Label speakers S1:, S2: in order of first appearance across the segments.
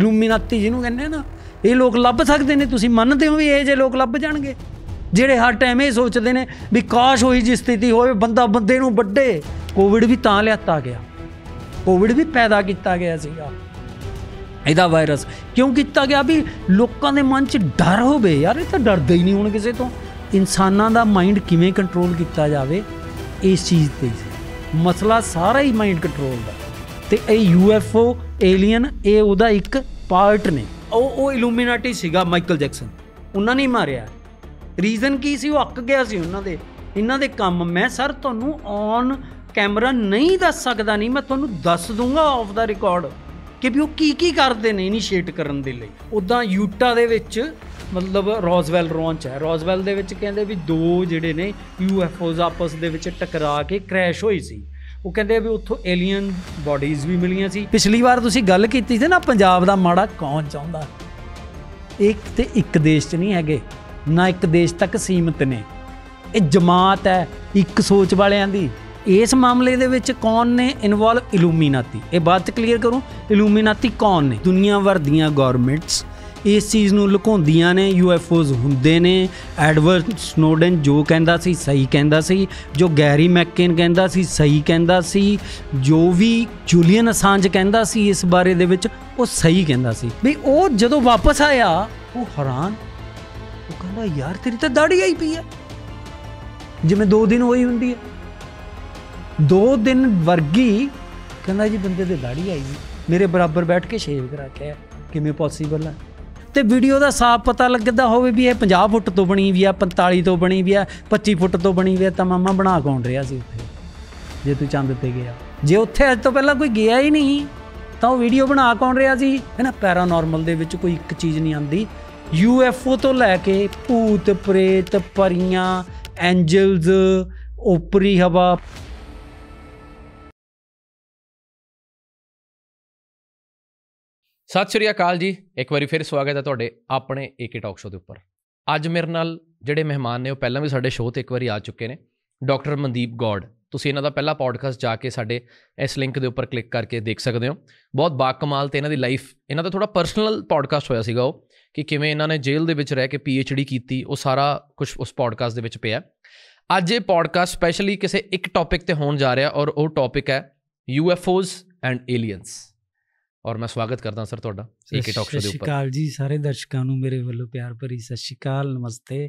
S1: ਇਲੂਮੀਨਾਤੀ ਜਿਹਨੂੰ ਕਹਿੰਦੇ ਆ ਨਾ ਇਹ ਲੋਕ ਲੱਭ ਸਕਦੇ ਨੇ ਤੁਸੀਂ ਮੰਨਦੇ ਹੋ ਵੀ ਇਹ ਜੇ ਲੋਕ ਲੱਭ ਜਾਣਗੇ ਜਿਹੜੇ ਹਰ ਟਾਈਮ ਇਹ ਸੋਚਦੇ ਨੇ ਵੀ ਕਾਸ਼ ਹੋਈ ਜੀ ਸਥਿਤੀ ਹੋਵੇ ਬੰਦਾ ਬੰਦੇ ਨੂੰ ਵੱਡੇ ਕੋਵਿਡ ਵੀ ਤਾਂ ਲਿਆਤਾ ਗਿਆ ਕੋਵਿਡ ਵੀ ਪੈਦਾ ਕੀਤਾ ਗਿਆ ਸੀਗਾ ਇਹਦਾ ਵਾਇਰਸ ਕਿਉਂ ਕੀਤਾ ਗਿਆ ਵੀ ਲੋਕਾਂ ਦੇ ਮਨ 'ਚ ਡਰ ਹੋਵੇ ਯਾਰ ਇਹ ਤਾਂ ਡਰਦੇ ਹੀ ਨਹੀਂ ਹੁਣ ਕਿਸੇ ਤੋਂ ਇਨਸਾਨਾਂ ਦਾ ਮਾਈਂਡ ਕਿਵੇਂ ਕੰਟਰੋਲ ਕੀਤਾ ਜਾਵੇ ਇਸ ਚੀਜ਼ ਤੇ ਮਸਲਾ ਸਾਰਾ ਹੀ ਮਾਈਂਡ ਕੰਟਰੋਲ ਦਾ ਤੇ ਇਹ ਯੂਐਫਓ ਏਲੀਅਨ ਇਹ ਉਹਦਾ ਇੱਕ ਪਾਰਟ ਨੇ ਉਹ ਉਹ ਇਲੂਮੀਨਾਟੀ ਸੀਗਾ ਮਾਈਕਲ ਜੈਕਸਨ ਉਹਨਾਂ ਨੇ ਮਾਰਿਆ ਰੀਜ਼ਨ ਕੀ ਸੀ ਉਹ ਅੱਕ ਗਿਆ ਸੀ ਉਹਨਾਂ ਦੇ ਇਹਨਾਂ ਦੇ ਕੰਮ ਮੈਂ ਸਰ ਤੁਹਾਨੂੰ ਔਨ ਕੈਮਰਾ ਨਹੀਂ ਦੱਸ ਸਕਦਾ ਨਹੀਂ ਮੈਂ ਤੁਹਾਨੂੰ ਦੱਸ ਦੂੰਗਾ ਆਫ ਦਾ ਰਿਕਾਰਡ ਕਿ ਵੀ ਉਹ ਕੀ ਕੀ ਕਰਦੇ ਨੇ ਇਨੀਸ਼ੀਏਟ ਕਰਨ ਦੇ ਲਈ ਉਦਾਂ ਯੂਟਾ ਦੇ ਵਿੱਚ ਮਤਲਬ ਰੋਜ਼ਵੈਲ ਰੌਂਚ ਹੈ ਰੋਜ਼ਵੈਲ ਦੇ ਵਿੱਚ ਕਹਿੰਦੇ ਵੀ ਦੋ ਜਿਹੜੇ ਨੇ ਯੂਐਫਓਜ਼ ਆਪਸ ਦੇ ਵਿੱਚ ਟਕਰਾ ਕੇ ਕ੍ਰੈਸ਼ ਹੋਈ ਸੀ ਉਹ ਕਹਿੰਦੇ ਵੀ ਉੱਥੋਂ ਏਲੀਅਨ ਬਾਡੀਜ਼ ਵੀ ਮਿਲੀਆਂ ਸੀ ਪਿਛਲੀ ਵਾਰ ਤੁਸੀਂ ਗੱਲ ਕੀਤੀ ਸੀ ਨਾ ਪੰਜਾਬ ਦਾ ਮਾੜਾ ਕੌਣ ਚਾਹੁੰਦਾ ਇੱਕ ਤੇ ਇੱਕ ਦੇਸ਼ 'ਚ ਨਹੀਂ ਹੈਗੇ ਨਾ ਇੱਕ ਦੇਸ਼ ਤੱਕ ਸੀਮਿਤ ਨੇ ਇਹ ਜਮਾਤ ਹੈ ਇੱਕ ਸੋਚ ਵਾਲਿਆਂ ਦੀ ਇਸ ਮਾਮਲੇ ਦੇ ਵਿੱਚ ਕੌਣ ਨੇ ਇਨਵੋਲਵ ਇਲੂਮੀਨਾਤੀ ਇਹ ਬਾਤ ਕਲੀਅਰ ਕਰੂੰ ਇਲੂਮੀਨਾਤੀ ਕੌਣ ਨੇ ਦੁਨੀਆ ਵਰਦੀਆਂ ਗਵਰਨਮੈਂਟਸ ਇਸ ਚੀਜ਼ ਨੂੰ ਲੁਕਾਉਂਦੀਆਂ ਨੇ ਯੂਐਫਓਜ਼ ਹੁੰਦੇ ਨੇ ਐਡਵਰਡ ਸਨੋਡਨ ਜੋ ਕਹਿੰਦਾ ਸੀ ਸਹੀ ਕਹਿੰਦਾ ਸੀ ਜੋ ਗੈਰੀ ਮੈਕਕੇਨ ਕਹਿੰਦਾ ਸੀ ਸਹੀ ਕਹਿੰਦਾ ਸੀ ਜੋ ਵੀ ਜੂਲੀਅਨ ਅਸਾਂਜ ਕਹਿੰਦਾ ਸੀ ਇਸ ਬਾਰੇ ਦੇ ਵਿੱਚ ਉਹ ਸਹੀ ਕਹਿੰਦਾ ਸੀ ਵੀ ਉਹ ਜਦੋਂ ਵਾਪਸ ਆਇਆ ਉਹ ਹੈਰਾਨ ਉਹ ਕਹਿੰਦਾ ਯਾਰ ਤੇਰੀ ਤਾਂ ਦਾੜੀ ਆਈ ਪਈ ਹੈ ਜਿਵੇਂ 2 ਦਿਨ ਹੋਈ ਹੁੰਦੀ ਹੈ 2 ਦਿਨ ਵਰਗੀ ਕਹਿੰਦਾ ਜੀ ਬੰਦੇ ਦੇ ਦਾੜੀ ਆਈ ਮੇਰੇ ਬਰਾਬਰ ਬੈਠ ਕੇ ਸ਼ੇਵ ਕਰਾ ਕੇ ਕਿਵੇਂ ਪੋਸੀਬਲ ਹੈ ਤੇ ਵੀਡੀਓ ਦਾ ਸਾਫ਼ ਪਤਾ ਲੱਗਦਾ ਹੋਵੇ ਵੀ ਇਹ 50 ਫੁੱਟ ਤੋਂ ਬਣੀ ਵੀ ਆ 45 ਤੋਂ ਬਣੀ ਵੀ ਆ 25 ਫੁੱਟ ਤੋਂ ਬਣੀ ਵੀ ਆ ਤਾਂ ਮਾਮਾ ਬਣਾ ਕੌਣ ਰਿਹਾ ਸੀ ਉੱਥੇ ਜੇ ਤੂੰ ਚੰਦ ਤੇ ਗਿਆ ਜੇ ਉੱਥੇ ਅੱਜ ਤੋਂ ਪਹਿਲਾਂ ਕੋਈ ਗਿਆ ਹੀ ਨਹੀਂ ਤਾਂ ਉਹ ਵੀਡੀਓ ਬਣਾ ਕੌਣ ਰਿਹਾ ਸੀ ਹੈ ਨਾ ਪੈਰਾਨੋਰਮਲ ਦੇ ਵਿੱਚ ਕੋਈ ਇੱਕ ਚੀਜ਼ ਨਹੀਂ ਆਂਦੀ ਯੂਐਫਓ ਤੋਂ ਲੈ ਕੇ ਭੂਤ ਪ੍ਰੇਤ ਪਰੀਆਂ ਐਂਜਲਸ ਉਪਰੀ ਹਵਾ ਸਤਿ
S2: ਸ਼੍ਰੀ ਅਕਾਲ ਜੀ ਇੱਕ ਵਾਰੀ ਫਿਰ ਸਵਾਗਤ ਹੈ ਤੁਹਾਡੇ ਆਪਣੇ ਏਕੇ ਟਾਕ ਸ਼ੋਅ ਦੇ ਉੱਪਰ ਅੱਜ ਮੇਰੇ ਨਾਲ ਜਿਹੜੇ ਮਹਿਮਾਨ ਨੇ ਉਹ ਪਹਿਲਾਂ ਵੀ ਸਾਡੇ ਸ਼ੋਅ ਤੇ ਇੱਕ ਵਾਰੀ ਆ ਚੁੱਕੇ ਨੇ ਡਾਕਟਰ ਮਨਦੀਪ ਗੌਡ ਤੁਸੀਂ ਇਹਨਾਂ ਦਾ ਪਹਿਲਾ ਪੋਡਕਾਸਟ ਜਾ ਕੇ ਸਾਡੇ ਇਸ ਲਿੰਕ ਦੇ ਉੱਪਰ ਕਲਿੱਕ ਕਰਕੇ ਦੇਖ ਸਕਦੇ ਹੋ ਬਹੁਤ ਕਮਾਲ ਤੇ ਇਹਨਾਂ ਦੀ ਲਾਈਫ ਇਹਨਾਂ ਦਾ ਥੋੜਾ ਪਰਸਨਲ ਪੋਡਕਾਸਟ ਹੋਇਆ ਸੀਗਾ ਉਹ ਕਿ ਕਿਵੇਂ ਇਹਨਾਂ ਨੇ ਜੇਲ੍ਹ ਦੇ ਵਿੱਚ ਰਹਿ ਕੇ ਪੀਐਚਡੀ ਕੀਤੀ ਉਹ ਸਾਰਾ ਕੁਝ ਉਸ ਪੋਡਕਾਸਟ ਦੇ ਵਿੱਚ ਪਿਆ ਅੱਜ ਇਹ ਪੋਡਕਾਸਟ ਸਪੈਸ਼ਲੀ ਕਿਸੇ ਇੱਕ ਟੌਪਿਕ ਤੇ ਹੋਣ ਜਾ ਰਿਹਾ ਔਰ ਉਹ ਟੌਪਿਕ ਹੈ ਯੂਐਫਓਜ਼ ਐਂਡ ਏਲੀਅਨਸ ਔਰ ਮੈਂ ਸਵਾਗਤ ਕਰਦਾ ਸਰ ਤੁਹਾਡਾ
S1: ਏਕੇ ਟਾਕ ਸ਼ੋ ਦੇ ਉੱਪਰ ਸਤਿ ਸ਼੍ਰੀ ਅਕਾਲ ਜੀ ਸਾਰੇ ਦਰਸ਼ਕਾਂ ਨੂੰ ਮੇਰੇ ਵੱਲੋਂ ਪਿਆਰ ਭਰੀ ਸਤਿ ਸ਼੍ਰੀ ਅਕਾਲ ਨਮਸਤੇ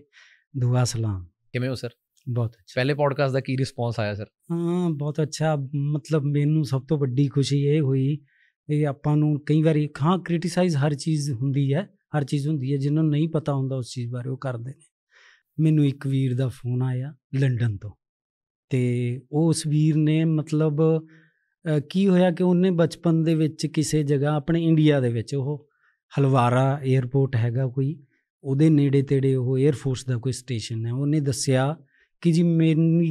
S1: ਦੁਆ ਸਲਾਮ
S2: ਕਿਵੇਂ ਹੋ ਸਰ ਬਹੁਤ ਅੱਛਾ ਪਹਿਲੇ ਪੋਡਕਾਸਟ ਦਾ ਕੀ ਰਿਸਪੌਂਸ ਆਇਆ ਸਰ
S1: ਹਾਂ ਬਹੁਤ ਅੱਛਾ ਮਤਲਬ ਮੈਨੂੰ ਸਭ ਤੋਂ ਵੱਡੀ ਖੁਸ਼ੀ ਇਹ ਹੋਈ ਇਹ ਆਪਾਂ ਨੂੰ ਕਈ ਵਾਰੀ ਖਾਂ ਕ੍ਰਿਟਿਸਾਈਜ਼ ਹਰ ਚੀਜ਼ ਹੁੰਦੀ ਹੈ ਹਰ ਚੀਜ਼ ਹੁੰਦੀ ਹੈ ਜਿਨ੍ਹਾਂ ਨੂੰ ਨਹੀਂ ਪਤਾ ਹੁੰਦਾ ਉਸ ਚੀਜ਼ ਬਾਰੇ ਉਹ ਕਰਦੇ ਨੇ ਮੈਨੂੰ ਇੱਕ ਵੀਰ ਦਾ ਫੋਨ ਆਇਆ ਲੰਡਨ ਤੋਂ ਤੇ ਉਸ ਵੀਰ ਨੇ ਮਤਲਬ ਕੀ ਹੋਇਆ ਕਿ ਉਹਨੇ ਬਚਪਨ ਦੇ ਵਿੱਚ ਕਿਸੇ ਜਗ੍ਹਾ ਆਪਣੇ ਇੰਡੀਆ ਦੇ ਵਿੱਚ ਉਹ ਹਲਵਾਰਾ 에어ਪੋਰਟ ਹੈਗਾ ਕੋਈ ਉਹਦੇ ਨੇੜੇ ਤੇੜੇ ਉਹ 에ਅਰਫੋਰਸ ਦਾ ਕੋਈ ਸਟੇਸ਼ਨ ਹੈ ਉਹਨੇ ਦੱਸਿਆ ਕਿ ਜੀ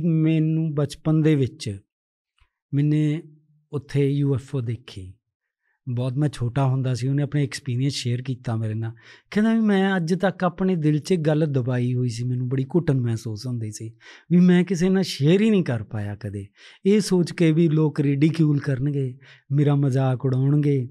S1: ਮੈਨੂੰ ਬਚਪਨ ਦੇ ਵਿੱਚ ਮੈਨੇ ਉੱਥੇ ਯੂਐਫਓ ਦੇਖੀ ਬਹੁਤ ਮੈਂ ਛੋਟਾ ਹੁੰਦਾ ਸੀ ਉਹਨੇ ਆਪਣੇ ਐਕਸਪੀਰੀਅੰਸ ਸ਼ੇਅਰ ਕੀਤਾ ਮੇਰੇ ਨਾਲ ਕਹਿੰਦਾ ਵੀ ਮੈਂ ਅੱਜ ਤੱਕ ਆਪਣੇ ਦਿਲ 'ਚ ਗੱਲ ਦਬਾਈ ਹੋਈ ਸੀ ਮੈਨੂੰ ਬੜੀ ਘੁੱਟਨ ਮਹਿਸੂਸ ਹੁੰਦੀ ਸੀ ਵੀ ਮੈਂ ਕਿਸੇ ਨਾਲ ਸ਼ੇਅਰ ਹੀ ਨਹੀਂ ਕਰ ਪਾਇਆ ਕਦੇ ਇਹ ਸੋਚ ਕੇ ਵੀ ਲੋਕ ਰਿਡੀਕਿਊਲ ਕਰਨਗੇ ਮੇਰਾ ਮਜ਼ਾਕ ਉਡਾਉਣਗੇ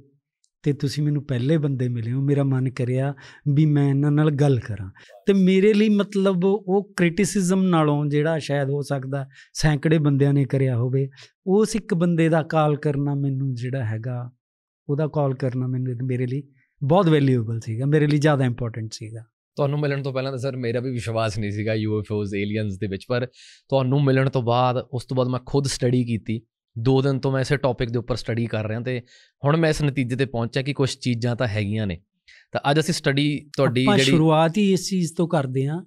S1: ਤੇ ਤੁਸੀਂ ਮੈਨੂੰ ਪਹਿਲੇ ਬੰਦੇ ਮਿਲੇ ਹੋ ਮੇਰਾ ਮਨ ਕਰਿਆ ਵੀ ਮੈਂ ਇਹਨਾਂ ਨਾਲ ਗੱਲ ਕਰਾਂ ਤੇ ਮੇਰੇ ਲਈ ਮਤਲਬ ਉਹ ਕ੍ਰਿਟਿਸਿਜ਼ਮ ਨਾਲੋਂ ਜਿਹੜਾ ਸ਼ਾਇਦ ਹੋ ਸਕਦਾ ਸੈਂਕੜੇ ਬੰਦਿਆਂ ਨੇ ਕਰਿਆ ਹੋਵੇ ਉਸ ਇੱਕ ਬੰਦੇ ਦਾ ਕਾਲ ਕਰਨਾ ਮੈਨੂੰ ਜਿਹੜਾ ਹੈਗਾ ਉਹਦਾ ਕਾਲ ਕਰਨਾ ਮੈਨੂੰ ਮੇਰੇ ਲਈ ਬਹੁਤ ਵੈਲਿਊਏਬਲ ਸੀਗਾ ਮੇਰੇ ਲਈ ਜ਼ਿਆਦਾ ਇੰਪੋਰਟੈਂਟ ਸੀਗਾ
S2: ਤੁਹਾਨੂੰ ਮਿਲਣ ਤੋਂ ਪਹਿਲਾਂ ਤਾਂ ਸਰ ਮੇਰਾ ਵੀ ਵਿਸ਼ਵਾਸ ਨਹੀਂ ਸੀਗਾ ਯੂਐਫਓਜ਼ ਏਲੀਅਨਸ ਦੇ ਵਿੱਚ ਪਰ ਤੁਹਾਨੂੰ ਮਿਲਣ ਤੋਂ ਬਾਅਦ ਉਸ ਤੋਂ ਬਾਅਦ ਮੈਂ ਖੁਦ ਸਟੱਡੀ ਕੀਤੀ ਦੋ ਦਿਨ ਤੋਂ ਮੈਂ ਇਸੇ ਟੌਪਿਕ ਦੇ ਉੱਪਰ ਸਟੱਡੀ ਕਰ ਰਿਹਾ ਤੇ ਹੁਣ ਮੈਂ ਇਸ ਨਤੀਜੇ ਤੇ ਪਹੁੰਚਿਆ ਕਿ ਕੁਝ ਚੀਜ਼ਾਂ ਤਾਂ ਹੈਗੀਆਂ ਨੇ ਤਾਂ ਅੱਜ ਅਸੀਂ ਸਟੱਡੀ ਤੁਹਾਡੀ ਜਿਹੜੀ ਸ਼ੁਰੂਆਤ
S1: ਹੀ ਇਸ ਚੀਜ਼ ਤੋਂ ਕਰਦੇ ਆਂ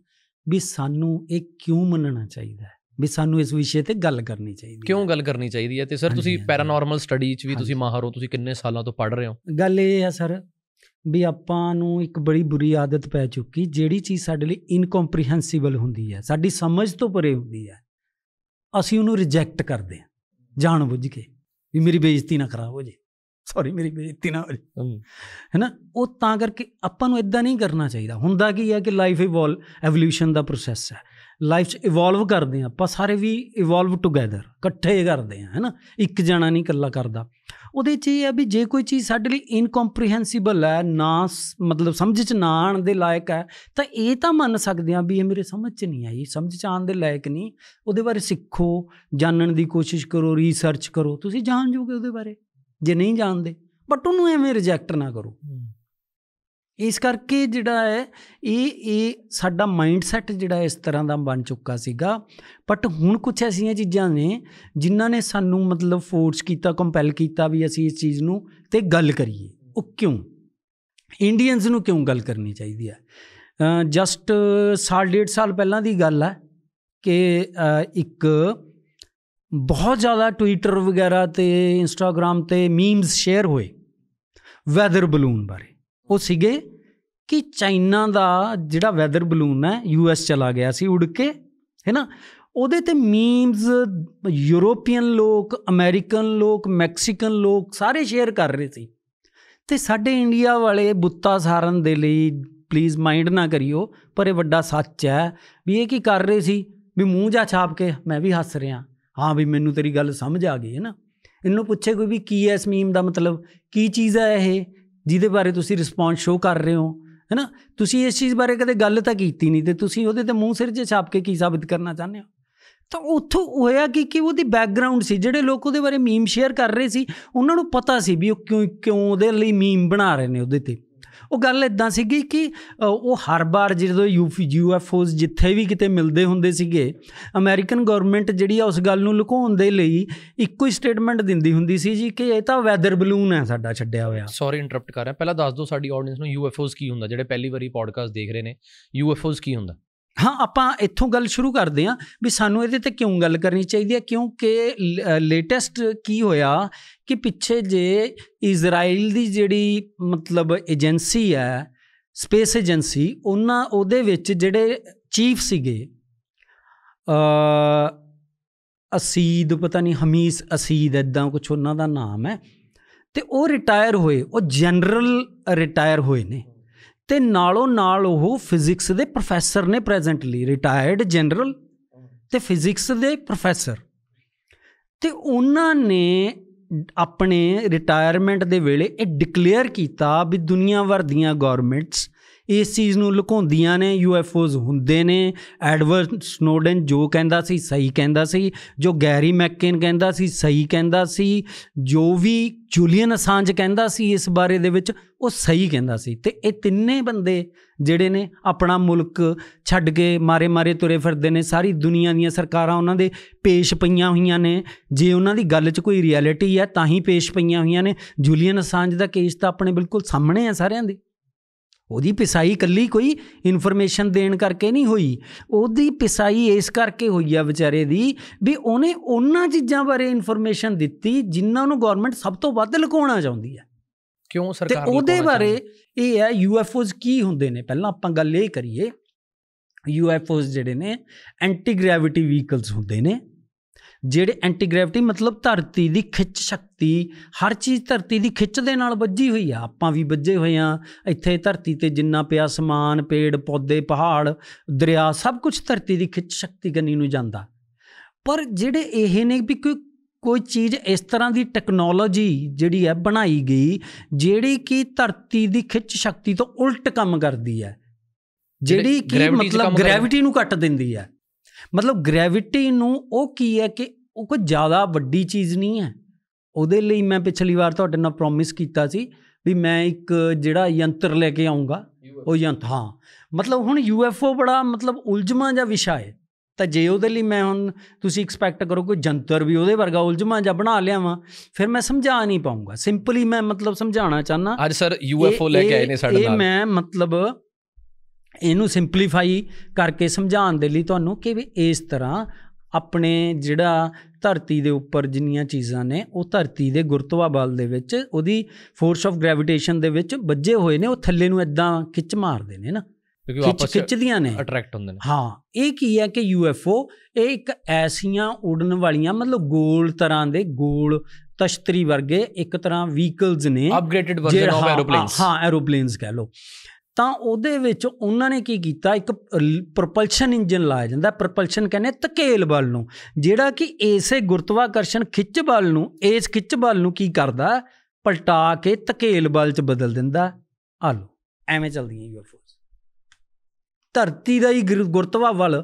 S1: ਵੀ ਸਾਨੂੰ ਇਹ ਕਿਉਂ ਮੰਨਣਾ ਚਾਹੀਦਾ ਹੈ ਵੀ ਸਾਨੂੰ ਇਸ ਵਿਸ਼ੇ ਤੇ ਗੱਲ ਕਰਨੀ ਚਾਹੀਦੀ
S2: ਹੈ ਕਿਉਂ ਗੱਲ ਕਰਨੀ ਚਾਹੀਦੀ ਹੈ ਤੇ ਸਰ ਤੁਸੀਂ ਪੈਰਾਨੋਰਮਲ ਸਟੱਡੀ 'ਚ ਵੀ ਤੁਸੀਂ ਮਾਹਰ ਹੋ ਤੁਸੀਂ ਕਿੰਨੇ ਸਾਲਾਂ ਤੋਂ ਪੜ੍ਹ ਰਹੇ ਹੋ
S1: ਗੱਲ ਇਹ ਹੈ ਸਰ ਵੀ ਆਪਾਂ ਨੂੰ ਇੱਕ ਬੜੀ ਬੁਰੀ ਆਦਤ ਪੈ ਚੁੱਕੀ ਜਿਹੜੀ ਚੀਜ਼ ਸਾਡੇ ਲਈ ਇਨਕੰਪਰੀਹੈਂਸੀਬਲ ਹੁੰਦੀ ਹੈ ਸਾਡੀ ਸਮਝ ਤੋਂ ਪਰੇ ਹੁੰਦੀ ਹੈ ਅਸੀਂ ਉਹਨੂੰ ਰਿਜੈਕਟ ਕਰਦੇ ਹਾਂ ਜਾਣ ਬੁੱਝ ਕੇ ਵੀ ਮੇਰੀ ਬੇਇੱਜ਼ਤੀ ਨਾ ਖਰਾਬ ਹੋ ਜੇ ਸੌਰੀ ਮੇਰੀ ਬੇਇੱਜ਼ਤੀ ਨਾ ਹੋ ਜੇ ਹੈਨਾ ਉਹ ਤਾਂ ਕਰਕੇ ਆਪਾਂ ਨੂੰ ਇਦਾਂ ਨਹੀਂ ਕਰਨਾ ਚਾਹੀਦਾ ਹੁੰਦਾ ਕੀ ਹੈ ਕਿ ਲਾਈਫ ਇਵੋਲ ਐਵੋਲੂਸ਼ਨ ਦਾ ਪ੍ਰੋਸੈਸ ਹੈ ਲਾਈਫ 'ਚ ਇਵੋਲਵ ਕਰਦੇ ਆ ਆਪਾਂ ਸਾਰੇ ਵੀ ਇਵੋਲਵ ਟੁਗੇਦਰ ਇਕੱਠੇ ਕਰਦੇ ਆ ਹੈਨਾ ਇੱਕ ਜਣਾ ਨਹੀਂ ਇਕੱਲਾ ਕਰਦਾ ਉਹਦੇ 'ਚ ਇਹ ਆ ਵੀ ਜੇ ਕੋਈ ਚੀਜ਼ ਸਾਡੇ ਲਈ ਇਨਕੰਪਰੀਹੈਂਸੀਬਲ ਹੈ ਨਾ ਮਤਲਬ ਸਮਝ 'ਚ ਨਾ ਆਣ ਦੇ ਲਾਇਕ ਹੈ ਤਾਂ ਇਹ ਤਾਂ ਮੰਨ ਸਕਦੇ ਆ ਵੀ ਇਹ ਮੇਰੇ ਸਮਝ 'ਚ ਨਹੀਂ ਆਈ ਸਮਝ 'ਚ ਆਣ ਦੇ ਲਾਇਕ ਨਹੀਂ ਉਹਦੇ ਬਾਰੇ ਸਿੱਖੋ ਜਾਣਨ ਦੀ ਕੋਸ਼ਿਸ਼ ਕਰੋ ਰਿਸਰਚ ਕਰੋ ਤੁਸੀਂ ਜਾਣ ਜੋਗੇ ਉਹਦੇ ਬਾਰੇ ਜੇ ਨਹੀਂ ਜਾਣਦੇ ਬਟ ਉਹਨੂੰ ਐਵੇਂ ਰਿਜੈਕਟ ਨਾ ਕਰੋ ਇਸ ਕਰਕੇ ਜਿਹੜਾ ਹੈ ਇਹ ਇਹ ਸਾਡਾ ਮਾਈਂਡ ਸੈਟ ਜਿਹੜਾ ਇਸ ਤਰ੍ਹਾਂ ਦਾ ਬਣ ਚੁੱਕਾ ਸੀਗਾ ਬਟ ਹੁਣ ਕੁਝ ਐਸੀਆਂ ਚੀਜ਼ਾਂ ਨੇ ਜਿਨ੍ਹਾਂ ਨੇ ਸਾਨੂੰ ਮਤਲਬ ਫੋਰਸ ਕੀਤਾ ਕੰਪੈਲ ਕੀਤਾ ਵੀ ਅਸੀਂ ਇਸ ਚੀਜ਼ ਨੂੰ ਤੇ ਗੱਲ ਕਰੀਏ ਉਹ ਕਿਉਂ ਇੰਡੀਅਨਸ ਨੂੰ ਕਿਉਂ ਗੱਲ ਕਰਨੀ ਚਾਹੀਦੀ ਹੈ ਜਸਟ ਸਾਲ ਡੇਢ ਸਾਲ ਪਹਿਲਾਂ ਦੀ ਗੱਲ ਹੈ ਕਿ ਇੱਕ ਬਹੁਤ ਜ਼ਿਆਦਾ ਟਵਿੱਟਰ ਵਗੈਰਾ ਤੇ ਇੰਸਟਾਗ੍ਰam ਤੇ ਮੀਮਸ ਸ਼ੇਅਰ ਹੋਏ ਵੈਦਰ ਬਲੂਨ ਬਾਰੇ ਉਹ ਸੀਗੇ ਕਿ ਚਾਈਨਾ ਦਾ ਜਿਹੜਾ ਵੈਦਰ ਬਲੂਨ ਹੈ ਯੂਐਸ ਚਲਾ ਗਿਆ ਸੀ ਉੜ ਕੇ ਹੈਨਾ ਉਹਦੇ ਤੇ ਮੀਮਸ ਯੂਰੋਪੀਅਨ ਲੋਕ ਅਮਰੀਕਨ ਲੋਕ ਮੈਕਸੀਕਨ ਲੋਕ ਸਾਰੇ ਸ਼ੇਅਰ ਕਰ ਰਹੇ ਸੀ ਤੇ ਸਾਡੇ ਇੰਡੀਆ ਵਾਲੇ ਬੁੱਤਾ ਸਾਰਨ ਦੇ ਲਈ ਪਲੀਜ਼ ਮਾਈਂਡ ਨਾ ਕਰਿਓ ਪਰ ਇਹ ਵੱਡਾ ਸੱਚ ਹੈ ਵੀ ਇਹ ਕੀ ਕਰ ਰਹੇ ਸੀ ਵੀ ਮੂੰਹ ਜਾ ਛਾਪ ਕੇ ਮੈਂ ਵੀ ਹੱਸ ਰਿਹਾ ਹਾਂ ਵੀ ਮੈਨੂੰ ਤੇਰੀ ਗੱਲ ਸਮਝ ਆ ਗਈ ਹੈ ਨਾ ਇਹਨੂੰ ਪੁੱਛੇ ਕੋਈ ਵੀ ਕੀ ਐ ਇਸ ਮੀਮ ਦਾ ਮਤਲਬ ਕੀ ਚੀਜ਼ ਹੈ ਇਹ ਜਿਹਦੇ ਬਾਰੇ ਤੁਸੀਂ ਰਿਸਪੌਂਸ ਸ਼ੋਅ ਕਰ ਰਹੇ ਹੋ ਹੈਨਾ ਤੁਸੀਂ ਇਸ ਚੀਜ਼ ਬਾਰੇ ਕਦੇ ਗੱਲ ਤਾਂ ਕੀਤੀ ਨਹੀਂ ਤੇ ਤੁਸੀਂ ਉਹਦੇ ਤੇ ਮੂੰਹ ਸਿਰ 'ਚ ਛਾਪ ਕੇ ਕੀ ਸਾਬਤ ਕਰਨਾ ਚਾਹੁੰਦੇ ਹੋ ਤਾਂ ਉੱਥੋਂ ਹੋਇਆ ਕਿ ਕਿ ਉਹਦੀ ਬੈਕਗ੍ਰਾਉਂਡ ਸੀ ਜਿਹੜੇ ਲੋਕ ਉਹਦੇ ਬਾਰੇ ਮੀਮ ਸ਼ੇਅਰ ਕਰ ਰਹੇ ਸੀ ਉਹਨਾਂ ਨੂੰ ਪਤਾ ਸੀ ਵੀ ਉਹ ਕਿਉਂ ਕਿਉਂ ਉਹਦੇ ਲਈ ਮੀਮ ਬਣਾ ਰਹੇ ਨੇ ਉਹਦੇ ਤੇ ਉਹ ਗੱਲ ਇਦਾਂ ਸੀਗੀ ਕਿ ਉਹ ਹਰ ਵਾਰ ਜਦੋਂ ਯੂਐਫਓਜ਼ ਜਿੱਥੇ ਵੀ ਕਿਤੇ ਮਿਲਦੇ ਹੁੰਦੇ ਸੀਗੇ ਅਮਰੀਕਨ ਗਵਰਨਮੈਂਟ ਜਿਹੜੀ ਆ ਉਸ ਗੱਲ ਨੂੰ ਲੁਕਾਉਣ ਦੇ ਲਈ ਇੱਕੋ ਹੀ ਸਟੇਟਮੈਂਟ ਦਿੰਦੀ ਹੁੰਦੀ ਸੀ ਜੀ ਕਿ ਇਹ ਤਾਂ ਵੈਦਰ ਬਲੂਨ ਹੈ ਸਾਡਾ ਛੱਡਿਆ ਹੋਇਆ
S2: ਸੌਰੀ ਇੰਟਰਰਪਟ ਕਰ ਰਿਹਾ ਪਹਿਲਾਂ ਦੱਸ ਦਿਓ ਸਾਡੀ ਆਡੀਅנס ਨੂੰ ਯੂਐਫਓਜ਼ ਕੀ ਹੁੰਦਾ ਜਿਹੜੇ ਪਹਿਲੀ ਵਾਰੀ ਪੋਡਕਾਸਟ ਦੇਖ ਰਹੇ ਨੇ ਯੂਐਫਓਜ਼ ਕੀ ਹੁੰਦਾ ਹਾਂ ਆਪਾਂ
S1: ਇੱਥੋਂ ਗੱਲ ਸ਼ੁਰੂ ਕਰਦੇ ਆਂ ਵੀ ਸਾਨੂੰ ਇਹਦੇ ਤੇ ਕਿਉਂ ਗੱਲ ਕਰਨੀ ਚਾਹੀਦੀ ਹੈ ਕਿਉਂਕਿ ਲੇਟੈਸਟ ਕੀ ਹੋਇਆ ਕਿ ਪਿੱਛੇ ਜੇ ਇਜ਼ਰਾਈਲ ਦੀ ਜਿਹੜੀ ਮਤਲਬ ਏਜੰਸੀ ਹੈ ਸਪੇਸ ਏਜੰਸੀ ਉਹਨਾਂ ਉਹਦੇ ਵਿੱਚ ਜਿਹੜੇ ਚੀਫ ਸੀਗੇ ਅ ਅਸੀਦ ਪਤਾ ਨਹੀਂ ਹਮੀਸ ਅਸੀਦ ਐਦਾਂ ਕੁਝ ਉਹਨਾਂ ਦਾ ਨਾਮ ਹੈ ਤੇ ਉਹ ਰਿਟਾਇਰ ਹੋਏ ਉਹ ਜਨਰਲ ਰਿਟਾਇਰ ਹੋਏ ਨੇ ਤੇ ਨਾਲੋਂ ਨਾਲ ਉਹ ਫਿਜ਼ਿਕਸ ਦੇ ਪ੍ਰੋਫੈਸਰ ਨੇ ਪ੍ਰੈਜ਼ੈਂਟਲੀ ਰਿਟਾਇਰਡ ਜਨਰਲ ਤੇ ਫਿਜ਼ਿਕਸ ਦੇ ਪ੍ਰੋਫੈਸਰ ਤੇ ਉਹਨਾਂ ਨੇ ਆਪਣੇ ਰਿਟਾਇਰਮੈਂਟ ਦੇ ਵੇਲੇ ਇਹ ਡਿਕਲੇਅਰ ਕੀਤਾ ਵੀ ਦੁਨੀਆ ਵਰ ਦੀਆਂ ਗਵਰਨਮੈਂਟਸ ਇਸ ਚੀਜ਼ ਨੂੰ ਲੁਕਾਉਂਦੀਆਂ ਨੇ ਓਜ਼ ਹੁੰਦੇ ਨੇ ਐਡਵਰਡ ਸਨੋਡਨ ਜੋ ਕਹਿੰਦਾ ਸੀ ਸਹੀ ਕਹਿੰਦਾ ਸੀ ਜੋ ਗੈਰੀ ਮੈਕਕੇਨ ਕਹਿੰਦਾ ਸੀ ਸਹੀ ਕਹਿੰਦਾ ਸੀ ਜੋ ਵੀ ਜੂਲੀਅਨ ਅਸਾਂਜ ਕਹਿੰਦਾ ਸੀ ਇਸ ਬਾਰੇ ਦੇ ਵਿੱਚ ਉਹ ਸਹੀ ਕਹਿੰਦਾ ਸੀ ਤੇ ਇਹ ਤਿੰਨੇ ਬੰਦੇ ਜਿਹੜੇ ਨੇ ਆਪਣਾ ਮੁਲਕ ਛੱਡ ਕੇ ਮਾਰੇ-ਮਾਰੇ ਤੁਰੇ ਫਿਰਦੇ ਨੇ ਸਾਰੀ ਦੁਨੀਆ ਦੀਆਂ ਸਰਕਾਰਾਂ ਉਹਨਾਂ ਦੇ ਪੇਸ਼ ਪਈਆਂ ਹੋਈਆਂ ਨੇ ਜੇ ਉਹਨਾਂ ਦੀ ਗੱਲ 'ਚ ਕੋਈ ਰਿਐਲਿਟੀ ਹੈ ਤਾਂ ਹੀ ਪੇਸ਼ ਪਈਆਂ ਹੋਈਆਂ ਨੇ ਜੂਲੀਅਨ ਅਸਾਂਜ ਦਾ ਕੇਸ ਤਾਂ ਆਪਣੇ ਬਿਲਕੁਲ ਸਾਹਮਣੇ ਆ ਸਾਰਿਆਂ ਦੇ ਉਹਦੀ ਪਿਸਾਈ ਕੱਲੀ ਕੋਈ ਇਨਫੋਰਮੇਸ਼ਨ ਦੇਣ ਕਰਕੇ ਨਹੀਂ ਹੋਈ ਉਹਦੀ ਪਿਸਾਈ ਇਸ ਕਰਕੇ ਹੋਈ ਆ ਵਿਚਾਰੇ ਦੀ ਵੀ ਉਹਨੇ ਉਹਨਾਂ ਚੀਜ਼ਾਂ ਬਾਰੇ ਇਨਫੋਰਮੇਸ਼ਨ ਦਿੱਤੀ ਜਿਨ੍ਹਾਂ ਨੂੰ ਗਵਰਨਮੈਂਟ ਸਭ ਤੋਂ ਵੱਧ ਲੁਕਾਉਣਾ ਚਾਹੁੰਦੀ ਹੈ ਕਿਉਂ ਸਰਕਾਰ ਤੇ ਉਹਦੇ ਬਾਰੇ ਇਹ ਹੈ ਯੂਐਫਓਜ਼ ਕੀ ਹੁੰਦੇ ਨੇ ਪਹਿਲਾਂ ਆਪਾਂ ਗੱਲ ਇਹ ਕਰੀਏ ਯੂਐਫਓਜ਼ ਜਿਹੜੇ ਨੇ ਐਂਟੀ ਗ੍ਰੈਵਿਟੀ ਵਹੀਕਲਸ ਹੁੰਦੇ ਨੇ ਜਿਹੜੇ ਐਂਟੀ ਗ੍ਰੈਵਿਟੀ ਮਤਲਬ ਧਰਤੀ ਦੀ ਖਿੱਚ ਸ਼ਕਤੀ ਹਰ ਚੀਜ਼ ਧਰਤੀ ਦੀ ਖਿੱਚ ਦੇ ਨਾਲ ਵੱਜੀ ਹੋਈ ਆ ਆਪਾਂ ਵੀ ਵੱਜੇ ਹੋਏ ਆ ਇੱਥੇ ਧਰਤੀ ਤੇ ਜਿੰਨਾ ਪਿਆ ਸਮਾਨ ਪੇੜ ਪੌਦੇ ਪਹਾੜ ਦਰਿਆ ਸਭ ਕੁਝ ਧਰਤੀ ਦੀ ਖਿੱਚ ਸ਼ਕਤੀ ਕੰਨੀ ਨੂੰ ਜਾਂਦਾ ਪਰ ਜਿਹੜੇ ਇਹ ਨੇ ਵੀ ਕੋਈ ਕੋਈ ਚੀਜ਼ ਇਸ ਤਰ੍ਹਾਂ ਦੀ ਟੈਕਨੋਲੋਜੀ ਜਿਹੜੀ ਹੈ ਬਣਾਈ ਗਈ ਜਿਹੜੀ ਕਿ ਧਰਤੀ ਦੀ ਖਿੱਚ ਸ਼ਕਤੀ ਤੋਂ ਉਲਟ ਕੰਮ ਕਰਦੀ ਹੈ
S2: ਜਿਹੜੀ ਕਿ ਮਤਲਬ ਗ੍ਰੈਵਿਟੀ
S1: ਨੂੰ ਘਟ ਦਿੰਦੀ ਹੈ ਮਤਲਬ ਗ੍ਰੈਵਿਟੀ ਨੂੰ ਉਹ ਕੀ ਹੈ ਕਿ ਉਹ ਕੋਈ ਜ਼ਿਆਦਾ ਵੱਡੀ ਚੀਜ਼ ਨਹੀਂ ਹੈ ਉਹਦੇ ਲਈ ਮੈਂ ਪਿਛਲੀ ਵਾਰ ਤੁਹਾਡੇ ਨਾਲ ਪ੍ਰੋਮਿਸ ਕੀਤਾ ਸੀ ਵੀ ਮੈਂ ਇੱਕ ਜਿਹੜਾ ਯੰਤਰ ਲੈ ਕੇ ਆਉਂਗਾ ਉਹ ਯੰਤਰ ਹਾਂ ਮਤਲਬ ਹੁਣ ਯੂਐਫਓ ਬੜਾ ਮਤਲਬ ਉਲਝਮਾ ਜਾਂ ਵਿਸ਼ਾ ਹੈ ਤਾਂ ਜੇ ਉਹਦੇ ਲਈ ਮੈਂ ਹੁਣ ਤੁਸੀਂ ਐਕਸਪੈਕਟ ਕਰੋ ਕੋਈ ਜੰਤਰ ਵੀ ਉਹਦੇ ਵਰਗਾ ਉਲਝਮਾ ਜਾਂ ਬਣਾ ਲਿਆਵਾਂ ਫਿਰ ਮੈਂ ਸਮਝਾ ਨਹੀਂ ਪਾਉਂਗਾ ਸਿੰਪਲੀ ਮੈਂ ਮਤਲਬ ਸਮਝਾਉਣਾ ਚਾਹਨਾ ਅੱਜ ਸਰ ਯੂਐਫਓ ਲੈ ਕੇ ਆਏ ਨੇ ਸਾਡੇ ਨਾਲ ਇਹ ਮੈਂ ਮਤਲਬ ਇਹਨੂੰ ਸਿੰਪਲੀਫਾਈ ਕਰਕੇ ਸਮਝਾਉਣ ਦੇ ਲਈ ਤੁਹਾਨੂੰ ਕਿ ਵੀ ਇਸ ਤਰ੍ਹਾਂ ਆਪਣੇ ਜਿਹੜਾ ਧਰਤੀ ਦੇ ਉੱਪਰ ਜਿੰਨੀਆਂ ਚੀਜ਼ਾਂ ਨੇ ਉਹ ਧਰਤੀ ਦੇ ਗੁਰਤਵਾ ਬਲ ਦੇ ਵਿੱਚ ਉਹਦੀ ਫੋਰਸ ਆਫ ਗ੍ਰੈਵਿਟੇਸ਼ਨ ਦੇ ਵਿੱਚ ਵੱਜੇ ਹੋਏ ਨੇ ਉਹ ਥੱਲੇ ਨੂੰ ਇਦਾਂ ਖਿੱਚ ਮਾਰਦੇ ਨੇ ਨਾ ਕਿਉਂਕਿ ਆਪਸ ਵਿੱਚ ਖਿੱਚਦੀਆਂ ਨੇ ਅਟਰੈਕਟ ਹੁੰਦੇ ਨੇ ਹਾਂ ਇਹ ਕੀ ਹੈ ਕਿ ਯੂਐਫਓ ਇਹ ਇੱਕ ਐਸੀਆਂ ਉਡਣ ਵਾਲੀਆਂ ਮਤਲਬ ਗੋਲ ਤਰ੍ਹਾਂ ਦੇ ਗੋਲ ਤਸ਼ਤਰੀ ਵਰਗੇ ਇੱਕ ਤਰ੍ਹਾਂ ਵਹੀਕਲਸ ਨੇ ਅਪਗ੍ਰੇਡਡ ਵਰਜ਼ਨ ਆਫ ਐਰੋਪਲੇਨਸ ਹਾਂ ਐਰੋਪਲੇਨਸ ਕਹ ਲੋ ਤਾਂ ਉਹਦੇ ਵਿੱਚ ਉਹਨਾਂ ਨੇ ਕੀ ਕੀਤਾ ਇੱਕ ਪ੍ਰੋਪਲਸ਼ਨ ਇੰਜਨ ਲਾਇਆ ਜਾਂਦਾ ਪ੍ਰੋਪਲਸ਼ਨ ਕਹਿੰਦੇ ਧਕੇਲ ਬਲ ਨੂੰ ਜਿਹੜਾ ਕਿ ਇਸੇ ਗੁਰਤਵਾਕਰਸ਼ਣ ਖਿੱਚ ਬਲ ਨੂੰ ਇਸ ਖਿੱਚ ਬਲ ਨੂੰ ਕੀ ਕਰਦਾ ਪਲਟਾ ਕੇ ਧਕੇਲ ਬਲ ਚ ਬਦਲ ਦਿੰਦਾ ਆ ਲੋ ਐਵੇਂ ਚੱਲਦੀਆਂ ਯੂਐਫਓਸ ਧਰਤੀ ਦਾ ਹੀ ਗੁਰਤਵਾ ਬਲ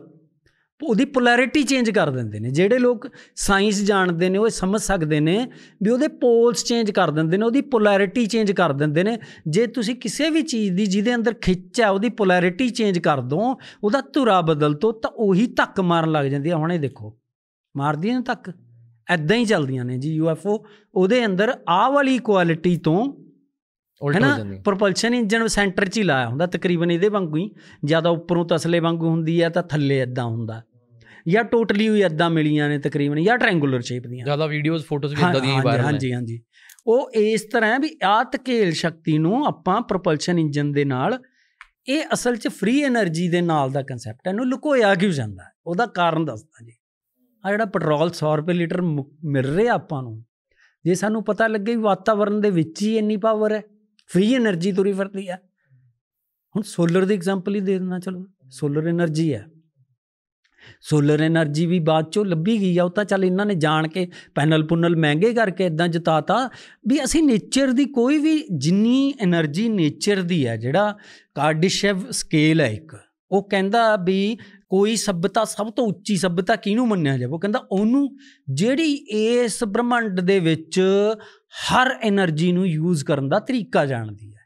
S1: ਉਹਦੀ ਪੋਲੈਰਿਟੀ ਚੇਂਜ ਕਰ ਦਿੰਦੇ ਨੇ ਜਿਹੜੇ ਲੋਕ ਸਾਇੰਸ ਜਾਣਦੇ ਨੇ ਉਹ ਸਮਝ ਸਕਦੇ ਨੇ ਵੀ ਉਹਦੇ ਪੋਲਸ ਚੇਂਜ ਕਰ ਦਿੰਦੇ ਨੇ ਉਹਦੀ ਪੋਲੈਰਿਟੀ ਚੇਂਜ ਕਰ ਦਿੰਦੇ ਨੇ ਜੇ ਤੁਸੀਂ ਕਿਸੇ ਵੀ ਚੀਜ਼ ਦੀ ਜਿਹਦੇ ਅੰਦਰ ਖਿੱਚ ਹੈ ਉਹਦੀ ਪੋਲੈਰਿਟੀ ਚੇਂਜ ਕਰ ਦੋ ਉਹਦਾ ਧੁਰਾ ਬਦਲ ਤੋ ਤਾਂ ਉਹੀ ਧੱਕ ਮਾਰਨ ਲੱਗ ਜਾਂਦੀ ਹੈ ਹੁਣੇ ਦੇਖੋ ਮਾਰਦੀ ਨੇ ਧੱਕ ਐਦਾਂ ਹੀ ਚੱਲਦੀਆਂ ਨੇ ਜੀ ਯੂਐਫਓ ਉਹਦੇ ਅੰਦਰ ਆਹ ਵਾਲੀ ਕੁਆਲਿਟੀ ਤੋਂ ਉਲਟ ਹੋ ਜਾਂਦੀ ਪ੍ਰੋਪਲਸ਼ਨ ਇੰਜਨ ਸੈਂਟਰ 'ਚ ਹੀ ਲਾਇਆ ਹੁੰਦਾ ਤਕਰੀਬਨ ਇਹਦੇ ਵਾਂਗੂ ਹੀ ਜਿਆਦਾ ਉੱਪਰੋਂ ਤਸਲੇ ਵਾਂਗੂ ਹੁੰਦੀ ਹੈ ਤਾਂ ਥੱਲੇ ਐਦਾਂ ਹੁੰਦਾ ਜਾਂ ਟੋਟਲੀ ਹੀ ਇਦਾਂ ਮਿਲੀਆਂ ਨੇ ਤਕਰੀਬਨ ਜਾਂ ਟ੍ਰਾਇੰਗੂਲਰ ਸ਼ੇਪ ਦੀਆਂ ਜਿਆਦਾ ਵੀਡੀਓਜ਼ ਫੋਟੋਜ਼ ਵੀ ਇਦਾਂ ਦੀ ਹੀ ਵਾਇਰਲ ਹਾਂਜੀ ਹਾਂਜੀ ਉਹ ਇਸ ਤਰ੍ਹਾਂ ਵੀ ਆ ਤਕੇਲ ਸ਼ਕਤੀ ਨੂੰ ਆਪਾਂ ਪ੍ਰੋਪਲਸ਼ਨ ਇੰਜਨ ਦੇ ਨਾਲ ਇਹ ਅਸਲ 'ਚ ਫ੍ਰੀ એનર્ਜੀ ਦੇ ਨਾਲ ਦਾ ਕਨਸੈਪਟ ਹੈ ਇਹਨੂੰ ਲੁਕੋਇਆ ਕਿਉਂ ਜਾਂਦਾ ਉਹਦਾ ਕਾਰਨ ਦੱਸਦਾ ਜੀ ਆ ਜਿਹੜਾ ਪੈਟਰੋਲ 100 ਰੁਪਏ ਲੀਟਰ ਮਿਲ ਰਿਹਾ ਆਪਾਂ ਨੂੰ ਜੇ ਸਾਨੂੰ ਪਤਾ ਲੱਗੇ ਵੀ ਵਾਤਾਵਰਣ ਦੇ ਵਿੱਚ ਹੀ ਇੰਨੀ ਪਾਵਰ ਹੈ ਫ੍ਰੀ એનર્ਜੀ ਤੁਰੀ ਫਿਰਦੀ ਆ ਹੁਣ ਸੋਲਰ ਦੀ ਐਗਜ਼ਾਮਪਲ ਹੀ ਦੇ ਦਿੰਦਾ ਚਲੋ ਸੋਲਰ એનર્ਜੀ ਹੈ ਸੋਲਰ એનર્ਜੀ ਵੀ ਬਾਅਦ ਚੋਂ ਲੱਭੀ ਗਈ ਆ ਉਹ ਤਾਂ ਚੱਲ ਇਹਨਾਂ ਨੇ ਜਾਣ ਕੇ ਪੈਨਲ ਪੁਨਲ ਮਹਿੰਗੇ ਕਰਕੇ ਇਦਾਂ ਜਿਤਾਤਾ ਵੀ ਅਸੀਂ ਨੇਚਰ ਦੀ ਕੋਈ ਵੀ ਜਿੰਨੀ એનર્ਜੀ ਨੇਚਰ ਦੀ ਹੈ ਜਿਹੜਾ ਕਾਰਡਿਸ਼ੇਵ ਸਕੇਲ ਹੈ ਇੱਕ ਉਹ ਕਹਿੰਦਾ ਵੀ ਕੋਈ ਸਭਤਾ ਸਭ ਤੋਂ ਉੱਚੀ ਸਭਤਾ ਕਿਹਨੂੰ ਮੰਨਿਆ ਜਾਵੇ ਉਹ ਕਹਿੰਦਾ ਉਹਨੂੰ ਜਿਹੜੀ ਇਸ ਬ੍ਰਹਮੰਡ ਦੇ ਵਿੱਚ ਹਰ એનર્ਜੀ ਨੂੰ ਯੂਜ਼ ਕਰਨ ਦਾ ਤਰੀਕਾ ਜਾਣਦੀ ਹੈ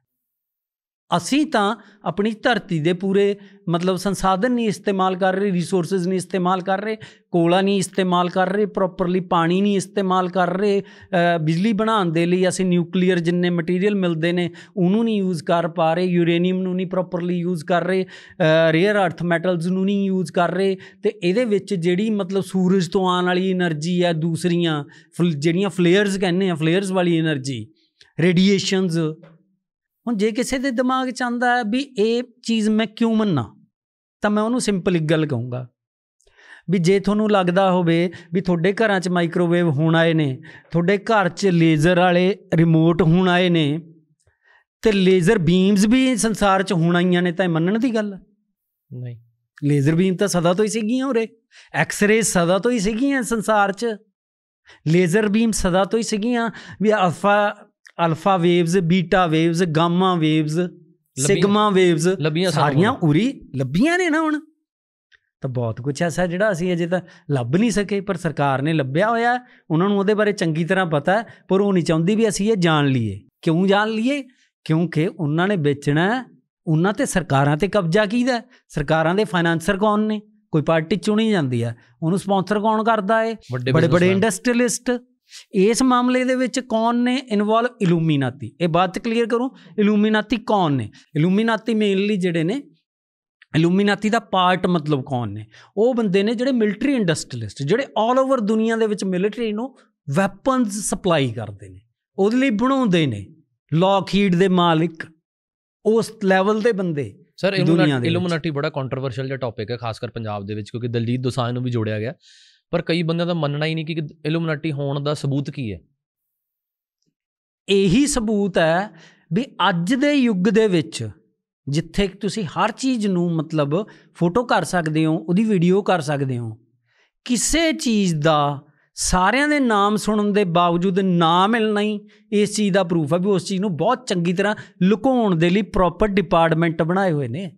S1: ਅਸੀਂ ਤਾਂ ਆਪਣੀ ਧਰਤੀ ਦੇ ਪੂਰੇ ਮਤਲਬ ਸੰਸਾਧਨ ਨਹੀਂ ਇਸਤੇਮਾਲ ਕਰ ਰਹੇ ਰਿਸੋਰਸਸ ਨਹੀਂ ਇਸਤੇਮਾਲ ਕਰ ਰਹੇ ਕੋਲਾ ਨਹੀਂ ਇਸਤੇਮਾਲ ਕਰ ਰਹੇ ਪ੍ਰੋਪਰਲੀ ਪਾਣੀ ਨਹੀਂ ਇਸਤੇਮਾਲ ਕਰ ਰਹੇ ਬਿਜਲੀ ਬਣਾਉਣ ਦੇ ਲਈ ਅਸੀਂ ਨਿਊਕਲੀਅਰ ਜਿੰਨੇ ਮਟੀਰੀਅਲ ਮਿਲਦੇ ਨੇ ਉਹਨੂੰ ਨਹੀਂ ਯੂਜ਼ ਕਰ ਪਾ ਰਹੇ ਯੂਰੇਨੀਅਮ ਨੂੰ ਨਹੀਂ ਪ੍ਰੋਪਰਲੀ ਯੂਜ਼ ਕਰ ਰਹੇ ਰੇਅਰ ਅਰਥ ਮੈਟਲਸ ਨੂੰ ਨਹੀਂ ਯੂਜ਼ ਕਰ ਰਹੇ ਤੇ ਇਹਦੇ ਵਿੱਚ ਜਿਹੜੀ ਮਤਲਬ ਸੂਰਜ ਤੋਂ ਆਉਣ ਵਾਲੀ એનર્ਜੀ ਹੈ ਦੂਸਰੀਆਂ ਜਿਹੜੀਆਂ ਫਲੇਅਰਸ ਕਹਿੰਦੇ ਆ ਫਲੇਅਰਸ ਵਾਲੀ એનર્ਜੀ ਰੇਡੀਏਸ਼ਨਸ ਹੁਣ ਜੇ ਕਿਸੇ ਦੇ ਦਿਮਾਗ 'ਚ ਆਂਦਾ ਹੈ ਵੀ ਇਹ ਚੀਜ਼ ਮੈਂ ਕਿਉਂ ਮੰਨਾਂ ਤਾਂ ਮੈਂ ਉਹਨੂੰ ਸਿੰਪਲ ਇੱਕ ਗੱਲ ਕਹੂੰਗਾ ਵੀ ਜੇ ਤੁਹਾਨੂੰ ਲੱਗਦਾ ਹੋਵੇ ਵੀ ਤੁਹਾਡੇ ਘਰਾਂ 'ਚ ਮਾਈਕ੍ਰੋਵੇਵ ਹੋਣ ਆਏ ਨੇ ਤੁਹਾਡੇ ਘਰ 'ਚ ਲੇਜ਼ਰ ਵਾਲੇ ਰਿਮੋਟ ਹੋਣ ਆਏ ਨੇ ਤੇ ਲੇਜ਼ਰ ਬੀਮਸ ਵੀ ਸੰਸਾਰ 'ਚ ਹੋਣ ਆਈਆਂ ਨੇ ਤਾਂ ਇਹ ਮੰਨਣ ਦੀ ਗੱਲ ਨਹੀਂ ਲੇਜ਼ਰ ਬੀਮ ਤਾਂ ਸਦਾ ਤੋਂ ਹੀ ਸੀਗੀਆਂ ਉਰੇ ਐਕਸ-ਰੇ ਸਦਾ ਤੋਂ ਹੀ ਸੀਗੀਆਂ ਸੰਸਾਰ 'ਚ ਲੇਜ਼ਰ ਬੀਮ ਸਦਾ ਤੋਂ ਹੀ ਸੀਗੀਆਂ ਵੀ alpha alpha waves beta waves gamma waves sigma waves ਸਾਰੀਆਂ ਉਰੀ ਲੱਭੀਆਂ ਨੇ ਨਾ ਹੁਣ ਤਾਂ ਬਹੁਤ ਕੁਝ ਐਸਾ ਜਿਹੜਾ ਅਸੀਂ ਅਜੇ ਤਾਂ ਲੱਭ ਨਹੀਂ ਸਕੇ ਪਰ ਸਰਕਾਰ ਨੇ ਲੱਭਿਆ ਹੋਇਆ ਉਹਨਾਂ ਨੂੰ ਉਹਦੇ ਬਾਰੇ ਚੰਗੀ ਤਰ੍ਹਾਂ ਪਤਾ ਹੈ ਪਰ ਉਹ ਨਹੀਂ ਚਾਹੁੰਦੀ ਵੀ ਅਸੀਂ ਇਹ ਜਾਣ ਲਈਏ ਕਿਉਂ ਜਾਣ ਲਈਏ ਕਿਉਂਕਿ ਉਹਨਾਂ ਨੇ ਵੇਚਣਾ ਉਹਨਾਂ ਤੇ ਸਰਕਾਰਾਂ ਤੇ ਕਬਜ਼ਾ ਕੀਦਾ ਸਰਕਾਰਾਂ ਦੇ ਫਾਈਨਾਂਸਰ ਕੌਣ ਨੇ ਕੋਈ ਪਾਰਟੀ ਚੁਣੀ ਜਾਂਦੀ ਆ ਉਹਨੂੰ ਸਪਾਂਸਰ ਕੌਣ ਕਰਦਾ ਏ ਵੱਡੇ ਵੱਡੇ ਇੰਡਸਟਰੀਅਲਿਸਟ ਇਸ ਮਾਮਲੇ ਦੇ ਵਿੱਚ ਕੌਣ ਨੇ ਇਨਵੋਲਵ ਇਲੂਮੀਨਾਤੀ ਇਹ ਬਾਤ ਕਲੀਅਰ ਕਰੂੰ ਇਲੂਮੀਨਾਤੀ ਕੌਣ ਨੇ ਇਲੂਮੀਨਾਤੀ ਮੇਨਲੀ ਜਿਹੜੇ ਨੇ ਇਲੂਮੀਨਾਤੀ ਦਾ ਪਾਰਟ ਮਤਲਬ ਕੌਣ ਨੇ ਉਹ ਬੰਦੇ ਨੇ ਜਿਹੜੇ ਮਿਲਟਰੀ ਇੰਡਸਟਰੀਲਿਸਟ ਜਿਹੜੇ ਆਲ ਓਵਰ ਦੁਨੀਆ ਦੇ ਵਿੱਚ ਮਿਲਟਰੀ ਨੂੰ ਵੈਪਨਸ ਸਪਲਾਈ ਕਰਦੇ ਨੇ ਉਹਦੇ ਲਈ ਬਣਾਉਂਦੇ ਨੇ ਲੌਕਹੀਡ ਦੇ ਮਾਲਕ ਉਸ ਲੈਵਲ ਦੇ ਬੰਦੇ ਸਰ ਇਲੂਮੀਨਾਟੀ
S2: ਬੜਾ ਕੰਟਰੋਵਰਸ਼ੀਅਲ ਜਿਹਾ ਟੌਪਿਕ ਹੈ ਖਾਸ ਕਰ ਪੰਜਾਬ ਦੇ ਵਿੱਚ ਕਿਉਂਕਿ ਦਲਜੀਤ ਦੋਸਾਂਝ ਨੂੰ ਵੀ ਜੋੜਿਆ ਗਿਆ ਪਰ ਕਈ ਬੰਦਿਆਂ ਦਾ ਮੰਨਣਾ ਹੀ ਨਹੀਂ ਕਿ ਇਲੂਮਨਾਟੀ ਹੋਣ ਦਾ ਸਬੂਤ
S1: ਕੀ ਹੈ ਇਹੀ ਸਬੂਤ ਹੈ ਵੀ ਅੱਜ ਦੇ ਯੁੱਗ ਦੇ ਵਿੱਚ ਜਿੱਥੇ ਤੁਸੀਂ ਹਰ ਚੀਜ਼ ਨੂੰ ਮਤਲਬ ਫੋਟੋ ਕਰ ਸਕਦੇ ਹੋ ਉਹਦੀ ਵੀਡੀਓ ਕਰ ਸਕਦੇ ਹੋ ਕਿਸੇ ਚੀਜ਼ ਦਾ ਸਾਰਿਆਂ ਦੇ ਨਾਮ ਸੁਣਨ ਦੇ ਬਾਵਜੂਦ ਨਾ ਮਿਲਣਾ ਹੀ ਇਸ ਚੀਜ਼ ਦਾ ਪ੍ਰੂਫ ਹੈ ਵੀ ਉਸ ਚੀਜ਼ ਨੂੰ ਬਹੁਤ ਚੰਗੀ ਤਰ੍ਹਾਂ ਲੁਕਾਉਣ ਦੇ ਲਈ ਪ੍ਰੋਪਰ ਡਿਪਾਰਟਮੈਂਟ ਬਣਾਏ ਹੋਏ ਨੇ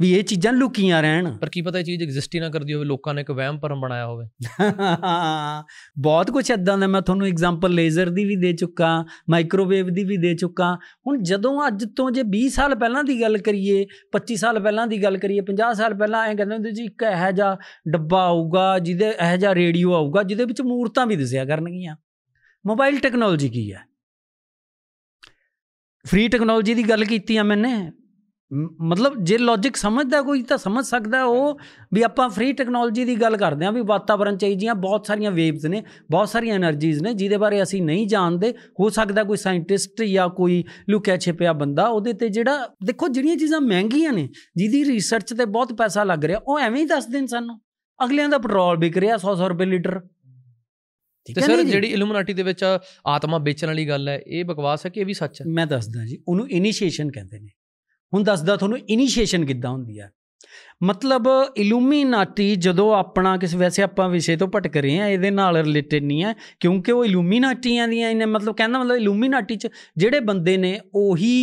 S1: ਵੀ ਇਹ ਚੀਜ਼ਾਂ ਲੁਕੀਆਂ ਰਹਿਣ ਪਰ ਕੀ
S2: ਪਤਾ ਇਹ ਚੀਜ਼ ਐਗਜ਼ਿਸਟ ਹੀ ਨਾ ਕਰਦੀ ਹੋਵੇ ਲੋਕਾਂ ਨੇ ਇੱਕ ਵਹਿਮ ਭਰਮ ਬਣਾਇਆ ਹੋਵੇ
S1: ਬਹੁਤ ਕੁਝ ਇਦਾਂ ਦਾ ਮੈਂ ਤੁਹਾਨੂੰ ਐਗਜ਼ਾਮਪਲ ਲੇਜ਼ਰ ਦੀ ਵੀ ਦੇ ਚੁੱਕਾ ਮਾਈਕ੍ਰੋਵੇਵ ਦੀ ਵੀ ਦੇ ਚੁੱਕਾ ਹੁਣ ਜਦੋਂ ਅੱਜ ਤੋਂ ਜੇ 20 ਸਾਲ ਪਹਿਲਾਂ ਦੀ ਗੱਲ ਕਰੀਏ 25 ਸਾਲ ਪਹਿਲਾਂ ਦੀ ਗੱਲ ਕਰੀਏ 50 ਸਾਲ ਪਹਿਲਾਂ ਐਂ ਕਹਿੰਦੇ ਹੁੰਦੇ ਸੀ ਇੱਕ ਇਹੋ ਜਿਹਾ ਡੱਬਾ ਆਊਗਾ ਜਿਹਦੇ ਇਹੋ ਜਿਹਾ ਰੇਡੀਓ ਆਊਗਾ ਜਿਹਦੇ ਵਿੱਚ ਮੂਰਤਾਂ ਵੀ ਦਿਸਿਆ ਕਰਨਗੀਆਂ ਮੋਬਾਈਲ ਟੈਕਨੋਲੋਜੀ ਕੀ ਹੈ ਫ੍ਰੀ ਟੈਕਨੋਲੋਜੀ ਦੀ ਗੱਲ ਕੀਤੀ ਆ ਮੈਨੇ ਮਤਲਬ ਜੇ ਲੌਜੀਕ ਸਮਝਦਾ ਕੋਈ ਤਾਂ ਸਮਝ ਸਕਦਾ ਉਹ ਵੀ ਆਪਾਂ ਫ੍ਰੀ ਟੈਕਨੋਲੋਜੀ ਦੀ ਗੱਲ ਕਰਦੇ ਆਂ ਵੀ ਵਾਤਾਵਰਣ ਚਾਹੀਦੀਆਂ ਬਹੁਤ ਸਾਰੀਆਂ ਵੇਵਸ ਨੇ ਬਹੁਤ ਸਾਰੀਆਂ એનર્ਜੀਜ਼ ਨੇ ਜਿਹਦੇ ਬਾਰੇ ਅਸੀਂ ਨਹੀਂ ਜਾਣਦੇ ਹੋ ਸਕਦਾ ਕੋਈ ਸਾਇੰਟਿਸਟ ਜਾਂ ਕੋਈ ਲੁਕਿਆ ਛਿਪਿਆ ਬੰਦਾ ਉਹਦੇ ਤੇ ਜਿਹੜਾ ਦੇਖੋ ਜਿਹੜੀਆਂ ਚੀਜ਼ਾਂ ਮਹਿੰਗੀਆਂ ਨੇ ਜਿਹਦੀ ਰਿਸਰਚ ਤੇ ਬਹੁਤ ਪੈਸਾ ਲੱਗ ਰਿਹਾ ਉਹ ਐਵੇਂ ਹੀ ਦੱਸ ਦੇਣ ਸਾਨੂੰ ਅਗਲਿਆਂ ਦਾ ਪੈਟਰੋਲ ਵਿਕ ਰਿਹਾ 100-100 ਰੁਪਏ ਲੀਟਰ ਤੇ ਸਰ ਜਿਹੜੀ ਇਲੂਮਨਾਟੀ ਦੇ ਵਿੱਚ ਆਤਮਾ ਵੇਚਣ ਵਾਲੀ ਗੱਲ ਹੈ ਇਹ ਬਕਵਾਸ ਹੈ ਕਿ ਇਹ ਵੀ ਸੱਚ ਹੈ ਮੈਂ ਦੱਸਦਾ ਜੀ ਉਹਨੂੰ ਇਨੀਸ਼ੀਏਸ਼ਨ ਕਹਿੰਦੇ ਨੇ ਹੁਣ ਦੱਸਦਾ ਤੁਹਾਨੂੰ ਇਨੀਸ਼ੀਏਸ਼ਨ ਕਿੱਦਾਂ ਹੁੰਦੀ ਆ ਮਤਲਬ ਇਲੂਮੀਨਾਟੀ ਜਦੋਂ ਆਪਣਾ ਕਿਸ ਵੈਸੇ ਆਪਾਂ ਵਿਸ਼ੇ ਤੋਂ ਭਟਕ ਰਹੇ ਆ ਇਹਦੇ ਨਾਲ ਰਿਲੇਟਡ ਨਹੀਂ ਆ ਕਿਉਂਕਿ ਉਹ ਇਲੂਮੀਨਾਟੀਆਂ ਦੀਆਂ ਇਹਨੇ ਮਤਲਬ ਕਹਿੰਦਾ ਮਤਲਬ ਇਲੂਮੀਨਾਟੀ ਚ ਜਿਹੜੇ ਬੰਦੇ ਨੇ ਉਹੀ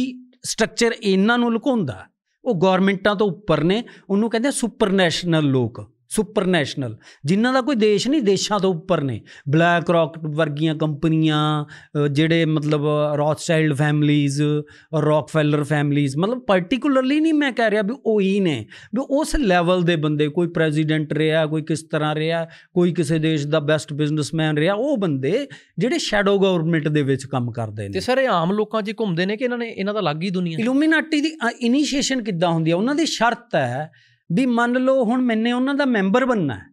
S1: ਸਟਰਕਚਰ ਇਹਨਾਂ ਨੂੰ ਲੁਕਾਉਂਦਾ ਉਹ ਗਵਰਨਮੈਂਟਾਂ ਤੋਂ ਉੱਪਰ ਨੇ ਉਹਨੂੰ ਕਹਿੰਦੇ ਸੁਪਰਨੈਸ਼ਨਲ ਲੋਕ ਸੁਪਰਨੈਸ਼ਨਲ ਜਿਨ੍ਹਾਂ ਦਾ ਕੋਈ ਦੇਸ਼ ਨਹੀਂ ਦੇਸ਼ਾਂ ਤੋਂ ਉੱਪਰ ਨੇ ਬਲੈਕ ਰੌਕ ਵਰਗੀਆਂ ਕੰਪਨੀਆਂ ਜਿਹੜੇ ਮਤਲਬ ਰੌਥਸਾਈਲਡ ਫੈਮਲੀਜ਼ ਰੌਕਫੈਲਰ ਫੈਮਲੀਜ਼ ਮਤਲਬ ਪਾਰਟਿਕੂਲਰਲੀ ਨਹੀਂ ਮੈਂ ਕਹਿ ਰਿਹਾ ਵੀ ਉਹ ਹੀ ਨੇ ਵੀ ਉਸ ਲੈਵਲ ਦੇ ਬੰਦੇ ਕੋਈ ਪ੍ਰੈਜ਼ੀਡੈਂਟ ਰਿਹਾ ਕੋਈ ਕਿਸ ਤਰ੍ਹਾਂ ਰਿਹਾ ਕੋਈ ਕਿਸੇ ਦੇਸ਼ ਦਾ ਬੈਸਟ ਬਿਜ਼ਨਸਮੈਨ ਰਿਹਾ ਉਹ ਬੰਦੇ ਜਿਹੜੇ ਸ਼ੈਡੋ ਗਵਰਨਮੈਂਟ ਦੇ ਵਿੱਚ ਕੰਮ ਕਰਦੇ ਨੇ ਤੇ ਸਰ ਇਹ ਆਮ ਲੋਕਾਂ 'ਚ ਘੁੰਮਦੇ ਨੇ ਕਿ ਇਹਨਾਂ ਨੇ ਇਹਨਾਂ ਦਾ ਅਲੱਗ ਹੀ ਦੁਨੀਆ ਇਲੂਮੀਨਾਟੀ ਦੀ ਇਨੀਸ਼ੀਏਸ਼ਨ ਕਿੱਦਾਂ ਹੁੰਦੀ ਹੈ ਉਹਨਾਂ ਦੀ ਸ਼ਰਤ ਹੈ ਵੀ ਮੰਨ ਲਓ ਹੁਣ ਮੈਨੇ ਉਹਨਾਂ ਦਾ ਮੈਂਬਰ ਬੰਨਣਾ ਹੈ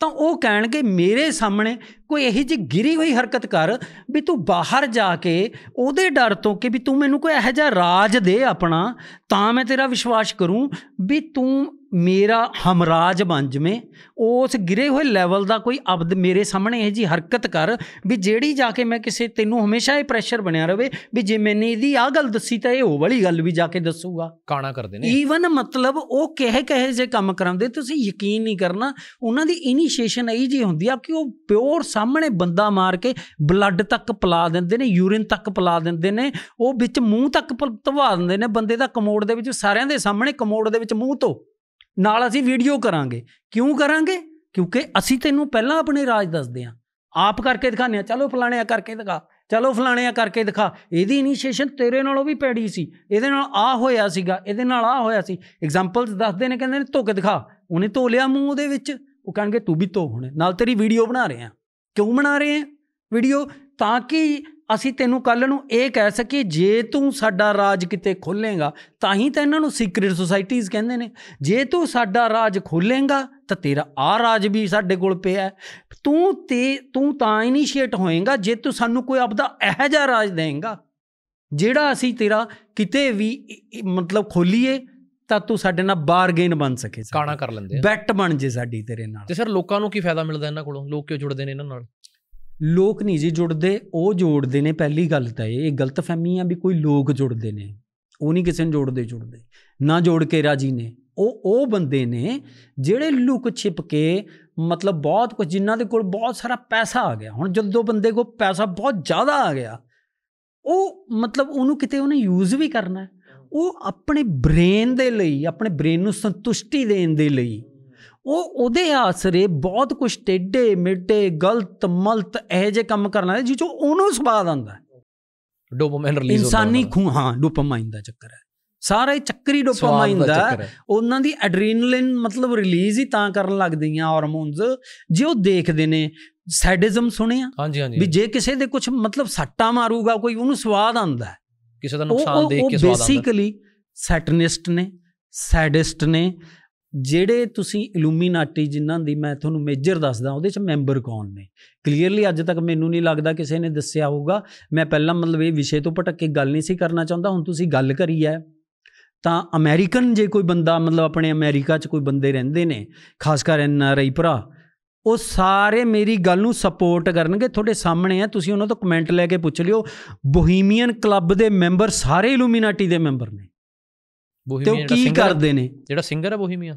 S1: ਤਾਂ ਉਹ ਕਹਿਣਗੇ ਮੇਰੇ ਸਾਹਮਣੇ ਕੋਈ ਇਹੋ ਜਿਹੀ ਗਿਰੀ ਹੋਈ ਹਰਕਤ ਕਰ ਵੀ ਤੂੰ ਬਾਹਰ ਜਾ ਕੇ ਉਹਦੇ ਡਰ ਤੋਂ ਕਿ ਵੀ ਤੂੰ ਮੈਨੂੰ ਕੋਈ ਇਹੋ ਜਿਹਾ ਰਾਜ ਦੇ ਆਪਣਾ ਤਾਂ ਮੈਂ ਤੇਰਾ ਵਿਸ਼ਵਾਸ ਕਰੂੰ ਵੀ ਤੂੰ ਮੇਰਾ ਹਮਰਾਜ ਬਣ ਜਵੇਂ ਉਸ ਗਿਰੇ ਹੋਏ ਲੈਵਲ ਦਾ ਕੋਈ ਅਬਦ ਮੇਰੇ ਸਾਹਮਣੇ ਇਹ ਜੀ ਹਰਕਤ ਕਰ ਵੀ ਜਿਹੜੀ ਜਾ ਕੇ ਮੈਂ ਕਿਸੇ ਤੈਨੂੰ ਹਮੇਸ਼ਾ ਇਹ ਪ੍ਰੈਸ਼ਰ ਬਣਿਆ ਰਵੇ ਵੀ ਜੇ ਮੈਨੇ ਇਹਦੀ ਆ ਗੱਲ ਦੱਸੀ ਤਾਂ ਇਹ ਉਹ ਵਾਲੀ ਗੱਲ ਵੀ ਜਾ ਕੇ ਦੱਸੂਗਾ ਕਾਣਾ ਕਰਦੇ ਨੇ ਈਵਨ ਮਤਲਬ ਉਹ ਕਹਿ ਕਹਿ ਜੇ ਕੰਮ ਕਰਾਉਂਦੇ ਤੁਸੀਂ ਯਕੀਨ ਨਹੀਂ ਕਰਨਾ ਉਹਨਾਂ ਦੀ ਇਨੀਸ਼ੀਏਸ਼ਨ ਇਹ ਜੀ ਹੁੰਦੀ ਆ ਕਿ ਉਹ ਪਿਓਰ ਸਾਹਮਣੇ ਬੰਦਾ ਮਾਰ ਕੇ ਬਲੱਡ ਤੱਕ ਪਲਾ ਦਿੰਦੇ ਨੇ ਯੂਰਿਨ ਤੱਕ ਪਲਾ ਦਿੰਦੇ ਨੇ ਉਹ ਵਿੱਚ ਮੂੰਹ ਤੱਕ ਧਵਾ ਦਿੰਦੇ ਨੇ ਬੰਦੇ ਦਾ ਕਮੋੜ ਦੇ ਵਿੱਚ ਸਾਰਿਆਂ ਦੇ ਸਾਹਮਣੇ ਕਮੋੜ ਦੇ ਵਿੱਚ ਮੂੰਹ ਤੋਂ ਨਾਲ ਅਸੀਂ ਵੀਡੀਓ ਕਰਾਂਗੇ ਕਿਉਂ ਕਰਾਂਗੇ ਕਿਉਂਕਿ ਅਸੀਂ ਤੈਨੂੰ ਪਹਿਲਾਂ ਆਪਣੇ ਰਾਜ ਦੱਸਦੇ ਆਂ ਆਪ ਕਰਕੇ ਦਿਖਾਣੇ ਆ ਚਲੋ ਫਲਾਣੇ ਆ ਕਰਕੇ ਦਿਖਾ ਚਲੋ ਫਲਾਣੇ ਆ ਕਰਕੇ ਦਿਖਾ ਇਹਦੀ ਇਨੀਸ਼ੀਏਸ਼ਨ ਤੇਰੇ ਨਾਲੋਂ ਵੀ ਪੈੜੀ ਸੀ ਇਹਦੇ ਨਾਲ ਆ ਹੋਇਆ ਸੀਗਾ ਇਹਦੇ ਨਾਲ ਆ ਹੋਇਆ ਸੀ ਐਗਜ਼ਾਮਪਲਸ ਦੱਸਦੇ ਨੇ ਕਹਿੰਦੇ ਨੇ ਧੋ ਕੇ ਦਿਖਾ ਉਹਨੇ ਧੋ ਲਿਆ ਮੂੰਹ ਉਹਦੇ ਵਿੱਚ ਉਹ ਕਹਣਗੇ ਤੂੰ ਵੀ ਧੋ ਹੁਣ ਨਾਲ ਤੇਰੀ ਵੀਡੀਓ ਬਣਾ ਰਹੇ ਆ ਕਿਉਂ ਬਣਾ ਰਹੇ ਆ ਵੀਡੀਓ ਤਾਂ ਕਿ ਅਸੀਂ ਤੈਨੂੰ ਕੱਲ ਨੂੰ ਇਹ ਕਹਿ ਸਕੀ ਜੇ ਤੂੰ ਸਾਡਾ ਰਾਜ ਕਿਤੇ ਖੋਲੇਗਾ ਤਾਂ ਹੀ ਤਾਂ ਇਹਨਾਂ ਨੂੰ ਸੀਕ੍ਰੀਟ ਸੁਸਾਇਟੀਆਂ ਕਹਿੰਦੇ ਨੇ ਜੇ ਤੂੰ ਸਾਡਾ ਰਾਜ ਖੋਲੇਗਾ ਤਾਂ ਤੇਰਾ ਆ ਰਾਜ ਵੀ ਸਾਡੇ ਕੋਲ ਪਿਆ ਤੂੰ ਤੇ ਤੂੰ ਤਾਂ ਇਨੀਸ਼ੀਏਟ ਹੋਏਗਾ ਜੇ ਤੂੰ ਸਾਨੂੰ ਕੋਈ ਆਪਦਾ ਇਹ ਜਿਹਾ ਰਾਜ ਦੇਂਗਾ ਜਿਹੜਾ ਅਸੀਂ ਤੇਰਾ ਕਿਤੇ ਵੀ ਮਤਲਬ ਖੋਲੀਏ ਤਾਂ ਤੂੰ ਸਾਡੇ ਨਾਲ ਬਾਰਗੇਨ ਬਣ ਸਕੇ ਕਾਣਾ ਕਰ ਲੈਂਦੇ ਆ ਬੈਟ ਬਣ ਜੇ ਸਾਡੀ ਤੇਰੇ ਨਾਲ
S2: ਤੇ ਸਰ ਲੋਕਾਂ ਨੂੰ ਕੀ ਫਾਇਦਾ ਮਿਲਦਾ ਇਹਨਾਂ ਕੋਲੋਂ ਲੋਕ ਕਿਉਂ ਜੁੜਦੇ ਨੇ ਇਹਨਾਂ ਨਾਲ
S1: ਲੋਕ ਨਹੀਂ ਜੀ ਜੁੜਦੇ ਉਹ ਜੋੜਦੇ ਨੇ ਪਹਿਲੀ ਗੱਲ ਤਾਂ ਇਹ ਇਹ ਗਲਤਫਹਿਮੀ ਆ ਵੀ ਕੋਈ ਲੋਕ ਜੁੜਦੇ ਨੇ ਉਹ ਨਹੀਂ ਕਿਸੇ ਨੂੰ ਜੋੜਦੇ ਜੁੜਦੇ ਨਾ ਜੋੜ ਕੇ ਰਾਜੀ ਨੇ ਉਹ ਉਹ ਬੰਦੇ ਨੇ ਜਿਹੜੇ ਲੁਕ ਛਿਪ ਕੇ ਮਤਲਬ ਬਹੁਤ ਕੁਝ ਜਿਨ੍ਹਾਂ ਦੇ ਕੋਲ ਬਹੁਤ ਸਾਰਾ ਪੈਸਾ ਆ ਗਿਆ ਹੁਣ ਜਦੋਂ ਬੰਦੇ ਕੋਲ ਪੈਸਾ ਬਹੁਤ ਜ਼ਿਆਦਾ ਆ ਗਿਆ ਉਹ ਮਤਲਬ ਉਹਨੂੰ ਕਿਤੇ ਉਹਨੇ ਯੂਜ਼ ਵੀ ਕਰਨਾ ਉਹ ਆਪਣੇ ਬ੍ਰੇਨ ਦੇ ਲਈ ਆਪਣੇ ਬ੍ਰੇਨ ਨੂੰ ਸੰਤੁਸ਼ਟੀ ਦੇਣ ਦੇ ਲਈ ਉਹ ਉਹਦੇ ਆਸਰੇ ਬਹੁਤ ਕੁਝ ਟੇਡੇ ਮਿੱਡੇ ਗਲਤ ਮਲਤ ਇਹ ਜੇ ਕੰਮ ਕਰਨਾ ਹੈ ਜਿਸ ਉਹਨੂੰ ਸਵਾਦ ਆਉਂਦਾ ਡੋਪਾਮਾਈਨ ਰਿਲੀਜ਼ ਹੁੰਦਾ ਇਨਸਾਨੀ ਖੂ ਹਾਂ ਡੋਪਾਮਾਈਨ ਦਾ ਚੱਕਰ ਹੈ ਸਾਰਾ ਹੀ ਚੱਕਰੀ ਡੋਪਾਮਾਈਨ ਦਾ ਉਹਨਾਂ ਦੀ ਐਡਰੀਨਲਿਨ ਮਤਲਬ ਰਿਲੀਜ਼ ਹੀ ਤਾਂ ਕਰਨ ਲੱਗਦੀਆਂ ਹਾਰਮੋਨਸ ਜੇ ਉਹ ਦੇਖਦੇ ਨੇ ਸੈਡਿਜ਼ਮ ਸੁਣਿਆ ਹਾਂਜੀ ਹਾਂਜੀ ਵੀ ਜੇ ਕਿਸੇ ਦੇ ਕੁਝ ਮਤਲਬ ਸੱਟਾ ਮਾਰੂਗਾ ਕੋਈ ਉਹਨੂੰ ਸਵਾਦ ਆਉਂਦਾ ਕਿਸੇ ਦਾ ਨੁਕਸਾਨ ਦੇਖ ਕੇ ਸਵਾਦ ਆਉਂਦਾ ਬੇਸਿਕਲੀ ਸੈਟਨਿਸਟ ਨੇ ਸੈਡਿਸਟ ਨੇ ਜਿਹੜੇ ਤੁਸੀਂ ਇਲੂਮੀਨਾਟੀ ਜਿਨ੍ਹਾਂ ਦੀ ਮੈਂ ਤੁਹਾਨੂੰ ਮੇਜਰ ਦੱਸਦਾ ਉਹਦੇ ਚ ਮੈਂਬਰ ਕੌਣ ਨੇ ਕਲੀਅਰਲੀ ਅੱਜ ਤੱਕ ਮੈਨੂੰ ਨਹੀਂ ਲੱਗਦਾ ਕਿਸੇ ਨੇ ਦੱਸਿਆ ਹੋਊਗਾ ਮੈਂ ਪਹਿਲਾਂ ਮਤਲਬ ਇਹ ਵਿਸ਼ੇ ਤੋਂ ਭਟਕ ਕੇ ਗੱਲ ਨਹੀਂ ਸੀ ਕਰਨਾ ਚਾਹੁੰਦਾ ਹੁਣ ਤੁਸੀਂ ਗੱਲ ਕਰੀ ਹੈ ਤਾਂ ਅਮਰੀਕਨ ਜੇ ਕੋਈ ਬੰਦਾ ਮਤਲਬ ਆਪਣੇ ਅਮਰੀਕਾ 'ਚ ਕੋਈ ਬੰਦੇ ਰਹਿੰਦੇ ਨੇ ਖਾਸ ਕਰ ਐਨਆਰਆਈ ਭਰਾ ਉਹ ਸਾਰੇ ਮੇਰੀ ਗੱਲ ਨੂੰ ਸਪੋਰਟ ਕਰਨਗੇ ਤੁਹਾਡੇ ਸਾਹਮਣੇ ਆ ਤੁਸੀਂ ਉਹਨਾਂ ਤੋਂ ਕਮੈਂਟ ਲੈ ਕੇ ਪੁੱਛ ਲਿਓ ਬੋਹੀਮੀਅਨ ਕਲੱਬ ਦੇ ਮੈਂਬਰ ਸਾਰੇ ਇਲੂਮੀਨਾਟੀ ਦੇ ਮੈਂਬਰ ਨੇ ਤੇ ਉਹ ਕੀ ਕਰਦੇ ਨੇ
S2: ਜਿਹੜਾ ਸਿੰਗਰ ਹੈ ਬੋਹੀਮੀਆ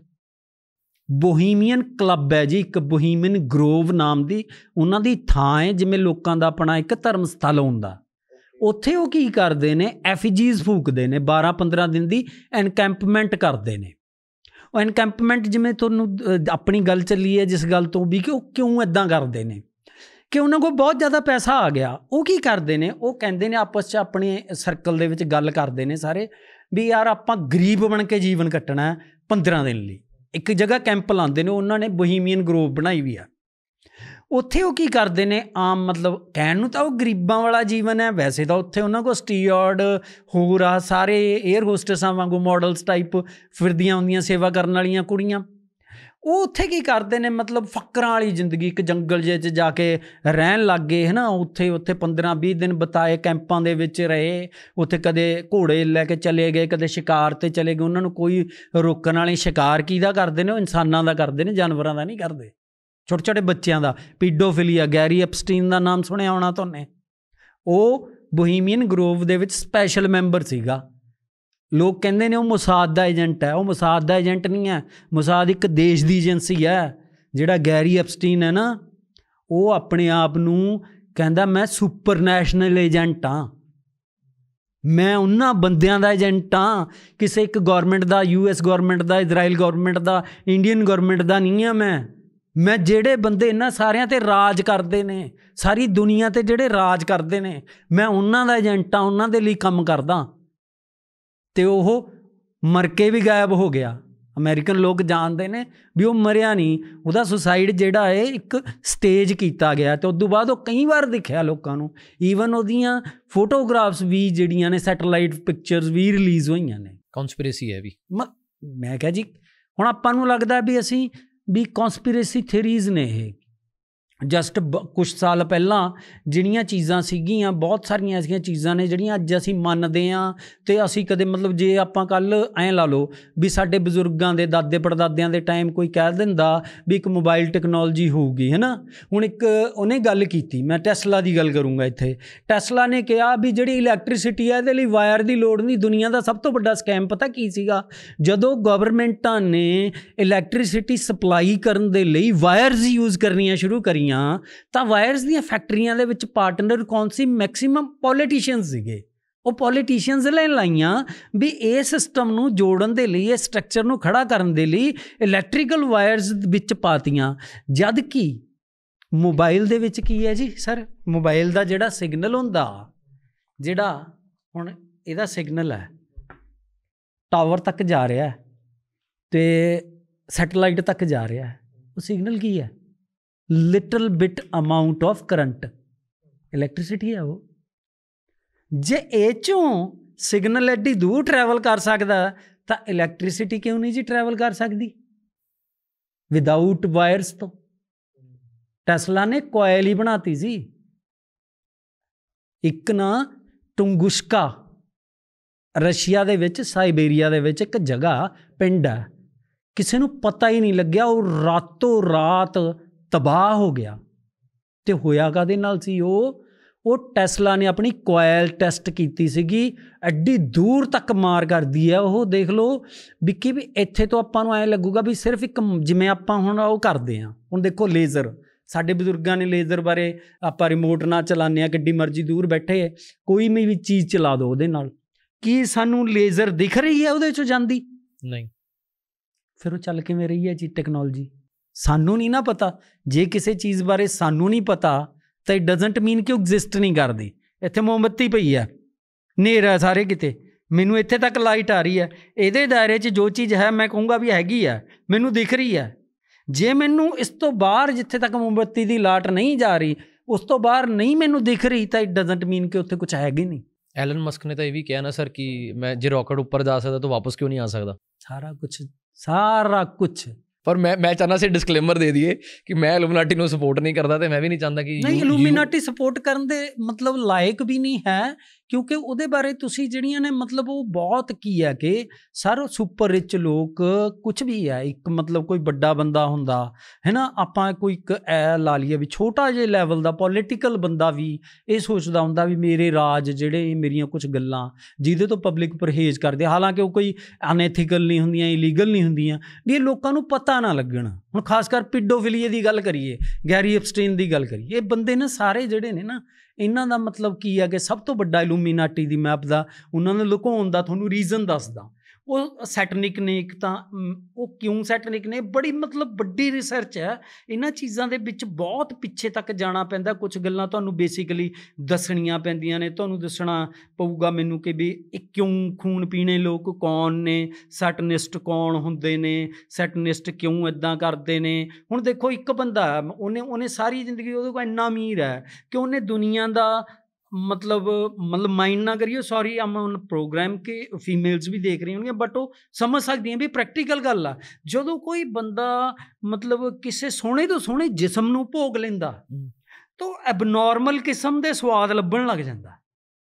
S1: ਬੋਹੀਮੀਅਨ ਕਲੱਬ ਹੈ ਜੀ ਇੱਕ ਬੋਹੀਮੀਅਨ ਗਰੋਵ ਨਾਮ ਦੀ ਉਹਨਾਂ ਦੀ ਥਾਂ ਹੈ ਜਿਵੇਂ ਲੋਕਾਂ ਦਾ ਆਪਣਾ ਇੱਕ ਧਰਮ ਸਥਲ ਹੁੰਦਾ ਉੱਥੇ ਉਹ ਕੀ ਕਰਦੇ ਨੇ ਐਫੀਜੀਜ਼ ਫੂਕਦੇ ਨੇ 12-15 ਦਿਨ ਦੀ ਐਨਕੈਂਪਮੈਂਟ ਕਰਦੇ ਨੇ ਉਹ ਐਨਕੈਂਪਮੈਂਟ ਜਿਵੇਂ ਤੁਹਾਨੂੰ ਆਪਣੀ ਗੱਲ ਚੱਲੀ ਹੈ ਜਿਸ ਗੱਲ ਤੋਂ ਵੀ ਕਿ ਉਹ ਕਿਉਂ ਇਦਾਂ ਕਰਦੇ ਨੇ ਕਿ ਉਹਨਾਂ ਕੋਲ ਬਹੁਤ ਜ਼ਿਆਦਾ ਪੈਸਾ ਆ ਗਿਆ ਉਹ ਕੀ ਕਰਦੇ ਨੇ ਉਹ ਕਹਿੰਦੇ ਨੇ ਆਪਸ 'ਚ ਆਪਣੇ ਸਰਕਲ ਦੇ ਵਿੱਚ ਗੱਲ ਕਰਦੇ ਨੇ ਸਾਰੇ ਵੀ ਯਾਰ ਆਪਾਂ ਗਰੀਬ ਬਣ ਕੇ ਜੀਵਨ ਕੱਟਣਾ 15 ਦਿਨ ਲਈ ਇੱਕ ਜਗ੍ਹਾ ਕੈਂਪ ਲਾਉਂਦੇ ਨੇ ਉਹਨਾਂ ਨੇ ਬੋਹੀਮੀਅਨ ਗਰੋਵ ਬਣਾਈ ਵੀ ਆ ਉੱਥੇ ਉਹ ਕੀ ਕਰਦੇ ਨੇ ਆਮ ਮਤਲਬ ਕਹਿਣ ਨੂੰ ਤਾਂ ਉਹ ਗਰੀਬਾਂ ਵਾਲਾ ਜੀਵਨ ਹੈ ਵੈਸੇ ਤਾਂ ਉੱਥੇ ਉਹਨਾਂ ਕੋ ਸਟੀਅਰਡ ਹੋਰ ਆ ਸਾਰੇ 에ਅਰ ਹੋਸਟਸਾਂ ਵਾਂਗੂ ਮਾਡਲਸ ਟਾਈਪ ਫਿਰਦੀਆਂ ਹੁੰਦੀਆਂ ਸੇਵਾ ਕਰਨ ਵਾਲੀਆਂ ਕੁੜੀਆਂ ਉਹ ਉੱਥੇ ਕੀ ਕਰਦੇ ਨੇ ਮਤਲਬ ਫੱਕਰਾਂ ਵਾਲੀ ਜ਼ਿੰਦਗੀ ਇੱਕ ਜੰਗਲ ਜੇ ਚ ਜਾ ਕੇ ਰਹਿਣ ਲੱਗ ਗਏ ਹਨਾ ਉੱਥੇ ਉੱਥੇ 15 20 ਦਿਨ ਬਤਾਏ ਕੈਂਪਾਂ ਦੇ ਵਿੱਚ ਰਹੇ ਉੱਥੇ ਕਦੇ ਘੋੜੇ ਲੈ ਕੇ ਚਲੇ ਗਏ ਕਦੇ ਸ਼ਿਕਾਰ ਤੇ ਚਲੇ ਗਏ ਉਹਨਾਂ ਨੂੰ ਕੋਈ ਰੋਕਣ ਵਾਲੀ ਸ਼ਿਕਾਰ ਕੀਦਾ ਕਰਦੇ ਨੇ ਉਹ ਇਨਸਾਨਾਂ ਦਾ ਕਰਦੇ ਨੇ ਜਾਨਵਰਾਂ ਦਾ ਨਹੀਂ ਕਰਦੇ ਛੋਟੇ ਛੋਟੇ ਬੱਚਿਆਂ ਦਾ ਪੀਡੋਫਿਲੀਆ ਗੈਰੀ ਐਪਸਟੀਨ ਦਾ ਨਾਮ ਸੁਣਿਆ ਹੋਣਾ ਤੁਹਾਨੇ ਉਹ ਬੋਹੀਮੀਅਨ ਗਰੋਵ ਦੇ ਵਿੱਚ ਸਪੈਸ਼ਲ ਮੈਂਬਰ ਸੀਗਾ ਲੋਕ ਕਹਿੰਦੇ ਨੇ ਉਹ ਮੁਸਾਦ ਦਾ ਏਜੰਟ ਹੈ ਉਹ ਮੁਸਾਦ ਦਾ ਏਜੰਟ ਨਹੀਂ ਹੈ ਮੁਸਾਦ ਇੱਕ ਦੇਸ਼ ਦੀ ਏਜੰਸੀ ਹੈ ਜਿਹੜਾ ਗੈਰੀ ਐਪਸਟੀਨ ਹੈ ਨਾ ਉਹ ਆਪਣੇ ਆਪ ਨੂੰ ਕਹਿੰਦਾ ਮੈਂ ਸੁਪਰ ਨੈਸ਼ਨਲ ਏਜੰਟ ਹਾਂ ਮੈਂ ਉਹਨਾਂ ਬੰਦਿਆਂ ਦਾ ਏਜੰਟ ਹਾਂ ਕਿਸੇ ਇੱਕ ਗਵਰਨਮੈਂਟ ਦਾ ਯੂਐਸ ਗਵਰਨਮੈਂਟ ਦਾ ਇਜ਼ਰਾਈਲ ਗਵਰਨਮੈਂਟ ਦਾ ਇੰਡੀਅਨ ਗਵਰਨਮੈਂਟ ਦਾ ਨਹੀਂ ਆ ਮੈਂ ਮੈਂ ਜਿਹੜੇ ਬੰਦੇ ਇਹਨਾਂ ਸਾਰਿਆਂ ਤੇ ਰਾਜ ਕਰਦੇ ਨੇ ਸਾਰੀ ਦੁਨੀਆ ਤੇ ਜਿਹੜੇ ਰਾਜ ਕਰਦੇ ਨੇ ਮੈਂ ਉਹਨਾਂ ਦਾ ਏਜੰਟ ਹਾਂ ਉਹਨਾਂ ਦੇ ਲਈ ਕੰਮ ਕਰਦਾ ਤੇ ਉਹ ਮਰ ਕੇ ਵੀ ਗਾਇਬ ਹੋ ਗਿਆ ਅਮਰੀਕਨ ਲੋਕ ਜਾਣਦੇ ਨੇ ਵੀ ਉਹ ਮਰਿਆ ਨਹੀਂ ਉਹਦਾ ਸੁਸਾਈਡ ਜਿਹੜਾ ਹੈ ਇੱਕ ਸਟੇਜ ਕੀਤਾ ਗਿਆ ਤੇ ਉਸ ਤੋਂ ਬਾਅਦ ਉਹ ਕਈ ਵਾਰ ਦਿਖਿਆ ਲੋਕਾਂ ਨੂੰ ਈਵਨ ਉਹਦੀਆਂ ਫੋਟੋਗ੍ਰਾਫਸ ਵੀ ਜਿਹੜੀਆਂ ਨੇ ਸੈਟਲਾਈਟ ਪਿਕਚਰਸ ਵੀ ਰਿਲੀਜ਼ ਹੋਈਆਂ ਨੇ ਕਨਸਪੀਰੇਸੀ ਹੈ ਵੀ ਮੈਂ ਕਹਾਂ ਜੀ ਹੁਣ ਆਪਾਂ ਨੂੰ ਲੱਗਦਾ ਵੀ ਅਸੀਂ ਵੀ ਕਨਸਪੀਰੇਸੀ ਥਿਉਰੀਜ਼ ਨੇ ਇਹ ਜਸਟ ਕੁਝ ਸਾਲ ਪਹਿਲਾਂ ਜਿਹੜੀਆਂ ਚੀਜ਼ਾਂ ਸੀਗੀਆਂ ਬਹੁਤ ਸਾਰੀਆਂ ਐਸੀਆਂ ਚੀਜ਼ਾਂ ਨੇ ਜਿਹੜੀਆਂ ਅੱਜ ਅਸੀਂ ਮੰਨਦੇ ਆਂ ਤੇ ਅਸੀਂ ਕਦੇ ਮਤਲਬ ਜੇ ਆਪਾਂ ਕੱਲ ਐ ਲਾ ਲਓ ਵੀ ਸਾਡੇ ਬਜ਼ੁਰਗਾਂ ਦੇ ਦਾਦੇ ਪੜਦਾਦਿਆਂ ਦੇ ਟਾਈਮ ਕੋਈ ਕਹਿ ਦਿੰਦਾ ਵੀ ਇੱਕ ਮੋਬਾਈਲ ਟੈਕਨੋਲੋਜੀ ਹੋਊਗੀ ਹੈਨਾ ਹੁਣ ਇੱਕ ਉਹਨੇ ਗੱਲ ਕੀਤੀ ਮੈਂ ਟੈਸਲਾ ਦੀ ਗੱਲ ਕਰੂੰਗਾ ਇੱਥੇ ਟੈਸਲਾ ਨੇ ਕਿਹਾ ਵੀ ਜਿਹੜੀ ਇਲੈਕਟ੍ਰਿਸਿਟੀ ਹੈ ਇਹਦੇ ਲਈ ਵਾਇਰ ਦੀ ਲੋੜ ਨਹੀਂ ਦੁਨੀਆ ਦਾ ਸਭ ਤੋਂ ਵੱਡਾ ਸਕੈਮ ਪਤਾ ਕੀ ਸੀਗਾ ਜਦੋਂ ਗਵਰਨਮੈਂਟਾਂ ਨੇ ਇਲੈਕਟ੍ਰਿਸਿਟੀ ਸਪਲਾਈ ਕਰਨ ਦੇ ਲਈ ਵਾਇਰਸ ਯੂਜ਼ ਕਰਨੀਆਂ ਸ਼ੁਰੂ ਕਰੀਆਂ ਹੋਈਆਂ ਤਾਂ ਵਾਇਰਸ ਦੀਆਂ ਫੈਕਟਰੀਆਂ ਦੇ ਵਿੱਚ ਪਾਰਟਨਰ ਕੌਣ ਸੀ ਮੈਕਸਿਮਮ ਪੋਲੀਟੀਸ਼ੀਅਨਸ ਸੀਗੇ ਉਹ ਪੋਲੀਟੀਸ਼ੀਅਨਸ ਲੈ ਲਾਈਆਂ ਵੀ ਇਹ ਸਿਸਟਮ ਨੂੰ ਜੋੜਨ ਦੇ ਲਈ ਇਹ ਸਟਰਕਚਰ ਨੂੰ ਖੜਾ ਕਰਨ ਦੇ ਲਈ ਇਲੈਕਟ੍ਰੀਕਲ ਵਾਇਰਸ ਵਿੱਚ ਪਾਤੀਆਂ ਜਦ ਕਿ ਮੋਬਾਈਲ ਦੇ ਵਿੱਚ ਕੀ ਹੈ ਜੀ ਸਰ ਮੋਬਾਈਲ ਦਾ ਜਿਹੜਾ ਸਿਗਨਲ ਹੁੰਦਾ ਜਿਹੜਾ ਹੁਣ ਇਹਦਾ ਸਿਗਨਲ ਹੈ ਟਾਵਰ ਤੱਕ ਜਾ ਰਿਹਾ ਤੇ ਸੈਟੇਲਾਈਟ ਤੱਕ ਜਾ ਰਿਹਾ ਉਹ ਸਿਗਨਲ ਕੀ ਹੈ little bit amount of current electricity ਹੈ ਉਹ ਜੇ ਇਹ ਚੋਂ ਸਿਗਨਲ ਐਡੀ ਦੂਰ ਟਰੈਵਲ ਕਰ ਸਕਦਾ ਤਾਂ ਇਲੈਕਟ੍ਰਿਸਿਟੀ ਕਿਉਂ ਨਹੀਂ ਜੀ ਟਰੈਵਲ ਕਰ ਸਕਦੀ ਵਿਦਆਊਟ ਵਾਇਰਸ ਤੋਂ ਟੈਸਲਾ ਨੇ ਕੋਇਲ ਹੀ ਬਣਾਤੀ ਸੀ ਇੱਕ ਨਾ ਟੁੰਗੁਸ਼ਕਾ ਰਸ਼ੀਆ ਦੇ ਵਿੱਚ ਸਾਈਬੇਰੀਆ ਦੇ ਵਿੱਚ ਇੱਕ ਜਗ੍ਹਾ ਪਿੰਡ ਹੈ ਕਿਸੇ ਨੂੰ ਪਤਾ ਹੀ ਨਹੀਂ ਲੱਗਿਆ ਉਹ ਰਾਤੋਂ ਰਾਤ ਤਬਾਹ ਹੋ ਗਿਆ ਤੇ ਹੋਇਆ ਕਾਦੇ ਨਾਲ ਸੀ ਉਹ ਉਹ ਟੈਸਲਾ ਨੇ ਆਪਣੀ ਕੋਇਲ ਟੈਸਟ ਕੀਤੀ ਸੀਗੀ ਐਡੀ ਦੂਰ ਤੱਕ ਮਾਰ ਕਰਦੀ ਹੈ ਉਹ ਦੇਖ ਲਓ ਵੀ ਕਿ ਵੀ ਇੱਥੇ ਤੋਂ ਆਪਾਂ ਨੂੰ ਐ ਲੱਗੂਗਾ ਵੀ ਸਿਰਫ ਇੱਕ ਜਿਵੇਂ ਆਪਾਂ ਹੁਣ ਉਹ ਕਰਦੇ ਆ ਹੁਣ ਦੇਖੋ ਲੇਜ਼ਰ ਸਾਡੇ ਬਜ਼ੁਰਗਾਂ ਨੇ ਲੇਜ਼ਰ ਬਾਰੇ ਆਪਾਂ ਰਿਮੋਟ ਨਾਲ ਚਲਾਉਂਦੇ ਆ ਕਿੱਡੀ ਮਰਜ਼ੀ ਦੂਰ ਬੈਠੇ ਕੋਈ ਵੀ ਚੀਜ਼ ਚਲਾ ਦੋ ਉਹਦੇ ਨਾਲ ਕੀ ਸਾਨੂੰ ਲੇਜ਼ਰ ਦਿਖ ਰਹੀ ਹੈ ਉਹਦੇ ਚੋਂ ਜਾਂਦੀ ਨਹੀਂ ਫਿਰ ਉਹ ਚੱਲ ਕਿਵੇਂ ਰਹੀ ਹੈ ਜੀ ਟੈਕਨੋਲੋਜੀ ਸਾਨੂੰ ਨਹੀਂ ਨਾ ਪਤਾ ਜੇ ਕਿਸੇ ਚੀਜ਼ ਬਾਰੇ ਸਾਨੂੰ ਨਹੀਂ ਪਤਾ ਤਾਂ ਇਟ ਡਸਨਟ ਮੀਨ ਕਿ ਉਹ ਐਗਜ਼ਿਸਟ ਨਹੀਂ ਕਰਦੀ ਇੱਥੇ ਮੋਮਬੱਤੀ ਪਈ ਆ ਨੇਰਾ ਸਾਰੇ ਕਿਤੇ ਮੈਨੂੰ ਇੱਥੇ ਤੱਕ ਲਾਈਟ ਆ ਰਹੀ ਹੈ ਇਹਦੇ ਦਾਇਰੇ 'ਚ ਜੋ ਚੀਜ਼ ਹੈ ਮੈਂ ਕਹੂੰਗਾ ਵੀ ਹੈਗੀ ਆ ਮੈਨੂੰ ਦਿਖ ਰਹੀ ਹੈ ਜੇ ਮੈਨੂੰ ਇਸ ਤੋਂ ਬਾਹਰ ਜਿੱਥੇ ਤੱਕ ਮੋਮਬੱਤੀ ਦੀ ਲਾਟ ਨਹੀਂ ਜਾ ਰਹੀ ਉਸ ਤੋਂ ਬਾਹਰ ਨਹੀਂ ਮੈਨੂੰ ਦਿਖ ਰਹੀ ਤਾਂ ਇਟ ਡਸਨਟ ਮੀਨ ਕਿ ਉੱਥੇ ਕੁਝ ਹੈਗਾ ਨਹੀਂ ਐਲਨ ਮਸਕ ਨੇ ਤਾਂ ਇਹ ਵੀ ਕਿਹਾ ਨਾ ਸਰ ਕਿ
S2: ਮੈਂ ਜੇ ਰਾਕਟ ਉੱਪਰ ਜਾ ਸਕਦਾ ਤਾਂ ਵਾਪਸ ਕਿਉਂ ਨਹੀਂ ਆ ਸਕਦਾ
S1: ਸਾਰਾ ਕੁਝ ਸਾਰਾ ਕੁਝ
S2: ਪਰ ਮੈਂ ਮੈਂ ਚਾਹਨਾ ਸੀ ਡਿਸਕਲੇਮਰ ਦੇ ਦਈਏ ਕਿ ਮੈਂ ਇਲੂਮਨਾਟੀ ਨੂੰ ਸਪੋਰਟ ਨਹੀਂ ਕਰਦਾ ਤੇ ਮੈਂ ਵੀ ਨਹੀਂ ਚਾਹੁੰਦਾ ਕਿ ਨਹੀਂ ਇਲੂਮਨਾਟੀ
S1: ਸਪੋਰਟ ਕਰਨ ਦੇ ਮਤਲਬ ਲਾਇਕ ਵੀ ਨਹੀਂ ਹੈ ਕਿਉਂਕਿ ਉਹਦੇ ਬਾਰੇ ਤੁਸੀਂ ਜਿਹੜੀਆਂ ਨੇ ਮਤਲਬ ਉਹ ਬਹੁਤ ਕੀ ਹੈ ਕਿ ਸਰ ਸੁਪਰ ਰਿਚ ਲੋਕ ਕੁਝ ਵੀ ਹੈ ਇੱਕ ਮਤਲਬ ਕੋਈ ਵੱਡਾ ਬੰਦਾ ਹੁੰਦਾ ਹੈ ਨਾ ਆਪਾਂ ਕੋਈ ਇੱਕ ਐ ਲਾ ਲਈਏ ਵੀ ਛੋਟਾ ਜਿਹਾ ਲੈਵਲ ਦਾ ਪੋਲਿਟੀਕਲ ਬੰਦਾ ਵੀ ਇਹ ਸੋਚਦਾ ਹੁੰਦਾ ਵੀ ਮੇਰੇ ਰਾਜ ਜਿਹੜੇ ਮੇਰੀਆਂ ਕੁਝ ਗੱਲਾਂ ਜਿਹਦੇ ਤੋਂ ਪਬਲਿਕ ਪਰਹੇਜ਼ ਕਰਦੇ ਹਾਲਾਂਕਿ ਉਹ ਕੋਈ ਅਨਐਥੀਕਲ ਨਹੀਂ ਹੁੰਦੀਆਂ ਇਲੀਗਲ ਨਹੀਂ ਹੁੰਦੀਆਂ ਵੀ ਇਹ ਲੋਕਾਂ ਨੂੰ ਪਤਾ ਨਾ ਲੱਗਣ ਹੁਣ ਖਾਸ ਕਰ ਪਿਡੋਫਿਲੀਏ ਦੀ ਗੱਲ ਕਰੀਏ ਗੈਰੀ ਐਪਸਟੀਨ ਦੀ ਗੱਲ ਕਰੀਏ ਇਹ ਬੰਦੇ ਨੇ ਸਾਰੇ ਜਿਹੜੇ ਨੇ ਨਾ ਇਹਨਾਂ ਦਾ ਮਤਲਬ ਕੀ ਹੈ ਕਿ ਸਭ ਤੋਂ ਵੱਡਾ ਇਲੂਮੀਨਾਟੀ ਦੀ ਮੈਪ ਦਾ ਉਹਨਾਂ ਨੇ ਲੁਕਾਉਣ ਦਾ ਤੁਹਾਨੂੰ ਰੀਜ਼ਨ ਦੱਸਦਾ ਉਹ ਸੈਟਨਿਕ ਨੇ ਇੱਕ ਤਾਂ ਉਹ ਕਿਉਂ ਸੈਟਨਿਕ ਨੇ ਬੜੀ ਮਤਲਬ ਵੱਡੀ ਰਿਸਰਚ ਹੈ ਇਹਨਾਂ ਚੀਜ਼ਾਂ ਦੇ ਵਿੱਚ ਬਹੁਤ ਪਿੱਛੇ ਤੱਕ ਜਾਣਾ ਪੈਂਦਾ ਕੁਝ ਗੱਲਾਂ ਤੁਹਾਨੂੰ ਬੇਸਿਕਲੀ ਦੱਸਣੀਆਂ ਪੈਂਦੀਆਂ ਨੇ ਤੁਹਾਨੂੰ ਦੱਸਣਾ ਪਊਗਾ ਮੈਨੂੰ ਕਿ ਵੀ ਇਹ ਕਿਉਂ ਖੂਨ ਪੀਣੇ ਲੋਕ ਕੌਣ ਨੇ ਸੈਟਨਿਸਟ ਕੌਣ ਹੁੰਦੇ ਨੇ ਸੈਟਨਿਸਟ ਕਿਉਂ ਇਦਾਂ ਕਰਦੇ ਨੇ ਹੁਣ ਦੇਖੋ ਇੱਕ ਬੰਦਾ ਉਹਨੇ ਉਹਨੇ ਸਾਰੀ ਜ਼ਿੰਦਗੀ ਉਹਦੇ ਕੋਲ ਇੰਨਾ ਅਮੀਰ ਹੈ ਕਿ ਉਹਨੇ ਦੁਨੀਆ ਦਾ ਮਤਲਬ ਮਤਲਬ ਮਾਈਂਡ ਨਾ करिए ਸੌਰੀ ਆਮ उन ਪ੍ਰੋਗਰਾਮ ਕੇ ਫੀਮੇਲਸ ਵੀ ਦੇਖ ਰਹੀ ਹੋਣਗੇ ਬਟ ਉਹ ਸਮਝ ਸਕਦੀਆਂ ਵੀ ਪ੍ਰੈਕਟੀਕਲ ਗੱਲ ਆ ਜਦੋਂ ਕੋਈ ਬੰਦਾ ਮਤਲਬ ਕਿਸੇ ਸੋਹਣੇ ਤੋਂ ਸੋਹਣੇ ਜਿਸਮ ਨੂੰ ਭੋਗ ਲੈਂਦਾ ਤਾਂ ਐਬਨੋਰਮਲ ਕਿਸਮ ਦੇ ਸਵਾਦ ਲੱਭਣ ਲੱਗ ਜਾਂਦਾ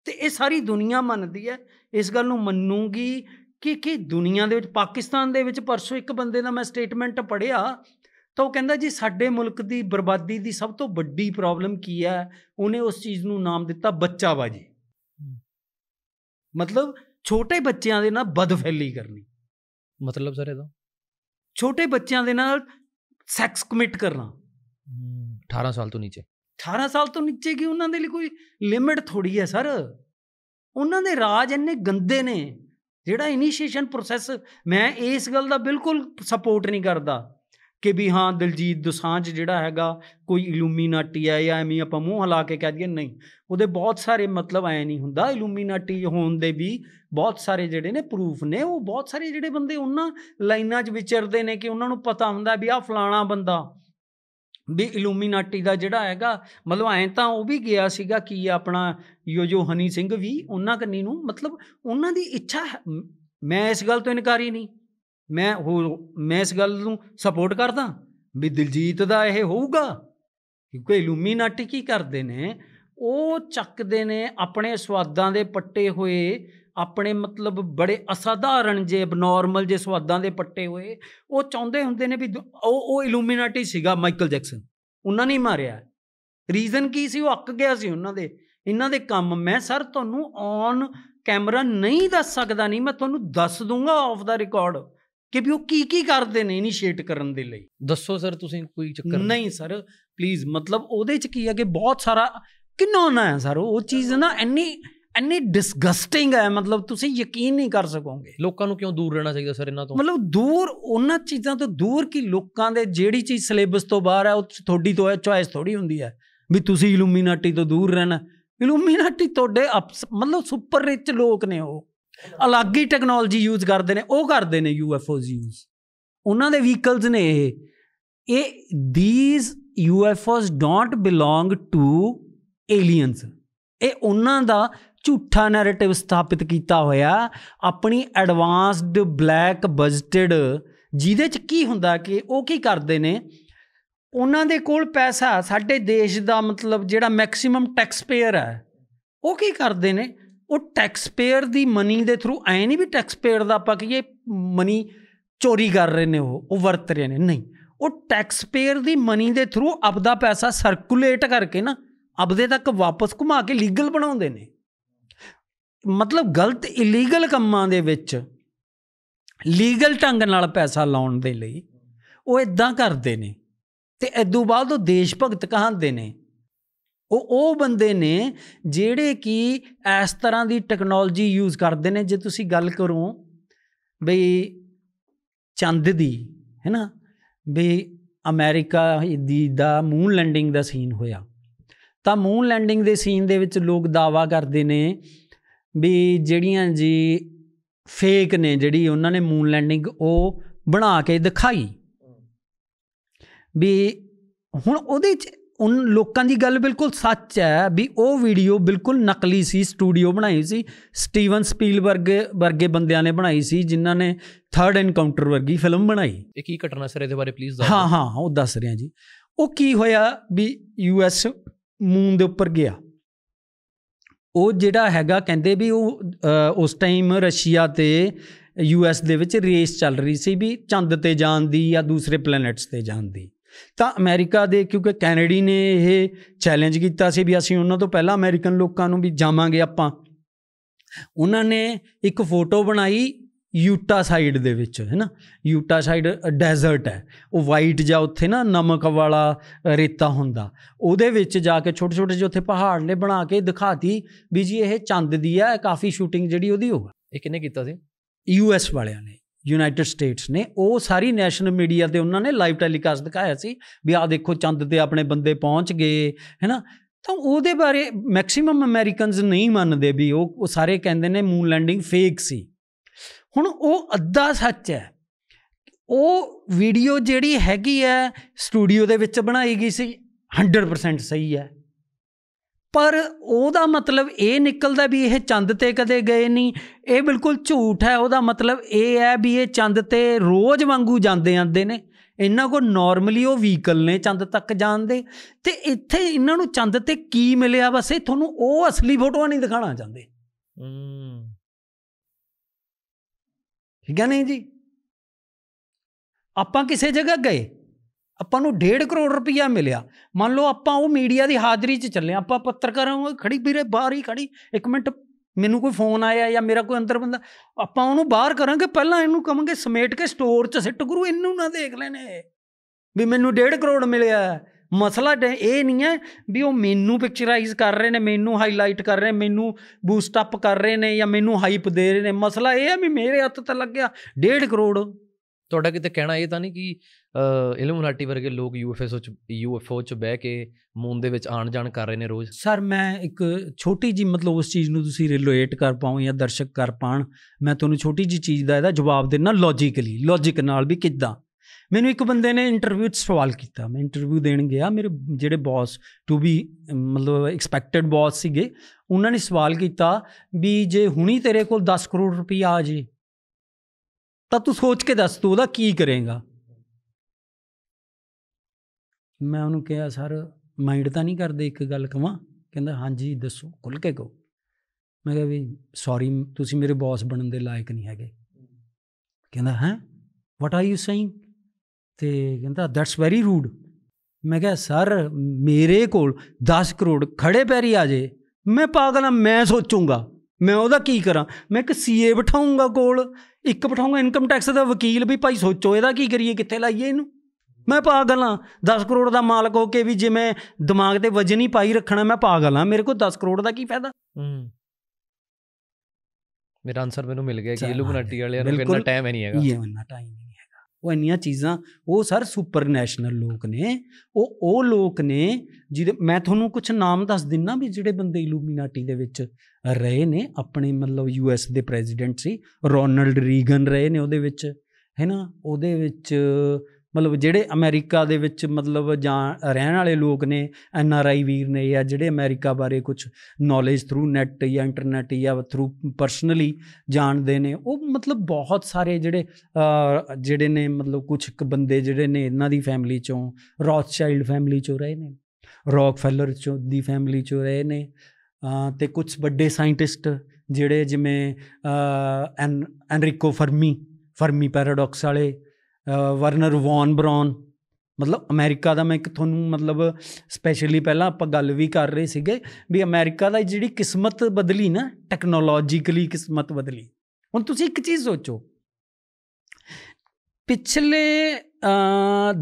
S1: ਤੇ ਇਹ ਸਾਰੀ ਦੁਨੀਆ ਮੰਨਦੀ ਹੈ ਇਸ ਗੱਲ ਨੂੰ ਮੰਨੂਗੀ ਕਿ ਕਿ ਦੁਨੀਆ ਦੇ ਵਿੱਚ ਪਾਕਿਸਤਾਨ ਦੇ ਵਿੱਚ ਪਰਸੋਂ ਇੱਕ ਬੰਦੇ ਦਾ ਮੈਂ ਸਟੇਟਮੈਂਟ ਪੜਿਆ ਤਾਂ ਉਹ ਕਹਿੰਦਾ ਜੀ ਸਾਡੇ ਮੁਲਕ ਦੀ ਬਰਬਾਦੀ ਦੀ ਸਭ ਤੋਂ ਵੱਡੀ ਪ੍ਰੋਬਲਮ ਕੀ ਹੈ ਉਹਨੇ ਉਸ ਚੀਜ਼ ਨੂੰ ਨਾਮ ਦਿੱਤਾ ਬੱਚਾਬਾਜੀ ਮਤਲਬ ਛੋਟੇ ਬੱਚਿਆਂ ਦੇ ਨਾਲ ਬਦਫੈਲੀ ਕਰਨੀ ਮਤਲਬ ਸਰ ਇਹਦਾ ਛੋਟੇ ਬੱਚਿਆਂ ਦੇ ਨਾਲ ਸੈਕਸ ਕਮਿਟ ਕਰਨਾ
S2: 18 ਸਾਲ ਤੋਂ ਨੀਚੇ
S1: 18 ਸਾਲ ਤੋਂ ਨੀਚੇ ਕੀ ਉਹਨਾਂ ਦੇ ਲਈ ਕੋਈ ਲਿਮਿਟ ਥੋੜੀ ਹੈ ਸਰ ਉਹਨਾਂ ਦੇ ਰਾਜ ਇੰਨੇ ਗੰਦੇ ਨੇ ਜਿਹੜਾ ਇਨੀਸ਼ੀਏਸ਼ਨ ਪ੍ਰੋਸੈਸ ਮੈਂ ਇਸ ਗੱਲ ਦਾ ਬਿਲਕੁਲ ਸਪੋਰਟ ਨਹੀਂ ਕਰਦਾ ਕਿ ਵੀ ਹਾਂ ਦਿਲਜੀਤ ਦੋਸਾਂਝ ਜਿਹੜਾ ਹੈਗਾ ਕੋਈ ਇਲੂਮੀਨਾਟੀ ਹੈ ਜਾਂ ਐਵੇਂ ਆਪਾਂ ਮੂੰਹ ਹਲਾ ਕੇ ਕਹਿ ਦਈਏ ਨਹੀਂ ਉਹਦੇ ਬਹੁਤ ਸਾਰੇ ਮਤਲਬ ਐ ਨਹੀਂ ਹੁੰਦਾ ਇਲੂਮੀਨਾਟੀ ਹੋਣ ਦੇ ਵੀ ਬਹੁਤ ਸਾਰੇ ਜਿਹੜੇ ਨੇ ਪ੍ਰੂਫ ਨੇ ਉਹ ਬਹੁਤ ਸਾਰੇ ਜਿਹੜੇ ਬੰਦੇ ਉਹਨਾਂ ਲਾਈਨਾਂ 'ਚ ਵਿਚਰਦੇ ਨੇ ਕਿ ਉਹਨਾਂ ਨੂੰ ਪਤਾ ਹੁੰਦਾ ਵੀ ਆ ਫਲਾਣਾ ਬੰਦਾ ਵੀ ਇਲੂਮੀਨਾਟੀ ਦਾ ਜਿਹੜਾ ਹੈਗਾ ਮਤਲਬ ਐ ਤਾਂ ਉਹ ਵੀ ਗਿਆ ਸੀਗਾ ਕੀ ਆਪਣਾ ਯੋਜੋ ਹਨੀ ਸਿੰਘ ਵੀ ਉਹਨਾਂ ਕੰਨੀ ਨੂੰ ਮਤਲਬ ਉਹਨਾਂ ਦੀ ਇੱਛਾ ਮੈਂ ਇਸ ਗੱਲ ਤੋਂ ਇਨਕਾਰੀ ਨਹੀਂ ਮੈਂ ਹੋ ਮੈਂ ਇਸ ਗੱਲ ਨੂੰ ਸਪੋਰਟ ਕਰਦਾ ਵੀ ਦਿਲਜੀਤ ਦਾ ਇਹ ਹੋਊਗਾ ਕਿਉਂਕਿ ਇਲੂਮੀਨਾਟੀ ਕੀ ਕਰਦੇ ਨੇ ਉਹ ਚੱਕਦੇ ਨੇ ਆਪਣੇ ਸਵਾਦਾਂ ਦੇ ਪੱਟੇ ਹੋਏ ਆਪਣੇ ਮਤਲਬ ਬੜੇ ਅਸਾਧਾਰਨ ਜੇ ਅਬਨੋਰਮਲ ਜੇ ਸਵਾਦਾਂ ਦੇ ਪੱਟੇ ਹੋਏ ਉਹ ਚਾਹੁੰਦੇ ਹੁੰਦੇ ਨੇ ਵੀ ਉਹ ਉਹ ਇਲੂਮੀਨਾਟੀ ਸੀਗਾ ਮਾਈਕਲ ਜੈਕਸਨ ਉਹਨਾਂ ਨੇ ਮਾਰਿਆ ਰੀਜ਼ਨ ਕੀ ਸੀ ਉਹ ਅੱਕ ਗਿਆ ਸੀ ਉਹਨਾਂ ਦੇ ਇਹਨਾਂ ਦੇ ਕੰਮ ਮੈਂ ਸਰ ਤੁਹਾਨੂੰ ਔਨ ਕੈਮਰਾ ਨਹੀਂ ਦੱਸ ਸਕਦਾ ਨਹੀਂ ਮੈਂ ਤੁਹਾਨੂੰ ਦੱਸ ਦੂੰਗਾ ਆਫ ਦਾ ਰਿਕਾਰਡ ਕਿ ਵੀ ਉਹ ਕੀ ਕੀ ਕਰਦੇ ਨੇ ਇਨੀਸ਼ੀਏਟ ਕਰਨ ਦੇ ਲਈ ਦੱਸੋ ਸਰ ਤੁਸੀਂ ਕੋਈ ਚੱਕਰ ਨਹੀਂ ਸਰ ਪਲੀਜ਼ ਮਤਲਬ ਉਹਦੇ ਚ ਕੀ ਹੈ ਕਿ ਬਹੁਤ ਸਾਰਾ ਕਿੰਨਾ ਨਾ ਹੈ ਸਰ ਉਹ ਚੀਜ਼ ਨਾ ਇੰਨੀ ਇੰਨੀ ਡਿਸਗਸਟਿੰਗ ਹੈ ਮਤਲਬ ਤੁਸੀਂ ਯਕੀਨ ਨਹੀਂ ਕਰ ਸਕੋਗੇ ਲੋਕਾਂ ਨੂੰ ਕਿਉਂ ਦੂਰ ਰਹਿਣਾ ਚਾਹੀਦਾ ਸਰ ਇਹਨਾਂ ਤੋਂ ਮਤਲਬ ਦੂਰ ਉਹਨਾਂ ਚੀਜ਼ਾਂ ਤੋਂ ਦੂਰ ਕੀ ਲੋਕਾਂ ਦੇ ਜਿਹੜੀ ਚੀਜ਼ ਸਿਲੇਬਸ ਤੋਂ ਬਾਹਰ ਹੈ ਉਹ ਤੁਹਾਡੀ ਤੋਂ ਚੁਆਇਸ ਥੋੜੀ ਹੁੰਦੀ ਹੈ ਵੀ ਤੁਸੀਂ ਇਲੂਮੀਨਾਟੀ ਤੋਂ ਦੂਰ ਰਹਿਣਾ ਇਲੂਮੀਨਾਟੀ ਤੁਹਾਡੇ ਮਤਲਬ ਸੁਪਰ ਰਿਚ ਲੋਕ ਨੇ ਉਹ ਅਲੱਗ ਹੀ ਟੈਕਨੋਲੋਜੀ ਯੂਜ਼ ਕਰਦੇ ਨੇ ਉਹ ਕਰਦੇ ਨੇ ਯੂਐਫਓਜ਼ ਯੂਜ਼ ਉਹਨਾਂ ਦੇ ਵਹੀਕਲਸ ਨੇ ਇਹ ਇਹ these UFOs don't belong to aliens ਇਹ ਉਹਨਾਂ ਦਾ ਝੂਠਾ ਨੈਰੇਟਿਵ ਸਥਾਪਿਤ ਕੀਤਾ ਹੋਇਆ ਆਪਣੀ ਐਡਵਾਂਸਡ ਬਲੈਕ ਬਜਟਡ ਜਿਹਦੇ ਚ ਕੀ ਹੁੰਦਾ ਕਿ ਉਹ ਕੀ ਕਰਦੇ ਨੇ ਉਹਨਾਂ ਦੇ ਕੋਲ ਪੈਸਾ ਸਾਡੇ ਦੇਸ਼ ਦਾ ਮਤਲਬ ਜਿਹੜਾ ਮੈਕਸਿਮਮ ਟੈਕਸ ਪੇਅਰ ਹੈ ਉਹ ਕੀ ਕਰਦੇ ਨੇ ਉਹ ਟੈਕਸ ਪੇਅਰ ਦੀ ਮਨੀ ਦੇ ਥਰੂ ਐ ਨਹੀਂ ਵੀ ਟੈਕਸ ਪੇਅਰ ਦਾ ਆਪਾਂ ਕਹੀਏ ਮਨੀ ਚੋਰੀ ਕਰ ਰਹੇ ਨੇ ਉਹ ਉਹ ਵਰਤ ਰਹੇ ਨੇ ਨਹੀਂ ਉਹ ਟੈਕਸ ਪੇਅਰ ਦੀ ਮਨੀ ਦੇ ਥਰੂ ਆਪਦਾ ਪੈਸਾ ਸਰਕੂਲੇਟ ਕਰਕੇ ਨਾ ਆਪਦੇ ਤੱਕ ਵਾਪਸ ਘੁਮਾ ਕੇ ਲੀਗਲ ਬਣਾਉਂਦੇ ਨੇ ਮਤਲਬ ਗਲਤ ਇਲੀਗਲ ਕੰਮਾਂ ਦੇ ਵਿੱਚ ਲੀਗਲ ਢੰਗ ਨਾਲ ਪੈਸਾ ਲਾਉਣ ਦੇ ਲਈ ਉਹ ਇਦਾਂ ਕਰਦੇ ਨੇ ਤੇ ਐਦੋਂ ਬਾਅਦ ਉਹ ਦੇਸ਼ ਭਗਤ ਕਹਾਂਦੇ ਨੇ ਉਹ ਉਹ ਬੰਦੇ ਨੇ ਜਿਹੜੇ ਕਿ ਇਸ ਤਰ੍ਹਾਂ ਦੀ ਟੈਕਨੋਲੋਜੀ ਯੂਜ਼ ਕਰਦੇ ਨੇ ਜੇ ਤੁਸੀਂ ਗੱਲ ਕਰੋ ਬਈ ਚੰਦ ਦੀ ਹੈ ਨਾ ਬਈ ਅਮਰੀਕਾ ਦੀ ਦਾ ਮੂਨ ਲੈਂਡਿੰਗ ਦਾ ਸੀਨ ਹੋਇਆ ਤਾਂ ਮੂਨ ਲੈਂਡਿੰਗ ਦੇ ਸੀਨ ਦੇ ਵਿੱਚ ਲੋਕ ਦਾਵਾ ਕਰਦੇ ਨੇ ਵੀ ਜਿਹੜੀਆਂ ਜੀ ਫੇਕ ਨੇ ਜਿਹੜੀ ਉਹਨਾਂ ਨੇ ਮੂਨ ਲੈਂਡਿੰਗ ਉਹ ਬਣਾ ਕੇ ਦਿਖਾਈ ਵੀ ਹੁਣ ਉਹਦੇ ਚ ਉਨ ਲੋਕਾਂ ਦੀ ਗੱਲ ਬਿਲਕੁਲ ਸੱਚ ਹੈ ਵੀ ਉਹ ਵੀਡੀਓ ਬਿਲਕੁਲ ਨਕਲੀ ਸੀ ਸਟੂਡੀਓ ਬਣਾਈ ਸੀ ਸਟੀਵਨ ਸਪੀਲਬਰਗ ਵਰਗੇ ਬੰਦਿਆਂ ਨੇ ਬਣਾਈ ਸੀ ਜਿਨ੍ਹਾਂ ਨੇ ਥਰਡ ਐਨਕਾਊਂਟਰ ਵਰਗੀ ਫਿਲਮ ਬਣਾਈ ਇਹ ਕੀ ਘਟਨਾ ਸਰ ਇਹਦੇ ਬਾਰੇ ਪਲੀਜ਼ ਦੱਸੋ ਹਾਂ ਹਾਂ ਉਹ ਦੱਸ ਰਿਹਾ ਜੀ ਉਹ ਕੀ ਹੋਇਆ ਵੀ ਯੂਐਸ ਮੂਨ ਦੇ ਉੱਪਰ ਗਿਆ ਉਹ ਜਿਹੜਾ ਹੈਗਾ ਕਹਿੰਦੇ ਵੀ ਉਹ ਉਸ ਟਾਈਮ ਰਸ਼ੀਆ ਤੇ ਯੂਐਸ ਦੇ ਵਿੱਚ ਰੇਸ ਚੱਲ ਰਹੀ ਸੀ ਵੀ ਚੰਦ ਤੇ ਜਾਣ ਦੀ ਜਾਂ ਦੂਸਰੇ ਪਲੈਨਟਸ ਤੇ ਜਾਣ ਦੀ ਤਾਂ ਅਮਰੀਕਾ ਦੇ ਕਿਉਂਕਿ ਕੈਨੇਡੀ ਨੇ ਇਹ ਚੈਲੰਜ ਕੀਤਾ ਸੀ ਵੀ ਅਸੀਂ ਉਹਨਾਂ ਤੋਂ ਪਹਿਲਾਂ ਅਮਰੀਕਨ ਲੋਕਾਂ ਨੂੰ ਵੀ ਜਾਵਾਂਗੇ ਆਪਾਂ ਉਹਨਾਂ ਨੇ ਇੱਕ ਫੋਟੋ ਬਣਾਈ ਯੂਟਾ ਸਾਈਡ ਦੇ ਵਿੱਚ ਹੈ ਨਾ ਯੂਟਾ ਸਾਈਡ ਡੈਜ਼ਰਟ ਹੈ ਉਹ ਵਾਈਟ ਜਾਂ ਉੱਥੇ ਨਾ ਨਮਕ ਵਾਲਾ ਰੇਤਾ ਹੁੰਦਾ ਉਹਦੇ ਵਿੱਚ ਜਾ ਕੇ ਛੋਟੇ ਛੋਟੇ ਜਿਹੇ ਉੱਥੇ ਪਹਾੜ ਨੇ ਬਣਾ ਕੇ ਦਿਖਾਤੀ ਵੀ ਜੀ ਇਹ ਚੰਦ ਦੀ ਹੈ ਕਾਫੀ ਸ਼ੂਟਿੰਗ ਜਿਹੜੀ ਉਹਦੀ ਹੋਗਾ ਇਹ ਕਿਨੇ ਕੀਤਾ ਸੀ ਯੂਐਸ ਵਾਲਿਆਂ ਨੇ ਯੂਨਾਈਟਿਡ ਸਟੇਟਸ ਨੇ ਉਹ ਸਾਰੀ ਨੈਸ਼ਨਲ ਮੀਡੀਆ ਤੇ ਉਹਨਾਂ ਨੇ ਲਾਈਵ ਟੈਲੀਕਾਸਟ ਦਿਖਾਇਆ ਸੀ ਵੀ ਆਹ ਦੇਖੋ ਚੰਦ ਤੇ ਆਪਣੇ ਬੰਦੇ ਪਹੁੰਚ ਗਏ ਹੈਨਾ ਤਾਂ ਉਹਦੇ ਬਾਰੇ ਮੈਕਸਿਮਮ ਅਮਰੀਕਨਸ ਨਹੀਂ ਮੰਨਦੇ ਵੀ ਉਹ ਸਾਰੇ ਕਹਿੰਦੇ ਨੇ ਮੂਨ ਲੈਂਡਿੰਗ ਫੇਕ ਸੀ ਹੁਣ ਉਹ ਅੱਧਾ ਸੱਚ ਹੈ ਉਹ ਵੀਡੀਓ ਜਿਹੜੀ ਹੈਗੀ ਹੈ ਸਟੂਡੀਓ ਦੇ ਵਿੱਚ ਬਣਾਈ ਗਈ ਸੀ 100% ਸਹੀ ਹੈ ਪਰ ਉਹਦਾ ਮਤਲਬ ਇਹ ਨਿਕਲਦਾ ਵੀ ਇਹ ਚੰਦ ਤੇ ਕਦੇ ਗਏ ਨਹੀਂ ਇਹ ਬਿਲਕੁਲ ਝੂਠ ਹੈ ਉਹਦਾ ਮਤਲਬ ਇਹ ਹੈ ਵੀ ਇਹ ਚੰਦ ਤੇ ਰੋਜ਼ ਵਾਂਗੂ ਜਾਂਦੇ ਆਂਦੇ ਨੇ ਇਹਨਾਂ ਕੋ ਨਾਰਮਲੀ ਉਹ ਵਹੀਕਲ ਨੇ ਚੰਦ ਤੱਕ ਜਾਂਦੇ ਤੇ ਇੱਥੇ ਇਹਨਾਂ ਨੂੰ ਚੰਦ ਤੇ ਕੀ ਮਿਲਿਆ ਬਸ ਇਹ ਤੁਹਾਨੂੰ ਉਹ ਅਸਲੀ ਫੋਟੋਆਂ ਨਹੀਂ ਦਿਖਾਣਾ ਚਾਹੁੰਦੇ ਠੀਕ ਹੈ ਨਹੀਂ ਜੀ ਆਪਾਂ ਕਿਸੇ ਜਗ੍ਹਾ ਗਏ ਆਪਾਂ ਨੂੰ 1.5 ਕਰੋੜ ਰੁਪਇਆ ਮਿਲਿਆ ਮੰਨ ਲਓ ਆਪਾਂ ਉਹ ਮੀਡੀਆ ਦੀ ਹਾਜ਼ਰੀ 'ਚ ਚੱਲੇ ਆਪਾਂ ਪੱਤਰਕਾਰਾਂ ਨੂੰ ਖੜੀ ਵੀਰੇ ਬਾਹਰ ਹੀ ਖੜੀ ਇੱਕ ਮਿੰਟ ਮੈਨੂੰ ਕੋਈ ਫੋਨ ਆਇਆ ਜਾਂ ਮੇਰਾ ਕੋਈ ਅੰਦਰ ਬੰਦਾ ਆਪਾਂ ਉਹਨੂੰ ਬਾਹਰ ਕਰਾਂਗੇ ਪਹਿਲਾਂ ਇਹਨੂੰ ਕਵਾਂਗੇ ਸਮੇਟ ਕੇ ਸਟੋਰ 'ਚ ਸਿੱਟ ਗੁਰੂ ਇਹਨੂੰ ਨਾ ਦੇਖ ਲੈਣੇ ਵੀ ਮੈਨੂੰ 1.5 ਕਰੋੜ ਮਿਲਿਆ ਮਸਲਾ ਇਹ ਨਹੀਂ ਹੈ ਵੀ ਉਹ ਮੈਨੂੰ ਪਿਕਚਰਾਈਜ਼ ਕਰ ਰਹੇ ਨੇ ਮੈਨੂੰ ਹਾਈਲਾਈਟ ਕਰ ਰਹੇ ਮੈਨੂੰ ਬੂਸਟ ਅਪ ਕਰ ਰਹੇ ਨੇ ਜਾਂ ਮੈਨੂੰ ਹਾਈਪ ਦੇ ਰਹੇ ਨੇ ਮਸਲਾ ਇਹ ਹੈ ਵੀ ਮੇਰੇ ਹੱਥ ਤੇ ਲੱਗਿਆ 1.5 ਕਰੋੜ ਤੁਹਾਡਾ ਕਿਤੇ ਕਹਿਣਾ ਇਹ ਤਾਂ ਨਹੀਂ ਕਿ
S2: ਇਲੂਮਨਾਟੀ ਵਰਗੇ ਲੋਕ ਯੂਐਫਓ ਚ ਯੂਐਫਓ ਚ ਬਹਿ ਕੇ ਮੂਨ ਦੇ ਵਿੱਚ ਆਣ ਜਾਣ ਕਰ ਰਹੇ ਨੇ ਰੋਜ਼
S1: ਸਰ ਮੈਂ ਇੱਕ ਛੋਟੀ ਜੀ ਮਤਲਬ ਉਸ ਚੀਜ਼ ਨੂੰ ਤੁਸੀਂ ਰਿਲੇਟ ਕਰ ਪਾਓ ਜਾਂ ਦਰਸ਼ਕ ਕਰ ਪਾਣ ਮੈਂ ਤੁਹਾਨੂੰ ਛੋਟੀ ਜੀ ਚੀਜ਼ ਦਾ ਇਹਦਾ ਜਵਾਬ ਦੇਣਾ ਲੌਜੀਕਲੀ ਲੌਜੀਕ ਨਾਲ ਵੀ ਕਿੱਦਾਂ ਮੈਨੂੰ ਇੱਕ ਬੰਦੇ ਨੇ ਇੰਟਰਵਿਊ 'ਚ ਸਵਾਲ ਕੀਤਾ ਮੈਂ ਇੰਟਰਵਿਊ ਦੇਣ ਗਿਆ ਮੇਰੇ ਜਿਹੜੇ ਬੌਸ ਟੂ ਬੀ ਮਤਲਬ ਐਕਸਪੈਕਟਡ ਬੌਸ ਸੀਗੇ ਉਹਨਾਂ ਨੇ ਸਵਾਲ ਕੀਤਾ ਵੀ ਜੇ ਹੁਣੀ ਤੇਰੇ ਕੋਲ 10 ਕਰੋੜ ਰੁਪਈਆ ਆ ਜੇ ਤਾਂ ਤੂੰ ਸੋਚ ਕੇ ਦੱਸ ਤੂੰ ਉਹਦਾ ਕੀ ਕਰੇਗਾ ਮੈਂ ਉਹਨੂੰ ਕਿਹਾ ਸਰ ਮਾਈਂਡ ਤਾਂ ਨਹੀਂ ਕਰਦੇ ਇੱਕ ਗੱਲ ਕਵਾਂ ਕਹਿੰਦਾ ਹਾਂਜੀ ਦੱਸੋ ਖੁੱਲ ਕੇ ਕਹੋ ਮੈਂ ਕਿਹਾ ਵੀ ਸੌਰੀ ਤੁਸੀਂ ਮੇਰੇ ਬੌਸ ਬਣਨ ਦੇ ਲਾਇਕ ਨਹੀਂ ਹੈਗੇ ਕਹਿੰਦਾ ਹੈ ਵਾਟ ਆਰ ਯੂ ਸੇਇੰਗ ਤੇ ਕਹਿੰਦਾ ਦੈਟਸ ਵੈਰੀ ਰੂਡ ਮੈਂ ਕਿਹਾ ਸਰ ਮੇਰੇ ਕੋਲ 10 ਕਰੋੜ ਖੜੇ ਪੈਰੀ ਆ ਜੇ ਮੈਂ ਪਾਗਲ ਆ ਮੈਂ ਸੋਚੂੰਗਾ ਮੈਂ ਉਹਦਾ ਕੀ ਕਰਾਂ ਮੈਂ ਇੱਕ ਸੀਏ ਬਿਠਾਉਂਗਾ ਕੋਲ ਇੱਕ ਬਿਠਾਉਂਗਾ ਇਨਕਮ ਟੈਕਸ ਦਾ ਵਕੀਲ ਵੀ ਭਾਈ ਸੋਚੋ ਇਹਦਾ ਕੀ ਕਰੀਏ ਕਿੱਥੇ ਲਾਈਏ ਇਹਨੂੰ ਮੈਂ ਪਾਗਲ ਹਾਂ 10 ਕਰੋੜ ਦਾ ਮਾਲਕ ਹੋ ਕੇ ਵੀ ਜੇ ਮੈਂ ਦਿਮਾਗ ਤੇ ਵਜਨ ਹੀ ਪਾਈ ਰੱਖਣਾ ਮੈਂ ਪਾਗਲ ਹਾਂ ਮੇਰੇ ਕੋਲ 10 ਕਰੋੜ ਦਾ ਕੀ ਫਾਇਦਾ ਹੂੰ ਮੇਰਾ ਆਨਸਰ ਮੈਨੂੰ ਮਿਲ ਗਿਆ ਕਿ ਇਲੂਮਨਾਟੀ ਵਾਲਿਆਂ ਨੂੰ ਇੰਨਾ ਟਾਈਮ ਨਹੀਂ ਹੈਗਾ ਇਹ ਇੰਨਾ ਟਾਈਮ ਨਹੀਂ ਹੈਗਾ ਉਹ ਇੰਨੀਆਂ ਚੀਜ਼ਾਂ ਉਹ ਸਰ ਸੁਪਰ ਨੈਸ਼ਨਲ ਲੋਕ ਨੇ ਉਹ ਉਹ ਲੋਕ ਨੇ ਜਿਹਦੇ ਮੈਂ ਤੁਹਾਨੂੰ ਕੁਝ ਨਾਮ ਦੱਸ ਦਿੰਨਾ ਵੀ ਜਿਹੜੇ ਬੰਦੇ ਇਲੂਮਨਾਟੀ ਦੇ ਵਿੱਚ ਰਹੇ ਨੇ ਆਪਣੇ ਮਤਲਬ ਯੂਐਸ ਦੇ ਪ੍ਰੈਜ਼ੀਡੈਂਟ ਸੀ ਰੋਨਲਡ ਰੀਗਨ ਰਹੇ ਨੇ ਉਹਦੇ ਵਿੱਚ ਹੈਨਾ ਉਹਦੇ ਵਿੱਚ ਮਤਲਬ ਜਿਹੜੇ ਅਮਰੀਕਾ ਦੇ ਵਿੱਚ ਮਤਲਬ ਜਾਂ ਰਹਿਣ ਵਾਲੇ ਲੋਕ ਨੇ ਐਨ ਆਰ ਆਈ ਵੀਰ ਨੇ ਜਾਂ ਜਿਹੜੇ ਅਮਰੀਕਾ ਬਾਰੇ ਕੁਝ ਨੌਲੇਜ ਥਰੂ ਨੈਟ ਜਾਂ ਇੰਟਰਨੈਟ ਜਾਂ ਥਰੂ ਪਰਸਨਲੀ ਜਾਣਦੇ ਨੇ ਉਹ ਮਤਲਬ ਬਹੁਤ ਸਾਰੇ ਜਿਹੜੇ ਜਿਹੜੇ ਨੇ ਮਤਲਬ ਕੁਝ ਇੱਕ ਬੰਦੇ ਜਿਹੜੇ ਨੇ ਇਹਨਾਂ ਦੀ ਫੈਮਿਲੀ ਚੋਂ ਰੌਥਚਾਈਲਡ ਫੈਮਿਲੀ ਚੋਂ ਰਹੇ ਨੇ ਰੌਕਫੈਲਰ ਚੋਂ ਦੀ ਫੈਮਿਲੀ ਚੋਂ ਰਹੇ ਨੇ ਤੇ ਕੁਝ ਵੱਡੇ ਸਾਇੰਟਿਸਟ ਜਿਹੜੇ ਜਿਵੇਂ ਐਨਰਿਕੋ ਫਰਮੀ ਫਰਮੀ ਪੈਰਾਡੌਕਸ ਵਾਲੇ ਵਰਨਰ ਵੌਨ ਬ੍ਰਾਉਨ ਮਤਲਬ ਅਮਰੀਕਾ ਦਾ ਮੈਂ ਇੱਕ ਤੁਹਾਨੂੰ ਮਤਲਬ ਸਪੈਸ਼ਲੀ ਪਹਿਲਾਂ ਆਪਾਂ ਗੱਲ ਵੀ ਕਰ ਰਹੇ ਸੀਗੇ ਵੀ ਅਮਰੀਕਾ ਦਾ ਜਿਹੜੀ ਕਿਸਮਤ ਬਦਲੀ ਨਾ ਟੈਕਨੋਲੋਜੀਕਲੀ ਕਿਸਮਤ ਬਦਲੀ ਹੁਣ ਤੁਸੀਂ ਇੱਕ ਚੀਜ਼ ਸੋਚੋ ਪਿਛਲੇ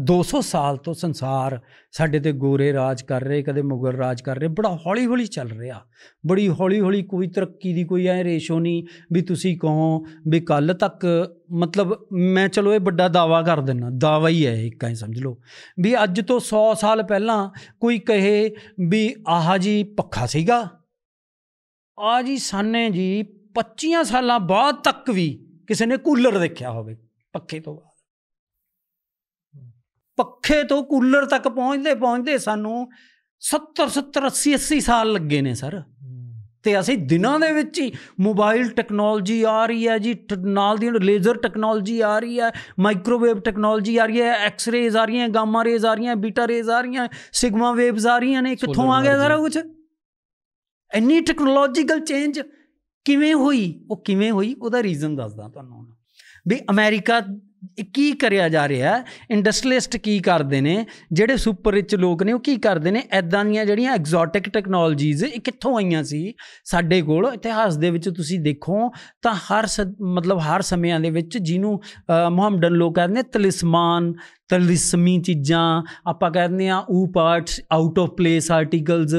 S1: 200 ਸਾਲ ਤੋਂ ਸੰਸਾਰ ਸਾਡੇ ਤੇ ਗੋਰੇ ਰਾਜ ਕਰ ਰਹੇ ਕਦੇ ਮੁਗਲ ਰਾਜ ਕਰ ਰਹੇ ਬੜਾ ਹੌਲੀ ਹੌਲੀ ਚੱਲ ਰਿਹਾ ਬੜੀ ਹੌਲੀ ਹੌਲੀ ਕੋਈ ਤਰੱਕੀ ਦੀ ਕੋਈ ਐ ਰੇਸ਼ੋ ਨਹੀਂ ਵੀ ਤੁਸੀਂ ਕਹੋ ਵੀ ਕੱਲ ਤੱਕ ਮਤਲਬ ਮੈਂ ਚਲੋ ਇਹ ਵੱਡਾ ਦਾਵਾ ਕਰ ਦਿੰਨਾ ਦਾਵਾ ਹੀ ਹੈ ਇੱਕ ਐ ਸਮਝ ਲਓ ਵੀ ਅੱਜ ਤੋਂ 100 ਸਾਲ ਪਹਿਲਾਂ ਕੋਈ ਕਹੇ ਵੀ ਆਹ ਜੀ ਪੱਖਾ ਸੀਗਾ ਆ ਜੀ ਸਾਨੇ ਜੀ 25 ਸਾਲਾਂ ਬਾਅਦ ਤੱਕ ਵੀ ਕਿਸੇ ਨੇ ਕੂਲਰ ਦੇਖਿਆ ਹੋਵੇ ਪੱਖੇ ਤੋਂ ਪੱਖੇ ਤੋਂ ਕੂਲਰ ਤੱਕ ਪਹੁੰਚਦੇ ਪਹੁੰਚਦੇ ਸਾਨੂੰ 70 70 80 80 ਸਾਲ ਲੱਗੇ ਨੇ ਸਰ ਤੇ ਅਸੀਂ ਦਿਨਾਂ ਦੇ ਵਿੱਚ ਹੀ ਮੋਬਾਈਲ ਟੈਕਨੋਲੋਜੀ ਆ ਰਹੀ ਹੈ ਜੀ ਨਾਲ ਦੀ ਲੇਜ਼ਰ ਟੈਕਨੋਲੋਜੀ ਆ ਰਹੀ ਹੈ ਮਾਈਕ੍ਰੋਵੇਵ ਟੈਕਨੋਲੋਜੀ ਆ ਰਹੀ ਹੈ ਐਕਸ-ਰੇਜ਼ ਆ ਰਹੀਆਂ ਗਾਮਾ ਰੇਜ਼ ਆ ਰਹੀਆਂ ਬੀਟਾ ਰੇਜ਼ ਆ ਰਹੀਆਂ ਸਿਗਮਾ ਵੇਵਸ ਆ ਰਹੀਆਂ ਨੇ ਕਿੱਥੋਂ ਆ ਗਿਆ ਸਾਰਾ ਕੁਝ ਇੰਨੀ ਟੈਕਨੋਲੋਜੀਕਲ ਚੇਂਜ ਕਿਵੇਂ ਹੋਈ ਉਹ ਕਿਵੇਂ ਹੋਈ ਉਹਦਾ ਰੀਜ਼ਨ ਦੱਸਦਾ ਤੁਹਾਨੂੰ ਵੀ ਅਮਰੀਕਾ ਕੀ ਕਰਿਆ ਜਾ ਰਿਹਾ ਇੰਡਸਟਰੀਅਲਿਸਟ ਕੀ ਕਰਦੇ ਨੇ ਜਿਹੜੇ ਸੁਪਰ ਰਿਚ ਲੋਕ ਨੇ ਉਹ ਕੀ ਕਰਦੇ ਨੇ ਐਦਾਂ ਦੀਆਂ ਜਿਹੜੀਆਂ ਐਗਜ਼ੋਟਿਕ ਟੈਕਨੋਲੋਜੀਜ਼ ਇਹ ਕਿੱਥੋਂ ਆਈਆਂ ਸੀ ਸਾਡੇ ਕੋਲ ਇਤਿਹਾਸ ਦੇ ਵਿੱਚ ਤੁਸੀਂ ਦੇਖੋ ਤਾਂ ਹਰ ਮਤਲਬ ਹਰ ਸਮਿਆਂ ਦੇ ਵਿੱਚ ਜਿਹਨੂੰ ਮੁਹੰਮਦਨ ਲੋਕ ਕਹਿੰਦੇ ਤਲਿਸਮਾਨ ਤਲਿਸਮੀ ਚੀਜ਼ਾਂ ਆਪਾਂ ਕਹਿੰਦੇ ਆ ਉਹ parts out of place articles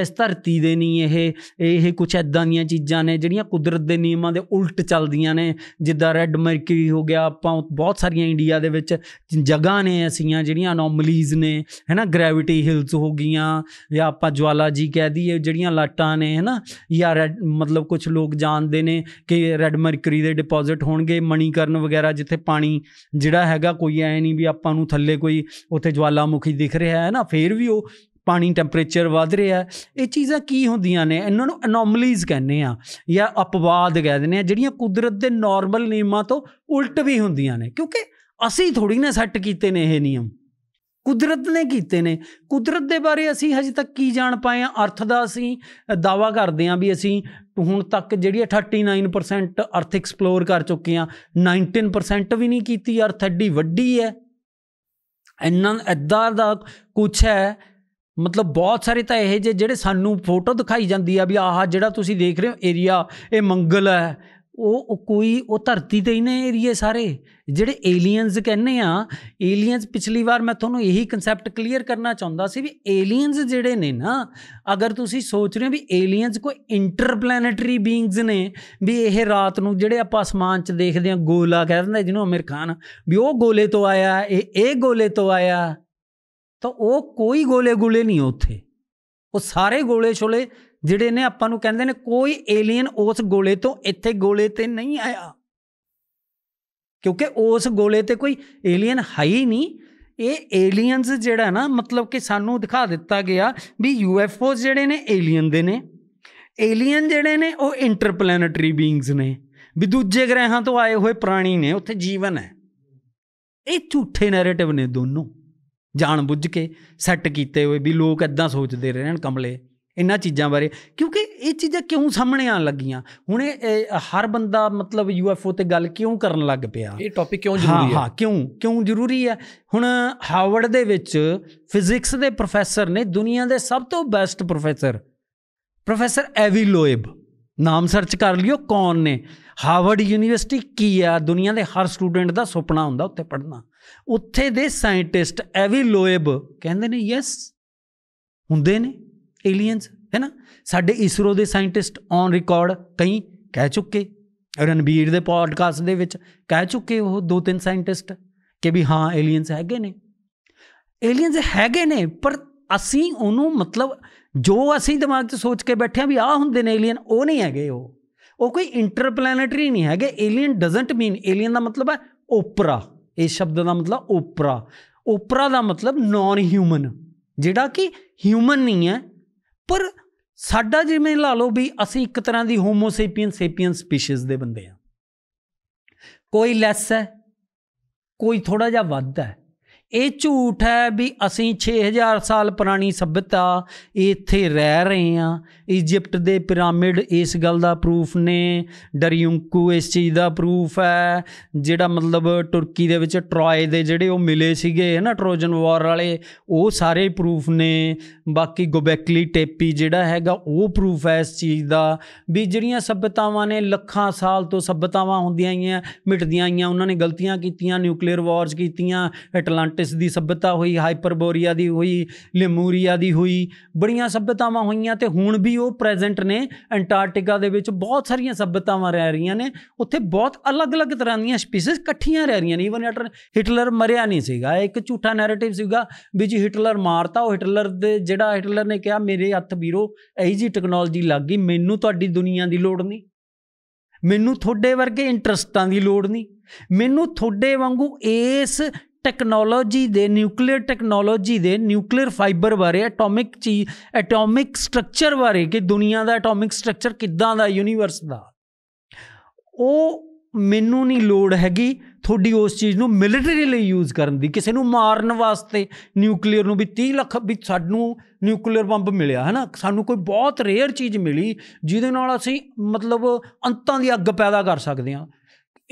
S1: ਇਸ ਧਰਤੀ ਦੇ ਨਹੀਂ ਇਹ ਇਹ ਕੁਝ ਐਦਾਂ ਦੀਆਂ ਚੀਜ਼ਾਂ ਨੇ ਜਿਹੜੀਆਂ ਕੁਦਰਤ ਦੇ ਨਿਯਮਾਂ ਦੇ ਉਲਟ ਚੱਲਦੀਆਂ ਨੇ ਜਿੱਦਾਂ ਰੈੱਡ ਮਰਕਰੀ ਹੋ ਗਿਆ ਆਪਾਂ ਬਹੁਤ ਸਾਰੀਆਂ ਇੰਡੀਆ ਦੇ ਵਿੱਚ ਜਗ੍ਹਾ ਨੇ ਐਸੀਆਂ ਜਿਹੜੀਆਂ ਅਨੋਮਲੀਜ਼ ਨੇ ਹੈਨਾ ਗ੍ਰੈਵਿਟੀ ਹਿਲਸ ਹੋ ਗਈਆਂ ਜਾਂ ਆਪਾਂ ਜਵਾਲਾ ਜੀ ਕਹਿ ਦਈਏ ਜਿਹੜੀਆਂ ਲਾਟਾਂ ਨੇ ਹੈਨਾ ਜਾਂ ਮਤਲਬ ਕੁਝ ਲੋਕ ਜਾਣਦੇ ਨੇ ਕਿ ਰੈੱਡ ਮਰਕਰੀ ਦੇ ਡਿਪੋਜ਼ਿਟ ਹੋਣਗੇ ਮਣੀ ਕਰਨ ਵਗੈਰਾ ਜਿੱਥੇ ਪਾਣੀ ਜਿਹੜਾ ਹੈਗਾ ਕੋਈ ਐ ਨਹੀਂ ਵੀ ਆਪਾਂ ਆਪਾਂ ਨੂੰ ਥੱਲੇ ਕੋਈ ਉੱਥੇ ਜਵਾਲਾਮੁਖੀ ਦਿਖ ਰਿਹਾ ਹੈ ਨਾ ਫੇਰ ਵੀ ਉਹ ਪਾਣੀ ਟੈਂਪਰੇਚਰ ਵਧ ਰਿਹਾ ਇਹ ਚੀਜ਼ਾਂ ਕੀ ਹੁੰਦੀਆਂ ਨੇ ਇਹਨਾਂ ਨੂੰ ਅਨੋਮਲੀਜ਼ ਕਹਿੰਦੇ ਆ ਜਾਂ ਅਪਵਾਦ ਕਹਿੰਦੇ ਆ ਜਿਹੜੀਆਂ ਕੁਦਰਤ ਦੇ ਨਾਰਮਲ ਨਿਯਮਾਂ ਤੋਂ ਉਲਟ ਵੀ ਹੁੰਦੀਆਂ ਨੇ ਕਿਉਂਕਿ ਅਸੀਂ ਥੋੜੀ ਨਾ ਸੈੱਟ ਕੀਤੇ ਨੇ ਇਹ ਨਿਯਮ ਕੁਦਰਤ ਨੇ ਕੀਤੇ ਨੇ ਕੁਦਰਤ ਦੇ ਬਾਰੇ ਅਸੀਂ ਹਜੇ ਤੱਕ ਕੀ ਜਾਣ ਪਾਏ ਆ ਅਰਥ ਦਾ ਅਸੀਂ ਦਾਵਾ ਕਰਦੇ ਆ ਵੀ ਅਸੀਂ ਹੁਣ ਤੱਕ ਜਿਹੜੀ 39% ਅਰਥ ਐਕਸਪਲੋਰ ਕਰ ਚੁੱਕੇ ਆ 19% ਵੀ ਨਹੀਂ ਕੀਤੀ ਅਰਥ ਐਡੀ ਵੱਡੀ ਹੈ ਇੰਨਾ ਐਦਾਂ ਦਾ ਕੁਛ ਹੈ ਮਤਲਬ ਬਹੁਤ ਸਾਰੇ ਤਾਂ ਇਹ ਜਿਹੜੇ ਸਾਨੂੰ ਫੋਟੋ ਦਿਖਾਈ ਜਾਂਦੀ ਆ ਵੀ ਆਹ ਜਿਹੜਾ ਤੁਸੀਂ ਦੇਖ ਰਹੇ ਹੋ ਏਰੀਆ ਇਹ ਮੰਗਲ ਹੈ ਉਹ ਕੋਈ ਉਹ ਧਰਤੀ ਤੇ ਹੀ ਨੇ ਏਰੀਏ ਸਾਰੇ ਜਿਹੜੇ ਏਲੀਅਨਸ ਕਹਿੰਨੇ ਆ ਏਲੀਅਨਸ ਪਿਛਲੀ ਵਾਰ ਮੈਂ ਤੁਹਾਨੂੰ ਇਹੀ ਕਨਸੈਪਟ ਕਲੀਅਰ ਕਰਨਾ ਚਾਹੁੰਦਾ ਸੀ ਵੀ ਏਲੀਅਨਸ ਜਿਹੜੇ ਨੇ ਨਾ ਅਗਰ ਤੁਸੀਂ ਸੋਚ ਰਹੇ ਹੋ ਵੀ ਏਲੀਅਨਸ ਕੋਈ ਇੰਟਰਪਲੈਨੇਟਰੀ ਬੀਇੰਗਸ ਨੇ ਵੀ ਇਹ ਰਾਤ ਨੂੰ ਜਿਹੜੇ ਆਪਾਂ ਅਸਮਾਨ 'ਚ ਦੇਖਦੇ ਆ ਗੋਲਾ ਕਹਿੰਦੇ ਜਿਹਨੂੰ ਅਮੀਰ ਖਾਨ ਵੀ ਉਹ ਗੋਲੇ ਤੋਂ ਆਇਆ ਇਹ ਇਹ ਗੋਲੇ ਤੋਂ ਆਇਆ ਤਾਂ ਉਹ ਕੋਈ ਗੋਲੇ ਗੁਲੇ ਨਹੀਂ ਉੱਥੇ ਉਹ ਸਾਰੇ ਗੋਲੇ ਛੋਲੇ ਜਿਹੜੇ ਨੇ ਆਪਾਂ ਨੂੰ ਕਹਿੰਦੇ ਨੇ ਕੋਈ ਏਲੀਅਨ ਉਸ ਗੋਲੇ ਤੋਂ ਇੱਥੇ ਗੋਲੇ ਤੇ ਨਹੀਂ ਆਇਆ ਕਿਉਂਕਿ ਉਸ ਗੋਲੇ ਤੇ ਕੋਈ ਏਲੀਅਨ ਹੈ ਹੀ ਨਹੀਂ ਇਹ ਏਲੀਅਨਸ ਜਿਹੜਾ ਨਾ ਮਤਲਬ ਕਿ ਸਾਨੂੰ ਦਿਖਾ ਦਿੱਤਾ ਗਿਆ ਵੀ ਯੂਐਫਓਸ ਜਿਹੜੇ ਨੇ ਏਲੀਅਨ ਦੇ ਨੇ ਏਲੀਅਨ ਜਿਹੜੇ ਨੇ ਉਹ ਇੰਟਰਪਲੈਨੇਟਰੀ ਬੀਇੰਗਸ ਨੇ ਵੀ ਦੂਜੇ ਗ੍ਰਹਿਾਂ ਤੋਂ ਆਏ ਹੋਏ ਪ੍ਰਾਣੀ ਨੇ ਉੱਥੇ ਜੀਵਨ ਹੈ ਇਹ ਝੂਠੇ ਨੈਰੇਟਿਵ ਨੇ ਦੋਨੋਂ ਜਾਣ ਬੁੱਝ ਕੇ ਸੈੱਟ ਕੀਤੇ ਹੋਏ ਵੀ ਲੋਕ ਐਦਾਂ ਸੋਚਦੇ ਰਹਿਣ ਕਮਲੇ ਇਹਨਾਂ ਚੀਜ਼ਾਂ ਬਾਰੇ ਕਿਉਂਕਿ ਇਹ ਚੀਜ਼ਾਂ ਕਿਉਂ ਸਾਹਮਣੇ ਆਣ ਲੱਗੀਆਂ ਹੁਣ ਇਹ ਹਰ ਬੰਦਾ ਮਤਲਬ ਯੂਐਫਓ ਤੇ ਗੱਲ ਕਿਉਂ ਕਰਨ ਲੱਗ ਪਿਆ ਇਹ ਟੌਪਿਕ ਕਿਉਂ ਜ਼ਰੂਰੀ ਹੈ ਹਾਂ ਕਿਉਂ ਕਿਉਂ ਜ਼ਰੂਰੀ ਹੈ ਹੁਣ ਹਾਰਵਰਡ ਦੇ ਵਿੱਚ ਫਿਜ਼ਿਕਸ ਦੇ ਪ੍ਰੋਫੈਸਰ ਨੇ ਦੁਨੀਆ ਦੇ ਸਭ ਤੋਂ ਬੈਸਟ ਪ੍ਰੋਫੈਸਰ ਪ੍ਰੋਫੈਸਰ ਐਵੀ ਲੋਇਬ ਨਾਮ ਸਰਚ ਕਰ ਲਿਓ ਕੌਣ ਨੇ ਹਾਰਵਰਡ ਯੂਨੀਵਰਸਿਟੀ ਕੀ ਆ ਦੁਨੀਆ ਦੇ ਹਰ ਸਟੂਡੈਂਟ ਦਾ ਸੁਪਨਾ ਹੁੰਦਾ ਉੱਥੇ ਪੜ੍ਹਨਾ ਉੱਥੇ ਦੇ ਸਾਇੰਟਿਸਟ ਐਵੀ ਲੋਇਬ ਕਹਿੰਦੇ ਨੇ ਯੈਸ ਹੁੰਦੇ ਨੇ एलियंस है ना ਸਾਡੇ ਇਸਰੋ ਦੇ ਸਾਇੰਟਿਸਟ ਔਨ ਰਿਕਾਰਡ ਕਈ ਕਹਿ ਚੁੱਕੇ ਰਣਬੀਰ ਦੇ ਪੋਡਕਾਸਟ ਦੇ ਵਿੱਚ ਕਹਿ ਚੁੱਕੇ ਉਹ ਦੋ ਤਿੰਨ ਸਾਇੰਟਿਸਟ ਕਿ ਵੀ ਹਾਂ ਏਲੀਅਨਸ ਹੈਗੇ ਨੇ ਏਲੀਅਨਸ ਹੈਗੇ ਨੇ ਪਰ ਅਸੀਂ ਉਹਨੂੰ ਮਤਲਬ ਜੋ ਅਸੀਂ ਦਿਮਾਗ 'ਚ ਸੋਚ ਕੇ ਬੈਠੇ ਆ ਵੀ ਆਹ ਹੁੰਦੇ ਨੇ ਏਲੀਅਨ ਉਹ ਨਹੀਂ ਹੈਗੇ ਉਹ ਉਹ ਕੋਈ ਇੰਟਰਪਲੈਨੇਟਰੀ ਨਹੀਂ ਹੈਗੇ ਏਲੀਅਨ ਡਸਨਟ ਮੀਨ ਏਲੀਅਨ ਦਾ ਮਤਲਬ ਹੈ ਓਪਰਾ ਇਸ ਸ਼ਬਦ ਦਾ ਮਤਲਬ ਓਪਰਾ ਓਪਰਾ ਦਾ ਮਤਲਬ ਨਾਨ ਹਿਊਮਨ ਜਿਹੜਾ ਕਿ ਹਿਊਮਨ ਨਹੀਂ ਹੈ ਪਰ ਸਾਡਾ ਜਿਵੇਂ ਲਾ ਲਓ ਵੀ ਅਸੀਂ ਇੱਕ ਤਰ੍ਹਾਂ ਦੀ ਹੋਮੋਸੇਪੀਅਨ ਸੇਪੀਅਨ ਸਪੀਸੀਜ਼ ਦੇ ਬੰਦੇ ਆ ਕੋਈ ਲੈਸ ਹੈ ਕੋਈ ਥੋੜਾ ਜਿਹਾ ਵੱਧ ਹੈ ਇਹ ਝੂਠ ਹੈ ਵੀ ਅਸੀਂ 6000 ਸਾਲ ਪੁਰਾਣੀ ਸਭਿਤਾ ਇੱਥੇ ਰਹਿ ਰਹੇ ਹਾਂ ਇਜੀਪਟ ਦੇ ਪਿਰਾਮਿਡ ਇਸ ਗੱਲ ਦਾ ਪ੍ਰੂਫ ਨੇ ਡਰਿਯੰਕੂ ਇਸ ਚੀਜ਼ ਦਾ ਪ੍ਰੂਫ ਹੈ ਜਿਹੜਾ ਮਤਲਬ ਤੁਰਕੀ ਦੇ ਵਿੱਚ ਟ੍ਰੋਏ ਦੇ ਜਿਹੜੇ ਉਹ ਮਿਲੇ ਸੀਗੇ ਹਨਾ ਟ੍ਰੋਜਨ ਵਾਰ ਵਾਲੇ ਉਹ ਸਾਰੇ ਪ੍ਰੂਫ ਨੇ ਬਾਕੀ ਗੋਬੈਕਲੀ ਟੇਪੀ ਜਿਹੜਾ ਹੈਗਾ ਉਹ ਪ੍ਰੂਫ ਹੈ ਇਸ ਚੀਜ਼ ਦਾ ਵੀ ਜਿਹੜੀਆਂ ਸਭਿਤਾਵਾਂ ਨੇ ਲੱਖਾਂ ਸਾਲ ਤੋਂ ਸਭਿਤਾਵਾਂ ਹੁੰਦੀਆਂ ਆਈਆਂ ਮਿਟਦੀਆਂ ਆਈਆਂ ਉਹਨਾਂ ਨੇ ਗਲਤੀਆਂ ਕੀਤੀਆਂ ਨਿਊਕਲੀਅਰ ਵਾਰਸ ਕੀਤੀਆਂ ਐਟਲੰਟ ਸੋਰਟਿਸ ਦੀ ਸਭਿਅਤਾ ਹੋਈ ਹਾਈਪਰਬੋਰੀਆ ਦੀ ਹੋਈ ਲੇਮੂਰੀਆ ਦੀ ਹੋਈ ਬੜੀਆਂ ਸਭਿਅਤਾਵਾਂ ਹੋਈਆਂ ਤੇ ਹੁਣ ਵੀ ਉਹ ਪ੍ਰੈਜ਼ੈਂਟ ਨੇ ਐਂਟਾਰਕਟਿਕਾ ਦੇ ਵਿੱਚ ਬਹੁਤ ਸਾਰੀਆਂ ਸਭਿਅਤਾਵਾਂ ਰਹਿ ਰਹੀਆਂ ਨੇ ਉੱਥੇ ਬਹੁਤ ਅਲੱਗ-ਅਲੱਗ ਤਰ੍ਹਾਂ ਦੀਆਂ ਸਪੀਸੀਜ਼ ਇਕੱਠੀਆਂ ਰਹਿ ਰਹੀਆਂ ਨੇ ਐਟਰ ਹਿਟਲਰ ਮਰਿਆ ਨਹੀਂ ਸੀਗਾ ਇੱਕ ਝੂਠਾ ਨੈਰੇਟਿਵ ਸੀਗਾ ਵੀ ਜੀ ਹਿਟਲਰ ਮਾਰਤਾ ਉਹ ਹਿਟਲਰ ਦੇ ਜਿਹੜਾ ਹਿਟਲਰ ਨੇ ਕਿਹਾ ਮੇਰੇ ਹੱਥ ਵੀਰੋ ਇਹੀ ਜੀ ਟੈਕਨੋਲੋਜੀ ਲੱਗ ਗਈ ਮੈਨੂੰ ਤੁਹਾਡੀ ਦੁਨੀਆ ਦੀ ਲੋੜ ਨਹੀਂ ਮੈਨੂੰ ਤੁਹਾਡੇ ਵਰਗੇ ਇੰਟਰਸਟਾਂ ਦੀ ਲੋੜ ਨਹੀਂ ਮੈਨੂੰ ਤੁਹਾਡੇ ਵਾਂਗੂ ਇਸ ਟੈਕਨੋਲੋਜੀ ਦੇ ਨਿਊਕਲੀਅਰ ਟੈਕਨੋਲੋਜੀ ਦੇ ਨਿਊਕਲੀਅਰ ਫਾਈਬਰ ਬਾਰੇ ਐਟੋਮਿਕ ਚੀ ਐਟੋਮਿਕ ਸਟਰਕਚਰ ਬਾਰੇ ਕਿ ਦੁਨੀਆ ਦਾ ਐਟੋਮਿਕ ਸਟਰਕਚਰ ਕਿੱਦਾਂ ਦਾ ਯੂਨੀਵਰਸ ਦਾ ਉਹ ਮੈਨੂੰ ਨਹੀਂ ਲੋੜ ਹੈਗੀ ਤੁਹਾਡੀ ਉਸ ਚੀਜ਼ ਨੂੰ ਮਿਲਟਰੀ ਲਈ ਯੂਜ਼ ਕਰਨ ਦੀ ਕਿਸੇ ਨੂੰ ਮਾਰਨ ਵਾਸਤੇ ਨਿਊਕਲੀਅਰ ਨੂੰ ਵੀ 30 ਲੱਖ ਵੀ ਸਾਨੂੰ ਨਿਊਕਲੀਅਰ ਬੰਬ ਮਿਲਿਆ ਹੈ ਨਾ ਸਾਨੂੰ ਕੋਈ ਬਹੁਤ ਰੇਅਰ ਚੀਜ਼ ਮਿਲੀ ਜਿਹਦੇ ਨਾਲ ਅਸੀਂ ਮਤਲਬ ਅੰਤਾਂ ਦੀ ਅੱਗ ਪੈਦਾ ਕਰ ਸਕਦੇ ਹਾਂ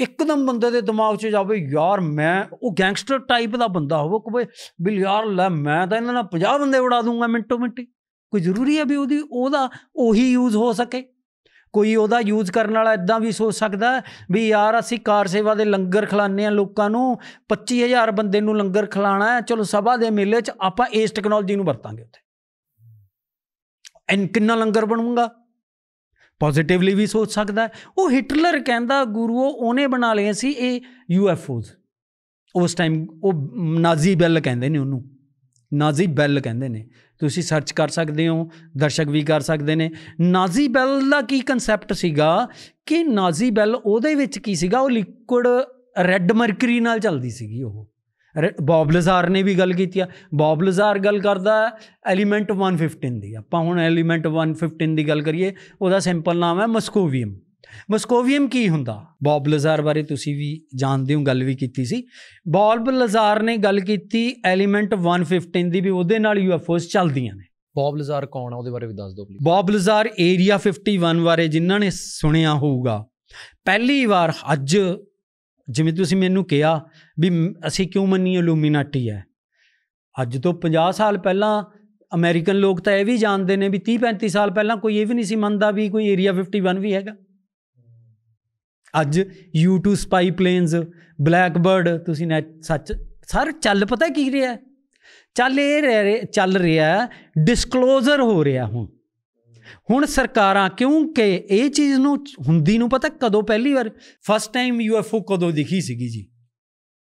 S1: ਇੱਕਦਮ ਬੰਦੇ ਦੇ ਦਿਮਾਗ 'ਚ ਜਾਵੇ ਯਾਰ ਮੈਂ ਉਹ ਗੈਂਗਸਟਰ ਟਾਈਪ ਦਾ ਬੰਦਾ ਹੋਵੇ ਕੋਈ ਬਿਲ ਯਾਰ ਲੈ ਮੈਂ ਤਾਂ ਇਹਨਾਂ ਨਾਲ 50 ਬੰਦੇ ਉਡਾ ਦੂੰਗਾ ਮਿੰਟੋ ਮਿੰਟੀ ਕੋਈ ਜ਼ਰੂਰੀ ਹੈ ਵੀ ਉਹਦੀ ਉਹਦਾ ਉਹੀ ਯੂਜ਼ ਹੋ ਸਕੇ ਕੋਈ ਉਹਦਾ ਯੂਜ਼ ਕਰਨ ਵਾਲਾ ਇਦਾਂ ਵੀ ਸੋਚ ਸਕਦਾ ਵੀ ਯਾਰ ਅਸੀਂ ਕਾਰ ਸੇਵਾ ਦੇ ਲੰਗਰ ਖਿਲਾਣੇ ਆ ਲੋਕਾਂ ਨੂੰ 25000 ਬੰਦੇ ਨੂੰ ਲੰਗਰ ਖਿਲਾਣਾ ਹੈ ਚਲੋ ਸਭਾ ਦੇ ਮੇਲੇ 'ਚ ਆਪਾਂ ਇਸ ਟੈਕਨੋਲੋਜੀ ਨੂੰ ਵਰਤਾਂਗੇ ਉੱਥੇ ਐਨ ਕਿੰਨਾ ਲੰਗਰ ਬਣੂਗਾ ਪੋਜ਼ਿਟਿਵਲੀ ਵੀ ਸੋਚ ਸਕਦਾ ਉਹ ਹਿਟਲਰ ਕਹਿੰਦਾ ਗੁਰੂ ਉਹਨੇ ਬਣਾ ਲਏ ਸੀ ਇਹ ਯੂਐਫਓਜ਼ ਉਸ ਟਾਈਮ ਉਹ ਨਾਜ਼ੀ ਬੈਲ ਕਹਿੰਦੇ ਨੇ ਉਹਨੂੰ ਨਾਜ਼ੀ ਬੈਲ ਕਹਿੰਦੇ ਨੇ ਤੁਸੀਂ ਸਰਚ ਕਰ ਸਕਦੇ ਹੋ ਦਰਸ਼ਕ ਵੀ ਕਰ ਸਕਦੇ ਨੇ ਨਾਜ਼ੀ ਬੈਲ ਦਾ ਕੀ ਕਨਸੈਪਟ ਸੀਗਾ ਕਿ ਨਾਜ਼ੀ ਬੈਲ ਉਹਦੇ ਵਿੱਚ ਕੀ ਸੀਗਾ ਉਹ ਲਿਕੁਇਡ ਰੈੱਡ ਮਰਕਰੀ ਨਾਲ ਚੱਲਦੀ ਸੀਗੀ ਉਹ ਬੌਬ ਲਜ਼ਾਰ ਨੇ ਵੀ ਗੱਲ ਕੀਤੀ ਆ ਬੌਬ ਲਜ਼ਾਰ ਗੱਲ ਕਰਦਾ ਐਲੀਮੈਂਟ 115 ਦੀ ਆਪਾਂ ਹੁਣ ਐਲੀਮੈਂਟ 115 ਦੀ ਗੱਲ ਕਰੀਏ ਉਹਦਾ ਸਿੰਪਲ ਨਾਮ ਹੈ ਮਸਕੋਵੀਅਮ ਮਸਕੋਵੀਅਮ ਕੀ ਹੁੰਦਾ ਬੌਬ ਲਜ਼ਾਰ ਬਾਰੇ ਤੁਸੀਂ ਵੀ ਜਾਣਦੇ ਹੋ ਗੱਲ ਵੀ ਕੀਤੀ ਸੀ ਬੌਬ ਲਜ਼ਾਰ ਨੇ ਗੱਲ ਕੀਤੀ ਐਲੀਮੈਂਟ 115 ਦੀ ਵੀ ਉਹਦੇ ਨਾਲ ਯੂਐਫਓਸ ਚੱਲਦੀਆਂ ਨੇ
S2: ਬੌਬ ਲਜ਼ਾਰ ਕੌਣ ਆ ਉਹਦੇ ਬਾਰੇ ਵੀ ਦੱਸ ਦਿਓ ਪਲੀਜ਼
S1: ਬੌਬ ਲਜ਼ਾਰ ਏਰੀਆ 51 ਬਾਰੇ ਜਿਨ੍ਹਾਂ ਨੇ ਸੁਣਿਆ ਹੋਊਗਾ ਪਹਿਲੀ ਵਾਰ ਅੱਜ ਜਿਵੇਂ ਤੁਸੀਂ ਮੈਨੂੰ ਕਿਹਾ ਵੀ ਅਸੀਂ ਕਿਉਂ ਮੰਨੀਏ ਇਲੂਮੀਨਾਟੀ ਹੈ ਅੱਜ ਤੋਂ 50 ਸਾਲ ਪਹਿਲਾਂ ਅਮਰੀਕਨ ਲੋਕ ਤਾਂ ਇਹ ਵੀ ਜਾਣਦੇ ਨੇ ਵੀ 30 35 ਸਾਲ ਪਹਿਲਾਂ ਕੋਈ ਇਹ ਵੀ ਨਹੀਂ ਸੀ ਮੰਨਦਾ ਵੀ ਕੋਈ ਏਰੀਆ 51 ਵੀ ਹੈਗਾ ਅੱਜ U2 ਸਪਾਈ ਪਲੇਨਸ ਬਲੈਕਬਰਡ ਤੁਸੀਂ ਨੇ ਸੱਚ ਸਰ ਚੱਲ ਪਤਾ ਕੀ ਰਿਹਾ ਚੱਲ ਇਹ ਚੱਲ ਰਿਹਾ ਡਿਸਕਲੋਜ਼ਰ ਹੋ ਰਿਹਾ ਹੁਣ ਹੁਣ ਸਰਕਾਰਾਂ ਕਿਉਂਕਿ ਇਹ ਚੀਜ਼ ਨੂੰ ਹੁੰਦੀ ਨੂੰ ਪਤਾ ਕਦੋਂ ਪਹਿਲੀ ਵਾਰ ਫਸਟ ਟਾਈਮ ਯੂਐਫਓ ਕਦੋਂ ਦਿਖੀ ਸੀਗੀ ਜੀ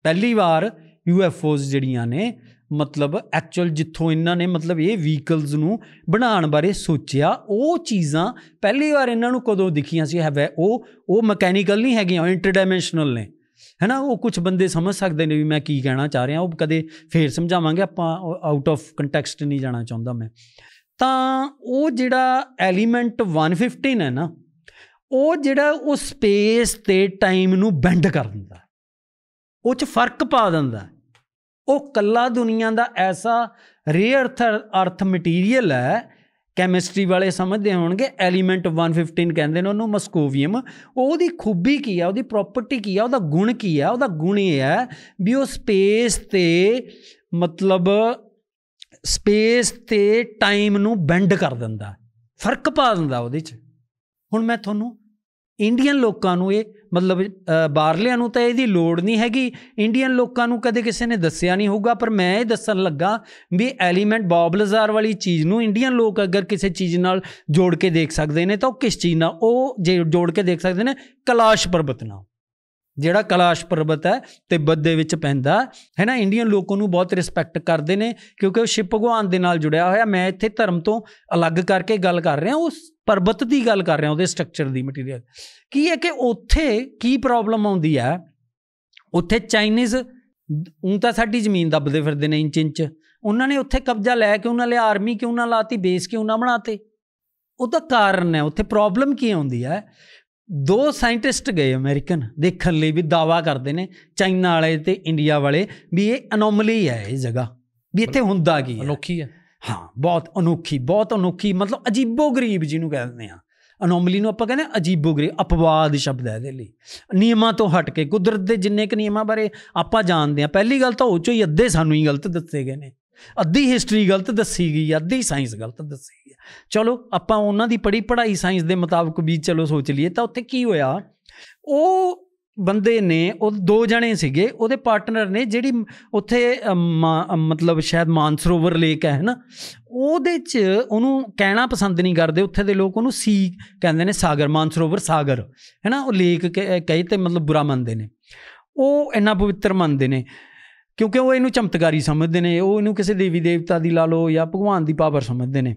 S1: ਪਹਿਲੀ ਵਾਰ ਯੂਐਫਓਜ਼ ਜਿਹੜੀਆਂ ਨੇ ਮਤਲਬ ਐਕਚੁਅਲ ਜਿੱਥੋਂ ਇਹਨਾਂ ਨੇ ਮਤਲਬ ਇਹ ਵਹੀਕਲਸ ਨੂੰ ਬਣਾਉਣ ਬਾਰੇ ਸੋਚਿਆ ਉਹ ਚੀਜ਼ਾਂ ਪਹਿਲੀ ਵਾਰ ਇਹਨਾਂ ਨੂੰ ਕਦੋਂ ਦਿਖੀਆਂ ਸੀ ਹੈ ਉਹ ਉਹ ਮਕੈਨੀਕਲ ਨਹੀਂ ਹੈਗੀਆਂ ਇੰਟਰਡਾਈਮੈਂਸ਼ਨਲ ਨੇ ਹੈਨਾ ਉਹ ਕੁਝ ਬੰਦੇ ਸਮਝ ਸਕਦੇ ਨੇ ਵੀ ਮੈਂ ਕੀ ਕਹਿਣਾ ਚਾਹ ਰਿਹਾ ਉਹ ਕਦੇ ਫੇਰ ਸਮਝਾਵਾਂਗੇ ਆਪਾਂ ਆਊਟ ਆਫ ਕੰਟੈਕਸਟ ਨਹੀਂ ਜਾਣਾ ਚਾਹੁੰਦਾ ਮੈਂ ਤਾਂ ਉਹ ਜਿਹੜਾ ਐਲੀਮੈਂਟ 115 ਹੈ ਨਾ ਉਹ ਜਿਹੜਾ ਉਹ ਸਪੇਸ ਤੇ ਟਾਈਮ ਨੂੰ ਬੈਂਡ ਕਰ ਦਿੰਦਾ ਉਹ 'ਚ ਫਰਕ ਪਾ ਦਿੰਦਾ ਉਹ ਕੱਲਾ ਦੁਨੀਆ ਦਾ ਐਸਾ ਰੇਅਰ ਅਰਥ ਮਟੀਰੀਅਲ ਹੈ ਕੈਮਿਸਟਰੀ ਵਾਲੇ ਸਮਝਦੇ ਹੋਣਗੇ ਐਲੀਮੈਂਟ 115 ਕਹਿੰਦੇ ਨੇ ਉਹਨੂੰ ਮਸਕੋਵੀਅਮ ਉਹਦੀ ਖੂਬੀ ਕੀ ਆ ਉਹਦੀ ਪ੍ਰਾਪਰਟੀ ਕੀ ਆ ਉਹਦਾ ਗੁਣ ਕੀ ਆ ਉਹਦਾ ਗੁਣ ਇਹ ਹੈ ਵੀ ਉਹ ਸਪੇਸ ਤੇ ਮਤਲਬ ਸਪੇਸ ਤੇ ਟਾਈਮ ਨੂੰ ਬੈਂਡ ਕਰ ਦਿੰਦਾ ਫਰਕ ਪਾ ਦਿੰਦਾ ਉਹਦੇ 'ਚ ਹੁਣ ਮੈਂ ਤੁਹਾਨੂੰ ਇੰਡੀਅਨ ਲੋਕਾਂ ਨੂੰ ਇਹ ਮਤਲਬ ਬਾਹਰਲਿਆਂ ਨੂੰ ਤਾਂ ਇਹਦੀ ਲੋੜ ਨਹੀਂ ਹੈਗੀ ਇੰਡੀਅਨ ਲੋਕਾਂ ਨੂੰ ਕਦੇ ਕਿਸੇ ਨੇ ਦੱਸਿਆ ਨਹੀਂ ਹੋਊਗਾ ਪਰ ਮੈਂ ਇਹ ਦੱਸਣ ਲੱਗਾ ਵੀ ਐਲੀਮੈਂਟ ਬੌਬਲਜ਼ਾਰ ਵਾਲੀ ਚੀਜ਼ ਨੂੰ ਇੰਡੀਅਨ ਲੋਕ ਅਗਰ ਕਿਸੇ ਚੀਜ਼ ਨਾਲ ਜੋੜ ਕੇ ਦੇਖ ਸਕਦੇ ਨੇ ਤਾਂ ਉਹ ਕਿਸ ਚੀਜ਼ ਨਾਲ ਉਹ ਜੇ ਜੋੜ ਕੇ ਦੇਖ ਸਕਦੇ ਨੇ ਕਲਾਸ਼ ਪਰਬਤ ਨਾਲ ਜਿਹੜਾ ਕਲਾਸ਼ ਪਰਬਤ ਹੈ ਤਿੱਬਤ ਦੇ ਵਿੱਚ ਪੈਂਦਾ ਹੈ ਨਾ ਇੰਡੀਅਨ ਲੋਕਾਂ ਨੂੰ ਬਹੁਤ ਰਿਸਪੈਕਟ ਕਰਦੇ ਨੇ ਕਿਉਂਕਿ ਉਹ ਸ਼ਿਵ ਭਗਵਾਨ ਦੇ ਨਾਲ ਜੁੜਿਆ ਹੋਇਆ ਮੈਂ ਇੱਥੇ ਧਰਮ ਤੋਂ ਅਲੱਗ ਕਰਕੇ ਗੱਲ ਕਰ ਰਿਹਾ ਉਸ ਪਰਬਤ ਦੀ ਗੱਲ ਕਰ ਰਿਹਾ ਉਹਦੇ ਸਟਰਕਚਰ ਦੀ ਮਟੀਰੀਅਲ ਕੀ ਹੈ ਕਿ ਉੱਥੇ ਕੀ ਪ੍ਰੋਬਲਮ ਆਉਂਦੀ ਹੈ ਉੱਥੇ ਚਾਈਨੀਜ਼ ਉਹ ਤਾਂ ਸਾਡੀ ਜ਼ਮੀਨ ਦੱਬਦੇ ਫਿਰਦੇ ਨੇ ਇੰਚ ਇੰਚ ਉਹਨਾਂ ਨੇ ਉੱਥੇ ਕਬਜ਼ਾ ਲੈ ਕੇ ਉਹਨਾਂ ਲਈ ਆਰਮੀ ਕਿਉਂ ਨਾ ਲਾਤੀ ਬੇਸ ਕਿਉਂ ਨਾ ਬਣਾਤੇ ਉਹਦਾ ਕਾਰਨ ਹੈ ਉੱਥੇ ਪ੍ਰੋਬਲਮ ਕੀ ਆਉਂਦੀ ਹੈ ਦੋ ਸਾਇੰਟਿਸਟ ਗਏ ਅਮਰੀਕਨ ਦੇਖਣ ਲਈ ਵੀ ਦਾਵਾ ਕਰਦੇ ਨੇ ਚਾਈਨਾ ਵਾਲੇ ਤੇ ਇੰਡੀਆ ਵਾਲੇ ਵੀ ਇਹ ਅਨੋਮਲੀ ਹੈ ਇਹ ਜਗ੍ਹਾ ਵੀ ਇੱਥੇ ਹੁੰਦਾ ਕੀ ਹੈ ਅਨੋਖੀ ਹੈ ਹਾਂ ਬਹੁਤ ਅਨੋਖੀ ਬਹੁਤ ਅਨੋਖੀ ਮਤਲਬ ਅਜੀਬੋ ਗਰੀਬ ਜਿਹਨੂੰ ਕਹਿੰਦੇ ਆ ਅਨੋਮਲੀ ਨੂੰ ਆਪਾਂ ਕਹਿੰਦੇ ਅਜੀਬੋ ਗਰੀਬ ਅਪਵਾਦ ਸ਼ਬਦ ਹੈ ਇਹਦੇ ਲਈ ਨਿਯਮਾਂ ਤੋਂ ਹਟ ਕੇ ਕੁਦਰਤ ਦੇ ਜਿੰਨੇ ਕ ਨਿਯਮਾਂ ਬਾਰੇ ਆਪਾਂ ਜਾਣਦੇ ਆ ਪਹਿਲੀ ਗੱਲ ਤਾਂ ਉਹ ਚੋਂ ਹੀ ਅੱਧੇ ਸਾਨੂੰ ਹੀ ਗਲਤ ਦਿੱਤੇ ਗਏ ਨੇ ਅੱਧੀ ਹਿਸਟਰੀ ਗਲਤ ਦੱਸੀ ਗਈ ਅੱਧੀ ਸਾਇੰਸ ਗਲਤ ਦੱਸੀ ਗਈ ਚਲੋ ਆਪਾਂ ਉਹਨਾਂ ਦੀ ਪੜੀ ਪੜਾਈ ਸਾਇੰਸ ਦੇ ਮੁਤਾਬਕ ਵੀ ਚਲੋ ਸੋਚ ਲਈਏ ਤਾਂ ਉੱਥੇ ਕੀ ਹੋਇਆ ਉਹ ਬੰਦੇ ਨੇ ਉਹ ਦੋ ਜਣੇ ਸੀਗੇ ਉਹਦੇ ਪਾਰਟਨਰ ਨੇ ਜਿਹੜੀ ਉੱਥੇ ਮਤਲਬ ਸ਼ਾਇਦ ਮਾਨਸਰੋਵਰ ਲੇਕ ਹੈ ਨਾ ਉਹਦੇ ਚ ਉਹਨੂੰ ਕਹਿਣਾ ਪਸੰਦ ਨਹੀਂ ਕਰਦੇ ਉੱਥੇ ਦੇ ਲੋਕ ਉਹਨੂੰ ਸੀ ਕਹਿੰਦੇ ਨੇ ਸਾਗਰ ਮਾਨਸਰੋਵਰ ਸਾਗਰ ਹੈ ਨਾ ਉਹ ਲੇਕ ਕਹੇ ਤੇ ਮਤਲਬ ਬੁਰਾ ਮੰਨਦੇ ਨੇ ਉਹ ਇੰਨਾ ਪਵਿੱਤਰ ਮੰਨਦੇ ਨੇ ਕਿਉਂਕਿ ਉਹ ਇਹਨੂੰ ਚਮਤਕਾਰੀ ਸਮਝਦੇ ਨੇ ਉਹ ਇਹਨੂੰ ਕਿਸੇ ਦੇਵੀ ਦੇਵਤਾ ਦੀ ਲਾ ਲਓ ਜਾਂ ਭਗਵਾਨ ਦੀ ਪਾਵਰ ਸਮਝਦੇ ਨੇ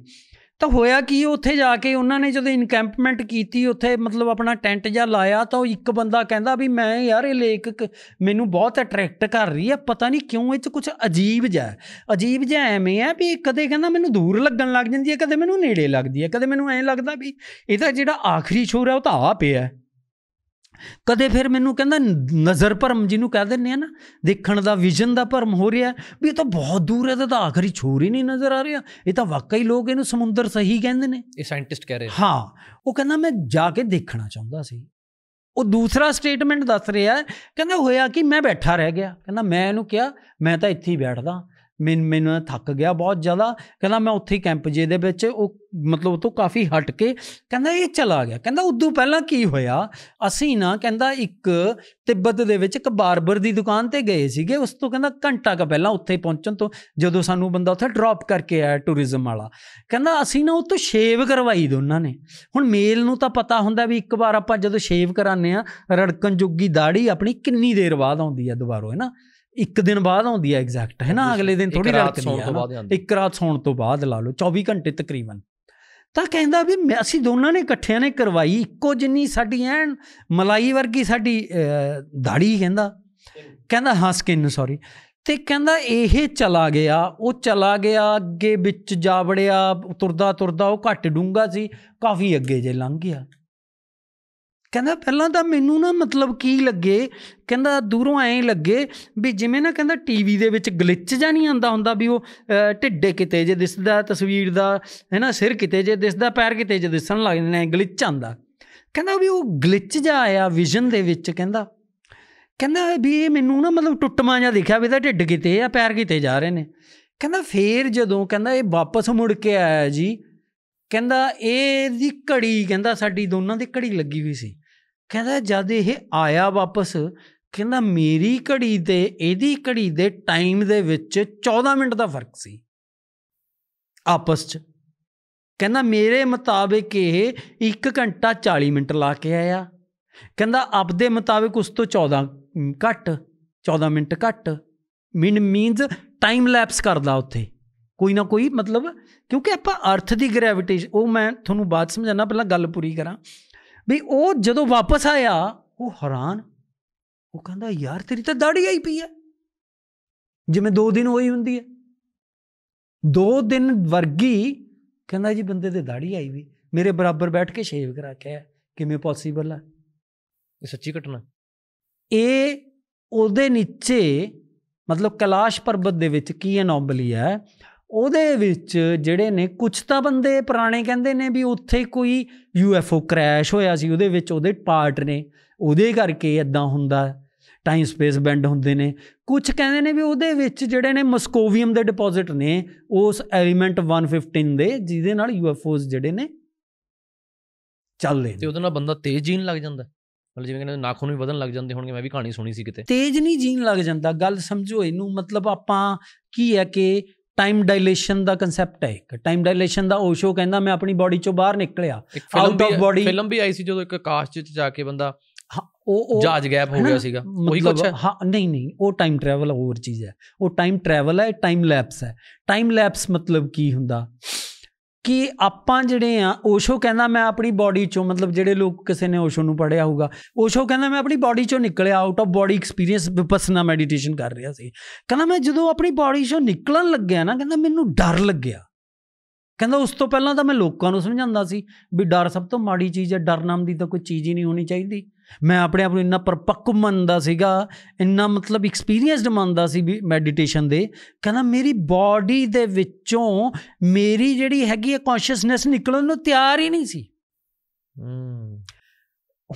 S1: ਤਾਂ ਹੋਇਆ ਕਿ ਉੱਥੇ ਜਾ ਕੇ ਉਹਨਾਂ ਨੇ ਜਦੋਂ ਇਨਕੈਂਪਮੈਂਟ ਕੀਤੀ ਉੱਥੇ ਮਤਲਬ ਆਪਣਾ ਟੈਂਟ ਜਾਂ ਲਾਇਆ ਤਾਂ ਉਹ ਇੱਕ ਬੰਦਾ ਕਹਿੰਦਾ ਵੀ ਮੈਂ ਯਾਰ ਇਹ ਲੇਕ ਮੈਨੂੰ ਬਹੁਤ ਅਟਰੈਕਟ ਕਰ ਰਹੀ ਹੈ ਪਤਾ ਨਹੀਂ ਕਿਉਂ ਇਹ 'ਚ ਕੁਝ ਅਜੀਬ ਜਿਹਾ ਅਜੀਬ ਜਿਹਾ ਐਵੇਂ ਹੈ ਵੀ ਕਦੇ ਕਹਿੰਦਾ ਮੈਨੂੰ ਦੂਰ ਲੱਗਣ ਲੱਗ ਜਾਂਦੀ ਹੈ ਕਦੇ ਮੈਨੂੰ ਨੇੜੇ ਲੱਗਦੀ ਹੈ ਕਦੇ ਮੈਨੂੰ ਐਂ ਲੱਗਦਾ ਵੀ ਇਹਦਾ ਜਿਹੜਾ ਆਖਰੀ ਛੋਰ ਹੈ ਉਹ ਤਾਂ ਆ ਪਿਆ ਕਦੇ ਫਿਰ ਮੈਨੂੰ ਕਹਿੰਦਾ ਨਜ਼ਰ ਭਰਮ ਜਿਹਨੂੰ ਕਹਿ ਦਿੰਨੇ ਆ ਨਾ ਦੇਖਣ ਦਾ ਵਿਜ਼ਨ ਦਾ ਭਰਮ ਹੋ ਰਿਹਾ ਵੀ ਇਹ ਤਾਂ ਬਹੁਤ ਦੂਰ ਹੈ ਤਾਂ ਆਖਰੀ ਛੋਰ ਹੀ ਨਹੀਂ ਨਜ਼ਰ ਆ ਰਿਹਾ ਇਹ ਤਾਂ ਵਾਕਈ ਲੋਕ ਇਹਨੂੰ ਸਮੁੰਦਰ ਸਹੀ ਕਹਿੰਦੇ ਨੇ ਇਹ ਸਾਇੰਟਿਸਟ ਕਹਿ ਰਹੇ ਹਾਂ ਉਹ ਕਹਿੰਦਾ ਮੈਂ ਜਾ ਕੇ ਦੇਖਣਾ ਚਾਹੁੰਦਾ ਸੀ ਉਹ ਦੂਸਰਾ ਸਟੇਟਮੈਂਟ ਦੱਸ ਰਿਹਾ ਕਹਿੰਦਾ ਹੋਇਆ ਕਿ ਮੈਂ ਬੈਠਾ ਰਹਿ ਗਿਆ ਕਹਿੰਦਾ ਮੈਂ ਇਹਨੂੰ ਕਿਹਾ ਮੈਂ ਤਾਂ ਇੱਥੇ ਹੀ ਬੈਠਦਾ ਮੈਂ ਮੈਨੂੰ ਥੱਕ ਗਿਆ ਬਹੁਤ ਜ਼ਿਆਦਾ ਕਹਿੰਦਾ ਮੈਂ ਉੱਥੇ ਹੀ ਕੈਂਪ ਜੇ ਦੇ ਵਿੱਚ ਉਹ ਮਤਲਬ ਤੋਂ ਕਾਫੀ ਹਟ ਕੇ ਕਹਿੰਦਾ ਇਹ ਚਲਾ ਗਿਆ ਕਹਿੰਦਾ ਉਦੋਂ ਪਹਿਲਾਂ ਕੀ ਹੋਇਆ ਅਸੀਂ ਨਾ ਕਹਿੰਦਾ ਇੱਕ ਤਿੱਬਤ ਦੇ ਵਿੱਚ ਇੱਕ ਬਾਰਬਰ ਦੀ ਦੁਕਾਨ ਤੇ ਗਏ ਸੀਗੇ ਉਸ ਤੋਂ ਕਹਿੰਦਾ ਘੰਟਾ ਕ ਪਹਿਲਾਂ ਉੱਥੇ ਪਹੁੰਚਣ ਤੋਂ ਜਦੋਂ ਸਾਨੂੰ ਬੰਦਾ ਉੱਥੇ ਡ੍ਰੌਪ ਕਰਕੇ ਆਇਆ ਟੂਰਿਜ਼ਮ ਵਾਲਾ ਕਹਿੰਦਾ ਅਸੀਂ ਨਾ ਉਹ ਤੋਂ ਸ਼ੇਵ ਕਰਵਾਈ ਦੋਨਾਂ ਨੇ ਹੁਣ ਮੇਲ ਨੂੰ ਤਾਂ ਪਤਾ ਹੁੰਦਾ ਵੀ ਇੱਕ ਵਾਰ ਆਪਾਂ ਜਦੋਂ ਸ਼ੇਵ ਕਰਾਨੇ ਆ ਰੜਕਣ ਜੁਗੀ ਦਾੜੀ ਆਪਣੀ ਕਿੰਨੀ ਦੇਰ ਬਾਅਦ ਆਉਂਦੀ ਆ ਦੁਬਾਰੋ ਹੈ ਨਾ ਇੱਕ ਦਿਨ ਬਾਅਦ ਆਉਂਦੀ ਹੈ ਐਗਜ਼ੈਕਟ ਹੈ ਨਾ ਅਗਲੇ ਦਿਨ ਥੋੜੀ ਰਾਤ ਬਾਅਦ ਆਉਂਦੀ ਇੱਕ ਰਾਤ ਸੌਣ ਤੋਂ ਬਾਅਦ ਲਾ ਲਓ 24 ਘੰਟੇ ਤਕਰੀਬਨ ਤਾਂ ਕਹਿੰਦਾ ਵੀ ਅਸੀਂ ਦੋਨਾਂ ਨੇ ਇਕੱਠਿਆਂ ਨੇ ਕਰਵਾਈ ਇੱਕੋ ਜਿੰਨੀ ਸਾਡੀ ਐਨ ਮਲਾਈ ਵਰਗੀ ਸਾਡੀ ਦਾੜੀ ਕਹਿੰਦਾ ਕਹਿੰਦਾ ਹਾਂ ਸਕਿਨ ਸੌਰੀ ਤੇ ਕਹਿੰਦਾ ਇਹ ਚਲਾ ਗਿਆ ਉਹ ਚਲਾ ਗਿਆ ਅੱਗੇ ਵਿੱਚ ਜਾ ਵੜਿਆ ਤੁਰਦਾ ਤੁਰਦਾ ਉਹ ਘੱਟ ਡੂੰਗਾ ਸੀ ਕਾਫੀ ਅੱਗੇ ਜੇ ਲੰਘ ਗਿਆ ਕਹਿੰਦਾ ਪਹਿਲਾਂ ਤਾਂ ਮੈਨੂੰ ਨਾ ਮਤਲਬ ਕੀ ਲੱਗੇ ਕਹਿੰਦਾ ਦੂਰੋਂ ਐਂ ਲੱਗੇ ਵੀ ਜਿਵੇਂ ਨਾ ਕਹਿੰਦਾ ਟੀਵੀ ਦੇ ਵਿੱਚ ਗਲਿਚ ਜਾਂ ਨਹੀਂ ਆਂਦਾ ਹੁੰਦਾ ਵੀ ਉਹ ਢਿੱਡੇ ਕਿਤੇ ਜੇ ਦਿਸਦਾ ਤਸਵੀਰ ਦਾ ਹੈਨਾ ਸਿਰ ਕਿਤੇ ਜੇ ਦਿਸਦਾ ਪੈਰ ਕਿਤੇ ਜੇ ਦਿਸਣ ਲੱਗ ਜਾਂਦੇ ਨੇ ਗਲਿਚ ਆਂਦਾ ਕਹਿੰਦਾ ਵੀ ਉਹ ਗਲਿਚ ਜਾ ਆਇਆ ਵਿਜ਼ਨ ਦੇ ਵਿੱਚ ਕਹਿੰਦਾ ਕਹਿੰਦਾ ਵੀ ਇਹ ਮੈਨੂੰ ਨਾ ਮਤਲਬ ਟੁੱਟਮਾ ਜਾਂ ਦੇਖਿਆ ਵੀ ਤਾਂ ਢਿੱਡ ਕਿਤੇ ਆ ਪੈਰ ਕਿਤੇ ਜਾ ਰਹੇ ਨੇ ਕਹਿੰਦਾ ਫੇਰ ਜਦੋਂ ਕਹਿੰਦਾ ਇਹ ਵਾਪਸ ਮੁੜ ਕੇ ਆਇਆ ਜੀ ਕਹਿੰਦਾ ਇਹ ਦੀ ਘੜੀ ਕਹਿੰਦਾ ਸਾਡੀ ਦੋਨਾਂ ਦੀ ਘੜੀ ਲੱਗੀ ਹੋਈ ਸੀ ਕਹਿੰਦਾ ਜਦ ਇਹ ਆਇਆ ਵਾਪਸ ਕਹਿੰਦਾ ਮੇਰੀ ਘੜੀ ਤੇ ਇਹਦੀ ਘੜੀ ਦੇ ਟਾਈਮ ਦੇ ਵਿੱਚ 14 ਮਿੰਟ ਦਾ ਫਰਕ ਸੀ ਆਪਸ 'ਚ ਕਹਿੰਦਾ ਮੇਰੇ ਮੁਤਾਬਿਕ ਇਹ 1 ਘੰਟਾ 40 ਮਿੰਟ ਲਾ ਕੇ ਆਇਆ ਕਹਿੰਦਾ ਆਪ ਦੇ ਮੁਤਾਬਿਕ ਉਸ ਤੋਂ 14 ਘੱਟ 14 ਮਿੰਟ ਘੱਟ ਮੀਨ ਮੀਨਸ ਟਾਈਮ ਲੈਪਸ ਕਰਦਾ ਉੱਥੇ ਕੋਈ ਨਾ ਕੋਈ ਮਤਲਬ ਕਿਉਂਕਿ ਆਪਾਂ ਅਰਥ ਦੀ ਗ੍ਰੈਵਿਟੀ ਉਹ ਮੈਂ ਤੁਹਾਨੂੰ ਬਾਅਦ ਸਮਝਾਣਾ ਪਹਿਲਾਂ ਗੱਲ ਪੂਰੀ ਕਰਾਂ ਵੀ ਉਹ ਜਦੋਂ ਵਾਪਸ ਆਇਆ ਉਹ ਹੈਰਾਨ ਉਹ ਕਹਿੰਦਾ ਯਾਰ ਤੇਰੀ ਤਾਂ ਦਾੜੀ ਆਈ ਪਈ ਹੈ ਜਿਵੇਂ 2 ਦਿਨ ਹੋਈ ਹੁੰਦੀ ਹੈ 2 ਦਿਨ ਵਰਗੀ ਕਹਿੰਦਾ ਜੀ ਬੰਦੇ ਤੇ ਦਾੜੀ ਆਈ ਵੀ ਮੇਰੇ ਬਰਾਬਰ ਬੈਠ ਕੇ ਸ਼ੇਵ ਕਰਾ ਕੇ ਕਿਵੇਂ ਪੋਸੀਬਲ ਆ ਇਹ ਸੱਚੀ ਘਟਨਾ ਇਹ ਉਹਦੇ ਨੀਚੇ ਮਤਲਬ ਕਲਾਸ਼ ਪਰਬਤ ਦੇ ਵਿੱਚ ਕੀ ਐਨੋਮਲੀ ਹੈ ਉਹਦੇ ਵਿੱਚ ਜਿਹੜੇ ਨੇ ਕੁਝ ਤਾਂ ਬੰਦੇ ਪੁਰਾਣੇ ਕਹਿੰਦੇ ਨੇ ਵੀ ਉੱਥੇ ਕੋਈ ਯੂਐਫਓ ਕ੍ਰੈਸ਼ ਹੋਇਆ ਸੀ ਉਹਦੇ ਵਿੱਚ ਉਹਦੇ ਪਾਰਟ ਨੇ ਉਹਦੇ ਕਰਕੇ ਇਦਾਂ ਹੁੰਦਾ ਟਾਈਮ ਸਪੇਸ ਬੈਂਡ ਹੁੰਦੇ ਨੇ ਕੁਝ ਕਹਿੰਦੇ ਨੇ ਵੀ ਉਹਦੇ ਵਿੱਚ ਜਿਹੜੇ ਨੇ ਮਸਕੋਵੀਅਮ ਦੇ ਡਿਪੋਜ਼ਿਟ ਨੇ ਉਸ ਐਲੀਮੈਂਟ 115 ਦੇ ਜਿਹਦੇ ਨਾਲ ਓਜ਼ ਜਿਹੜੇ ਨੇ ਚੱਲਦੇ
S2: ਤੇ ਉਹਦੇ ਨਾਲ ਬੰਦਾ ਤੇਜ਼ ਜੀਣ ਲੱਗ ਜਾਂਦਾ ਮਤਲਬ ਜਿਵੇਂ ਕਹਿੰਦੇ ਨਾਖੂਨ ਵੀ ਵਧਣ ਲੱਗ ਜਾਂਦੇ ਹੋਣਗੇ ਮੈਂ ਵੀ ਕਹਾਣੀ ਸੁਣੀ ਸੀ ਕਿਤੇ ਤੇਜ਼
S1: ਨਹੀਂ ਜੀਣ ਲੱਗ ਜਾਂਦਾ ਗੱਲ ਸਮਝੋ ਇਹਨੂੰ ਮਤਲਬ ਆਪਾਂ ਕੀ ਹੈ ਕਿ ਟਾਈਮ ਡਾਇਲੇਸ਼ਨ ਦਾ ਕਨਸੈਪਟ ਹੈ ਇੱਕ ਟਾਈਮ ਡਾਇਲੇਸ਼ਨ ਦਾ ਓਸ਼ੋ ਕਹਿੰਦਾ ਮੈਂ ਆਪਣੀ ਬਾਡੀ ਚੋਂ ਬਾਹਰ ਨਿਕਲਿਆ ਆਊਟ ਆਫ ਬਾਡੀ ਫਿਲਮ
S2: ਵੀ ਆਈ ਸੀ ਜਦੋਂ ਇੱਕ ਆਕਾਸ਼ ਵਿੱਚ ਜਾ ਕੇ ਬੰਦਾ ਉਹ ਉਹ ਜਾਜ ਗੈਪ ਹੋ ਗਿਆ ਸੀਗਾ ਉਹੀ ਕੁਛ ਹੈ
S1: ਹਾਂ ਨਹੀਂ ਨਹੀਂ ਉਹ ਟਾਈਮ ਟਰੈਵਲ ਹੋਰ ਚੀਜ਼ ਹੈ ਉਹ ਟਾਈਮ ਟਰੈਵਲ ਹੈ ਟਾਈਮ ਲੈਪਸ ਹੈ ਟਾਈਮ ਲੈਪਸ ਮਤਲਬ ਕੀ ਹੁੰਦਾ ਕਿ ਆਪਾਂ ਜਿਹੜੇ ਆ ਓਸ਼ੋ ਕਹਿੰਦਾ ਮੈਂ ਆਪਣੀ ਬਾਡੀ ਚੋਂ ਮਤਲਬ ਜਿਹੜੇ ਲੋਕ ਕਿਸੇ ਨੇ ਓਸ਼ੋ ਨੂੰ ਪੜਿਆ ਹੋਊਗਾ ਓਸ਼ੋ ਕਹਿੰਦਾ ਮੈਂ ਆਪਣੀ ਬਾਡੀ ਚੋਂ ਨਿਕਲਿਆ out of body experience Vipassana meditation ਕਰ ਰਿਹਾ ਸੀ ਕਹਿੰਦਾ ਮੈਂ ਜਦੋਂ ਆਪਣੀ ਬਾਡੀ ਚੋਂ ਨਿਕਲਣ ਲੱਗਿਆ ਨਾ ਕਹਿੰਦਾ ਮੈਨੂੰ ਡਰ ਲੱਗਿਆ ਕਹਿੰਦਾ ਉਸ ਤੋਂ ਪਹਿਲਾਂ ਤਾਂ ਮੈਂ ਲੋਕਾਂ ਨੂੰ ਸਮਝਾਉਂਦਾ ਸੀ ਵੀ ਡਰ ਸਭ ਤੋਂ ਮਾੜੀ ਚੀਜ਼ ਹੈ ਡਰ ਨਾਮ ਦੀ ਤਾਂ ਕੋਈ ਚੀਜ਼ ਹੀ ਨਹੀਂ ਹੋਣੀ ਚਾਹੀਦੀ ਮੈਂ ਆਪਣੇ ਆਪ ਨੂੰ ਇੰਨਾ ਪਰਪੱਕ ਮੰਨਦਾ ਸੀਗਾ ਇੰਨਾ ਮਤਲਬ ਐਕਸਪੀਰੀਅੰਸਡ ਮੰਨਦਾ ਸੀ ਵੀ ਮੈਡੀਟੇਸ਼ਨ ਦੇ ਕਹਿੰਦਾ ਮੇਰੀ ਬਾਡੀ ਦੇ ਵਿੱਚੋਂ ਮੇਰੀ ਜਿਹੜੀ ਹੈਗੀ ਹੈ ਕੌਨਸ਼ੀਅਸਨੈਸ ਨਿਕਲਣ ਨੂੰ ਤਿਆਰ ਹੀ ਨਹੀਂ ਸੀ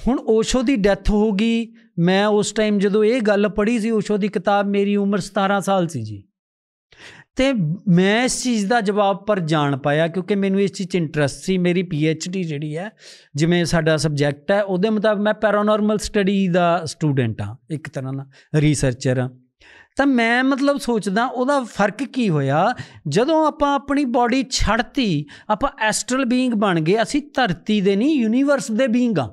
S1: ਹੁਣ ਓਸ਼ੋ ਦੀ ਡੈਥ ਹੋ ਗਈ ਮੈਂ ਉਸ ਟਾਈਮ ਜਦੋਂ ਇਹ ਗੱਲ ਪੜ੍ਹੀ ਸੀ ਓਸ਼ੋ ਦੀ ਕਿਤਾਬ ਮੇਰੀ ਉਮਰ 17 ਸਾਲ ਸੀ ਜੀ ਤੇ ਮੈਂ ਇਸ ਚੀਜ਼ ਦਾ ਜਵਾਬ ਪਰ ਜਾਣ ਪਾਇਆ ਕਿਉਂਕਿ ਮੈਨੂੰ ਇਸ ਚੀਜ਼ 'ਚ ਇੰਟਰਸਟ ਸੀ ਮੇਰੀ ਪੀ ਐਚ ਡੀ ਜਿਹੜੀ ਹੈ ਜਿਵੇਂ ਸਾਡਾ ਸਬਜੈਕਟ ਹੈ ਉਹਦੇ ਮੁਤਾਬਕ ਮੈਂ ਪੈਰਾਨੋਰਮਲ ਸਟੱਡੀ ਦਾ ਸਟੂਡੈਂਟ ਹਾਂ ਇੱਕ ਤਰ੍ਹਾਂ ਦਾ ਰਿਸਰਚਰ ਹਾਂ ਤਾਂ ਮੈਂ ਮਤਲਬ ਸੋਚਦਾ ਉਹਦਾ ਫਰਕ ਕੀ ਹੋਇਆ ਜਦੋਂ ਆਪਾਂ ਆਪਣੀ ਬਾਡੀ ਛੱਡਤੀ ਆਪਾਂ ਐਸਟਰਲ ਬੀਇੰਗ ਬਣ ਗਏ ਅਸੀਂ ਧਰਤੀ ਦੇ ਨਹੀਂ ਯੂਨੀਵਰਸ ਦੇ ਬੀਇੰਗ ਆ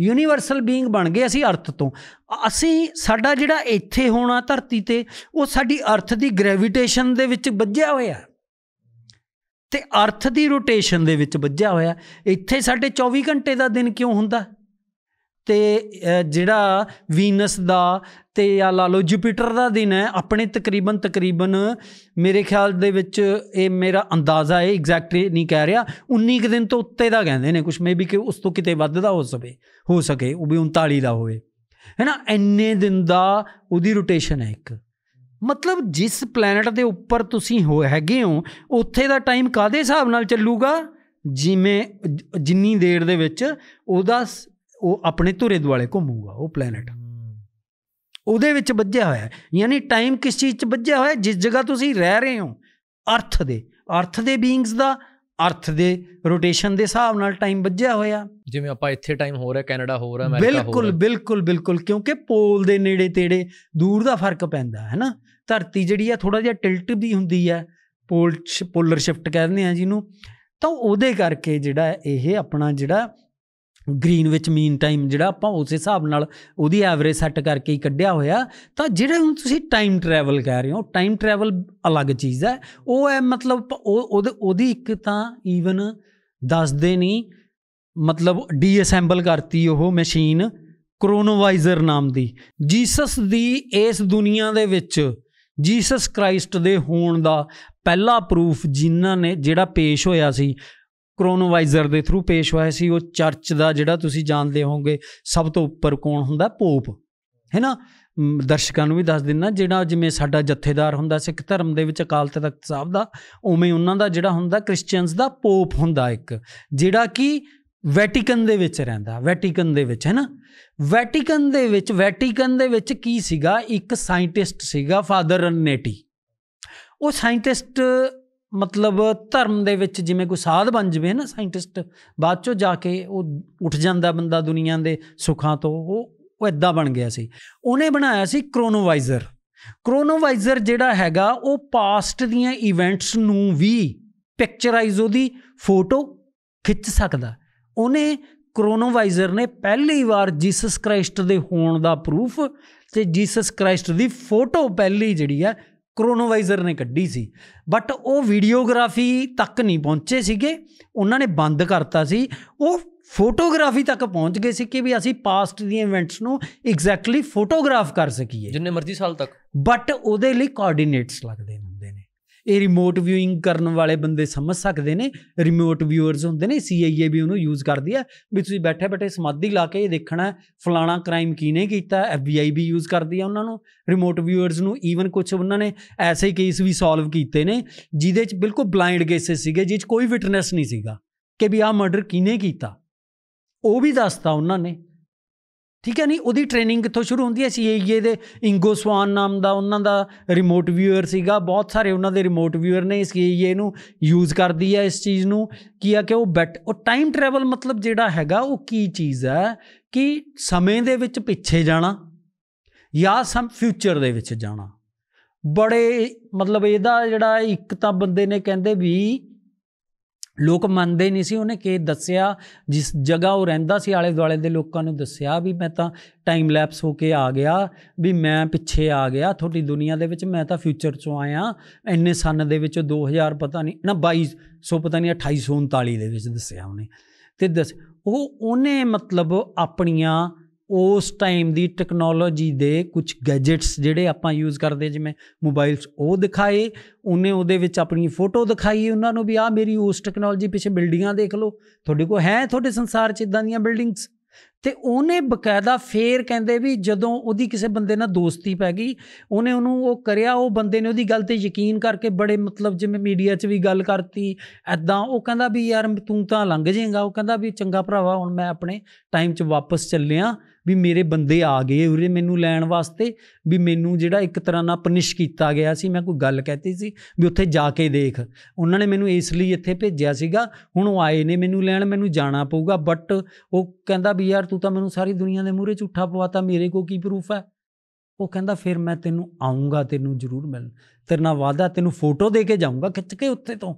S1: ਯੂਨੀਵਰਸਲ ਬੀਇੰਗ ਬਣ ਗਏ ਅਸੀਂ ਅਰਥ ਤੋਂ ਅਸੀਂ ਸਾਡਾ ਜਿਹੜਾ ਇੱਥੇ ਹੋਣਾ ਧਰਤੀ ਤੇ ਉਹ ਸਾਡੀ ਅਰਥ ਦੀ ਗ੍ਰੈਵਿਟੇਸ਼ਨ ਦੇ ਵਿੱਚ ਵੱਜਿਆ ਹੋਇਆ ਤੇ ਅਰਥ ਦੀ ਰੋਟੇਸ਼ਨ ਦੇ ਵਿੱਚ ਵੱਜਿਆ ਹੋਇਆ ਇੱਥੇ ਸਾਡੇ 24 ਘੰਟੇ ਦਾ ਦਿਨ ਕਿਉਂ ਹੁੰਦਾ ਤੇ ਜਿਹੜਾ ਵੀਨਸ ਦਾ ਤੇ ਆ ਲਾ ਲਓ ਜੁਪੀਟਰ ਦਾ ਦਿਨ ਹੈ ਆਪਣੇ ਤਕਰੀਬਨ ਤਕਰੀਬਨ ਮੇਰੇ ਖਿਆਲ ਦੇ ਵਿੱਚ ਇਹ ਮੇਰਾ ਅੰਦਾਜ਼ਾ ਹੈ ਐਗਜ਼ੈਕਟਲੀ ਨਹੀਂ ਕਹਿ ਰਿਹਾ 19 ਕੁ ਦਿਨ ਤੋਂ ਉੱਤੇ ਦਾ ਕਹਿੰਦੇ ਨੇ ਕੁਝ ਮੇਬੀ ਕਿ ਉਸ ਤੋਂ ਕਿਤੇ ਵੱਧ ਦਾ ਹੋ ਸਕੇ ਹੋ ਸਕੇ ਉਹ ਵੀ 39 ਦਾ ਹੋਵੇ ਹੈਨਾ ਐਨੇ ਦਿਨ ਦਾ ਉਹਦੀ ਰੋਟੇਸ਼ਨ ਹੈ ਇੱਕ ਮਤਲਬ ਜਿਸ ਪਲੈਨਟ ਦੇ ਉੱਪਰ ਤੁਸੀਂ ਹੋ ਹੈਗੇ ਹੋ ਉੱਥੇ ਦਾ ਟਾਈਮ ਕਾਦੇ ਹਿਸਾਬ ਨਾਲ ਚੱਲੂਗਾ ਜਿਵੇਂ ਜਿੰਨੀ ਦੇਰ ਦੇ ਵਿੱਚ ਉਹਦਾ ਉਹ ਆਪਣੇ ਧੁਰੇ ਦੁਆਲੇ ਘੁੰਮੂਗਾ ਉਹ ਪਲੈਨਟ ਉਹਦੇ ਵਿੱਚ ਵੱਜਿਆ ਹੋਇਆ ਯਾਨੀ ਟਾਈਮ ਕਿਸ ਚੀਜ਼ 'ਚ ਵੱਜਿਆ ਹੋਇਆ ਜਿਸ ਜਗ੍ਹਾ ਤੁਸੀਂ ਰਹਿ ਰਹੇ ਹੋ ਅਰਥ ਦੇ ਅਰਥ ਦੇ ਬੀਇੰਗਸ ਦਾ ਅਰਥ ਦੇ ਰੋਟੇਸ਼ਨ ਦੇ ਹਿਸਾਬ ਨਾਲ ਟਾਈਮ ਵੱਜਿਆ ਹੋਇਆ ਜਿਵੇਂ ਆਪਾਂ ਇੱਥੇ ਟਾਈਮ ਹੋ ਰਿਹਾ ਕੈਨੇਡਾ ਹੋ ਰਿਹਾ ਅਮਰੀਕਾ ਹੋ ਰਿਹਾ ਬਿਲਕੁਲ ਬਿਲਕੁਲ ਬਿਲਕੁਲ ਕਿਉਂਕਿ ਪੋਲ ਦੇ ਨੇੜੇ ਤੇੜੇ ਦੂਰ ਦਾ ਫਰਕ ਪੈਂਦਾ ਹੈ ਨਾ ਧਰਤੀ ਜਿਹੜੀ ਆ ਥੋੜਾ ਜਿਹਾ ਟਿਲਟ ਵੀ ਹੁੰਦੀ ਆ ਪੋਲ ਪੋਲਰ ਸ਼ਿਫਟ ਕਹਿੰਦੇ ਆ ਜਿਹਨੂੰ ਤਾਂ ਉਹਦੇ ਕਰਕੇ ਜਿਹੜਾ ਇਹ ਆਪਣਾ ਜਿਹੜਾ ਗ੍ਰੀਨ ਵਿੱਚ ਮੀਨ ਟਾਈਮ ਜਿਹੜਾ ਆਪਾਂ ਉਸ ਹਿਸਾਬ ਨਾਲ ਉਹਦੀ ਐਵਰੇਜ ਸੈੱਟ ਕਰਕੇ ਹੀ ਕੱਢਿਆ ਹੋਇਆ ਤਾਂ ਜਿਹੜਾ ਹੁਣ ਤੁਸੀਂ ਟਾਈਮ ਟਰੈਵਲ ਕਹਿ ਰਹੇ ਹੋ ਟਾਈਮ ਟਰੈਵਲ ਅਲੱਗ ਚੀਜ਼ ਹੈ ਉਹ ਹੈ ਮਤਲਬ ਉਹ ਉਹਦੀ ਇੱਕ ਤਾਂ ਈਵਨ ਦੱਸਦੇ ਨਹੀਂ ਮਤਲਬ ਡੀਅਸੈਂਬਲ ਕਰਤੀ ਉਹ ਮਸ਼ੀਨ ਕਰੋਨੋਵਾਈਜ਼ਰ ਨਾਮ ਦੀ ਜੀਸਸ ਦੀ ਇਸ ਦੁਨੀਆ ਦੇ ਵਿੱਚ ਜੀਸਸ ਕ੍ਰਾਈਸਟ ਦੇ ਹੋਣ ਦਾ ਪਹਿਲਾ ਪ੍ਰੂਫ ਜਿਨ੍ਹਾਂ ਨੇ ਜਿਹੜਾ ਪੇਸ਼ ਹੋਇਆ ਸੀ ਕ੍ਰੋਨੋਵਾਈਜ਼ਰ ਦੇ ਥਰੂ ਪੇਸ਼ ਹੋਇਆ ਸੀ ਉਹ ਚਰਚ ਦਾ ਜਿਹੜਾ ਤੁਸੀਂ ਜਾਣਦੇ ਹੋਵੋਗੇ ਸਭ ਤੋਂ ਉੱਪਰ ਕੌਣ ਹੁੰਦਾ ਪੋਪ ਹੈਨਾ ਦਰਸ਼ਕਾਂ ਨੂੰ ਵੀ ਦੱਸ ਦਿੰਨਾ ਜਿਹੜਾ ਜਿਵੇਂ ਸਾਡਾ ਜਥੇਦਾਰ ਹੁੰਦਾ ਸਿੱਖ ਧਰਮ ਦੇ ਵਿੱਚ ਅਕਾਲ ਤਖਤ ਸਾਹਿਬ ਦਾ ਉਵੇਂ ਉਹਨਾਂ ਦਾ ਜਿਹੜਾ ਹੁੰਦਾ ਕ੍ਰਿਸਚੀਅਨਸ ਦਾ ਪੋਪ ਹੁੰਦਾ ਇੱਕ ਜਿਹੜਾ ਕਿ ਵੈਟੀਕਨ ਦੇ ਵਿੱਚ ਰਹਿੰਦਾ ਵੈਟੀਕਨ ਦੇ ਵਿੱਚ ਹੈਨਾ ਵੈਟੀਕਨ ਦੇ ਵਿੱਚ ਵੈਟੀਕਨ ਦੇ ਵਿੱਚ ਕੀ ਸੀਗਾ ਇੱਕ ਸਾਇੰਟਿਸਟ ਸੀਗਾ ਫਾਦਰ ਰਨੇਟੀ ਉਹ ਸਾਇੰਟਿਸਟ ਮਤਲਬ ਧਰਮ ਦੇ ਵਿੱਚ ਜਿਵੇਂ ਕੋਈ ਸਾਧ ਬਣ ਜਵੇ ਨਾ ਸਾਇੰਟਿਸਟ ਬਾਅਦ ਚੋਂ ਜਾ ਕੇ ਉਹ ਉੱਠ ਜਾਂਦਾ ਬੰਦਾ ਦੁਨੀਆ ਦੇ ਸੁੱਖਾਂ ਤੋਂ ਉਹ ਉਹ ਇਦਾਂ ਬਣ ਗਿਆ ਸੀ ਉਹਨੇ ਬਣਾਇਆ ਸੀ ਕ੍ਰੋਨੋਵਾਈਜ਼ਰ ਕ੍ਰੋਨੋਵਾਈਜ਼ਰ ਜਿਹੜਾ ਹੈਗਾ ਉਹ ਪਾਸਟ ਦੀਆਂ ਇਵੈਂਟਸ ਨੂੰ ਵੀ ਪਿਕਚਰਾਈਜ਼ ਉਹਦੀ ਫੋਟੋ ਖਿੱਚ ਸਕਦਾ ਉਹਨੇ ਕ੍ਰੋਨੋਵਾਈਜ਼ਰ ਨੇ ਪਹਿਲੀ ਵਾਰ ਜੀਸਸ ਕ੍ਰਾਈਸਟ ਦੇ ਹੋਣ ਦਾ ਪ੍ਰੂਫ ਤੇ ਜੀਸਸ ਕ੍ਰਾਈਸਟ ਦੀ ਫੋਟੋ ਪਹਿਲੀ ਜਿਹੜੀ ਆ ਕਰੋਨੋਵਾਈਜ਼ਰ ਨੇ ਕੱਢੀ ਸੀ ਬਟ ਉਹ ਵੀਡੀਓਗ੍ਰਾਫੀ ਤੱਕ ਨਹੀਂ ਪਹੁੰਚੇ ਸੀਗੇ ਉਹਨਾਂ ਨੇ ਬੰਦ ਕਰਤਾ ਸੀ ਉਹ ਫੋਟੋਗ੍ਰਾਫੀ ਤੱਕ ਪਹੁੰਚ ਗਏ ਸੀ ਕਿ ਵੀ ਅਸੀਂ ਪਾਸਟ ਦੀ ਇਵੈਂਟਸ ਨੂੰ ਐਗਜ਼ੈਕਟਲੀ ਫੋਟੋਗ੍ਰਾਫ ਕਰ ਸਕੀਏ ਜਿੰਨੇ ਮਰਜ਼ੀ ਸਾਲ ਤੱਕ ਬਟ ਉਹਦੇ ਲਈ ਕੋਆਰਡੀਨੇਟਸ ਲੱਗਦੇ ਨੇ ਇਹ ਰਿਮੋਟ ਵਿਊਇੰਗ ਕਰਨ ਵਾਲੇ ਬੰਦੇ ਸਮਝ ਸਕਦੇ ਨੇ ਰਿਮੋਟ ਵਿਊਅਰਸ ਹੁੰਦੇ ਨੇ ਸੀਆਈਏ ਵੀ ਉਹਨੂੰ ਯੂਜ਼ ਕਰਦੀ ਆ ਵੀ ਤੁਸੀਂ ਬੈਠੇ ਬੈਠੇ ਸਮਾਧੀ ਲਾ ਕੇ ਇਹ ਦੇਖਣਾ ਫਲਾਣਾ ਕ੍ਰਾਈਮ ਕਿਨੇ ਕੀਤਾ ਐਫਬੀਆਈ ਵੀ ਯੂਜ਼ ਕਰਦੀ ਆ ਉਹਨਾਂ ਨੂੰ ਰਿਮੋਟ ਵਿਊਅਰਸ ਨੂੰ ਈਵਨ ਕੁਝ ਉਹਨਾਂ ਨੇ ਐਸੇ ਕੇਸ ਵੀ ਸੋਲਵ ਕੀਤੇ ਨੇ ਜਿਹਦੇ ਚ ਬਿਲਕੁਲ ਬਲਾਈਂਡ ਕੇਸਸ ਸੀਗੇ ਜਿਹ ਚ ਕੋਈ ਵਿਟਨੈਸ ਨਹੀਂ ਸੀਗਾ ਕਿ ਵੀ ਆ ਮਰਡਰ ਕਿਨੇ ਕੀਤਾ ਉਹ ਵੀ ਦੱਸਤਾ ਉਹਨਾਂ ਨੇ ਠੀਕ ਹੈ ਨਹੀਂ ਉਹਦੀ ਟ੍ਰੇਨਿੰਗ ਕਿੱਥੋਂ ਸ਼ੁਰੂ ਹੁੰਦੀ ਹੈ ਸੀਏਏ ਦੇ ਇੰਗੋ ਸਵਾਨ ਨਾਮ ਦਾ ਉਹਨਾਂ ਦਾ ਰਿਮੋਟ ਵਿਊਅਰ ਸੀਗਾ ਬਹੁਤ ਸਾਰੇ ਉਹਨਾਂ ਦੇ ਰਿਮੋਟ ਵਿਊਅਰ ਨੇ ਸੀਏਏ ਨੂੰ ਯੂਜ਼ ਕਰਦੀ ਹੈ ਇਸ ਚੀਜ਼ ਨੂੰ ਕੀ ਆ ਕਿ ਉਹ ਬੈਟ ਉਹ ਟਾਈਮ ਟਰੈਵਲ ਮਤਲਬ ਜਿਹੜਾ ਹੈਗਾ ਉਹ ਕੀ ਚੀਜ਼ ਹੈ ਕਿ ਸਮੇਂ ਦੇ ਵਿੱਚ ਪਿੱਛੇ ਜਾਣਾ ਜਾਂ ਸਮ ਫਿਊਚਰ ਦੇ ਵਿੱਚ ਜਾਣਾ ਬੜੇ ਮਤਲਬ ਇਹਦਾ ਜਿਹੜਾ ਇੱਕ ਤਾਂ ਬੰਦੇ ਨੇ ਕਹਿੰਦੇ ਵੀ ਲੋਕ ਮੰਨਦੇ ਨਹੀਂ ਸੀ ਉਹਨੇ ਕਿ ਦੱਸਿਆ ਜਿਸ ਜਗ੍ਹਾ ਉਹ ਰਹਿੰਦਾ ਸੀ ਆਲੇ ਦੁਆਲੇ ਦੇ ਲੋਕਾਂ ਨੂੰ ਦੱਸਿਆ ਵੀ ਮੈਂ ਤਾਂ ਟਾਈਮ ਲੈਪਸ ਹੋ ਕੇ ਆ ਗਿਆ ਵੀ ਮੈਂ ਪਿੱਛੇ ਆ ਗਿਆ ਤੁਹਾਡੀ ਦੁਨੀਆ ਦੇ ਵਿੱਚ ਮੈਂ ਤਾਂ ਫਿਊਚਰ 'ਚੋਂ ਆਇਆ ਐਨੇ ਸਨ ਦੇ ਵਿੱਚ 2000 ਪਤਾ ਨਹੀਂ ਨਾ 2200 ਪਤਾ ਨਹੀਂ 2839 ਦੇ ਵਿੱਚ ਦੱਸਿਆ ਉਹਨੇ ਤੇ ਦੱਸ ਉਹ ਉਹਨੇ ਮਤਲਬ ਆਪਣੀਆਂ ਉਸ ਟਾਈਮ ਦੀ ਟੈਕਨੋਲੋਜੀ ਦੇ ਕੁਝ ਗੈਜੇਟਸ ਜਿਹੜੇ ਆਪਾਂ ਯੂਜ਼ ਕਰਦੇ ਜਿਵੇਂ ਮੋਬਾਈਲਸ ਉਹ ਦਿਖਾਏ ਉਹਨੇ ਉਹਦੇ ਵਿੱਚ ਆਪਣੀ ਫੋਟੋ ਦਿਖਾਈ ਉਹਨਾਂ ਨੂੰ ਵੀ ਆ ਮੇਰੀ ਉਸ ਟੈਕਨੋਲੋਜੀ ਪਿੱਛੇ ਬਿਲਡਿੰਗਾਂ ਦੇਖ ਲਓ ਤੁਹਾਡੇ ਕੋਲ ਹੈ ਤੁਹਾਡੇ ਸੰਸਾਰ 'ਚ ਇਦਾਂ ਦੀਆਂ ਬਿਲਡਿੰਗਸ ਤੇ ਉਹਨੇ ਬਕਾਇਦਾ ਫੇਰ ਕਹਿੰਦੇ ਵੀ ਜਦੋਂ ਉਹਦੀ ਕਿਸੇ ਬੰਦੇ ਨਾਲ ਦੋਸਤੀ ਪੈ ਗਈ ਉਹਨੇ ਉਹਨੂੰ ਉਹ ਕਰਿਆ ਉਹ ਬੰਦੇ ਨੇ ਉਹਦੀ ਗੱਲ ਤੇ ਯਕੀਨ ਕਰਕੇ ਬੜੇ ਮਤਲਬ ਜਿਵੇਂ ਮੀਡੀਆ 'ਚ ਵੀ ਗੱਲ ਕਰਤੀ ਐਦਾਂ ਉਹ ਕਹਿੰਦਾ ਵੀ ਯਾਰ ਤੂੰ ਤਾਂ ਲੰਘ ਜਾਏਗਾ ਉਹ ਕਹਿੰਦਾ ਵੀ ਚੰਗਾ ਭਰਾਵਾ ਹੁਣ ਮੈਂ ਆਪਣੇ ਟਾਈਮ 'ਚ ਵਾਪਸ ਚੱਲਿਆ ਵੀ ਮੇਰੇ ਬੰਦੇ ਆ ਗਏ ਉਰੇ ਮੈਨੂੰ ਲੈਣ ਵਾਸਤੇ ਵੀ ਮੈਨੂੰ ਜਿਹੜਾ ਇੱਕ ਤਰ੍ਹਾਂ ਨਾਲ ਪਨਿਸ਼ ਕੀਤਾ ਗਿਆ ਸੀ ਮੈਂ ਕੋਈ ਗੱਲ ਕਹਿਤੀ ਸੀ ਵੀ ਉੱਥੇ ਜਾ ਕੇ ਦੇਖ ਉਹਨਾਂ ਨੇ ਮੈਨੂੰ ਇਸ ਲਈ ਇੱਥੇ ਭੇਜਿਆ ਸੀਗਾ ਹੁਣ ਉਹ ਆਏ ਨੇ ਮੈਨੂੰ ਲੈਣ ਮੈਨੂੰ ਜਾਣਾ ਪਊਗਾ ਬਟ ਉਹ ਕਹਿੰਦਾ ਵੀ ਯਾਰ ਤੂੰ ਤਾਂ ਮੈਨੂੰ ਸਾਰੀ ਦੁਨੀਆ ਦੇ ਮੂਹਰੇ ਝੂਠਾ ਪਵਾਤਾ ਮੇਰੇ ਕੋ ਕੀ ਪ੍ਰੂਫ ਹੈ ਉਹ ਕਹਿੰਦਾ ਫਿਰ ਮੈਂ ਤੈਨੂੰ ਆਉਂਗਾ ਤੈਨੂੰ ਜ਼ਰੂਰ ਮਿਲਣ ਤੇਰਾ ਵਾਦਾ ਤੈਨੂੰ ਫੋਟੋ ਦੇ ਕੇ ਜਾਊਂਗਾ ਖਿੱਚ ਕੇ ਉੱਤੇ ਤੋਂ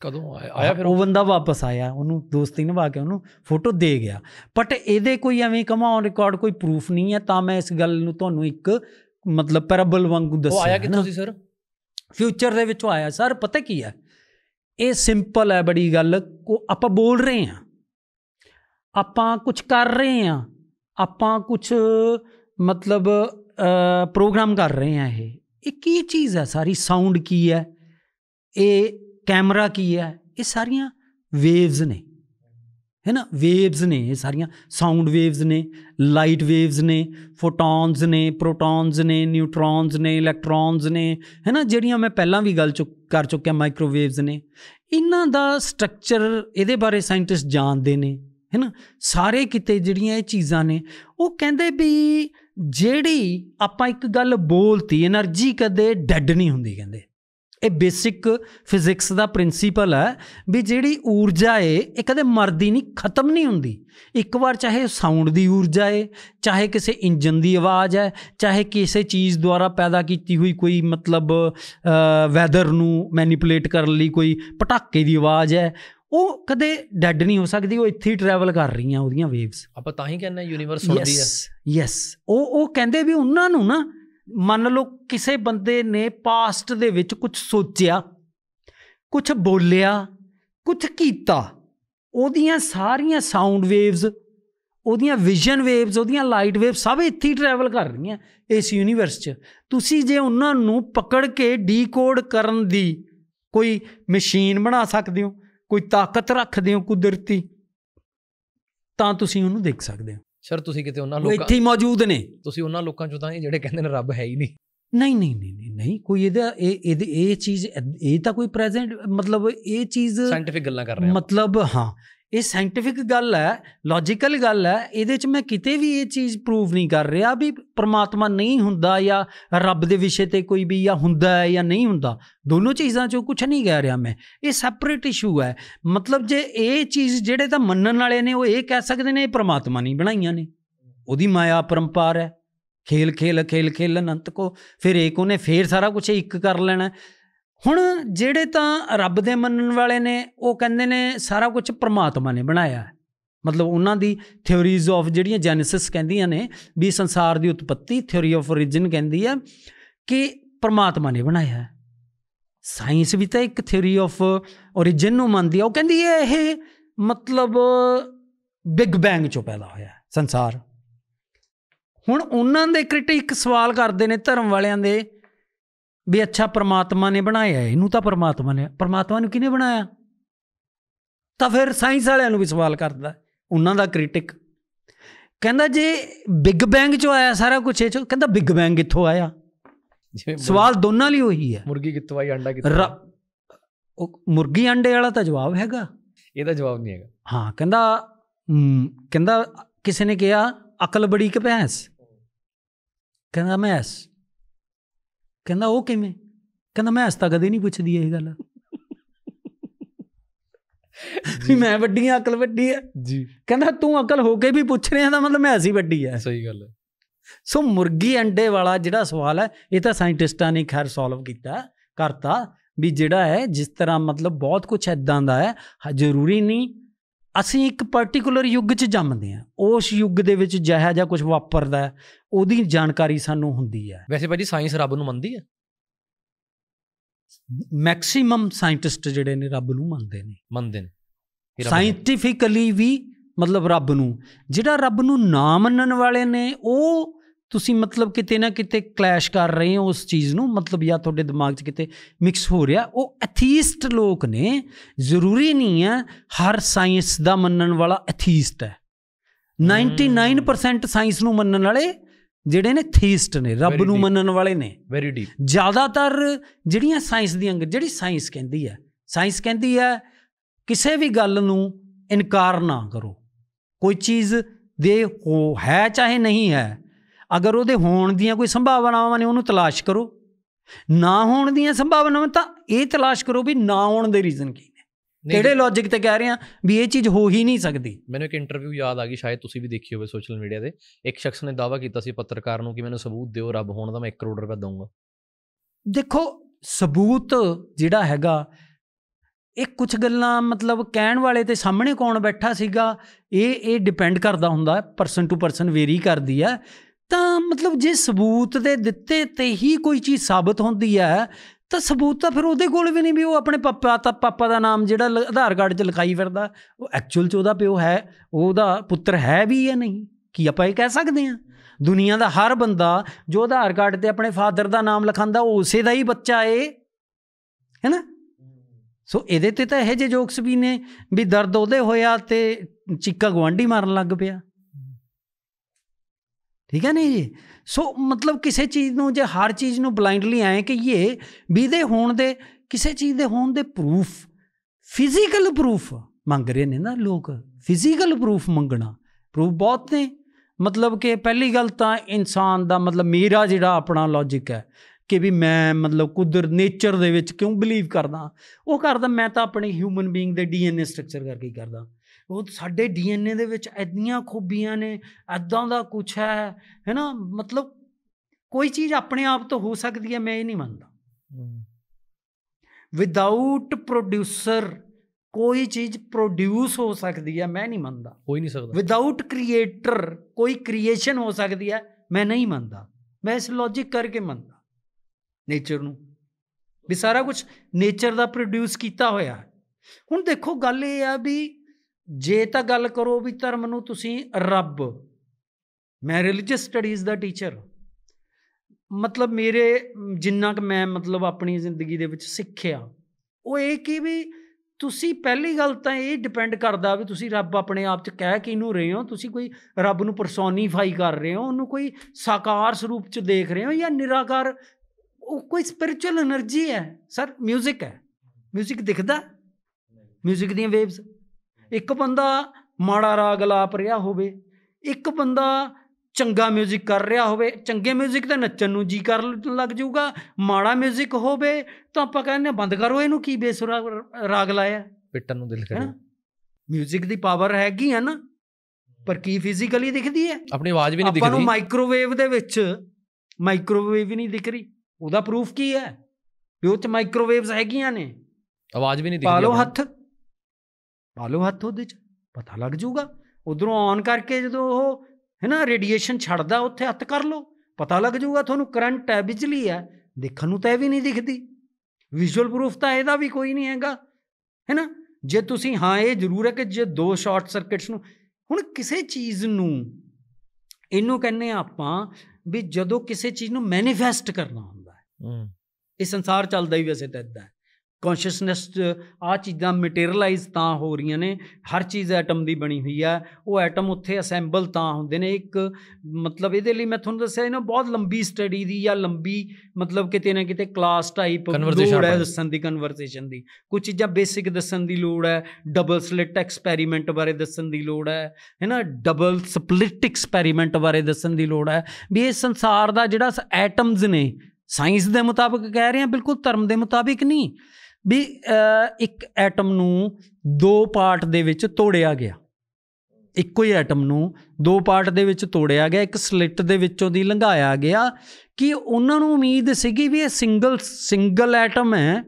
S2: ਕਦੋਂ ਆਇਆ ਫਿਰ ਉਹ
S1: ਬੰਦਾ ਵਾਪਸ ਆਇਆ ਉਹਨੂੰ ਦੋਸਤੀ ਨਿਭਾ ਕੇ ਉਹਨੂੰ ਫੋਟੋ ਦੇ ਗਿਆ ਬਟ ਇਹਦੇ ਕੋਈ ਐਵੇਂ ਕਮਾਉਣ ਰਿਕਾਰਡ ਕੋਈ ਪ੍ਰੂਫ ਨਹੀਂ ਹੈ ਤਾਂ ਮੈਂ ਇਸ ਗੱਲ ਨੂੰ ਤੁਹਾਨੂੰ ਇੱਕ ਮਤਲਬ ਪੈਰਾਬਲ ਵਾਂਗੂ ਦੱਸਿਆ ਉਹ ਆਇਆ ਕਿੱਥੋਂ ਸੀ ਸਰ ਫਿਊਚਰ ਦੇ ਵਿੱਚੋਂ ਆਇਆ ਸਰ ਪਤਾ ਕੀ ਹੈ ਇਹ ਸਿੰਪਲ ਹੈ ਬੜੀ ਗੱਲ ਕੋ ਆਪਾਂ ਬੋਲ ਰਹੇ ਹਾਂ ਆਪਾਂ ਕੁਝ ਕਰ ਰਹੇ ਹਾਂ ਆਪਾਂ ਕੁਝ ਮਤਲਬ ਪ੍ਰੋਗਰਾਮ ਕਰ ਰਹੇ ਹਾਂ ਇਹ ਇਹ ਕੀ ਚੀਜ਼ ਹੈ ਸਾਰੀ ਸਾਊਂਡ ਕੀ ਹੈ ਇਹ ਕੈਮਰਾ ਕੀ ਹੈ ਇਹ ਸਾਰੀਆਂ ਵੇਵਸ ਨੇ ਹੈ ਨਾ ਵੇਵਸ ਨੇ ਇਹ ਸਾਰੀਆਂ ਸਾਊਂਡ ਵੇਵਸ ਨੇ ਲਾਈਟ ਵੇਵਸ ਨੇ ਫੋਟੋਨਸ ਨੇ ਪ੍ਰੋਟੋਨਸ ਨੇ ਨਿਊਟ੍ਰੋਨਸ ਨੇ ਇਲੈਕਟ੍ਰੋਨਸ ਨੇ ਹੈ ਨਾ ਜਿਹੜੀਆਂ ਮੈਂ ਪਹਿਲਾਂ ਵੀ ਗੱਲ ਕਰ ਚੁੱਕਿਆ ਮਾਈਕ੍ਰੋਵੇਵਸ ਨੇ ਇਹਨਾਂ ਦਾ ਸਟਰਕਚਰ ਇਹਦੇ ਬਾਰੇ ਸਾਇੰਟਿਸਟ ਜਾਣਦੇ ਨੇ ਹੈ ਨਾ ਸਾਰੇ ਕਿਤੇ ਜਿਹੜੀਆਂ ਇਹ ਚੀਜ਼ਾਂ ਨੇ ਉਹ ਕਹਿੰਦੇ ਵੀ ਜਿਹੜੀ ਆਪਾਂ ਇੱਕ ਗੱਲ ਬੋਲਤੀ એનર્ਜੀ ਕਦੇ ਡੈੱਡ ਨਹੀਂ ਹੁੰਦੀ ਕਹਿੰਦੇ ਇਹ ਬੇਸਿਕ ਫਿਜ਼ਿਕਸ ਦਾ ਪ੍ਰਿੰਸੀਪਲ ਹੈ ਵੀ ਜਿਹੜੀ ਊਰਜਾ ਏ ਇਹ ਕਦੇ ਮਰਦੀ ਨਹੀਂ ਖਤਮ ਨਹੀਂ ਹੁੰਦੀ ਇੱਕ ਵਾਰ ਚਾਹੇ ਸਾਊਂਡ ਦੀ ਊਰਜਾ ਏ ਚਾਹੇ ਕਿਸੇ ਇੰਜਨ ਦੀ ਆਵਾਜ਼ ਹੈ ਚਾਹੇ ਕਿਸੇ ਚੀਜ਼ ਦੁਆਰਾ ਪੈਦਾ ਕੀਤੀ ਹੋਈ ਕੋਈ ਮਤਲਬ ਵੈਦਰ ਨੂੰ ਮੈਨੀਪੂਲੇਟ ਕਰਨ ਲਈ ਕੋਈ ਪਟਾਕੇ ਦੀ ਆਵਾਜ਼ ਹੈ ਉਹ ਕਦੇ ਡੈੱਡ ਨਹੀਂ ਹੋ ਸਕਦੀ ਉਹ ਇੱਥੇ ਹੀ ਟਰੈਵਲ ਕਰ ਰਹੀਆਂ ਉਹਦੀਆਂ ਵੇਵਸ ਆਪਾਂ ਤਾਂ ਹੀ ਕਹਿੰਦੇ ਯੂਨੀਵਰਸ ਸੁਣਦੀ ਹੈ ਯੈਸ ਉਹ ਉਹ ਕਹਿੰਦੇ ਵੀ ਉਹਨਾਂ ਨੂੰ ਨਾ ਮੰਨ ਲਓ ਕਿਸੇ ਬੰਦੇ ਨੇ ਪਾਸਟ ਦੇ ਵਿੱਚ ਕੁਝ ਸੋਚਿਆ ਕੁਝ ਬੋਲਿਆ ਕੁਝ ਕੀਤਾ ਉਹਦੀਆਂ ਸਾਰੀਆਂ ਸਾਊਂਡ ਵੇਵਸ ਉਹਦੀਆਂ ਵਿਜ਼ਨ ਵੇਵਸ ਉਹਦੀਆਂ ਲਾਈਟ ਵੇਵ ਸਭ ਇੱਥੇ ਹੀ ਟਰੈਵਲ ਕਰ ਰਹੀਆਂ ਇਸ ਯੂਨੀਵਰਸ 'ਚ ਤੁਸੀਂ ਜੇ ਉਹਨਾਂ ਨੂੰ ਪਕੜ ਕੇ ਡੀਕੋਡ ਕਰਨ ਦੀ ਕੋਈ ਮਸ਼ੀਨ ਬਣਾ ਸਕਦੇ ਹੋ ਕੋਈ ਤਾਕਤ ਰੱਖਦੇ ਹੋ ਕੁਦਰਤੀ ਤਾਂ ਤੁਸੀਂ ਉਹਨੂੰ ਦੇਖ ਸਕਦੇ ਹੋ ਸਰ ਤੁਸੀਂ ਕਿਤੇ ਉਹਨਾਂ ਲੋਕਾਂ ਇੱਥੇ ਹੀ ਮੌਜੂਦ ਨੇ ਤੁਸੀਂ ਉਹਨਾਂ ਲੋਕਾਂ ਚੋਂ ਤਾਂ ਇਹ ਜਿਹੜੇ ਕਹਿੰਦੇ ਨੇ ਰੱਬ ਹੈ ਹੀ ਨਹੀਂ ਨਹੀਂ ਨਹੀਂ ਨਹੀਂ ਨਹੀਂ ਕੋਈ ਇਹਦਾ ਇਹ ਇਹਦੇ ਇਹ ਚੀਜ਼ ਇਹ ਤਾਂ ਕੋਈ ਪ੍ਰੈਜ਼ੈਂਟ ਮਤਲਬ ਇਹ ਚੀਜ਼ ਸਾਇੰਟਿਫਿਕ ਗੱਲਾਂ ਕਰ ਰਹੇ ਮਤਲਬ ਹਾਂ ਇਹ ਸਾਇੰਟਿਫਿਕ ਗੱਲ ਹੈ ਲੌਜੀਕਲ ਗੱਲ ਹੈ ਇਹਦੇ 'ਚ ਮੈਂ ਕਿਤੇ ਵੀ ਇਹ ਚੀਜ਼ ਪ੍ਰੂਵ ਨਹੀਂ ਕਰ ਰਿਹਾ ਵੀ ਪ੍ਰਮਾਤਮਾ ਨਹੀਂ ਹੁੰਦਾ ਜਾਂ ਰੱਬ ਦੇ ਵਿਸ਼ੇ ਤੇ ਕੋਈ ਵੀ ਜਾਂ ਹੁੰਦਾ ਹੈ ਜਾਂ ਨਹੀਂ ਹੁੰਦਾ ਦੋਨੋਂ ਚੀਜ਼ਾਂ 'ਚੋਂ ਕੁਝ ਨਹੀਂ ਕਹਿ ਰਿਹਾ ਮੈਂ ਇਹ ਸੈਪਰੇਟ ਇਸ਼ੂ ਹੈ ਮਤਲਬ ਜੇ ਇਹ ਚੀਜ਼ ਜਿਹੜੇ ਤਾਂ ਮੰਨਣ ਵਾਲੇ ਨੇ ਉਹ ਇਹ ਕਹਿ ਸਕਦੇ ਨੇ ਇਹ ਪ੍ਰਮਾਤਮਾ ਨਹੀਂ ਬਣਾਈਆਂ ਨੇ ਉਹਦੀ ਮਾਇਆ ਪਰੰਪਾਰ ਹੈ ਖੇਲ ਖੇਲ ਖੇਲ ਖੇਲ ਅਨੰਤ ਕੋ ਫਿਰ ਇੱਕ ਉਹਨੇ ਫੇਰ ਸਾਰਾ ਕੁਝ ਇੱਕ ਕਰ ਲੈਣਾ ਹੁਣ ਜਿਹੜੇ ਤਾਂ ਰੱਬ ਦੇ ਮੰਨਣ ਵਾਲੇ ਨੇ ਉਹ ਕਹਿੰਦੇ ਨੇ ਸਾਰਾ ਕੁਝ ਪ੍ਰਮਾਤਮਾ ਨੇ ਬਣਾਇਆ ਹੈ ਮਤਲਬ ਉਹਨਾਂ ਦੀ ਥਿਉਰੀਜ਼ ਆਫ ਜਿਹੜੀਆਂ ਜੈਨੇਸਿਸ ਕਹਿੰਦੀਆਂ ਨੇ ਵੀ ਸੰਸਾਰ ਦੀ ਉਤਪਤੀ ਥਿਉਰੀ ਆਫ origin ਕਹਿੰਦੀ ਆ ਕਿ ਪ੍ਰਮਾਤਮਾ ਨੇ ਬਣਾਇਆ ਹੈ ਸਾਇੰਸ ਵੀ ਤਾਂ ਇੱਕ ਥਿਉਰੀ ਆਫ origin ਨੂੰ ਮੰਨਦੀ ਆ ਉਹ ਕਹਿੰਦੀ ਹੈ ਇਹ ਮਤਲਬ ਬਿਗ ਬੈਂਗ ਚੋਂ ਪੈਦਾ ਹੋਇਆ ਸੰਸਾਰ ਹੁਣ ਉਹਨਾਂ ਦੇ ਕ੍ਰਿਟਿਕ ਸਵਾਲ ਕਰਦੇ ਨੇ ਧਰਮ ਵਾਲਿਆਂ ਦੇ ਵੀ ਅੱਛਾ ਪ੍ਰਮਾਤਮਾ ਨੇ ਬਣਾਇਆ ਇਹਨੂੰ ਤਾਂ ਪ੍ਰਮਾਤਮਾ ਨੇ ਪ੍ਰਮਾਤਮਾ ਨੂੰ ਕਿਹਨੇ ਬਣਾਇਆ ਤਾਂ ਫਿਰ ਸਾਇੰਸ ਵਾਲਿਆਂ ਨੂੰ ਵੀ ਸਵਾਲ ਕਰਦਾ ਉਹਨਾਂ ਦਾ ਕ੍ਰਿਟਿਕ ਕਹਿੰਦਾ ਜੇ ਬਿਗ ਬੈਂਗ ਚੋਂ ਆਇਆ ਸਾਰਾ ਕੁਝ ਇਹ ਚੋਂ ਕਹਿੰਦਾ ਬਿਗ ਬੈਂਗ ਕਿੱਥੋਂ ਆਇਆ ਸਵਾਲ ਦੋਨਾਂ ਲਈ ਉਹੀ ਹੈ
S2: ਮੁਰਗੀ ਕਿੱਥੋਂ ਆਈ ਅੰਡਾ
S1: ਕਿੱਥੋਂ ਮੁਰਗੀ ਅੰਡੇ ਵਾਲਾ ਤਾਂ ਜਵਾਬ ਹੈਗਾ ਇਹਦਾ ਜਵਾਬ ਨਹੀਂ ਹੈਗਾ ਹਾਂ ਕਹਿੰਦਾ ਕਹਿੰਦਾ ਕਿਸੇ ਨੇ ਕਿਹਾ ਅਕਲ ਬੜੀ ਕਿ ਭੈਂਸ ਕਹਿੰਦਾ ਮੈਂਸ ਕਹਿੰਦਾ ਉਹ ਕਿਵੇਂ ਕਹਿੰਦਾ ਮੈਂ ਹਸਤਾ ਕਦੇ ਨਹੀਂ ਪੁੱਛਦੀ ਇਹ ਗੱਲ ਜੀ ਮੈਂ ਵੱਡੀ ਆ ਅਕਲ ਵੱਡੀ ਆ ਜੀ ਕਹਿੰਦਾ ਤੂੰ ਅਕਲ ਹੋ ਕੇ ਵੀ ਪੁੱਛ ਰਿਹਾ ਤਾਂ ਮਤਲਬ ਮੈਂ ਅਸੀਂ ਵੱਡੀ ਆ ਸਹੀ ਗੱਲ ਹੈ ਸੋ ਮੁਰਗੀ ਅੰਡੇ ਵਾਲਾ ਜਿਹੜਾ ਸਵਾਲ ਹੈ ਇਹ ਤਾਂ ਸਾਇੰਟਿਸਟਾਂ ਨੇ ਖੈਰ ਸੋਲਵ ਕੀਤਾ ਕਰਤਾ ਵੀ ਜਿਹੜਾ ਹੈ ਜਿਸ ਤਰ੍ਹਾਂ ਮਤਲਬ ਬਹੁਤ ਕੁਝ ਐਦਾਂ ਦਾ ਹੈ ਜ਼ਰੂਰੀ ਨਹੀਂ ਅਸੀਂ ਇੱਕ ਪਾਰਟਿਕੂਲਰ ਯੁੱਗ 'ਚ ਜੰਮਦੇ ਆ ਉਸ ਯੁੱਗ ਦੇ ਵਿੱਚ ਜਿਹਾ ਜਾਂ ਕੁਝ ਵਾਪਰਦਾ ਉਹਦੀ ਜਾਣਕਾਰੀ ਸਾਨੂੰ ਹੁੰਦੀ ਹੈ ਵੈਸੇ ਭਾਜੀ ਸਾਇੰਸ ਰੱਬ ਨੂੰ ਮੰਨਦੀ ਹੈ ਮੈਕਸਿਮਮ ਸਾਇੰਟਿਸਟ ਜਿਹੜੇ ਨੇ ਰੱਬ ਨੂੰ ਮੰਨਦੇ ਨੇ ਮੰਨਦੇ ਨੇ ਸਾਇੰਟੀਫਿਕਲੀ ਵੀ ਮਤਲਬ ਰੱਬ ਨੂੰ ਜਿਹੜਾ ਰੱਬ ਨੂੰ ਨਾ ਮੰਨਣ ਵਾਲੇ ਨੇ ਉਹ ਤੁਸੀਂ ਮਤਲਬ ਕਿਤੇ ਨਾ ਕਿਤੇ ਕਲੈਸ਼ ਕਰ ਰਹੇ ਹੋ ਉਸ ਚੀਜ਼ ਨੂੰ ਮਤਲਬ ਜਾਂ ਤੁਹਾਡੇ ਦਿਮਾਗ 'ਚ ਕਿਤੇ ਮਿਕਸ ਹੋ ਰਿਹਾ ਉਹ ਐਥੀਸਟ ਲੋਕ ਨੇ ਜ਼ਰੂਰੀ ਨਹੀਂ ਹੈ ਹਰ ਸਾਇੰਸ ਦਾ ਮੰਨਣ ਵਾਲਾ ਐਥੀਸਟ ਹੈ 99% ਸਾਇੰਸ ਨੂੰ ਮੰਨਣ ਵਾਲੇ ਜਿਹੜੇ ਨੇ ਥੀਸਟ ਨੇ ਰੱਬ ਨੂੰ ਮੰਨਣ ਵਾਲੇ ਨੇ ਵੈਰੀ ਡੀਪ ਜ਼ਿਆਦਾਤਰ ਜਿਹੜੀਆਂ ਸਾਇੰਸ ਦੀਆਂ ਜਿਹੜੀ ਸਾਇੰਸ ਕਹਿੰਦੀ ਹੈ ਸਾਇੰਸ ਕਹਿੰਦੀ ਹੈ ਕਿਸੇ ਵੀ ਗੱਲ ਨੂੰ ਇਨਕਾਰ ਨਾ ਕਰੋ ਕੋਈ ਚੀਜ਼ ਦੇ ਹੋ ਹੈ ਚਾਹੇ ਨਹੀਂ ਹੈ ਅਗਰ ਉਹਦੇ ਹੋਣ ਦੀਆਂ ਕੋਈ ਸੰਭਾਵਨਾਵਾਂ ਨੇ ਉਹਨੂੰ ਤਲਾਸ਼ ਕਰੋ ਨਾ ਹੋਣ ਦੀਆਂ ਸੰਭਾਵਨਾਵਾਂ ਤਾਂ ਇਹ ਤਲਾਸ਼ ਕਰੋ ਵੀ ਨਾ ਹੋਣ ਦੇ ਰੀਜ਼ਨ ਕੀ ਨੇ ਕਿਹੜੇ ਲੌਜੀਕ ਤੇ ਕਹਿ ਰਹੇ ਆ ਵੀ ਇਹ ਚੀਜ਼ ਹੋ ਹੀ ਨਹੀਂ ਸਕਦੀ
S2: ਮੈਨੂੰ ਇੱਕ ਇੰਟਰਵਿਊ ਯਾਦ ਆ ਗਈ ਸ਼ਾਇਦ ਤੁਸੀਂ ਵੀ ਦੇਖੀ ਹੋਵੇ ਸੋਸ਼ਲ ਮੀਡੀਆ ਤੇ ਇੱਕ ਸ਼ਖਸ ਨੇ ਦਾਵਾ ਕੀਤਾ ਸੀ ਪੱਤਰਕਾਰ ਨੂੰ ਕਿ ਮੈਨੂੰ ਸਬੂਤ ਦਿਓ ਰੱਬ ਹੋਣ ਦਾ ਮੈਂ 1 ਕਰੋੜ ਰੁਪਏ ਦਊਂਗਾ
S1: ਦੇਖੋ ਸਬੂਤ ਜਿਹੜਾ ਹੈਗਾ ਇਹ ਕੁਝ ਗੱਲਾਂ ਮਤਲਬ ਕਹਿਣ ਵਾਲੇ ਤੇ ਸਾਹਮਣੇ ਕੌਣ ਬੈਠਾ ਸੀਗਾ ਇਹ ਇਹ ਡਿਪੈਂਡ ਕਰਦਾ ਹੁੰਦਾ ਪਰਸਨ ਟੂ ਪਰਸਨ ਵੇਰੀ ਕਰਦੀ ਆ ਤਾਂ ਮਤਲਬ ਜੇ ਸਬੂਤ ਦੇ ਦਿੱਤੇ ਤੇ ਹੀ ਕੋਈ ਚੀਜ਼ ਸਾਬਤ ਹੁੰਦੀ ਹੈ ਤਾਂ ਸਬੂਤ ਤਾਂ ਫਿਰ ਉਹਦੇ ਕੋਲ ਵੀ ਨਹੀਂ ਵੀ ਉਹ ਆਪਣੇ ਪਾਪਾ ਤਾਂ ਪਾਪਾ ਦਾ ਨਾਮ ਜਿਹੜਾ ਆਧਾਰ ਕਾਰਡ 'ਚ ਲਿਖਾਈ ਫਿਰਦਾ ਉਹ ਐਕਚੁਅਲ 'ਚ ਉਹਦਾ ਪਿਓ ਹੈ ਉਹਦਾ ਪੁੱਤਰ ਹੈ ਵੀ ਜਾਂ ਨਹੀਂ ਕੀ ਆਪਾਂ ਇਹ ਕਹਿ ਸਕਦੇ ਹਾਂ ਦੁਨੀਆ ਦਾ ਹਰ ਬੰਦਾ ਜੋ ਆਧਾਰ ਕਾਰਡ ਤੇ ਆਪਣੇ ਫਾਦਰ ਦਾ ਨਾਮ ਲਿਖਾਂਦਾ ਉਹ ਉਸੇ ਦਾ ਹੀ ਬੱਚਾ ਏ ਹੈਨਾ ਸੋ ਇਹਦੇ ਤੇ ਤਾਂ ਇਹ ਜੇ ਜੋਕਸ ਵੀ ਨੇ ਵੀ ਦਰਦ ਉਹਦੇ ਹੋਇਆ ਤੇ ਚਿੱਕਾ ਗਵਾਂਢੀ ਮਾਰਨ ਲੱਗ ਪਿਆ ਠੀਕ ਹੈ ਨਹੀਂ ਜੀ ਸੋ ਮਤਲਬ ਕਿਸੇ ਚੀਜ਼ ਨੂੰ ਜੇ ਹਰ ਚੀਜ਼ ਨੂੰ ਬਲਾਈਂਡਲੀ ਆਏ ਕਿ ਇਹ ਵੀਦੇ ਹੋਣ ਦੇ ਕਿਸੇ ਚੀਜ਼ ਦੇ ਹੋਣ ਦੇ ਪ੍ਰੂਫ ਫਿਜ਼ੀਕਲ ਪ੍ਰੂਫ ਮੰਗ ਰਹੇ ਨੇ ਨਾ ਲੋਕ ਫਿਜ਼ੀਕਲ ਪ੍ਰੂਫ ਮੰਗਣਾ ਪ੍ਰੂਫ ਬਹੁਤ ਨੇ ਮਤਲਬ ਕਿ ਪਹਿਲੀ ਗੱਲ ਤਾਂ ਇਨਸਾਨ ਦਾ ਮਤਲਬ ਮੇਰਾ ਜਿਹੜਾ ਆਪਣਾ ਲੌਜੀਕ ਹੈ ਕਿ ਵੀ ਮੈਂ ਮਤਲਬ ਕੁਦਰ ਨੇਚਰ ਦੇ ਵਿੱਚ ਕਿਉਂ ਬਲੀਵ ਕਰਦਾ ਉਹ ਕਰਦਾ ਮੈਂ ਤਾਂ ਆਪਣੀ ਹਿਊਮਨ ਬੀਇੰਗ ਦੇ ਡੀਐਨਏ ਸਟਰਕਚਰ ਕਰਕੇ ਹੀ ਕਰਦਾ ਉਹ ਸਾਡੇ ਡੀਐਨਏ ਦੇ ਵਿੱਚ ਐਦੀਆਂ ਖੂਬੀਆਂ ਨੇ ਐਦਾਂ ਦਾ ਕੁਝ ਹੈ ਹੈਨਾ ਮਤਲਬ ਕੋਈ ਚੀਜ਼ ਆਪਣੇ ਆਪ ਤੋਂ ਹੋ ਸਕਦੀ ਹੈ ਮੈਂ ਇਹ ਨਹੀਂ ਮੰਨਦਾ ਵਿਦਆਊਟ ਪ੍ਰੋਡਿਊਸਰ ਕੋਈ ਚੀਜ਼ ਪ੍ਰੋਡਿਊਸ ਹੋ ਸਕਦੀ ਹੈ ਮੈਂ ਨਹੀਂ ਮੰਨਦਾ ਹੋ ਹੀ ਨਹੀਂ ਸਕਦਾ ਵਿਦਆਊਟ ਕ੍ਰੀਏਟਰ ਕੋਈ ਕ੍ਰੀਏਸ਼ਨ ਹੋ ਸਕਦੀ ਹੈ ਮੈਂ ਨਹੀਂ ਮੰਨਦਾ ਮੈਂ ਇਸ ਲੌਜੀਕ ਕਰਕੇ ਮੰਨਦਾ ਨੇਚਰ ਨੂੰ ਵੀ ਸਾਰਾ ਕੁਝ ਨੇਚਰ ਦਾ ਪ੍ਰੋਡਿਊਸ ਕੀਤਾ ਹੋਇਆ ਹੁਣ ਦੇਖੋ ਗੱਲ ਇਹ ਆ ਵੀ ਜੇ ਤਾਂ ਗੱਲ ਕਰੋ ਵੀ ਧਰਮ ਨੂੰ ਤੁਸੀਂ ਰੱਬ ਮੈਂ ਰਿਲੀਜੀਅਸ ਸਟੱਡੀਜ਼ ਦਾ ਟੀਚਰ ਮਤਲਬ ਮੇਰੇ ਜਿੰਨਾ ਕਿ ਮੈਂ ਮਤਲਬ ਆਪਣੀ ਜ਼ਿੰਦਗੀ ਦੇ ਵਿੱਚ ਸਿੱਖਿਆ ਉਹ ਇਹ ਕਿ ਵੀ ਤੁਸੀਂ ਪਹਿਲੀ ਗੱਲ ਤਾਂ ਇਹ ਡਿਪੈਂਡ ਕਰਦਾ ਵੀ ਤੁਸੀਂ ਰੱਬ ਆਪਣੇ ਆਪ 'ਚ ਕਹਿ ਕਿਨੂੰ ਰਹੇ ਹੋ ਤੁਸੀਂ ਕੋਈ ਰੱਬ ਨੂੰ ਪਰਸੋਨੀਫਾਈ ਕਰ ਰਹੇ ਹੋ ਉਹਨੂੰ ਕੋਈ ਸਾਕਾਰ ਸਰੂਪ 'ਚ ਦੇਖ ਰਹੇ ਹੋ ਜਾਂ ਨਿਰਾਕਾਰ ਉਹ ਕੋਈ ਸਪਿਰਚੁਅਲ એનર્ਜੀ ਹੈ ਸਰ 뮤직 ਹੈ 뮤직 ਦਿਖਦਾ 뮤직 ਦੀਆਂ ਵੇਵਸ ਇੱਕ ਬੰਦਾ ਮਾੜਾ ਰਾਗ ਲਾਪ ਰਿਹਾ ਹੋਵੇ ਇੱਕ ਬੰਦਾ ਚੰਗਾ 뮤직 ਕਰ ਰਿਹਾ ਹੋਵੇ ਚੰਗੇ 뮤직 ਤੇ ਨੱਚਣ ਨੂੰ ਜੀ ਕਰ ਲੱਗ ਜਾਊਗਾ ਮਾੜਾ 뮤직 ਹੋਵੇ ਤਾਂ ਆਪਾਂ ਕਹਿੰਦੇ ਬੰਦ ਕਰੋ ਇਹਨੂੰ ਕੀ ਬੇਸੁਰਾ ਰਾਗ ਲਾਇਆ
S2: ਪਿੱਟਣ ਨੂੰ ਦਿਲ ਕਰੇ
S1: 뮤직 ਦੀ ਪਾਵਰ ਹੈਗੀ ਹੈ ਨਾ ਪਰ ਕੀ ਫਿਜ਼ੀਕਲੀ ਦਿਖਦੀ ਹੈ
S2: ਆਪਣੀ ਆਵਾਜ਼ ਵੀ ਨਹੀਂ ਦਿਖਦੀ ਆਪਾਂ ਨੂੰ
S1: ਮਾਈਕ੍ਰੋਵੇਵ ਦੇ ਵਿੱਚ ਮਾਈਕ੍ਰੋਵੇਵ ਵੀ ਨਹੀਂ ਦਿਖ ਰਹੀ ਉਹਦਾ ਪ੍ਰੂਫ ਕੀ ਹੈ ਵੀ ਉਹ ਚ ਮਾਈਕ੍ਰੋਵੇਵਸ ਹੈਗੀਆਂ ਨੇ ਆਵਾਜ਼ ਵੀ ਨਹੀਂ ਦਿਖਦੀ ਪਾ ਲਓ ਹੱਥ ਪਾ ਲਓ ਹੱਥ ਉਹਦੇ 'ਚ ਪਤਾ ਲੱਗ ਜਾਊਗਾ ਉਧਰੋਂ ਆਨ ਕਰਕੇ ਜਦੋਂ ਉਹ ਹੈ ਨਾ ਰੇਡੀਏਸ਼ਨ ਛੱਡਦਾ ਉੱਥੇ ਹੱਥ ਕਰ ਲਓ ਪਤਾ ਲੱਗ ਜਾਊਗਾ ਤੁਹਾਨੂੰ ਕਰੰਟ ਹੈ ਬਿਜਲੀ ਹੈ ਦੇਖਣ ਨੂੰ ਤਾਂ ਇਹ ਵੀ ਨਹੀਂ ਦਿਖਦੀ ਵਿਜ਼ੂਅਲ ਪ੍ਰੂਫ ਤਾਂ ਇਹਦਾ ਵੀ ਕੋਈ ਨਹੀਂ ਹੈਗਾ ਹੈ ਨਾ ਜੇ ਤੁਸੀਂ ਹਾਂ ਇਹ ਜ਼ਰੂਰ ਹੈ ਕਿ ਜੇ ਦੋ ਸ਼ਾਰਟ ਸਰਕਟਸ ਨੂੰ ਹੁਣ ਕਿਸੇ ਚੀਜ਼ ਨੂੰ ਇਹਨੂੰ ਕਹਿੰਨੇ ਆਪਾਂ ਵੀ ਜਦੋਂ ਕਿਸੇ ਚੀਜ਼ ਨੂੰ ਮੈਨੀਫੈਸਟ ਕਰਨਾ ਹੁੰਦਾ ਹੈ ਇਹ ਸੰਸਾਰ ਚੱਲਦਾ ਹੀ ਵੈਸੇ ਤਾਂ ਇਦਾਂ ਹੈ ਕੌਨਸ਼ੀਅਸਨੈਸ 'ਚ ਆ ਚੀਜ਼ਾਂ ਮਟੀਰੀਅਲਾਈਜ਼ ਤਾਂ ਹੋ ਰਹੀਆਂ ਨੇ ਹਰ ਚੀਜ਼ ਐਟਮ ਦੀ ਬਣੀ ਹੋਈ ਆ ਉਹ ਐਟਮ ਉੱਥੇ ਅਸੈਂਬਲ ਤਾਂ ਹੁੰਦੇ ਨੇ ਇੱਕ ਮਤਲਬ ਇਹਦੇ ਲਈ ਮੈਂ ਤੁਹਾਨੂੰ ਦੱਸਿਆ ਇਹਨਾਂ ਬਹੁਤ ਲੰਬੀ ਸਟੱਡੀ ਦੀ ਜਾਂ ਲੰਬੀ ਮਤਲਬ ਕਿਤੇ ਨਾ ਕਿਤੇ ਕਲਾਸ ਟਾਈਪ ਲੋੜ ਹੈ ਦੱਸਣ ਦੀ ਕਨਵਰਸੇਸ਼ਨ ਦੀ ਕੁਝ ਚੀਜ਼ਾਂ ਬੇਸਿਕ ਦੱਸਣ ਦੀ ਲੋੜ ਹੈ ਡਬਲ ਸਲਿਟ ਐਕਸਪੈਰੀਮੈਂਟ ਬਾਰੇ ਦੱਸਣ ਦੀ ਲੋੜ ਹੈ ਹੈਨਾ ਡਬਲ ਸਪਲਿਟ ਐਕਸਪੈਰੀਮੈਂਟ ਬਾਰੇ ਦੱਸਣ ਦੀ ਲੋੜ ਹੈ ਵੀ ਇਹ ਸੰਸਾਰ ਦਾ ਜਿਹੜਾ ਐਟਮਸ ਨੇ ਸਾਇੰਸ ਦੇ ਮੁਤਾਬਕ ਕਹਿ ਰਹੇ ਆ ਬਿਲਕੁਲ ਧਰਮ ਦੇ ਮੁਤਾਬਕ ਨਹੀਂ ਵੀ ਇੱਕ ਐਟਮ ਨੂੰ ਦੋ ਪਾਰਟ ਦੇ ਵਿੱਚ ਤੋੜਿਆ ਗਿਆ ਇੱਕੋ ਹੀ ਐਟਮ ਨੂੰ ਦੋ ਪਾਰਟ ਦੇ ਵਿੱਚ ਤੋੜਿਆ ਗਿਆ ਇੱਕ ਸਲਿਟ ਦੇ ਵਿੱਚੋਂ ਦੀ ਲੰਘਾਇਆ ਗਿਆ ਕਿ ਉਹਨਾਂ ਨੂੰ ਉਮੀਦ ਸੀਗੀ ਵੀ ਇਹ ਸਿੰਗਲ ਸਿੰਗਲ ਐਟਮ ਹੈ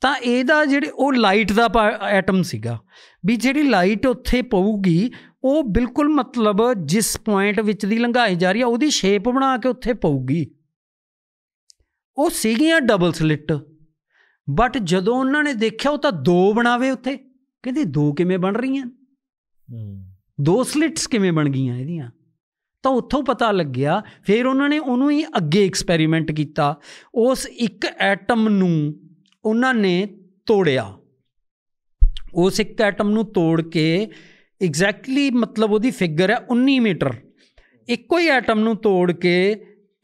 S1: ਤਾਂ ਇਹਦਾ ਜਿਹੜੇ ਉਹ ਲਾਈਟ ਦਾ ਐਟਮ ਸੀਗਾ ਵੀ ਜਿਹੜੀ ਲਾਈਟ ਉੱਥੇ ਪਊਗੀ ਉਹ ਬਿਲਕੁਲ ਮਤਲਬ ਜਿਸ ਪੁਆਇੰਟ ਵਿੱਚ ਦੀ ਲੰਘਾਈ ਜਾ ਰਹੀ ਆ ਉਹਦੀ ਸ਼ੇਪ ਬਣਾ ਕੇ ਉੱਥੇ ਪਊਗੀ ਉਹ ਸੀਗੀਆਂ ਡਬਲ ਸਲਿਟ ਬਟ ਜਦੋਂ ਉਹਨਾਂ ਨੇ ਦੇਖਿਆ ਉਹ ਤਾਂ ਦੋ ਬਣਾਵੇ ਉੱਥੇ ਕਹਿੰਦੇ ਦੋ ਕਿਵੇਂ ਬਣ ਰਹੀਆਂ ਦੋ ਸਲਿਟਸ ਕਿਵੇਂ ਬਣ ਗਈਆਂ ਇਹਦੀਆਂ ਤਾਂ ਉੱਥੋਂ ਪਤਾ ਲੱਗਿਆ ਫਿਰ ਉਹਨਾਂ ਨੇ ਉਹਨੂੰ ਹੀ ਅੱਗੇ ਐਕਸਪੈਰੀਮੈਂਟ ਕੀਤਾ ਉਸ ਇੱਕ ਐਟਮ ਨੂੰ ਉਹਨਾਂ ਨੇ ਤੋੜਿਆ ਉਸ ਇੱਕ ਐਟਮ ਨੂੰ ਤੋੜ ਕੇ ਐਗਜ਼ੈਕਟਲੀ ਮਤਲਬ ਉਹਦੀ ਫਿਗਰ ਹੈ 19 ਮੀਟਰ ਇੱਕੋ ਹੀ ਐਟਮ ਨੂੰ ਤੋੜ ਕੇ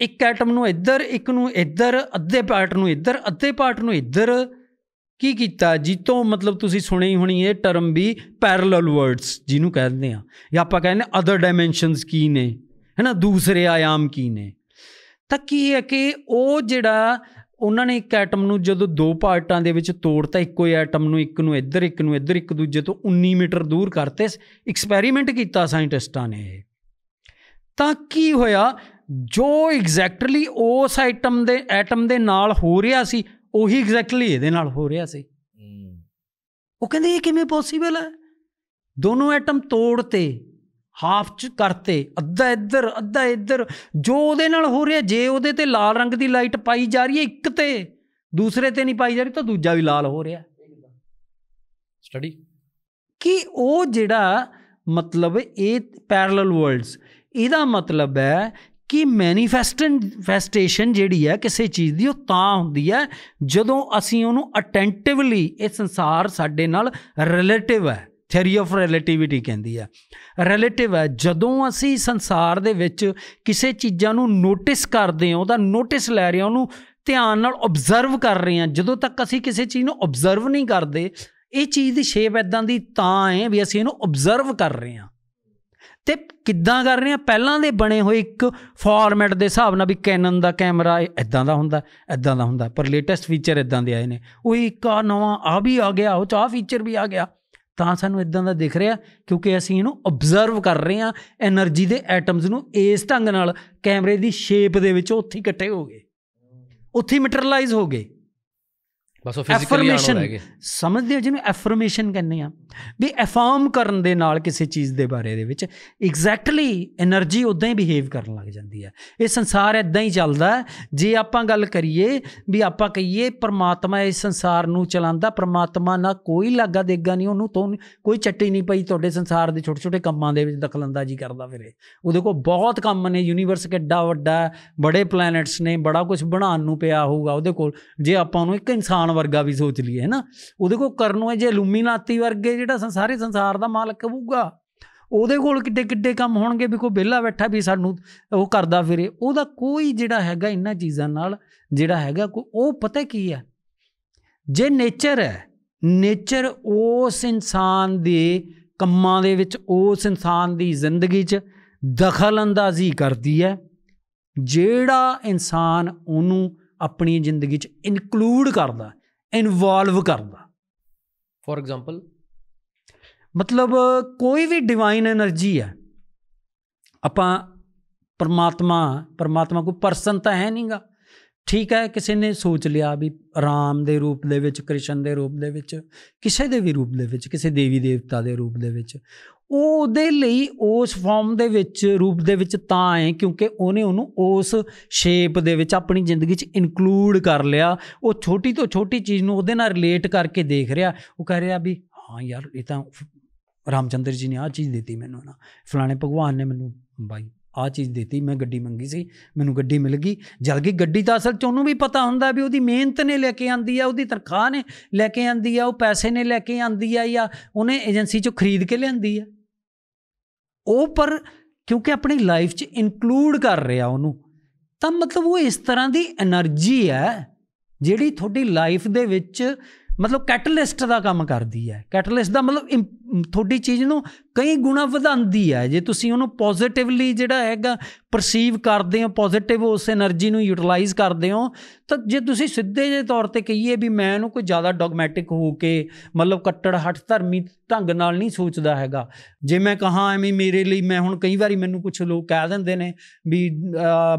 S1: ਇੱਕ ਐਟਮ ਨੂੰ ਇੱਧਰ ਇੱਕ ਨੂੰ ਇੱਧਰ ਅੱਧੇ ਪਾਰਟ ਨੂੰ ਇੱਧਰ ਅੱਧੇ ਪਾਰਟ ਨੂੰ ਇੱਧਰ ਕੀ ਕੀਤਾ ਜਿੱਤੋਂ ਮਤਲਬ ਤੁਸੀਂ ਸੁਣੀ ਹੀ ਹੋਣੀ ਇਹ ਟਰਮ ਵੀ ਪੈਰਲਲ ਵਰਡਸ ਜਿਹਨੂੰ ਕਹਿੰਦੇ ਆ ਜਾਂ ਆਪਾਂ ਕਹਿੰਦੇ ਅਦਰ ਡਾਈਮੈਂਸ਼ਨਸ ਕੀ ਨੇ ਹੈਨਾ ਦੂਸਰੇ ਆਯਾਮ ਕੀ ਨੇ ਤਾਂ ਕੀ ਹੈ ਕਿ ਉਹ ਜਿਹੜਾ ਉਹਨਾਂ ਨੇ ਇੱਕ ਐਟਮ ਨੂੰ ਜਦੋਂ ਦੋ ਪਾਰਟਾਂ ਦੇ ਵਿੱਚ ਤੋੜਤਾ ਇੱਕੋ ਹੀ ਐਟਮ ਨੂੰ ਇੱਕ ਨੂੰ ਇੱਧਰ ਇੱਕ ਨੂੰ ਇੱਧਰ ਇੱਕ ਦੂਜੇ ਤੋਂ 19 ਮੀਟਰ ਦੂਰ ਕਰਤੇ ਐਕਸਪੈਰੀਮੈਂਟ ਕੀਤਾ ਸਾਇੰਟਿਸਟਾਂ ਨੇ ਤਾਂ ਕੀ ਹੋਇਆ ਜੋ ਐਗਜ਼ੈਕਟਲੀ ਉਸ ਆਈਟਮ ਦੇ ਐਟਮ ਦੇ ਨਾਲ ਹੋ ਰਿਹਾ ਸੀ ਉਹੀ ਐਗਜ਼ੈਕਟਲੀ ਇਹਦੇ ਨਾਲ ਹੋ ਰਿਹਾ ਸੀ ਉਹ ਕਹਿੰਦੇ ਇਹ ਕਿਵੇਂ ਪੋਸੀਬਲ ਹੈ ਦੋਨੋਂ ਐਟਮ ਤੋੜਤੇ ਹਾਫ ਚ ਕਰਤੇ ਅੱਧਾ ਇੱਧਰ ਅੱਧਾ ਇੱਧਰ ਜੋ ਉਹਦੇ ਨਾਲ ਹੋ ਰਿਹਾ ਜੇ ਉਹਦੇ ਤੇ ਲਾਲ ਰੰਗ ਦੀ ਲਾਈਟ ਪਾਈ ਜਾ ਰਹੀ ਹੈ ਇੱਕ ਤੇ ਦੂਸਰੇ ਤੇ ਨਹੀਂ ਪਾਈ ਜਾ ਰਹੀ ਤਾਂ ਦੂਜਾ ਵੀ ਲਾਲ ਹੋ ਰਿਹਾ ਸਟੱਡੀ ਕਿ ਉਹ ਜਿਹੜਾ ਮਤਲਬ ਇਹ ਪੈਰਲਲ ਵਰਲਡਸ ਇਹਦਾ ਮਤਲਬ ਹੈ ਕਿ ਮੈਨੀਫੈਸਟਨ ਫੈਸਟੇਸ਼ਨ ਜਿਹੜੀ ਹੈ ਕਿਸੇ ਚੀਜ਼ ਦੀ ਉਹ ਤਾਂ ਹੁੰਦੀ ਹੈ ਜਦੋਂ ਅਸੀਂ ਉਹਨੂੰ ਅਟੈਂਟਿਵਲੀ ਇਹ ਸੰਸਾਰ ਸਾਡੇ ਨਾਲ ਰਿਲੇਟਿਵ ਹੈ ਥਿਊਰੀ ਆਫ ਰਿਲੇਟੀਵਿਟੀ ਕਹਿੰਦੀ ਹੈ ਰਿਲੇਟਿਵ ਹੈ ਜਦੋਂ ਅਸੀਂ ਸੰਸਾਰ ਦੇ ਵਿੱਚ ਕਿਸੇ ਚੀਜ਼ਾਂ ਨੂੰ ਨੋਟਿਸ ਕਰਦੇ ਹਾਂ ਉਹਦਾ ਨੋਟਿਸ ਲੈ ਰਹੇ ਹਾਂ ਉਹਨੂੰ ਧਿਆਨ ਨਾਲ ਆਬਜ਼ਰਵ ਕਰ ਰਹੇ ਹਾਂ ਜਦੋਂ ਤੱਕ ਅਸੀਂ ਕਿਸੇ ਚੀਜ਼ ਨੂੰ ਆਬਜ਼ਰਵ ਨਹੀਂ ਕਰਦੇ ਇਹ ਚੀਜ਼ ਦੀ ਸ਼ੇਪ ਇਦਾਂ ਦੀ ਤਾਂ ਹੈ ਵੀ ਅਸੀਂ ਇਹਨੂੰ ਆਬਜ਼ਰਵ ਕਰ ਰਹੇ ਹਾਂ ਤੇ ਕਿੱਦਾਂ ਕਰ ਰਹੇ ਆ ਪਹਿਲਾਂ ਦੇ ਬਣੇ ਹੋਏ ਇੱਕ ਫਾਰਮੈਟ ਦੇ ਹਿਸਾਬ ਨਾਲ ਵੀ ਕੈਨਨ ਦਾ ਕੈਮਰਾ ਇਦਾਂ ਦਾ ਹੁੰਦਾ ਇਦਾਂ ਦਾ ਹੁੰਦਾ ਪਰ ਲੇਟੈਸਟ ਫੀਚਰ ਇਦਾਂ ਦੇ ਆਏ ਨੇ ਉਹ ਇੱਕ ਆ ਨਵਾਂ ਆ ਵੀ ਆ ਗਿਆ ਉਹ ਆ ਫੀਚਰ ਵੀ ਆ ਗਿਆ ਤਾਂ ਸਾਨੂੰ ਇਦਾਂ ਦਾ ਦਿਖ ਰਿਹਾ ਕਿਉਂਕਿ ਅਸੀਂ ਇਹਨੂੰ ਆਬਜ਼ਰਵ ਕਰ ਰਹੇ ਆ એનર્ਜੀ ਦੇ ਐਟਮਸ ਨੂੰ ਇਸ ਢੰਗ ਨਾਲ ਕੈਮਰੇ ਦੀ ਸ਼ੇਪ ਦੇ ਵਿੱਚ ਉੱਥੇ ਇਕੱਠੇ ਹੋ ਗਏ ਉੱਥੇ ਮਟਰਲਾਈਜ਼ ਹੋ ਗਏ ਬਸ ਉਹ ਫਿਜ਼ੀਕਲੀ ਆਉਣ ਲੱਗੇ ਸਮਝਦੇ ਹੋ ਜਿਹਨੂੰ ਅਫਰਮੇਸ਼ਨ ਕਹਿੰਦੇ ਆ ਵੀ ਅਫਰਮ ਕਰਨ ਦੇ ਨਾਲ ਕਿਸੇ ਚੀਜ਼ ਦੇ ਬਾਰੇ ਦੇ ਵਿੱਚ ਐਗਜ਼ੈਕਟਲੀ એનર્ਜੀ ਉਦਾਂ ਹੀ ਬਿਹੇਵ ਕਰਨ ਲੱਗ ਜਾਂਦੀ ਹੈ ਇਹ ਸੰਸਾਰ ਇਦਾਂ ਹੀ ਚੱਲਦਾ ਜੇ ਆਪਾਂ ਗੱਲ ਕਰੀਏ ਵੀ ਆਪਾਂ ਕਹੀਏ ਪਰਮਾਤਮਾ ਇਸ ਸੰਸਾਰ ਨੂੰ ਚਲਾਉਂਦਾ ਪਰਮਾਤਮਾ ਨਾਲ ਕੋਈ ਲਾਗਾ ਦੇਗਾ ਨਹੀਂ ਉਹਨੂੰ ਤੋਂ ਕੋਈ ਚੱਟੀ ਨਹੀਂ ਪਈ ਤੁਹਾਡੇ ਸੰਸਾਰ ਦੇ ਛੋਟੇ ਛੋਟੇ ਕੰਮਾਂ ਦੇ ਵਿੱਚ ਦਖਲਅੰਦਾਜ਼ੀ ਕਰਦਾ ਫਿਰੇ ਉਹਦੇ ਕੋਲ ਬਹੁਤ ਕੰਮ ਨੇ ਯੂਨੀਵਰਸ ਕਿੱਡਾ ਵੱਡਾ ਬੜੇ ਪਲੈਨਟਸ ਨੇ ਬੜਾ ਕੁਝ ਬਣਾਉਣ ਨੂੰ ਪਿਆ ਹੋਊਗਾ ਉਹਦੇ ਕੋਲ ਜੇ ਆਪਾਂ ਉਹਨੂੰ ਇੱਕ ਇਨਸਾਨ ਵਰਗਾ ਵੀ ਸੋਚ ਲਈਏ ਹੈ ਨਾ ਉਹਦੇ ਕੋਲ ਕਰਨ ਨੂੰ ਜੇ ਲੂਮੀਨਾਤੀ ਵਰਗੇ ਜਿਹੜਾ ਸਾਰੇ ਸੰਸਾਰ ਦਾ ਮਾਲਕ ਹੋਊਗਾ ਉਹਦੇ ਕੋਲ ਕਿੱਡੇ ਕਿੱਡੇ ਕੰਮ ਹੋਣਗੇ ਵੀ ਕੋਈ ਵਿਹਲਾ ਬੈਠਾ ਵੀ ਸਾਨੂੰ ਉਹ ਕਰਦਾ ਫਿਰੇ ਉਹਦਾ ਕੋਈ ਜਿਹੜਾ ਹੈਗਾ ਇੰਨਾ ਚੀਜ਼ਾਂ ਨਾਲ ਜਿਹੜਾ ਹੈਗਾ ਕੋਈ ਉਹ ਪਤਾ ਕੀ ਹੈ ਜੇ ਨੇਚਰ ਹੈ ਨੇਚਰ ਉਸ ਇਨਸਾਨ ਦੇ ਕੰਮਾਂ ਦੇ ਵਿੱਚ ਉਸ ਇਨਸਾਨ ਦੀ ਜ਼ਿੰਦਗੀ 'ਚ ਦਖਲ ਅੰਦਾਜ਼ੀ ਕਰਦੀ ਹੈ ਜਿਹੜਾ ਇਨਸਾਨ ਉਹਨੂੰ ਆਪਣੀ ਜ਼ਿੰਦਗੀ 'ਚ ਇਨਕਲੂਡ ਕਰਦਾ ਇਨਵੋਲਵ ਕਰਦਾ ਫੋਰ ਐਗਜ਼ਾਮਪਲ ਮਤਲਬ ਕੋਈ ਵੀ ਡਿਵਾਈਨ એનર્ਜੀ ਹੈ ਆਪਾਂ ਪਰਮਾਤਮਾ ਪਰਮਾਤਮਾ ਕੋਈ ਪਰਸਨ ਤਾਂ ਹੈ ਨਹੀਂਗਾ ਠੀਕ ਹੈ ਕਿਸੇ ਨੇ ਸੋਚ ਲਿਆ ਵੀ ਰਾਮ ਦੇ ਰੂਪ ਦੇ ਵਿੱਚ ਕ੍ਰਿਸ਼ਨ ਦੇ ਰੂਪ ਦੇ ਵਿੱਚ ਕਿਸੇ ਦੇ ਵੀ ਰੂਪ ਦੇ ਵਿੱਚ ਕਿਸੇ ਦੇਵੀ ਦੇਵਤਾ ਦੇ ਰੂਪ ਦੇ ਵਿੱਚ ਉਹ ਉਹਦੇ ਲਈ ਉਸ ਫਾਰਮ ਦੇ ਵਿੱਚ ਰੂਪ ਦੇ ਵਿੱਚ ਤਾਂ ਹੈ ਕਿਉਂਕਿ ਉਹਨੇ ਉਹਨੂੰ ਉਸ ਸ਼ੇਪ ਦੇ ਵਿੱਚ ਆਪਣੀ ਜ਼ਿੰਦਗੀ 'ਚ ਇਨਕਲੂਡ ਕਰ ਲਿਆ ਉਹ ਛੋਟੀ ਤੋਂ ਛੋਟੀ ਚੀਜ਼ ਨੂੰ ਉਹਦੇ ਨਾਲ ਰਿਲੇਟ ਕਰਕੇ ਦੇਖ ਰਿਹਾ ਉਹ ਕਹਿ ਰਿਹਾ ਵੀ ਹਾਂ ਯਾਰ ਇਹ ਤਾਂ ਰਾਮਚੰਦਰ ਜੀ ਨੇ ਆ ਚੀਜ਼ ਦਿੱਤੀ ਮੈਨੂੰ ਨਾ ਫਲਾਣੇ ਭਗਵਾਨ ਨੇ ਮੈਨੂੰ ਬਾਈ ਆ ਚੀਜ਼ ਦਿੱਤੀ ਮੈਂ ਗੱਡੀ ਮੰਗੀ ਸੀ ਮੈਨੂੰ ਗੱਡੀ ਮਿਲ ਗਈ ਜਦ ਕਿ ਗੱਡੀ ਤਾਂ ਅਸਲ ਚ ਉਹਨੂੰ ਵੀ ਪਤਾ ਹੁੰਦਾ ਵੀ ਉਹਦੀ ਮਿਹਨਤ ਨੇ ਲੈ ਕੇ ਆਂਦੀ ਆ ਉਹਦੀ ਤਨਖਾਹ ਨੇ ਲੈ ਕੇ ਆਂਦੀ ਆ ਉਹ ਪੈਸੇ ਨੇ ਲੈ ਕੇ ਆਂਦੀ ਆ ਜਾਂ ਉਹਨੇ ਏਜੰਸੀ ਚੋਂ ਖਰੀਦ ਕੇ ਲਿਆਂਦੀ ਆ ਉਹ ਪਰ ਕਿਉਂਕਿ ਆਪਣੀ ਲਾਈਫ 'ਚ ਇਨਕਲੂਡ ਕਰ ਰਿਹਾ ਉਹਨੂੰ ਤਾਂ ਮਤਲਬ ਉਹ ਇਸ ਤਰ੍ਹਾਂ ਦੀ એનર્ਜੀ ਹੈ ਜਿਹੜੀ ਤੁਹਾਡੀ ਲਾਈਫ ਦੇ ਵਿੱਚ ਮਤਲਬ ਕੈਟਲਿਸਟ ਦਾ ਕੰਮ ਕਰਦੀ ਹੈ ਕੈਟਲਿਸਟ ਦਾ ਮਤਲਬ ਤੁਹਾਡੀ ਚੀਜ਼ ਨੂੰ ਕਈ ਗੁਣਾ ਵਧਾਉਂਦੀ ਹੈ ਜੇ ਤੁਸੀਂ ਉਹਨੂੰ ਪੋਜ਼ਿਟਿਵਲੀ ਜਿਹੜਾ ਹੈਗਾ ਪਰਸੀਵ ਕਰਦੇ ਹੋ ਪੋਜ਼ਿਟਿਵ ਉਸ એનર્ਜੀ ਨੂੰ ਯੂਟਿਲਾਈਜ਼ ਕਰਦੇ ਹੋ ਤਾਂ ਜੇ ਤੁਸੀਂ ਸਿੱਧੇ ਜੇ ਤੌਰ ਤੇ ਕਹੀਏ ਵੀ ਮੈਂ ਉਹਨੂੰ ਕੋਈ ਜ਼ਿਆਦਾ ਡੋਗਮੈਟਿਕ ਹੋ ਕੇ ਮਤਲਬ ਕੱਟੜ ਹੱਟ ਧਰਮੀ ਢੰਗ ਨਾਲ ਨਹੀਂ ਸੋਚਦਾ ਹੈਗਾ ਜੇ ਮੈਂ ਕਹਾ ਐਵੇਂ ਮੇਰੇ ਲਈ ਮੈਂ ਹੁਣ ਕਈ ਵਾਰੀ ਮੈਨੂੰ ਕੁਝ ਲੋਕ ਕਹਿ ਦਿੰਦੇ ਨੇ ਵੀ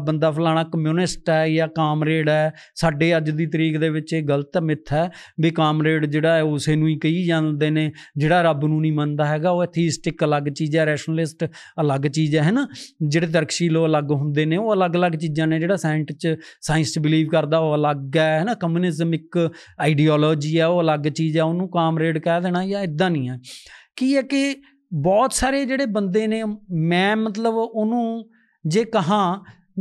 S1: ਬੰਦਾ ਫਲਾਣਾ ਕਮਿਊਨਿਸਟ ਹੈ ਜਾਂ ਕਾਮਰੇਡ ਹੈ ਸਾਡੇ ਅੱਜ ਦੀ ਤਰੀਕ ਦੇ ਵਿੱਚ ਇਹ ਗਲਤ ਮਿੱਥ ਹੈ ਵੀ ਕਾਮਰੇਡ ਜਿਹੜਾ ਹੈ ਉਸੇ ਨੂੰ ਹੀ ਕਹੀ ਜਾਂਦੇ ਨੇ ਜਿਹੜਾ ਰੱਬ ਨੂੰ ਨਹੀਂ ਮੰਨਦਾ ਹੈਗਾ ਉਹ ਐਥੀਸਟ ਇੱਕ ਅਲੱਗ ਚੀਜ਼ ਹੈ ਰੈਸ਼ਨਲਿਸਟ ਅਲੱਗ ਚੀਜ਼ ਹੈ ਹੈਨਾ ਜਿਹੜੇ ਤਰਕਸ਼ੀਲ ਉਹ ਅਲੱਗ ਹੁੰਦੇ ਨੇ ਉਹ ਅਲੱਗ-ਅਲੱਗ ਚੀਜ਼ਾਂ ਨੇ ਜਿਹੜਾ ਸਾਇੰਟ ਚ ਸਾਇੰਸ ਚ ਬਲੀਵ ਕਰਦਾ ਉਹ ਅਲੱਗ ਹੈ ਹੈਨਾ ਕਮਿਊਨਿਜ਼ਮ ਇੱਕ ਆਈਡੀਓਲੋਜੀ ਹੈ ਉਹ ਅਲੱਗ ਚੀਜ਼ ਹੈ ਉਹਨੂੰ ਕਾਮਰੇਡ ਕਹਿ ਦੇਣਾ ਜਾਂ ਇਦਾਂ ਨਹੀਂ ਹੈ ਕੀ ਹੈ ਕਿ ਬਹੁਤ ਸਾਰੇ ਜਿਹੜੇ ਬੰਦੇ ਨੇ ਮੈਂ ਮਤਲਬ ਉਹਨੂੰ ਜੇ ਕਹਾ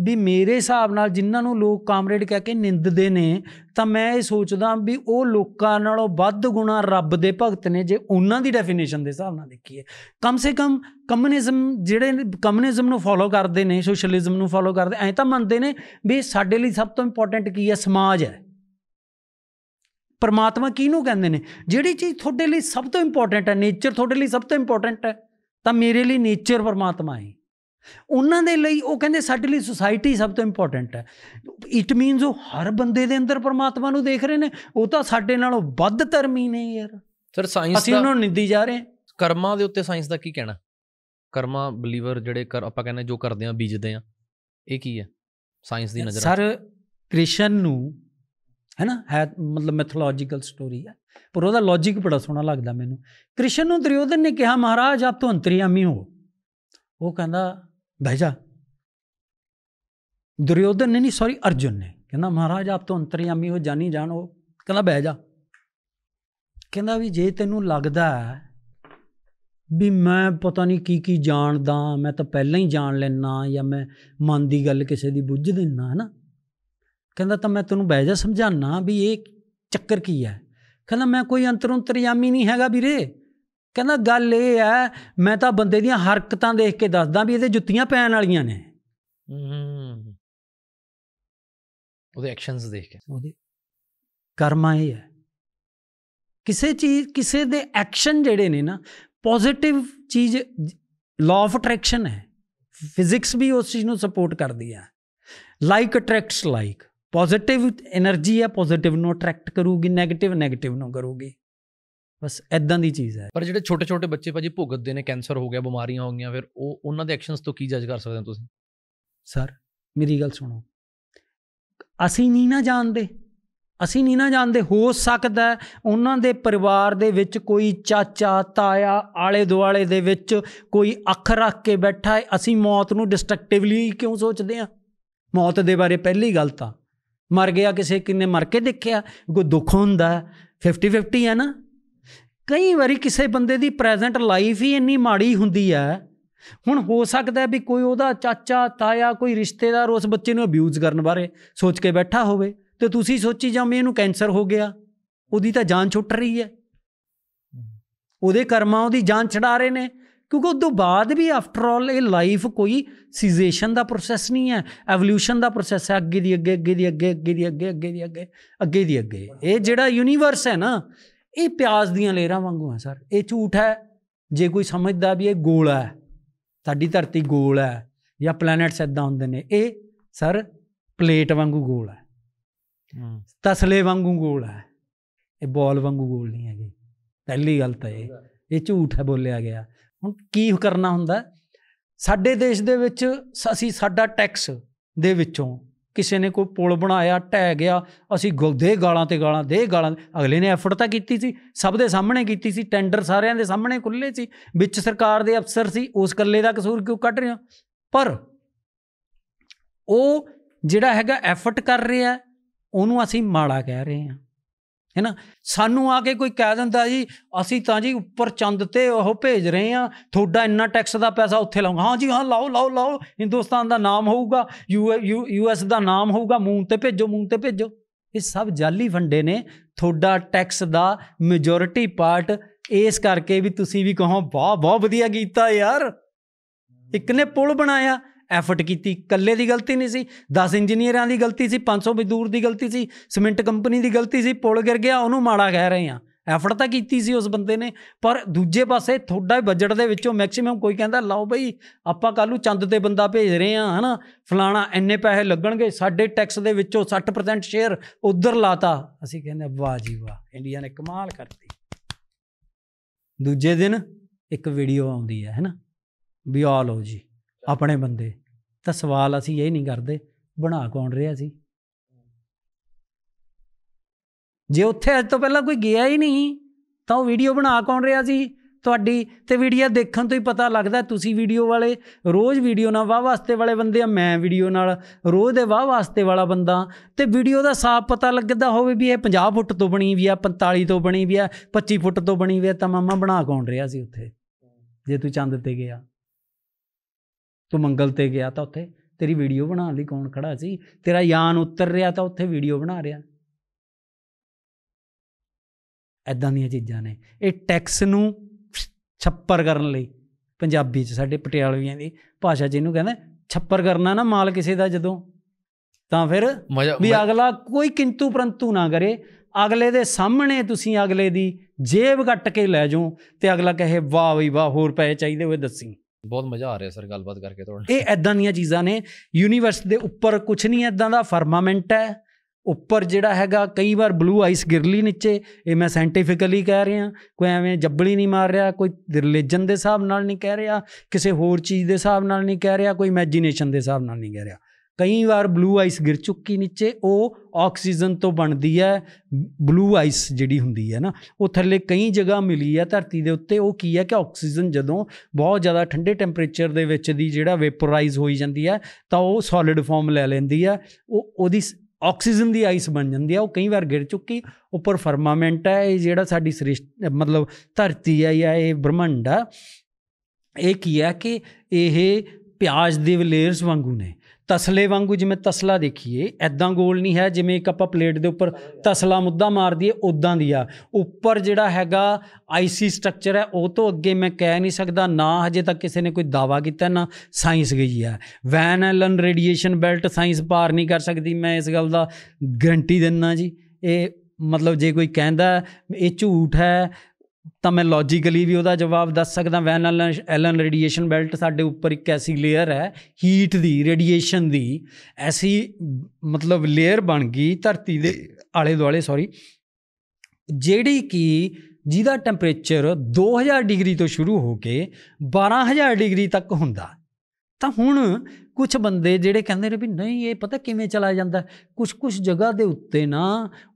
S1: ਵੀ ਮੇਰੇ ਹਿਸਾਬ ਨਾਲ ਜਿਨ੍ਹਾਂ ਨੂੰ ਲੋਕ ਕਾਮਰੇਡ ਕਹਿ ਕੇ ਨਿੰਦਦੇ ਨੇ ਤਾਂ ਮੈਂ ਇਹ ਸੋਚਦਾ ਵੀ ਉਹ ਲੋਕਾਂ ਨਾਲੋਂ ਵੱਧ ਗੁਣਾ ਰੱਬ ਦੇ ਭਗਤ ਨੇ ਜੇ ਉਹਨਾਂ ਦੀ ਡੈਫੀਨੇਸ਼ਨ ਦੇ ਹਿਸਾਬ ਨਾਲ ਦੇਖੀਏ ਕਮ ਸੇ ਕਮ ਕਮਿਊਨਿਜ਼ਮ ਜਿਹੜੇ ਕਮਿਊਨਿਜ਼ਮ ਨੂੰ ਫੋਲੋ ਕਰਦੇ ਨੇ ਸੋਸ਼ਲਿਜ਼ਮ ਨੂੰ ਫੋਲੋ ਕਰਦੇ ਐ ਤਾਂ ਮੰਨਦੇ ਨੇ ਵੀ ਸਾਡੇ ਲਈ ਸਭ ਤੋਂ ਇੰਪੋਰਟੈਂਟ ਕੀ ਹੈ ਸਮਾਜ ਹੈ ਪਰਮਾਤਮਾ ਕਿਹਨੂੰ ਕਹਿੰਦੇ ਨੇ ਜਿਹੜੀ ਚੀਜ਼ ਤੁਹਾਡੇ ਲਈ ਸਭ ਤੋਂ ਇੰਪੋਰਟੈਂਟ ਹੈ ਨੇਚਰ ਤੁਹਾਡੇ ਲਈ ਸਭ ਤੋਂ ਇੰਪੋਰਟੈਂਟ ਹੈ ਤਾਂ ਮੇਰੇ ਲਈ ਨੇਚਰ ਪਰਮਾਤਮਾ ਹੈ ਉਹਨਾਂ ਦੇ ਲਈ ਉਹ ਕਹਿੰਦੇ ਸਾਡੇ ਲਈ ਸੁਸਾਇਟੀ ਸਭ ਤੋਂ ਇੰਪੋਰਟੈਂਟ ਹੈ ਇਟ ਮੀਨਸ ਉਹ ਹਰ ਬੰਦੇ ਦੇ ਅੰਦਰ ਪਰਮਾਤਮਾ ਨੂੰ ਦੇਖ ਰਹੇ ਨੇ ਉਹ ਤਾਂ ਸਾਡੇ ਨਾਲੋਂ ਵੱਧ ਧਰਮੀ ਨੇ ਯਾਰ ਸਰ ਸਾਇੰਸ ਅਸੀਂ ਉਹਨਾਂ ਨੂੰ ਨਿੰਦੀ ਜਾ ਰਹੇ
S2: ਕਰਮਾਂ ਦੇ ਉੱਤੇ ਸਾਇੰਸ ਦਾ ਕੀ ਕਹਿਣਾ ਕਰਮਾ ਬਲੀਵਰ ਜਿਹੜੇ ਕਰ ਆਪਾਂ ਕਹਿੰਦੇ ਜੋ ਕਰਦੇ ਆ ਬੀਜਦੇ ਆ ਇਹ ਕੀ ਹੈ ਸਾਇੰਸ ਦੀ ਨਜ਼ਰ ਸਰ
S1: ਕ੍ਰਿਸ਼ਨ ਨੂੰ ਹੈ ਨਾ ਹੈ ਮਤਲਬ ਮੈਥੋਲੋਜੀਕਲ ਸਟੋਰੀ ਹੈ ਪਰ ਉਹਦਾ ਲੌਜੀਕ ਬੜਾ ਸੋਹਣਾ ਲੱਗਦਾ ਮੈਨੂੰ ਕ੍ਰਿਸ਼ਨ ਨੂੰ ਦਰਯੋਧਨ ਨੇ ਕਿਹਾ ਮਹਾਰਾਜ ਆਪ ਤੋਂ ਅੰਤਰੀਆਮੀ ਹੋ ਉਹ ਕਹਿੰਦਾ ਜਾ ਦੁਰਯੋਧਨ ਨੇ ਨਹੀਂ ਸੌਰੀ ਅਰਜੁਨ ਨੇ ਕਹਿੰਦਾ ਮਹਾਰਾਜ ਆਪ ਤੋਂ ਅੰਤਰੀਆਮੀ ਹੋ ਜਾਣੀ ਜਾਣੋ ਕਹਿੰਦਾ ਬਹਿ ਜਾ ਕਹਿੰਦਾ ਵੀ ਜੇ ਤੈਨੂੰ ਲੱਗਦਾ ਹੈ ਵੀ ਮੈਂ ਪਤਾ ਨਹੀਂ ਕੀ ਕੀ ਜਾਣਦਾ ਮੈਂ ਤਾਂ ਪਹਿਲਾਂ ਹੀ ਜਾਣ ਲੈਣਾ ਜਾਂ ਮੈਂ ਮਨ ਦੀ ਗੱਲ ਕਿਸੇ ਦੀ ਬੁੱਝ ਦਿੰਨਾ ਹੈ ਨਾ ਕਹਿੰਦਾ ਤਾਂ ਮੈਂ ਤੈਨੂੰ ਬਹਿ ਜਾ ਸਮਝਾਣਾ ਵੀ ਇਹ ਚੱਕਰ ਕੀ ਹੈ ਕਹਿੰਦਾ ਮੈਂ ਕੋਈ ਅੰਤਰੋਂ ਤਰਿਆਮੀ ਨਹੀਂ ਹੈਗਾ ਵੀਰੇ ਕਹਿੰਦਾ ਗੱਲ ਇਹ ਹੈ ਮੈਂ ਤਾਂ ਬੰਦੇ ਦੀਆਂ ਹਰਕਤਾਂ ਦੇਖ ਕੇ ਦੱਸਦਾ ਵੀ ਇਹਦੇ ਜੁੱਤੀਆਂ ਪੈਣ ਵਾਲੀਆਂ ਨੇ ਹੂੰ ਉਹਦੇ ਐਕਸ਼ਨਸ ਦੇਖ ਕੇ ਉਹਦੇ ਕਰਮਾ ਇਹ ਹੈ ਕਿਸੇ ਚੀਜ਼ ਕਿਸੇ ਦੇ ਐਕਸ਼ਨ ਜਿਹੜੇ ਨੇ ਨਾ ਪੋਜ਼ਿਟਿਵ ਚੀਜ਼ ਲਾਅ ਆਫ ਅਟਰੈਕਸ਼ਨ ਹੈ ਫਿਜ਼ਿਕਸ ਵੀ ਉਸ ਚੀਜ਼ ਨੂੰ ਸਪੋਰਟ ਕਰਦੀ ਹੈ like attracts like positive energy ਹੈ ਪੋਜ਼ਿਟਿਵ ਨੂੰ ਅਟਰੈਕਟ ਕਰੂਗੀ 네ਗੇਟਿਵ 네ਗੇਟਿਵ ਨੂੰ ਕਰੂਗੀ ਬਸ ਐਦਾਂ ਦੀ ਚੀਜ਼ ਹੈ ਪਰ ਜਿਹੜੇ ਛੋਟੇ ਛੋਟੇ ਬੱਚੇ ਭਾਜੀ ਭੁਗਤਦੇ ਨੇ ਕੈਂਸਰ
S2: ਹੋ ਗਿਆ ਬਿਮਾਰੀਆਂ ਹੋ ਗਈਆਂ ਫਿਰ ਉਹ ਉਹਨਾਂ ਦੇ ਐਕਸ਼ਨਸ ਤੋਂ ਕੀ ਜੱਜ ਕਰ ਸਕਦੇ ਹੋ ਤੁਸੀਂ
S1: ਸਰ ਮੇਰੀ ਗੱਲ ਸੁਣੋ ਅਸੀਂ ਨਹੀਂ ਨਾ ਜਾਣਦੇ ਅਸੀਂ ਨਹੀਂ ਨਾ ਜਾਣਦੇ ਹੋ ਸਕਦਾ ਉਹਨਾਂ ਦੇ ਪਰਿਵਾਰ ਦੇ ਵਿੱਚ ਕੋਈ ਚਾਚਾ ਤਾਇਆ ਆਲੇ ਦੁਆਲੇ ਦੇ ਵਿੱਚ ਕੋਈ ਅੱਖ ਰੱਖ ਕੇ ਬੈਠਾ ਹੈ ਅਸੀਂ ਮੌਤ ਨੂੰ ਡਿਸਟਰਕਟਿਵਲੀ ਕਿਉਂ ਸੋਚਦੇ ਆ ਮੌਤ ਦੇ ਬਾਰੇ ਪਹਿਲੀ ਗੱਲ ਤਾਂ ਮਰ ਗਿਆ ਕਿਸੇ ਕਿੰਨੇ ਮਰ ਕੇ ਦੇਖਿਆ ਕੋਈ ਦੁੱਖ ਹੁੰਦਾ 50 50 ਹੈ ਨਾ ਕਈ ਵਾਰੀ ਕਿਸੇ ਬੰਦੇ ਦੀ ਪ੍ਰੈਜ਼ੈਂਟ ਲਾਈਫ ਹੀ ਇੰਨੀ ਮਾੜੀ ਹੁੰਦੀ ਹੈ ਹੁਣ ਹੋ ਸਕਦਾ ਵੀ ਕੋਈ ਉਹਦਾ ਚਾਚਾ ਤਾਇਆ ਕੋਈ ਰਿਸ਼ਤੇਦਾਰ ਉਸ ਬੱਚੇ ਨੂੰ ਅਬਿਊਜ਼ ਕਰਨ ਬਾਰੇ ਸੋਚ ਕੇ ਬੈਠਾ ਹੋਵੇ ਤੇ ਤੁਸੀਂ ਸੋਚੀ ਜਾਵੇਂ ਇਹਨੂੰ ਕੈਂਸਰ ਹੋ ਗਿਆ ਉਹਦੀ ਤਾਂ ਜਾਨ ਛੁੱਟ ਰਹੀ ਹੈ ਉਹਦੇ ਕਰਮਾਂ ਉਹਦੀ ਜਾਨ ਛਡਾ ਰਹੇ ਨੇ ਕਿਉਂਕਿ ਉਸ ਤੋਂ ਬਾਅਦ ਵੀ ਆਫਟਰ ਆਲ ਇਹ ਲਾਈਫ ਕੋਈ ਸੀਜ਼ੇਸ਼ਨ ਦਾ ਪ੍ਰੋਸੈਸ ਨਹੀਂ ਹੈ ਐਵੋਲੂਸ਼ਨ ਦਾ ਪ੍ਰੋਸੈਸ ਹੈ ਅੱਗੇ ਦੀ ਅੱਗੇ ਅੱਗੇ ਦੀ ਅੱਗੇ ਅੱਗੇ ਦੀ ਅੱਗੇ ਅੱਗੇ ਦੀ ਅੱਗੇ ਅੱਗੇ ਦੀ ਅੱਗੇ ਇਹ ਜਿਹੜਾ ਯੂਨੀਵਰਸ ਹੈ ਨਾ ਇਹ ਪਿਆਜ਼ ਦੀਆਂ ਲੇਰਾਂ ਵਾਂਗੂ ਹੈ ਸਰ ਇਹ ਝੂਠ ਹੈ ਜੇ ਕੋਈ ਸਮਝਦਾ ਵੀ ਇਹ ਗੋਲ ਹੈ ਸਾਡੀ ਧਰਤੀ ਗੋਲ ਹੈ ਜਾਂ ਪਲੈਨਟਸ ਇਦਾਂ ਹੁੰਦੇ ਨੇ ਇਹ ਸਰ ਪਲੇਟ ਵਾਂਗੂ ਗੋਲ ਹੈ ਤਸਲੇ ਵਾਂਗੂ ਗੋਲ ਹੈ ਇਹ ਬਾਲ ਵਾਂਗੂ ਗੋਲ ਨਹੀਂ ਹੈਗੇ ਪਹਿਲੀ ਗੱਲ ਤਾਂ ਇਹ ਇਹ ਝੂਠ ਹੈ ਬੋਲਿਆ ਗਿਆ ਹੁਣ ਕੀ ਕਰਨਾ ਹੁੰਦਾ ਸਾਡੇ ਦੇਸ਼ ਦੇ ਵਿੱਚ ਅਸੀਂ ਸਾਡਾ ਟੈਕਸ ਦੇ ਵਿੱਚੋਂ ਕਿਸੇ ਨੇ ਕੋਈ ਪੁਲ ਬਣਾਇਆ ਟਹਿ ਗਿਆ ਅਸੀਂ ਗੁਲਦੇ ਗਾਲਾਂ ਤੇ ਗਾਲਾਂ ਦੇ ਗਾਲਾਂ ਅਗਲੇ ਨੇ ਐਫਰਟ ਤਾਂ ਕੀਤੀ ਸੀ ਸਭ ਦੇ ਸਾਹਮਣੇ ਕੀਤੀ ਸੀ ਟੈਂਡਰ ਸਾਰਿਆਂ ਦੇ ਸਾਹਮਣੇ ਖੁੱਲੇ ਸੀ ਵਿੱਚ ਸਰਕਾਰ ਦੇ ਅਫਸਰ ਸੀ ਉਸ ਕੱਲੇ ਦਾ ਕਸੂਰ ਕਿਉਂ ਕੱਢ ਰਹੇ ਹੋ ਪਰ ਉਹ ਜਿਹੜਾ ਹੈਗਾ ਐਫਰਟ ਕਰ ਰਿਹਾ ਉਹਨੂੰ ਅਸੀਂ ਮਾੜਾ ਕਹਿ ਰਹੇ ਹਾਂ ਹੈ ਨਾ ਸਾਨੂੰ ਆ ਕੇ ਕੋਈ ਕਹਿ ਦਿੰਦਾ ਜੀ ਅਸੀਂ ਤਾਂ ਜੀ ਉੱਪਰ ਚੰਦ ਤੇ ਉਹ ਭੇਜ ਰਹੇ ਆ ਤੁਹਾਡਾ ਇੰਨਾ ਟੈਕਸ ਦਾ ਪੈਸਾ ਉੱਥੇ ਲਾਉਂਗਾ ਹਾਂ ਜੀ ਹਾਂ ਲਾਓ ਲਾਓ ਲਾਓ ਹਿੰਦੁਸਤਾਨ ਦਾ ਨਾਮ ਹੋਊਗਾ ਯੂ ਐਸ ਦਾ ਨਾਮ ਹੋਊਗਾ ਮੂਨ ਤੇ ਭੇਜੋ ਮੂਨ ਤੇ ਭੇਜੋ ਇਹ ਸਭ ਜਾਲੀ ਫੰਡੇ ਨੇ ਤੁਹਾਡਾ ਟੈਕਸ ਦਾ ਮੈਜੋਰਿਟੀ ਪਾਰਟ ਇਸ ਕਰਕੇ ਵੀ ਤੁਸੀਂ ਵੀ ਕਹੋ ਵਾਹ ਬਹੁਤ ਵਧੀਆ ਕੀਤਾ ਯਾਰ ਇੱਕ ਨੇ ਪੁਲ ਬਣਾਇਆ ਐਫਰਟ ਕੀਤੀ ਇਕੱਲੇ ਦੀ ਗਲਤੀ ਨਹੀਂ ਸੀ 10 ਇੰਜੀਨੀਅਰਾਂ ਦੀ ਗਲਤੀ ਸੀ 500 ਮਜ਼ਦੂਰ ਦੀ ਗਲਤੀ ਸੀ ਸਿਮੈਂਟ ਕੰਪਨੀ ਦੀ ਗਲਤੀ ਸੀ ਪੁਲ ਗਿਰ ਗਿਆ ਉਹਨੂੰ ਮਾੜਾ ਕਹਿ ਰਹੇ ਆ ਐਫਰਟ ਤਾਂ ਕੀਤੀ ਸੀ ਉਸ ਬੰਦੇ ਨੇ ਪਰ ਦੂਜੇ ਪਾਸੇ ਥੋੜਾ ਬਜਟ ਦੇ ਵਿੱਚੋਂ ਮੈਕਸਿਮਮ ਕੋਈ ਕਹਿੰਦਾ ਲਓ ਬਈ ਆਪਾਂ ਕੱਲ ਨੂੰ ਚੰਦ ਤੇ ਬੰਦਾ ਭੇਜ ਰਹੇ ਆ ਹਨਾ ਫਲਾਣਾ ਐਨੇ ਪੈਸੇ ਲੱਗਣਗੇ ਸਾਡੇ ਟੈਕਸ ਦੇ ਵਿੱਚੋਂ 60% ਸ਼ੇਅਰ ਉਧਰ ਲਾਤਾ ਅਸੀਂ ਕਹਿੰਦੇ ਵਾਹ ਜੀ ਵਾਹ ਇੰਡੀਆ ਨੇ ਕਮਾਲ ਕਰਤੀ ਦੂਜੇ ਦਿਨ ਇੱਕ ਵੀਡੀਓ ਆਉਂਦੀ ਹੈ ਹਨਾ ਵੀ ਆ ਹੋ ਜੀ ਆਪਣੇ ਬੰਦੇ ਤਾਂ ਸਵਾਲ ਅਸੀਂ ਇਹ ਨਹੀਂ ਕਰਦੇ ਬਣਾ ਕੌਣ ਰਿਹਾ ਸੀ ਜੇ ਉੱਥੇ ਅੱਜ ਤੋਂ ਪਹਿਲਾਂ ਕੋਈ ਗਿਆ ਹੀ ਨਹੀਂ ਤਾਂ ਉਹ ਵੀਡੀਓ ਬਣਾ ਕੌਣ ਰਿਹਾ ਸੀ ਤੁਹਾਡੀ ਤੇ ਵੀਡੀਓ ਦੇਖਣ ਤੋਂ ਹੀ ਪਤਾ ਲੱਗਦਾ ਤੁਸੀਂ ਵੀਡੀਓ ਵਾਲੇ ਰੋਜ਼ ਵੀਡੀਓ ਨਾਲ ਵਾਹ ਵਾਸਤੇ ਵਾਲੇ ਬੰਦੇ ਆ ਮੈਂ ਵੀਡੀਓ ਨਾਲ ਰੋਜ਼ ਦੇ ਵਾਹ ਵਾਸਤੇ ਵਾਲਾ ਬੰਦਾ ਤੇ ਵੀਡੀਓ ਦਾ ਸਾਫ ਪਤਾ ਲੱਗਦਾ ਹੋਵੇ ਵੀ ਇਹ 50 ਫੁੱਟ ਤੋਂ ਬਣੀ ਵੀ ਆ 45 ਤੋਂ ਬਣੀ ਵੀ ਆ 25 ਫੁੱਟ ਤੋਂ ਬਣੀ ਵੀ ਆ ਤਾਂ ਮਾਮਾ ਬਣਾ ਕੌਣ ਰਿਹਾ ਸੀ ਉੱਥੇ ਜੇ ਤੂੰ ਚੰਦ ਤੇ ਗਿਆ ਤੂੰ ਮੰਗਲ ਤੇ ਗਿਆ ਤਾਂ ਉੱਥੇ ਤੇਰੀ ਵੀਡੀਓ ਬਣਾਉਣ ਲਈ ਕੌਣ ਖੜਾ ਸੀ ਤੇਰਾ ਯਾਨ ਉਤਰ ਰਿਹਾ ਤਾਂ ਉੱਥੇ ਵੀਡੀਓ ਬਣਾ ਰਿਹਾ ਐਦਾਂ ਦੀਆਂ ਚੀਜ਼ਾਂ ਨੇ ਇਹ ਟੈਕਸ ਨੂੰ ਛੱਪਰ ਕਰਨ ਲਈ ਪੰਜਾਬੀ ਚ ਸਾਡੇ ਪਟਿਆਲਵੀਆਂ ਦੀ ਭਾਸ਼ਾ ਜਿਹਨੂੰ ਕਹਿੰਦੇ ਛੱਪਰ ਕਰਨਾ ਨਾ ਮਾਲ ਕਿਸੇ ਦਾ ਜਦੋਂ ਤਾਂ ਫਿਰ ਵੀ ਅਗਲਾ ਕੋਈ ਕਿੰਤੂ ਪਰੰਤੂ ਨਾ ਕਰੇ ਅਗਲੇ ਦੇ ਸਾਹਮਣੇ ਤੁਸੀਂ ਅਗਲੇ ਦੀ ਜੇਬ ਘੱਟ ਕੇ ਲੈ ਜਾਓ ਤੇ ਅਗਲਾ ਕਹੇ ਵਾਹ ਵੀ ਵਾਹ ਹੋਰ ਪੈਸੇ ਚਾਹੀਦੇ ਹੋਏ ਦੱਸੀ ਬਹੁਤ ਮਜ਼ਾ ਆ ਰਿਹਾ ਸਰ ਗੱਲਬਾਤ ਕਰਕੇ ਤੁਹਾਡੇ ਇਹ ਐਦਾਂ ਦੀਆਂ ਚੀਜ਼ਾਂ ਨੇ ਯੂਨੀਵਰਸ ਦੇ ਉੱਪਰ ਕੁਝ ਨਹੀਂ ਐਦਾਂ ਦਾ ਫਰਮਾਮੈਂਟ ਹੈ ਉੱਪਰ ਜਿਹੜਾ ਹੈਗਾ ਕਈ ਵਾਰ ਬਲੂ ਆਈਸ ਗਿਰਲੀ ਨੀਚੇ ਇਹ ਮੈਂ ਸੈਂਟੀਫਿਕਲੀ ਕਹਿ ਰਿਹਾ ਕੋਈ ਐਵੇਂ ਜੱਬਲੀ ਨਹੀਂ ਮਾਰ ਰਿਹਾ ਕੋਈ ਰਿਲੀਜਨ ਦੇ ਹਿਸਾਬ ਨਾਲ ਨਹੀਂ ਕਹਿ ਰਿਹਾ ਕਿਸੇ ਹੋਰ ਚੀਜ਼ ਦੇ ਹਿਸਾਬ ਨਾਲ ਨਹੀਂ ਕਹਿ ਰਿਹਾ ਕੋਈ ਇਮੇਜਿਨੇਸ਼ਨ ਦੇ ਹਿਸਾਬ ਨਾਲ ਨਹੀਂ ਕਹਿ ਰਿਹਾ ਕਈ ਵਾਰ ਬਲੂ ਆਈਸ ਗਿਰ ਚੁੱਕੀ ਨੀਚੇ ਉਹ ਆਕਸੀਜਨ ਤੋਂ ਬਣਦੀ ਹੈ ਬਲੂ ਆਈਸ ਜਿਹੜੀ ਹੁੰਦੀ ਹੈ ਨਾ ਉਹ ਥੱਲੇ ਕਈ ਜਗ੍ਹਾ ਮਿਲੀ ਹੈ ਧਰਤੀ ਦੇ ਉੱਤੇ ਉਹ ਕੀ ਹੈ ਕਿ ਆਕਸੀਜਨ ਜਦੋਂ ਬਹੁਤ ਜ਼ਿਆਦਾ ਠੰਡੇ ਟੈਂਪਰੇਚਰ ਦੇ ਵਿੱਚ ਦੀ ਜਿਹੜਾ ਵੇਪੋਰਾਈਜ਼ ਹੋਈ ਜਾਂਦੀ ਹੈ ਤਾਂ ਉਹ ਸੋਲਿਡ ਫਾਰਮ ਲੈ ਲੈਂਦੀ ਹੈ ਉਹ ਉਹਦੀ ਆਕਸੀਜਨ ਦੀ ਆਈਸ ਬਣ ਜਾਂਦੀ ਆ ਉਹ ਕਈ ਵਾਰ ਗਿਰ ਚੁੱਕੀ ਉੱਪਰ ਫਰਮਾਮੈਂਟ ਹੈ ਇਹ ਜਿਹੜਾ ਸਾਡੀ ਸ੍ਰਿਸ਼ਟ ਮਤਲਬ ਧਰਤੀ ਹੈ ਜਾਂ ਇਹ ਬ੍ਰਹਮੰਡ ਹੈ ਇਹ ਕੀ ਹੈ ਕਿ ਇਹ ਪਿਆਜ਼ ਦੇ ਲੇਅਰਸ ਵਾਂਗੂ ਨੇ ਤਸਲੇ ਵਾਂਗੂ ਜਿਵੇਂ ਤਸਲਾ ਦੇਖੀਏ ਐਦਾਂ ਗੋਲ ਨਹੀਂ ਹੈ ਜਿਵੇਂ ਇੱਕ ਆਪਾਂ ਪਲੇਟ ਦੇ ਉੱਪਰ ਤਸਲਾ ਮੁੱਦਾ ਮਾਰ ਦਈਏ ਉਦਾਂ ਦੀ ਆ ਉੱਪਰ ਜਿਹੜਾ ਹੈਗਾ ਆਈਸੀ ਸਟਰਕਚਰ ਹੈ ਉਹ ਤੋਂ ਅੱਗੇ ਮੈਂ ਕਹਿ ਨਹੀਂ ਸਕਦਾ ਨਾ ਹਜੇ ਤੱਕ ਕਿਸੇ ਨੇ ਕੋਈ ਦਾਵਾ ਕੀਤਾ ਨਾ ਸਾਇੰਸ ਗਈ ਹੈ Van Allen radiation belt science ਪਾਰ ਨਹੀਂ ਕਰ ਸਕਦੀ ਮੈਂ ਇਸ ਗੱਲ ਦਾ ਗਰੰਟੀ ਦਿੰਨਾ ਜੀ ਇਹ ਮਤਲਬ ਜੇ ਕੋਈ ਕਹਿੰਦਾ ਇਹ ਝੂਠ ਹੈ ਤਾਂ ਮੈਂ ਲੌਜੀਕਲੀ ਵੀ ਉਹਦਾ ਜਵਾਬ ਦੱਸ ਸਕਦਾ ਵੈਨ ਐਲਨ ਰੇਡੀਏਸ਼ਨ ਬੈਲਟ ਸਾਡੇ ਉੱਪਰ ਇੱਕ ਐਸੀ ਲੇਅਰ ਹੈ ਹੀਟ ਦੀ ਰੇਡੀਏਸ਼ਨ ਦੀ ਐਸੀ ਮਤਲਬ ਲੇਅਰ ਬਣ ਗਈ ਧਰਤੀ ਦੇ ਆਲੇ ਦੁਆਲੇ ਸੌਰੀ ਜਿਹੜੀ ਕਿ ਜਿਹਦਾ ਟੈਂਪਰੇਚਰ 2000 ਡਿਗਰੀ ਤੋਂ ਸ਼ੁਰੂ ਹੋ ਕੇ 12000 ਡਿਗਰੀ ਤੱਕ ਹੁੰਦਾ ਤਾਂ ਹੁਣ ਕੁਝ ਬੰਦੇ ਜਿਹੜੇ ਕਹਿੰਦੇ ਨੇ ਵੀ ਨਹੀਂ ਇਹ ਪਤਾ ਕਿਵੇਂ ਚਲਾ ਜਾਂਦਾ ਕੁਝ ਕੁਝ ਜਗ੍ਹਾ ਦੇ ਉੱਤੇ ਨਾ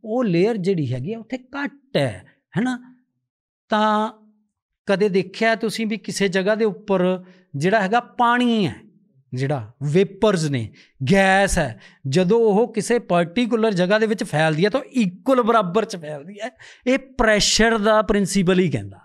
S1: ਉਹ ਲੇਅਰ ਜਿਹੜੀ ਹੈਗੀ ਉੱਥੇ ਘੱਟ ਹੈ ਹੈਨਾ ਤਾਂ ਕਦੇ ਦੇਖਿਆ ਤੁਸੀਂ ਵੀ ਕਿਸੇ ਜਗ੍ਹਾ ਦੇ ਉੱਪਰ ਜਿਹੜਾ ਹੈਗਾ ਪਾਣੀ ਹੈ ਜਿਹੜਾ ਵੇਪਰਸ ਨੇ ਗੈਸ ਹੈ ਜਦੋਂ ਉਹ ਕਿਸੇ ਪਾਰਟਿਕੂਲਰ ਜਗ੍ਹਾ ਦੇ ਵਿੱਚ ਫੈਲਦੀ ਹੈ ਤਾਂ ਇਕੁਅਲ ਬਰਾਬਰ ਚ ਫੈਲਦੀ ਹੈ ਇਹ ਪ੍ਰੈਸ਼ਰ ਦਾ ਪ੍ਰਿੰਸੀਪਲ ਹੀ ਕਹਿੰਦਾ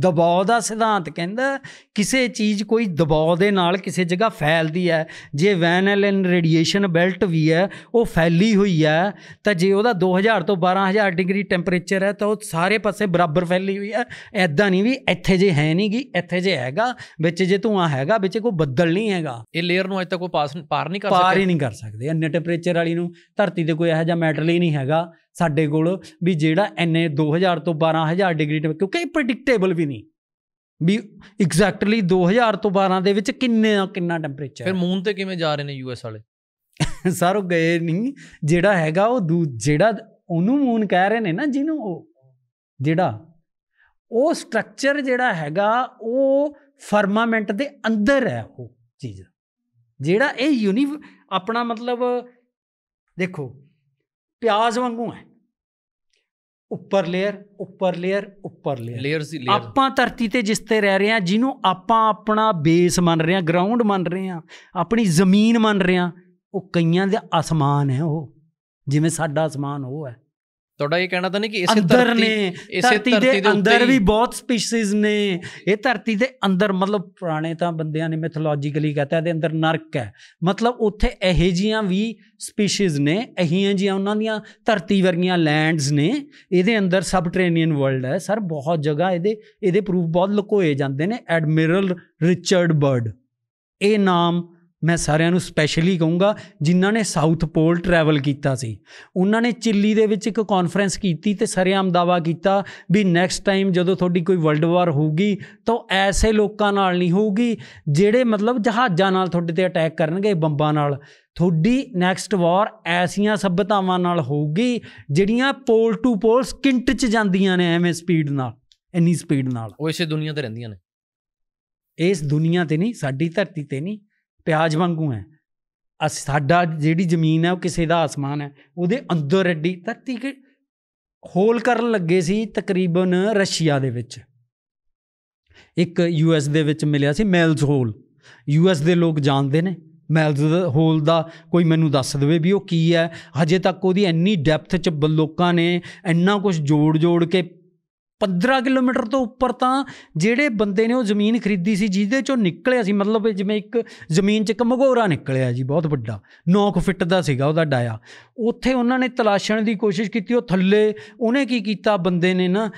S1: ਦਬਾਅ ਦਾ ਸਿਧਾਂਤ ਕਹਿੰਦਾ ਕਿਸੇ ਚੀਜ਼ ਕੋਈ ਦਬਾਅ ਦੇ ਨਾਲ ਕਿਸੇ ਜਗ੍ਹਾ ਫੈਲਦੀ ਹੈ ਜੇ ਵੈਨ ਐਲਨ ਰੇਡੀਏਸ਼ਨ ਬੈਲਟ ਵੀ ਹੈ ਉਹ ਫੈਲੀ ਹੋਈ ਹੈ ਤਾਂ ਜੇ ਉਹਦਾ 2000 ਤੋਂ 12000 ਡਿਗਰੀ ਟੈਂਪਰੇਚਰ ਹੈ ਤਾਂ ਉਹ ਸਾਰੇ ਪਾਸੇ ਬਰਾਬਰ ਫੈਲੀ ਹੋਈ ਹੈ ਐਦਾਂ ਨਹੀਂ ਵੀ ਇੱਥੇ ਜੇ ਹੈ ਨਹੀਂਗੀ ਇੱਥੇ ਜੇ ਹੈਗਾ ਵਿੱਚ ਜੇ ਧੂਆ ਹੈਗਾ ਵਿੱਚ ਕੋਈ ਬੱਦਲ ਨਹੀਂ ਹੈਗਾ ਇਹ ਲੇਅਰ ਨੂੰ ਅਜੇ ਤੱਕ ਕੋਈ ਪਾਸ ਪਾਰ ਨਹੀਂ ਕਰ ਸਕਦਾ ਪਾਰ ਹੀ ਨਹੀਂ ਕਰ ਸਕਦੇ ਇੰਨੇ ਟੈਂਪਰੇਚਰ ਵਾਲੀ ਨੂੰ ਧਰਤੀ ਤੇ ਕੋਈ ਇਹੋ ਜਿਹਾ ਮੈਟਰ ਹੀ ਨਹੀਂ ਹੈਗਾ ਸਾਡੇ ਕੋਲ ਵੀ ਜਿਹੜਾ ਐਨੇ 2000 ਤੋਂ 12000 ਡਿਗਰੀ ਕਿਉਂਕਿ ਇਹ ਪ੍ਰੈਡਿਕਟੇਬਲ ਵੀ ਨਹੀਂ ਵੀ ਐਗਜ਼ੈਕਟਲੀ 2000 ਤੋਂ 12 ਦੇ ਵਿੱਚ ਕਿੰਨੇ ਕਿੰਨਾ ਟੈਂਪਰੇਚਰ ਫਿਰ
S2: ਮੂਨ ਤੇ ਕਿਵੇਂ ਜਾ ਰਹੇ ਨੇ ਯੂਐਸ ਵਾਲੇ
S1: ਸਰ ਉਹ ਗਏ ਨਹੀਂ ਜਿਹੜਾ ਹੈਗਾ ਉਹ ਜਿਹੜਾ ਉਹਨੂੰ ਮੂਨ ਕਹਿ ਰਹੇ ਨੇ ਨਾ ਜਿਹਨੂੰ ਉਹ ਜਿਹੜਾ ਉਹ ਸਟਰਕਚਰ ਜਿਹੜਾ ਹੈਗਾ ਉਹ ਫਰਮਾਮੈਂਟ ਦੇ ਅੰਦਰ ਹੈ ਉਹ ਚੀਜ਼ ਜਿਹੜਾ ਇਹ ਯੂਨੀ ਆਪਣਾ ਮਤਲਬ ਦੇਖੋ ਪਿਆਜ਼ ਵਾਂਗੂ ਹੈ ਉੱਪਰ ਲੇਅਰ ਉੱਪਰ ਲੇਅਰ ਉੱਪਰ ਲੇਅਰ
S2: ਲੇਅਰ ਆਪਾਂ
S1: ਧਰਤੀ ਤੇ ਜਿਸ ਤੇ ਰਹਿ ਰਹੇ ਹਾਂ ਜਿਹਨੂੰ ਆਪਾਂ ਆਪਣਾ ਬੇਸ ਮੰਨ ਰਹੇ ਹਾਂ ਗਰਾਊਂਡ ਮੰਨ ਰਹੇ ਹਾਂ ਆਪਣੀ ਜ਼ਮੀਨ ਮੰਨ ਰਹੇ ਹਾਂ ਉਹ ਕਈਆਂ ਦੇ ਅਸਮਾਨ ਹੈ ਉਹ ਜਿਵੇਂ ਸਾਡਾ ਅਸਮਾਨ ਉਹ ਹੈ
S2: ਤੁਹਾਡਾ ਇਹ ਕਹਿਣਾ ਤਾਂ ਨਹੀਂ ਕਿ ਇਸੇ ਧਰਤੀ ਇਸੇ ਧਰਤੀ ਦੇ ਅੰਦਰ ਵੀ
S1: ਬਹੁਤ ਸਪੀਸੀਜ਼ ਨੇ ਇਹ ਧਰਤੀ ਦੇ ਅੰਦਰ ਮਤਲਬ ਪੁਰਾਣੇ ਤਾਂ ਬੰਦਿਆਂ ਨੇ ਮਿਥੋਲੋਜੀਕਲੀ ਕਹਤਾ ਇਹਦੇ ਅੰਦਰ ਨਰਕ ਹੈ ਮਤਲਬ ਉੱਥੇ ਇਹੇ ਜੀਆਂ ਵੀ ਸਪੀਸੀਜ਼ ਨੇ ਅਹੀਆਂ ਜੀਆਂ ਉਹਨਾਂ ਦੀਆਂ ਧਰਤੀ ਵਰਗੀਆਂ ਲੈਂਡਸ ਨੇ ਇਹਦੇ ਅੰਦਰ ਸਬਟ੍ਰੇਨੀਅਨ ਵਰਲਡ ਹੈ ਸਰ ਬਹੁਤ ਜਗ੍ਹਾ ਇਹਦੇ ਇਹਦੇ ਪ੍ਰੂਫ ਬਹੁਤ ਲੁਕੋਏ ਜਾਂਦੇ ਨੇ ਐਡਮਿਰਲ ਰਿਚਰਡ ਬਰਡ ਇਹ ਨਾਮ ਮੈਂ ਸਾਰਿਆਂ ਨੂੰ ਸਪੈਸ਼ਲੀ ਕਹੂੰਗਾ ਜਿਨ੍ਹਾਂ ਨੇ ਸਾਊਥ ਪੋਲ ਟਰੈਵਲ ਕੀਤਾ ਸੀ ਉਹਨਾਂ ਨੇ ਚਿੱਲੀ ਦੇ ਵਿੱਚ ਇੱਕ ਕਾਨਫਰੰਸ ਕੀਤੀ ਤੇ ਸਰਿਆਮ ਦਾਵਾ ਕੀਤਾ ਵੀ ਨੈਕਸਟ ਟਾਈਮ ਜਦੋਂ ਤੁਹਾਡੀ ਕੋਈ ਵਰਲਡ ਵਾਰ ਹੋਊਗੀ ਤਾਂ ਐਸੇ ਲੋਕਾਂ ਨਾਲ ਨਹੀਂ ਹੋਊਗੀ ਜਿਹੜੇ ਮਤਲਬ ਜਹਾਜ਼ਾਂ ਨਾਲ ਤੁਹਾਡੇ ਤੇ ਅਟੈਕ ਕਰਨਗੇ ਬੰਬਾਂ ਨਾਲ ਤੁਹਾਡੀ ਨੈਕਸਟ ਵਾਰ ਐਸੀਆਂ ਸਭਤਾਵਾਂ ਨਾਲ ਹੋਊਗੀ ਜਿਹੜੀਆਂ ਪੋਲ ਟੂ ਪੋਲ ਸਕਿੰਟ 'ਚ ਜਾਂਦੀਆਂ ਨੇ ਐਵੇਂ ਸਪੀਡ ਨਾਲ ਇੰਨੀ ਸਪੀਡ ਨਾਲ ਉਹ ਇਸੇ ਦੁਨੀਆ ਤੇ ਰਹਿੰਦੀਆਂ ਨੇ ਇਸ ਦੁਨੀਆ ਤੇ ਨਹੀਂ ਸਾਡੀ ਧਰਤੀ ਤੇ ਨਹੀਂ ਪਿਆਜ ਵਾਂਗੂ ਹੈ ਸਾਡਾ ਜਿਹੜੀ ਜ਼ਮੀਨ ਹੈ ਉਹ ਕਿਸੇ ਦਾ ਆਸਮਾਨ ਹੈ ਉਹਦੇ ਅੰਦਰ ਐਡੀ ਧਰਤੀ ਕਿ ਹੋਲ ਕਰਨ ਲੱਗੇ ਸੀ ਤਕਰੀਬਨ ਰਸ਼ੀਆ ਦੇ ਵਿੱਚ ਇੱਕ ਯੂਐਸ ਦੇ ਵਿੱਚ ਮਿਲਿਆ ਸੀ ਮੈਲਜ਼ ਹੋਲ ਯੂਐਸ ਦੇ ਲੋਕ ਜਾਣਦੇ ਨੇ ਮੈਲਜ਼ ਹੋਲ ਦਾ ਕੋਈ ਮੈਨੂੰ ਦੱਸ ਦੇਵੇ ਵੀ ਉਹ ਕੀ ਹੈ ਹਜੇ ਤੱਕ ਉਹਦੀ ਇੰਨੀ ਡੈਪਥ ਚ ਲੋਕਾਂ ਨੇ ਇੰਨਾ ਕੁਝ ਜੋੜ-ਜੋੜ ਕੇ 15 ਕਿਲੋਮੀਟਰ ਤੋਂ ਉੱਪਰ ਤਾਂ ਜਿਹੜੇ ਬੰਦੇ ਨੇ ਉਹ ਜ਼ਮੀਨ ਖਰੀਦੀ ਸੀ ਜਿਹਦੇ ਚੋਂ ਨਿਕਲਿਆ ਸੀ ਮਤਲਬ ਜਿਵੇਂ ਇੱਕ ਜ਼ਮੀਨ 'ਚ ਇੱਕ ਮਗੋਰਾ ਨਿਕਲਿਆ ਜੀ ਬਹੁਤ ਵੱਡਾ 9 ਫਿੱਟ ਦਾ ਸੀਗਾ ਉਹਦਾ ਡਾਇਆ ਉੱਥੇ ਉਹਨਾਂ ਨੇ ਤਲਾਸ਼ਣ ਦੀ ਕੋਸ਼ਿਸ਼ ਕੀਤੀ ਉਹ ਥੱਲੇ ਉਹਨੇ ਕੀ ਕੀਤਾ ਬੰਦੇ ਨੇ ਨਾ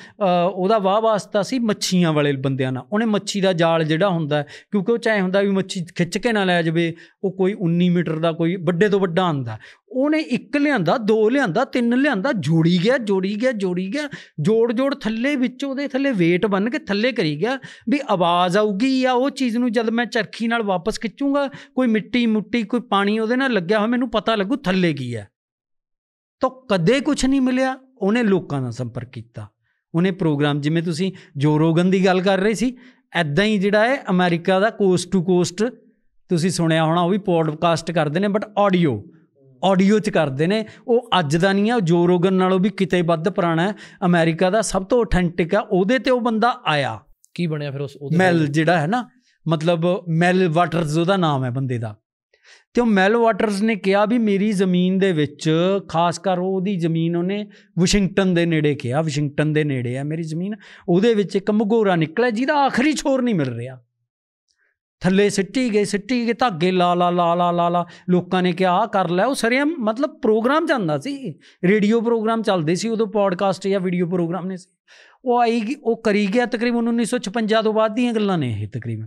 S1: ਉਹਦਾ ਵਾਹ ਵਾਸਤਾ ਸੀ ਮੱਛੀਆਂ ਵਾਲੇ ਬੰਦਿਆਂ ਨਾਲ ਉਹਨੇ ਮੱਛੀ ਦਾ ਜਾਲ ਜਿਹੜਾ ਹੁੰਦਾ ਕਿਉਂਕਿ ਉਹ ਚਾਹੇ ਹੁੰਦਾ ਵੀ ਮੱਛੀ ਖਿੱਚ ਕੇ ਨਾ ਲੈ ਜਾਵੇ ਉਹ ਕੋਈ 19 ਮੀਟਰ ਦਾ ਕੋਈ ਵੱਡੇ ਤੋਂ ਵੱਡਾ ਹੁੰਦਾ ਉਹਨੇ ਇੱਕ ਲਿਆਂਦਾ ਦੋ ਲਿਆਂਦਾ ਤਿੰਨ ਲਿਆਂਦਾ ਜੋੜੀ ਗਿਆ ਜੋੜੀ ਗਿਆ ਜੋੜੀ ਗਿਆ ਜੋੜ ਜੋੜ ਥੱਲੇ ਵਿੱਚ ਉਹਦੇ ਥੱਲੇ weight ਬਣ ਕੇ ਥੱਲੇ ਕਰੀ ਗਿਆ ਵੀ ਆਵਾਜ਼ ਆਊਗੀ ਜਾਂ ਉਹ ਚੀਜ਼ ਨੂੰ ਜਦ ਮੈਂ ਚਰਖੀ ਨਾਲ ਵਾਪਸ ਖਿੱਚੂੰਗਾ ਕੋਈ ਮਿੱਟੀ ਮੁੱਟੀ ਕੋਈ ਪਾਣੀ ਉਹਦੇ ਨਾਲ ਲੱਗਿਆ ਹੋਵੇ ਮੈਨੂੰ ਪਤਾ ਲੱਗੂ ਥੱਲੇ ਕੀ ਹੈ ਤਾਂ ਕਦੇ ਕੁਝ ਨਹੀਂ ਮਿਲਿਆ ਉਹਨੇ ਲੋਕਾਂ ਨਾਲ ਸੰਪਰਕ ਕੀਤਾ ਉਹਨੇ ਪ੍ਰੋਗਰਾਮ ਜਿਵੇਂ ਤੁਸੀਂ ਜੋਰੋਗਨ ਦੀ ਗੱਲ ਕਰ ਰਹੇ ਸੀ ਐਦਾਂ ਹੀ ਜਿਹੜਾ ਹੈ ਅਮਰੀਕਾ ਦਾ ਕੋਸਟ ਟੂ ਕੋਸਟ ਤੁਸੀਂ ਸੁਣਿਆ ਹੋਣਾ ਉਹ ਵੀ ਪੋਡਕਾਸਟ ਕਰਦੇ ਨੇ ਬਟ ਆਡੀਓ ਆਡੀਓ 'ਚ ਕਰਦੇ ਨੇ ਉਹ ਅੱਜ ਦਾ ਨਹੀਂ ਆ ਜੋ ਰੋਗਨ ਨਾਲੋਂ ਵੀ ਕਿਤੇ ਵੱਧ ਪੁਰਾਣਾ ਹੈ ਅਮਰੀਕਾ ਦਾ ਸਭ ਤੋਂ ਆਥੈਂਟਿਕ ਆ ਉਹਦੇ ਤੇ ਉਹ ਬੰਦਾ ਆਇਆ
S2: ਕੀ ਬਣਿਆ ਫਿਰ ਉਸ ਉਹਦੇ ਮੈਲ
S1: ਜਿਹੜਾ ਹੈ ਨਾ ਮਤਲਬ ਮੈਲ ਵਾਟਰਸ ਉਹਦਾ ਨਾਮ ਹੈ ਬੰਦੇ ਦਾ ਤੇ ਉਹ ਮੈਲ ਵਾਟਰਸ ਨੇ ਕਿਹਾ ਵੀ ਮੇਰੀ ਜ਼ਮੀਨ ਦੇ ਵਿੱਚ ਖਾਸ ਕਰ ਉਹਦੀ ਜ਼ਮੀਨ ਉਹਨੇ ਵਾਸ਼ਿੰਗਟਨ ਦੇ ਨੇੜੇ ਕਿਹਾ ਵਾਸ਼ਿੰਗਟਨ ਦੇ ਨੇੜੇ ਆ ਮੇਰੀ ਜ਼ਮੀਨ ਉਹਦੇ ਵਿੱਚ ਇੱਕ ਮਗੋਰਾ ਨਿਕਲਿਆ ਜਿਹਦਾ ਆਖਰੀ ਛੋਰ ਨਹੀਂ ਮਿਲ ਰਿਹਾ ਥੱਲੇ ਸਿੱਟੀ ਗਏ ਸਿੱਟੀ ਗਏ ਧਾਗੇ ਲਾ ਲਾ ਲਾ ਲਾ ਲਾ ਲਾ ਲੋਕਾਂ ਨੇ ਕਿਹਾ ਆ ਕਰ ਲੈ ਉਹ ਸਰੇ ਮਤਲਬ ਪ੍ਰੋਗਰਾਮ ਜਾਂਦਾ ਸੀ ਰੇਡੀਓ ਪ੍ਰੋਗਰਾਮ ਚੱਲਦੇ ਸੀ ਉਦੋਂ ਪੋਡਕਾਸਟ ਜਾਂ ਵੀਡੀਓ ਪ੍ਰੋਗਰਾਮ ਨਹੀਂ ਸੀ ਉਹ ਆਈ ਉਹ ਕਰੀ ਗਿਆ ਤਕਰੀਬਨ 1956 ਤੋਂ ਬਾਅਦ ਦੀਆਂ ਗੱਲਾਂ ਨੇ ਇਹ ਤਕਰੀਬਨ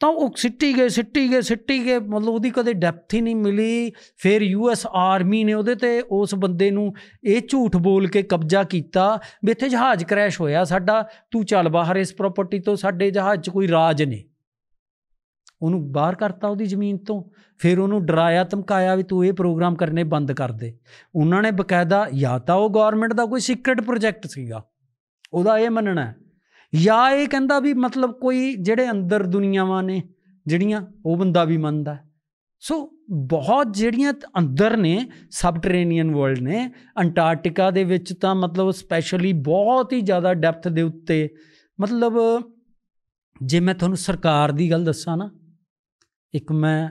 S1: ਤਾਂ ਉਹ ਸਿੱਟੀ ਗਏ ਸਿੱਟੀ ਗਏ ਸਿੱਟੀ ਗਏ ਮਤਲਬ ਉਹਦੀ ਕਦੇ ਡੈਪਥ ਹੀ ਨਹੀਂ ਮਿਲੀ ਫਿਰ ਯੂਐਸ ਆਰਮੀ ਨੇ ਉਹਦੇ ਤੇ ਉਸ ਬੰਦੇ ਨੂੰ ਇਹ ਝੂਠ ਬੋਲ ਕੇ ਕਬਜ਼ਾ ਕੀਤਾ ਵੀ ਇੱਥੇ ਜਹਾਜ਼ ਕ੍ਰੈਸ਼ ਹੋਇਆ ਸਾਡਾ ਤੂੰ ਚੱਲ ਬਾਹਰ ਇਸ ਪ੍ਰਾਪਰਟੀ ਤੋਂ ਸਾਡੇ ਜਹਾਜ਼ 'ਚ ਕੋਈ ਰਾਜ ਨਹੀਂ ਉਹਨੂੰ ਬਾਹਰ ਕਰਤਾ ਉਹਦੀ ਜ਼ਮੀਨ ਤੋਂ ਫਿਰ ਉਹਨੂੰ ਡਰਾਇਆ ਧਮਕਾਇਆ ਵੀ ਤੂੰ ਇਹ ਪ੍ਰੋਗਰਾਮ ਕਰਨੇ ਬੰਦ ਕਰ ਦੇ ਉਹਨਾਂ ਨੇ ਬਕਾਇਦਾ ਜਾਂ ਤਾਂ ਉਹ ਗਵਰਨਮੈਂਟ ਦਾ ਕੋਈ ਸੀਕ੍ਰੀਟ ਪ੍ਰੋਜੈਕਟ ਸੀਗਾ ਉਹਦਾ ਇਹ ਮੰਨਣਾ ਹੈ ਜਾਂ ਇਹ ਕਹਿੰਦਾ ਵੀ ਮਤਲਬ ਕੋਈ ਜਿਹੜੇ ਅੰਦਰ ਦੁਨੀਆਵਾਂ ਨੇ ਜਿਹੜੀਆਂ ਉਹ ਬੰਦਾ ਵੀ ਮੰਨਦਾ ਸੋ ਬਹੁਤ ਜਿਹੜੀਆਂ ਅੰਦਰ ਨੇ ਸਬਟਰੇਨੀਅਨ ਵਰਲਡ ਨੇ ਅੰਟਾਰਕਟਿਕਾ ਦੇ ਵਿੱਚ ਤਾਂ ਮਤਲਬ ਸਪੈਸ਼ਲੀ ਬਹੁਤ ਹੀ ਜ਼ਿਆਦਾ ਡੈਪਥ ਦੇ ਉੱਤੇ ਮਤਲਬ ਜੇ ਮੈਂ ਤੁਹਾਨੂੰ ਸਰਕਾਰ ਦੀ ਗੱਲ ਦੱਸਾਂ ਨਾ ਇੱਕ ਮੈਂ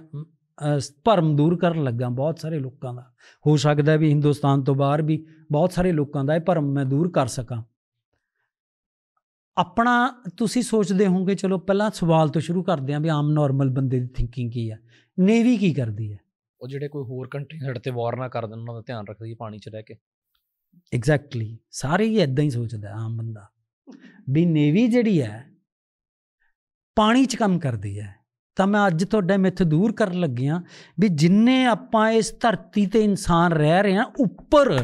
S1: ਭਰਮ ਦੂਰ ਕਰਨ ਲੱਗਾ ਬਹੁਤ ਸਾਰੇ ਲੋਕਾਂ ਦਾ ਹੋ ਸਕਦਾ ਵੀ ਹਿੰਦੁਸਤਾਨ ਤੋਂ ਬਾਹਰ ਵੀ ਬਹੁਤ ਸਾਰੇ ਲੋਕਾਂ ਦਾ ਇਹ ਭਰਮ ਮੈਂ ਦੂਰ ਕਰ ਸਕਾਂ ਆਪਣਾ ਤੁਸੀਂ ਸੋਚਦੇ ਹੋਵੋਗੇ ਚਲੋ ਪਹਿਲਾਂ ਸਵਾਲ ਤੋਂ ਸ਼ੁਰੂ ਕਰਦੇ ਆਂ ਵੀ ਆਮ ਨਾਰਮਲ ਬੰਦੇ ਦੀ ਥਿੰਕਿੰਗ ਕੀ ਆ ਨੇਵੀ ਕੀ ਕਰਦੀ ਹੈ
S2: ਉਹ ਜਿਹੜੇ ਕੋਈ ਹੋਰ ਕੰਟਰੀ ਸਾਡੇ ਤੇ ਵਾਰ ਨਾ ਕਰ ਦੇਣ ਉਹਨਾਂ ਦਾ ਧਿਆਨ ਰੱਖਦੀ ਹੈ ਪਾਣੀ 'ਚ ਰਹਿ ਕੇ
S1: ਐਗਜ਼ੈਕਟਲੀ ਸਾਰੇ ਹੀ ਇਦਾਂ ਹੀ ਸੋਚਦਾ ਆਮ ਬੰਦਾ ਵੀ ਨੇਵੀ ਜਿਹੜੀ ਹੈ ਪਾਣੀ 'ਚ ਕੰਮ ਕਰਦੀ ਹੈ ਤਾਂ ਮੈਂ ਅੱਜ ਤੁਹਾਡੇ ਮਿੱਥ ਦੂਰ ਕਰਨ ਲੱਗਿਆ ਵੀ ਜਿੰਨੇ ਆਪਾਂ ਇਸ ਧਰਤੀ ਤੇ ਇਨਸਾਨ ਰਹਿ ਰਹੇ ਆ ਉੱਪਰ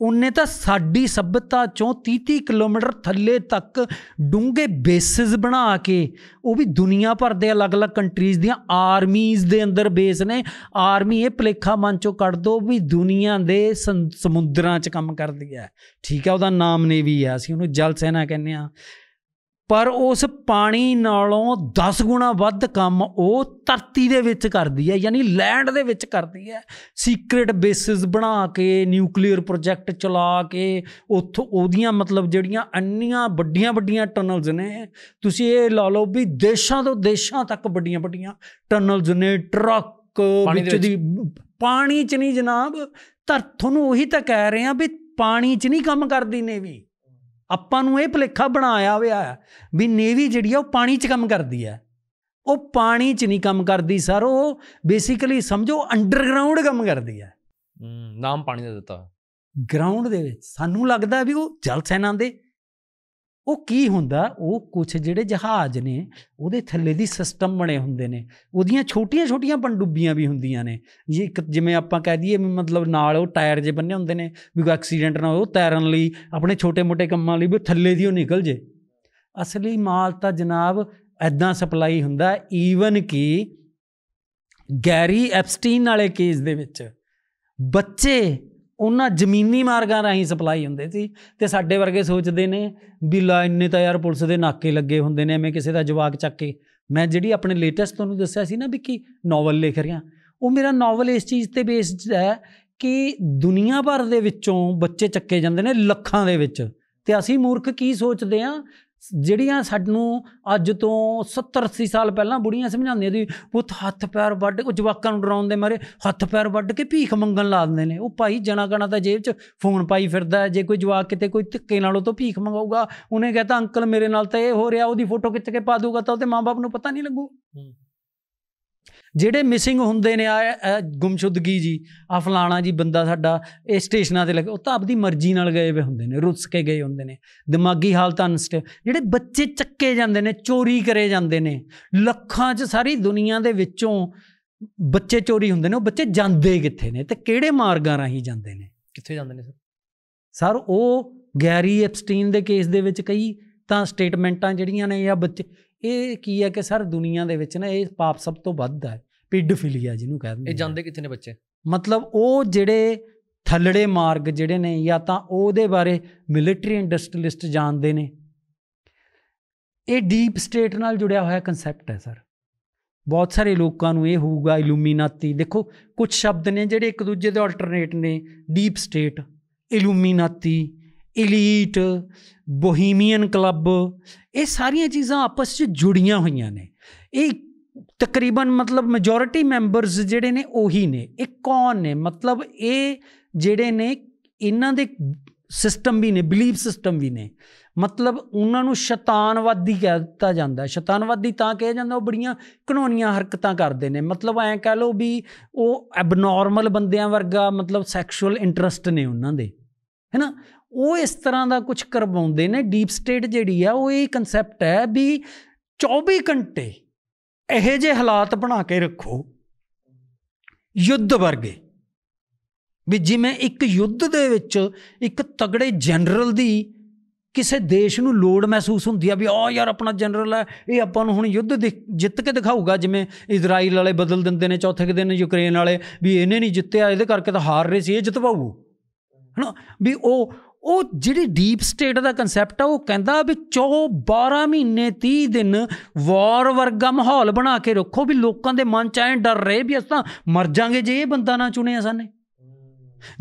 S1: ਉਹਨੇ ਤਾਂ ਸਾਡੀ ਸਭਤਾ ਚੋਂ 30-30 ਕਿਲੋਮੀਟਰ ਥੱਲੇ ਤੱਕ ਡੂੰਘੇ ਬੇਸਿਸ ਬਣਾ ਕੇ ਉਹ ਵੀ ਦੁਨੀਆ ਭਰ ਦੇ ਅਲੱਗ-ਅਲੱਗ ਕੰਟਰੀਜ਼ ਦੀਆਂ ਆਰਮੀਜ਼ ਦੇ ਅੰਦਰ ਬੇਸ ਨੇ ਆਰਮੀ ਇਹ ਪਲੇਖਾ ਮਨ ਚੋਂ ਕੱਢ ਦੋ ਵੀ ਦੁਨੀਆ ਦੇ ਸਮੁੰਦਰਾਂ 'ਚ ਕੰਮ ਕਰਦੀ ਹੈ ਠੀਕ ਹੈ ਉਹਦਾ ਨਾਮ ਨੇ ਵੀ ਆ ਅਸੀਂ ਉਹਨੂੰ ਜਲ ਸੈਨਾ ਕਹਿੰਦੇ ਆ ਪਰ ਉਸ ਪਾਣੀ ਨਾਲੋਂ 10 ਗੁਣਾ ਵੱਧ ਕੰਮ ਉਹ ਧਰਤੀ ਦੇ ਵਿੱਚ ਕਰਦੀ ਹੈ ਯਾਨੀ ਲੈਂਡ ਦੇ ਵਿੱਚ ਕਰਦੀ ਹੈ ਸੀਕ੍ਰੀਟ ਬੇਸਿਸ ਬਣਾ ਕੇ ਨਿਊਕਲੀਅਰ ਪ੍ਰੋਜੈਕਟ ਚਲਾ ਕੇ ਉੱਥੋਂ ਉਹਦੀਆਂ ਮਤਲਬ ਜਿਹੜੀਆਂ ਅੰਨੀਆਂ ਵੱਡੀਆਂ ਵੱਡੀਆਂ ਟਨਲਸ ਨੇ ਤੁਸੀਂ ਇਹ ਲਾ ਲਓ ਵੀ ਦੇਸ਼ਾਂ ਤੋਂ ਦੇਸ਼ਾਂ ਤੱਕ ਵੱਡੀਆਂ ਵੱਡੀਆਂ ਟਨਲਸ ਨੇ ਟਰੱਕ ਵਿੱਚ ਦੀ ਪਾਣੀ ਚ ਨਹੀਂ ਜਨਾਬ ਧਰਤ ਤੁਹਾਨੂੰ ਉਹੀ ਤਾਂ ਕਹਿ ਰਹੇ ਆ ਵੀ ਪਾਣੀ ਚ ਨਹੀਂ ਕੰਮ ਕਰਦੀ ਨੇ ਵੀ ਆਪਾਂ ਨੂੰ ਇਹ ਭਲੇਖਾ ਬਣਾਇਆ ਹੋਇਆ ਹੈ ਵੀ ਨੇਵੀ ਜਿਹੜੀ ਆ ਉਹ ਪਾਣੀ 'ਚ ਕੰਮ ਕਰਦੀ ਹੈ ਉਹ ਪਾਣੀ 'ਚ ਨਹੀਂ ਕੰਮ ਕਰਦੀ ਸਰ ਉਹ ਬੇਸਿਕਲੀ ਸਮਝੋ ਅੰਡਰਗਰਾਉਂਡ ਕੰਮ ਕਰਦੀ ਹੈ
S2: ਨਾਮ ਪਾਣੀ ਦਾ ਦਿੱਤਾ
S1: ਗਰਾਊਂਡ ਦੇ ਵਿੱਚ ਸਾਨੂੰ ਲੱਗਦਾ ਵੀ ਉਹ ਜਲ ਸੈਨਾ ਦੇ ਉਹ ਕੀ ਹੁੰਦਾ ਉਹ ਕੁਝ ਜਿਹੜੇ ਜਹਾਜ਼ ਨੇ ਉਹਦੇ ਥੱਲੇ ਦੀ ਸਿਸਟਮ ਬਣੇ ਹੁੰਦੇ ਨੇ ਉਹਦੀਆਂ ਛੋਟੀਆਂ-ਛੋਟੀਆਂ ਪੰਡੂਬੀਆਂ ਵੀ ਹੁੰਦੀਆਂ ਨੇ ਇੱਕ ਜਿਵੇਂ ਆਪਾਂ ਕਹਿ ਦਈਏ ਮਤਲਬ ਨਾਲ ਉਹ ਟਾਇਰ ਜੇ ਬੰਨੇ ਹੁੰਦੇ ਨੇ ਵੀ ਕੋਈ ਐਕਸੀਡੈਂਟ ਨਾ ਹੋਵੇ ਉਹ ਤੈਰਨ ਲਈ ਆਪਣੇ ਛੋਟੇ-ਮੋਟੇ ਕੰਮਾਂ ਲਈ ਵੀ ਥੱਲੇ ਦੀ ਉਹ ਨਿਕਲ ਜੇ ਅਸਲੀ ਮਾਲ ਤਾਂ ਜਨਾਬ ਐਦਾਂ ਸਪਲਾਈ ਹੁੰਦਾ ਈਵਨ ਕਿ ਗੈਰੀ ਐਪਸਟੀਨ ਵਾਲੇ ਕੇਸ ਦੇ ਵਿੱਚ ਬੱਚੇ ਉਹਨਾਂ ਜ਼ਮੀਨੀ ਮਾਰਗਾਂ ਰਾਹੀਂ ਸਪਲਾਈ ਹੁੰਦੇ ਸੀ ਤੇ ਸਾਡੇ ਵਰਗੇ ਸੋਚਦੇ ਨੇ ਵੀ ਲਾ ਇੰਨੇ ਤਾਂ ਯਾਰ ਪੁਲਿਸ ਦੇ ਨਾਕੇ ਲੱਗੇ ਹੁੰਦੇ ਨੇ ਐਵੇਂ ਕਿਸੇ ਦਾ ਜਵਾਕ ਚੱਕ ਕੇ ਮੈਂ ਜਿਹੜੀ ਆਪਣੇ ਲੇਟੈਸਟ ਤੁਹਾਨੂੰ ਦੱਸਿਆ ਸੀ ਨਾ ਵੀ ਕੀ ਨੋਵਲ ਲਿਖ ਰਿਹਾ ਉਹ ਮੇਰਾ ਨੋਵਲ ਇਸ ਚੀਜ਼ ਤੇ ਬੇਸਡ ਹੈ ਕਿ ਦੁਨੀਆ ਭਰ ਦੇ ਵਿੱਚੋਂ ਬੱਚੇ ਚੱਕੇ ਜਾਂਦੇ ਨੇ ਲੱਖਾਂ ਦੇ ਵਿੱਚ ਤੇ ਅਸੀਂ ਮੂਰਖ ਕੀ ਸੋਚਦੇ ਆ ਜਿਹੜੀਆਂ ਸਾਨੂੰ ਅੱਜ ਤੋਂ 70 80 ਸਾਲ ਪਹਿਲਾਂ ਬੁੜੀਆਂ ਸਮਝਾਉਂਦੀਆਂ ਸੀ ਪੁੱਤ ਹੱਥ ਪੈਰ ਵੱਢ ਉਹ ਜਵਾਕਾਂ ਨੂੰ ਡਰਾਉਂਦੇ ਮਾਰੇ ਹੱਥ ਪੈਰ ਵੱਢ ਕੇ ਭੀਖ ਮੰਗਣ ਲਾ ਦਿੰਦੇ ਨੇ ਉਹ ਭਾਈ ਜਣਾ ਗਣਾ ਤਾਂ ਜੇਬ 'ਚ ਫੋਨ ਪਾਈ ਫਿਰਦਾ ਜੇ ਕੋਈ ਜਵਾਕ ਕਿਤੇ ਕੋਈ ਧੱਕੇ ਨਾਲੋਂ ਤੋਂ ਭੀਖ ਮੰਗਾਊਗਾ ਉਹਨੇ ਕਹਤਾ ਅੰਕਲ ਮੇਰੇ ਨਾਲ ਤਾਂ ਇਹ ਹੋ ਰਿਹਾ ਉਹਦੀ ਫੋਟੋ ਖਿੱਚ ਕੇ ਪਾ ਦੂਗਾ ਤਾਂ ਉਹਦੇ ਮਾਪੇ ਨੂੰ ਪਤਾ ਨਹੀਂ ਲੱਗੂ ਜਿਹੜੇ ਮਿਸਿੰਗ ਹੁੰਦੇ ਨੇ ਆ ਗੁੰਮਸ਼ੁਦਗੀ ਜੀ ਆ ਫਲਾਣਾ ਜੀ ਬੰਦਾ ਸਾਡਾ ਇਹ ਸਟੇਸ਼ਨਾਂ ਤੇ ਲੱਗੇ ਉਹ ਤਾਂ ਆਪਦੀ ਮਰਜ਼ੀ ਨਾਲ ਗਏ ਹੋਏ ਹੁੰਦੇ ਨੇ ਰੁੱਸ ਕੇ ਗਏ ਹੁੰਦੇ ਨੇ ਦਿਮਾਗੀ ਹਾਲਤ ਅਨਸਟੇ ਜਿਹੜੇ ਬੱਚੇ ਚੱਕੇ ਜਾਂਦੇ ਨੇ ਚੋਰੀ ਕਰੇ ਜਾਂਦੇ ਨੇ ਲੱਖਾਂ 'ਚ ਸਾਰੀ ਦੁਨੀਆ ਦੇ ਵਿੱਚੋਂ ਬੱਚੇ ਚੋਰੀ ਹੁੰਦੇ ਨੇ ਉਹ ਬੱਚੇ ਜਾਂਦੇ ਕਿੱਥੇ ਨੇ ਤੇ ਕਿਹੜੇ ਮਾਰਗਾਂ ਰਾਹੀਂ ਜਾਂਦੇ ਨੇ ਕਿੱਥੇ ਜਾਂਦੇ ਨੇ ਸਰ ਸਰ ਉਹ ਗੈਰੀ ਐਪਸਟੀਨ ਦੇ ਕੇਸ ਦੇ ਵਿੱਚ ਕਈ ਤਾਂ ਸਟੇਟਮੈਂਟਾਂ ਜਿਹੜੀਆਂ ਨੇ ਜਾਂ ਬੱਚੇ ਇਹ ਕੀ ਹੈ ਕਿ ਸਰ ਦੁਨੀਆ ਦੇ ਵਿੱਚ ਨਾ ਇਹ ਪਾਪ ਸਭ ਤੋਂ ਵੱਧ ਹੈ ਪਿਡਫਿਲੀਆ ਜਿਹਨੂੰ ਕਹਿੰਦੇ ਇਹ ਜਾਂਦੇ ਕਿੱਥੇ ਨੇ ਬੱਚੇ ਮਤਲਬ ਉਹ ਜਿਹੜੇ ਥੱਲੜੇ ਮਾਰਗ ਜਿਹੜੇ ਨੇ ਜਾਂ ਤਾਂ ਉਹਦੇ ਬਾਰੇ ਮਿਲਟਰੀ ਇੰਡਸਟਰੀਲਿਸਟ ਜਾਣਦੇ ਨੇ ਇਹ ਡੀਪ ਸਟੇਟ ਨਾਲ ਜੁੜਿਆ ਹੋਇਆ ਕਨਸੈਪਟ ਹੈ ਸਰ ਬਹੁਤ ਸਾਰੇ ਲੋਕਾਂ ਨੂੰ ਇਹ ਹੋਊਗਾ ਇਲੂਮੀਨਾਤੀ ਦੇਖੋ ਕੁਝ ਸ਼ਬਦ ਨੇ ਜਿਹੜੇ ਇੱਕ ਦੂਜੇ ਦੇ ਆਲਟਰਨੇਟ ਨੇ deep state Illuminati elite Bohemian club ਇਹ ਸਾਰੀਆਂ ਚੀਜ਼ਾਂ ਆਪਸ ਵਿੱਚ ਜੁੜੀਆਂ ਹੋਈਆਂ ਨੇ ਇਹ ਤਕਰੀਬਨ ਮਤਲਬ ਮੈਜੋਰਿਟੀ ਮੈਂਬਰਸ ਜਿਹੜੇ ਨੇ ਉਹੀ ਨੇ ਇਹ ਕੌਣ ਨੇ ਮਤਲਬ ਇਹ ਜਿਹੜੇ ਨੇ ਇਹਨਾਂ ਦੇ ਸਿਸਟਮ ਵੀ ਨੇ ਬਲੀਫ ਸਿਸਟਮ ਵੀ ਨੇ ਮਤਲਬ ਉਹਨਾਂ ਨੂੰ ਸ਼ੈਤਾਨਵਾਦੀ ਕਹਿ ਦਿੱਤਾ ਜਾਂਦਾ ਸ਼ੈਤਾਨਵਾਦੀ ਤਾਂ ਕਿਹਾ ਜਾਂਦਾ ਉਹ ਬੜੀਆਂ ਕਾਨੂੰਨੀਆਂ ਹਰਕਤਾਂ ਕਰਦੇ ਨੇ ਮਤਲਬ ਐਂ ਕਹਿ ਲਓ ਵੀ ਉਹ ਐਬਨੋਰਮਲ ਬੰਦਿਆਂ ਵਰਗਾ ਮਤਲਬ ਸੈਕਸ਼ੂਅਲ ਇੰਟਰਸਟ ਨੇ ਉਹਨਾਂ ਦੇ ਹੈਨਾ ਉਹ ਇਸ ਤਰ੍ਹਾਂ ਦਾ ਕੁਝ ਕਰਵਾਉਂਦੇ ਨੇ ਡੀਪ ਸਟੇਟ ਜਿਹੜੀ ਆ ਉਹ ਇਹ ਕਨਸੈਪਟ ਹੈ ਵੀ 24 ਘੰਟੇ ਇਹੋ ਜਿਹੇ ਹਾਲਾਤ ਬਣਾ ਕੇ ਰੱਖੋ ਯੁੱਧ ਵਰਗੇ ਵੀ ਜਿਵੇਂ ਇੱਕ ਯੁੱਧ ਦੇ ਵਿੱਚ ਇੱਕ ਤਗੜੇ ਜਨਰਲ ਦੀ ਕਿਸੇ ਦੇਸ਼ ਨੂੰ ਲੋੜ ਮਹਿਸੂਸ ਹੁੰਦੀ ਆ ਵੀ ਆ ਯਾਰ ਆਪਣਾ ਜਨਰਲ ਹੈ ਇਹ ਆਪਾਂ ਨੂੰ ਹੁਣ ਯੁੱਧ ਜਿੱਤ ਕੇ ਦਿਖਾਊਗਾ ਜਿਵੇਂ ਇਜ਼ਰਾਈਲ ਵਾਲੇ ਬਦਲ ਦਿੰਦੇ ਨੇ ਚੌਥੇ ਦਿਨ ਯੂਕਰੇਨ ਵਾਲੇ ਵੀ ਇਹਨੇ ਨਹੀਂ ਜਿੱਤਿਆ ਇਹਦੇ ਕਰਕੇ ਤਾਂ ਹਾਰ ਰਹੇ ਸੀ ਇਹ ਜਿਤਵਾਊ ਹਨਾ ਵੀ ਉਹ ਉਹ ਜਿਹੜੀ ਡੀਪ ਸਟੇਟ ਦਾ ਕਨਸੈਪਟ ਆ ਉਹ ਕਹਿੰਦਾ ਵੀ ਚੋ 12 ਮਹੀਨੇ 30 ਦਿਨ ਵਾਰ ਵਰਗਾ ਮਾਹੌਲ ਬਣਾ ਕੇ ਰੱਖੋ ਵੀ ਲੋਕਾਂ ਦੇ ਮਨ ਚ ਐ ਡਰ ਰਹੇ ਵੀ ਅਸਾਂ ਮਰ ਜਾਾਂਗੇ ਜੇ ਇਹ ਬੰਦਾ ਨਾ ਚੁਣਿਆ ਸਾਨੇ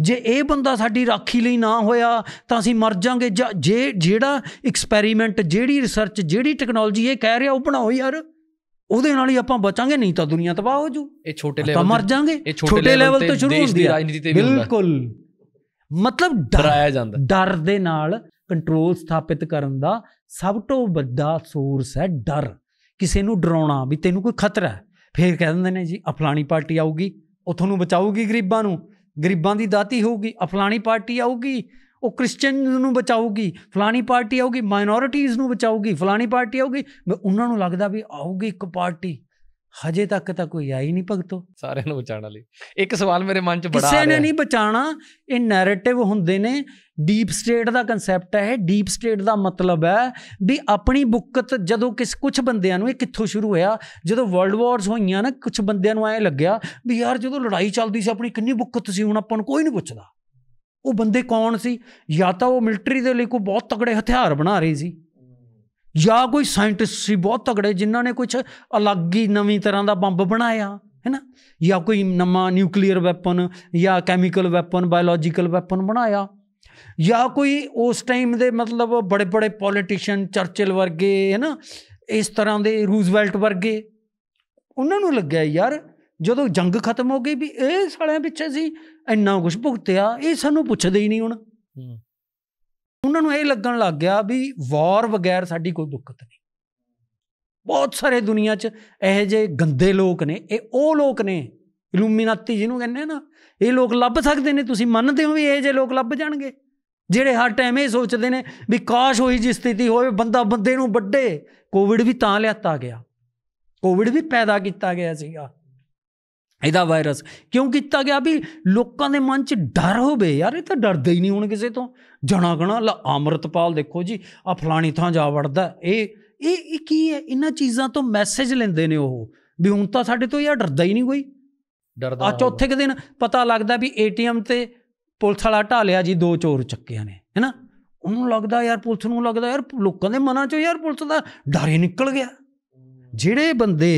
S1: ਜੇ ਇਹ ਬੰਦਾ ਸਾਡੀ ਰਾਖੀ ਲਈ ਨਾ ਹੋਇਆ ਤਾਂ ਅਸੀਂ ਮਰ ਜਾਾਂਗੇ ਜੇ ਜਿਹੜਾ ਐਕਸਪੈਰੀਮੈਂਟ ਜਿਹੜੀ ਰਿਸਰਚ ਜਿਹੜੀ ਟੈਕਨੋਲੋਜੀ ਇਹ ਕਹਿ ਰਿਹਾ ਉਹ ਬਣਾਓ ਯਾਰ ਉਹਦੇ ਨਾਲ ਹੀ ਆਪਾਂ ਬਚਾਂਗੇ ਨਹੀਂ ਤਾਂ ਦੁਨੀਆ ਤਬਾਹ ਹੋ ਜੂ
S2: ਇਹ ਛੋਟੇ ਲੈਵਲ ਤੋਂ ਮਰ ਜਾਾਂਗੇ ਛੋਟੇ ਲੈਵਲ ਤੋਂ ਸ਼ੁਰੂ ਹੁੰਦੀ ਹੈ ਬਿਲਕੁਲ
S1: ਮਤਲਬ ਡਰਾਇਆ ਜਾਂਦਾ ਡਰ ਦੇ ਨਾਲ ਕੰਟਰੋਲ ਸਥਾਪਿਤ ਕਰਨ ਦਾ ਸਭ ਤੋਂ ਵੱਡਾ ਸੋਰਸ ਹੈ ਡਰ ਕਿਸੇ ਨੂੰ ਡਰਾਉਣਾ ਵੀ ਤੈਨੂੰ ਕੋਈ ਖਤਰਾ ਹੈ ਫੇਰ ਕਹਿ ਦਿੰਦੇ ਨੇ ਜੀ ਅਫਲਾਣੀ ਪਾਰਟੀ ਆਊਗੀ ਉਹ ਤੁਹਾਨੂੰ ਬਚਾਊਗੀ ਗਰੀਬਾਂ ਨੂੰ ਗਰੀਬਾਂ ਦੀ ਦਾਤੀ ਹੋਊਗੀ ਅਫਲਾਣੀ ਪਾਰਟੀ ਆਊਗੀ ਉਹ ਕ੍ਰਿਸਚੀਅਨ ਨੂੰ ਬਚਾਊਗੀ ਫਲਾਣੀ ਪਾਰਟੀ ਆਊਗੀ ਮਾਈਨੋਰਿਟੀਜ਼ ਨੂੰ ਬਚਾਊਗੀ ਫਲਾਣੀ ਪਾਰਟੀ ਆਊਗੀ ਉਹਨਾਂ ਨੂੰ ਲੱਗਦਾ ਵੀ ਆਊਗੀ ਇੱਕ ਪਾਰਟੀ ਹਜੇ ਤੱਕ ਤਾਂ ਕੋਈ ਆਈ ਨਹੀਂ ਭਗਤੋ ਸਾਰਿਆਂ ਨੂੰ ਬਚਾਉਣ ਲਈ
S2: ਇੱਕ ਸਵਾਲ ਮੇਰੇ ਮਨ 'ਚ ਬੜਾ ਆ ਰਿਹਾ ਕਿਸੇ ਨੇ ਨਹੀਂ
S1: ਬਚਾਣਾ ਇਹ ਨੈਰੇਟਿਵ ਹੁੰਦੇ ਨੇ ਡੀਪ ਸਟੇਟ ਦਾ ਕਨਸੈਪਟ ਹੈ ਡੀਪ ਸਟੇਟ ਦਾ ਮਤਲਬ ਹੈ ਵੀ ਆਪਣੀ ਬੁੱਕਤ ਜਦੋਂ ਕਿਸ ਕੁਝ ਬੰਦਿਆਂ ਨੂੰ ਇਹ ਕਿੱਥੋਂ ਸ਼ੁਰੂ ਹੋਇਆ ਜਦੋਂ ਵਰਲਡ ਵਾਰਸ ਹੋਈਆਂ ਨਾ ਕੁਝ ਬੰਦਿਆਂ ਨੂੰ ਐ ਲੱਗਿਆ ਵੀ ਯਾਰ ਜਦੋਂ ਲੜਾਈ ਚੱਲਦੀ ਸੀ ਆਪਣੀ ਕਿੰਨੀ ਬੁੱਕਤ ਸੀ ਹੁਣ ਆਪਾਂ ਨੂੰ ਕੋਈ ਨਹੀਂ ਪੁੱਛਦਾ ਉਹ ਬੰਦੇ ਕੌਣ ਸੀ ਜਾਂ ਤਾਂ ਉਹ ਮਿਲਟਰੀ ਦੇ ਲਈ ਕੋਈ ਬਹੁਤ ਤਗੜੇ ਹਥਿਆਰ ਬਣਾ ਰਹੇ ਸੀ ਜਾਂ ਕੋਈ ਸਾਇੰਟਿਸਟ ਸੀ ਬਹੁਤ ਤਗੜੇ ਜਿਨ੍ਹਾਂ ਨੇ ਕੁਝ ਅਲੱਗ ਹੀ ਨਵੀਂ ਤਰ੍ਹਾਂ ਦਾ ਬੰਬ ਬਣਾਇਆ ਹੈਨਾ ਜਾਂ ਕੋਈ ਨਵਾਂ ਨਿਊਕਲੀਅਰ ਵੈਪਨ ਜਾਂ ਕੈਮੀਕਲ ਵੈਪਨ ਬਾਇਓਲੋਜੀਕਲ ਵੈਪਨ ਬਣਾਇਆ ਜਾਂ ਕੋਈ ਉਸ ਟਾਈਮ ਦੇ ਮਤਲਬ ਬੜੇ ਬੜੇ ਪੋਲੀਟੀਸ਼ੀਅਨ ਚਰਚਿਲ ਵਰਗੇ ਹੈਨਾ ਇਸ ਤਰ੍ਹਾਂ ਦੇ ਰੂਜ਼ਵੈਲਟ ਵਰਗੇ ਉਹਨਾਂ ਨੂੰ ਲੱਗਿਆ ਯਾਰ ਜਦੋਂ ਜੰਗ ਖਤਮ ਹੋ ਗਈ ਵੀ ਇਹ ਸਾਲਿਆਂ ਪਿੱਛੇ ਸੀ ਇੰਨਾ ਕੁਝ ਭੁਗਤਿਆ ਇਹ ਸਾਨੂੰ ਪੁੱਛਦੇ ਹੀ ਨਹੀਂ ਹੁਣ ਉਹਨਾਂ ਨੂੰ ਇਹ ਲੱਗਣ ਲੱਗ ਗਿਆ ਵੀ ਵਾਰ ਬਗੈਰ ਸਾਡੀ ਕੋਈ ਦੁੱਖਤ ਨਹੀਂ ਬਹੁਤ ਸਾਰੇ ਦੁਨੀਆ 'ਚ ਇਹ ਜੇ ਗੰਦੇ ਲੋਕ ਨੇ ਇਹ ਉਹ ਲੋਕ ਨੇ ਇਲੂਮੀਨਾਤੀ ਜਿਹਨੂੰ ਕਹਿੰਦੇ ਨਾ ਇਹ ਲੋਕ ਲੱਭ ਸਕਦੇ ਨੇ ਤੁਸੀਂ ਮੰਨਦੇ ਹੋ ਵੀ ਇਹ ਜੇ ਲੋਕ ਲੱਭ ਜਾਣਗੇ ਜਿਹੜੇ ਹਰ ਟਾਈਮ ਇਹ ਸੋਚਦੇ ਨੇ ਵੀ ਕਾਸ਼ ਹੋਈ ਜੀ ਸਥਿਤੀ ਹੋਵੇ ਬੰਦਾ ਬੰਦੇ ਨੂੰ ਵੱਡੇ ਕੋਵਿਡ ਵੀ ਤਾਂ ਲਿਆਤਾ ਗਿਆ ਕੋਵਿਡ ਵੀ ਪੈਦਾ ਕੀਤਾ ਗਿਆ ਸੀਗਾ ਇਹਦਾ ਵਾਇਰਸ ਕਿਉਂ ਕੀਤਾ ਗਿਆ ਵੀ ਲੋਕਾਂ ਦੇ ਮਨ 'ਚ ਡਰ ਹੋਵੇ ਯਾਰ ਇਹ ਤਾਂ ਡਰਦੇ ਹੀ ਨਹੀਂ ਹੁਣ ਕਿਸੇ ਤੋਂ ਜਣਾ ਗਣਾ ਲਾ ਅਮਰਤਪਾਲ ਦੇਖੋ ਜੀ ਆ ਫਲਾਣੀ ਥਾਂ ਜਾ ਵੜਦਾ ਇਹ ਇਹ ਕੀ ਹੈ ਇਹਨਾਂ ਚੀਜ਼ਾਂ ਤੋਂ ਮੈਸੇਜ ਲੈਂਦੇ ਨੇ ਉਹ ਵੀ ਹੁਣ ਤਾਂ ਸਾਡੇ ਤੋਂ ਯਾਰ ਡਰਦਾ ਹੀ ਨਹੀਂ ਕੋਈ ਡਰਦਾ ਆ ਚੌਥੇ ਕਿ ਦਿਨ ਪਤਾ ਲੱਗਦਾ ਵੀ ਏਟੀਐਮ ਤੇ ਪੁਲਿਸ ਵਾਲਾ ਢਾਲਿਆ ਜੀ ਦੋ ਚੋਰ ਚੱਕਿਆ ਨੇ ਹੈਨਾ ਉਹਨੂੰ ਲੱਗਦਾ ਯਾਰ ਪੁਲਿਸ ਨੂੰ ਲੱਗਦਾ ਯਾਰ ਲੋਕਾਂ ਦੇ ਮਨਾਂ 'ਚੋਂ ਯਾਰ ਪੁਲਿਸ ਦਾ ਡਰ ਹੀ ਨਿਕਲ ਗਿਆ ਜਿਹੜੇ ਬੰਦੇ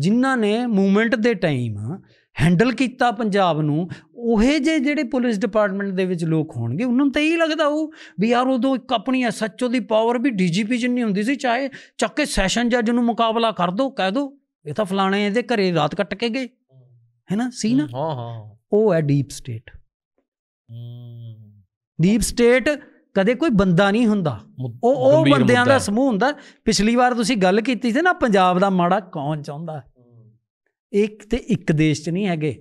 S1: ਜਿਨ੍ਹਾਂ ਨੇ ਮੂਵਮੈਂਟ ਦੇ ਟਾਈਮ ਹੈਂਡਲ ਕੀਤਾ ਪੰਜਾਬ ਨੂੰ ਉਹੇ ਜੇ ਜਿਹੜੇ ਪੁਲਿਸ ਡਿਪਾਰਟਮੈਂਟ ਦੇ ਵਿੱਚ ਲੋਕ ਹੋਣਗੇ ਉਹਨਾਂ ਨੂੰ ਤਾਂ ਇਹ ਲੱਗਦਾ ਉਹ ਵੀ ਯਾਰ ਉਦੋਂ ਇੱਕ ਆਪਣੀ ਐਸਐਚਓ ਦੀ ਪਾਵਰ ਵੀ ਡੀਜੀਪੀ ਜਿੰਨੀ ਹੁੰਦੀ ਸੀ ਚਾਹੇ ਚੱਕ ਕੇ ਸੈਸ਼ਨ ਜੱਜ ਨੂੰ ਮੁਕਾਬਲਾ ਕਰ ਦੋ ਕਹਿ ਦੋ ਇਹ ਤਾਂ ਫਲਾਣੇ ਇਹਦੇ ਘਰੇ ਰਾਤ ਕੱਟ ਕੇ ਗਏ ਹੈਨਾ ਸੀ ਨਾ ਹਾਂ ਹਾਂ ਉਹ ਹੈ ਡੀਪ ਸਟੇਟ ਡੀਪ ਸਟੇਟ ਕਦੇ ਕੋਈ ਬੰਦਾ ਨਹੀਂ ਹੁੰਦਾ ਉਹ ਉਹ ਬੰਦਿਆਂ ਦਾ ਸਮੂਹ ਹੁੰਦਾ ਪਿਛਲੀ ਵਾਰ ਤੁਸੀਂ ਗੱਲ ਕੀਤੀ ਸੀ ਨਾ ਪੰਜਾਬ ਦਾ ਮਾੜਾ ਕੌਣ ਚਾਹੁੰਦਾ ਇੱਕ ਤੇ ਇੱਕ ਦੇਸ਼ 'ਚ ਨਹੀਂ ਹੈਗੇ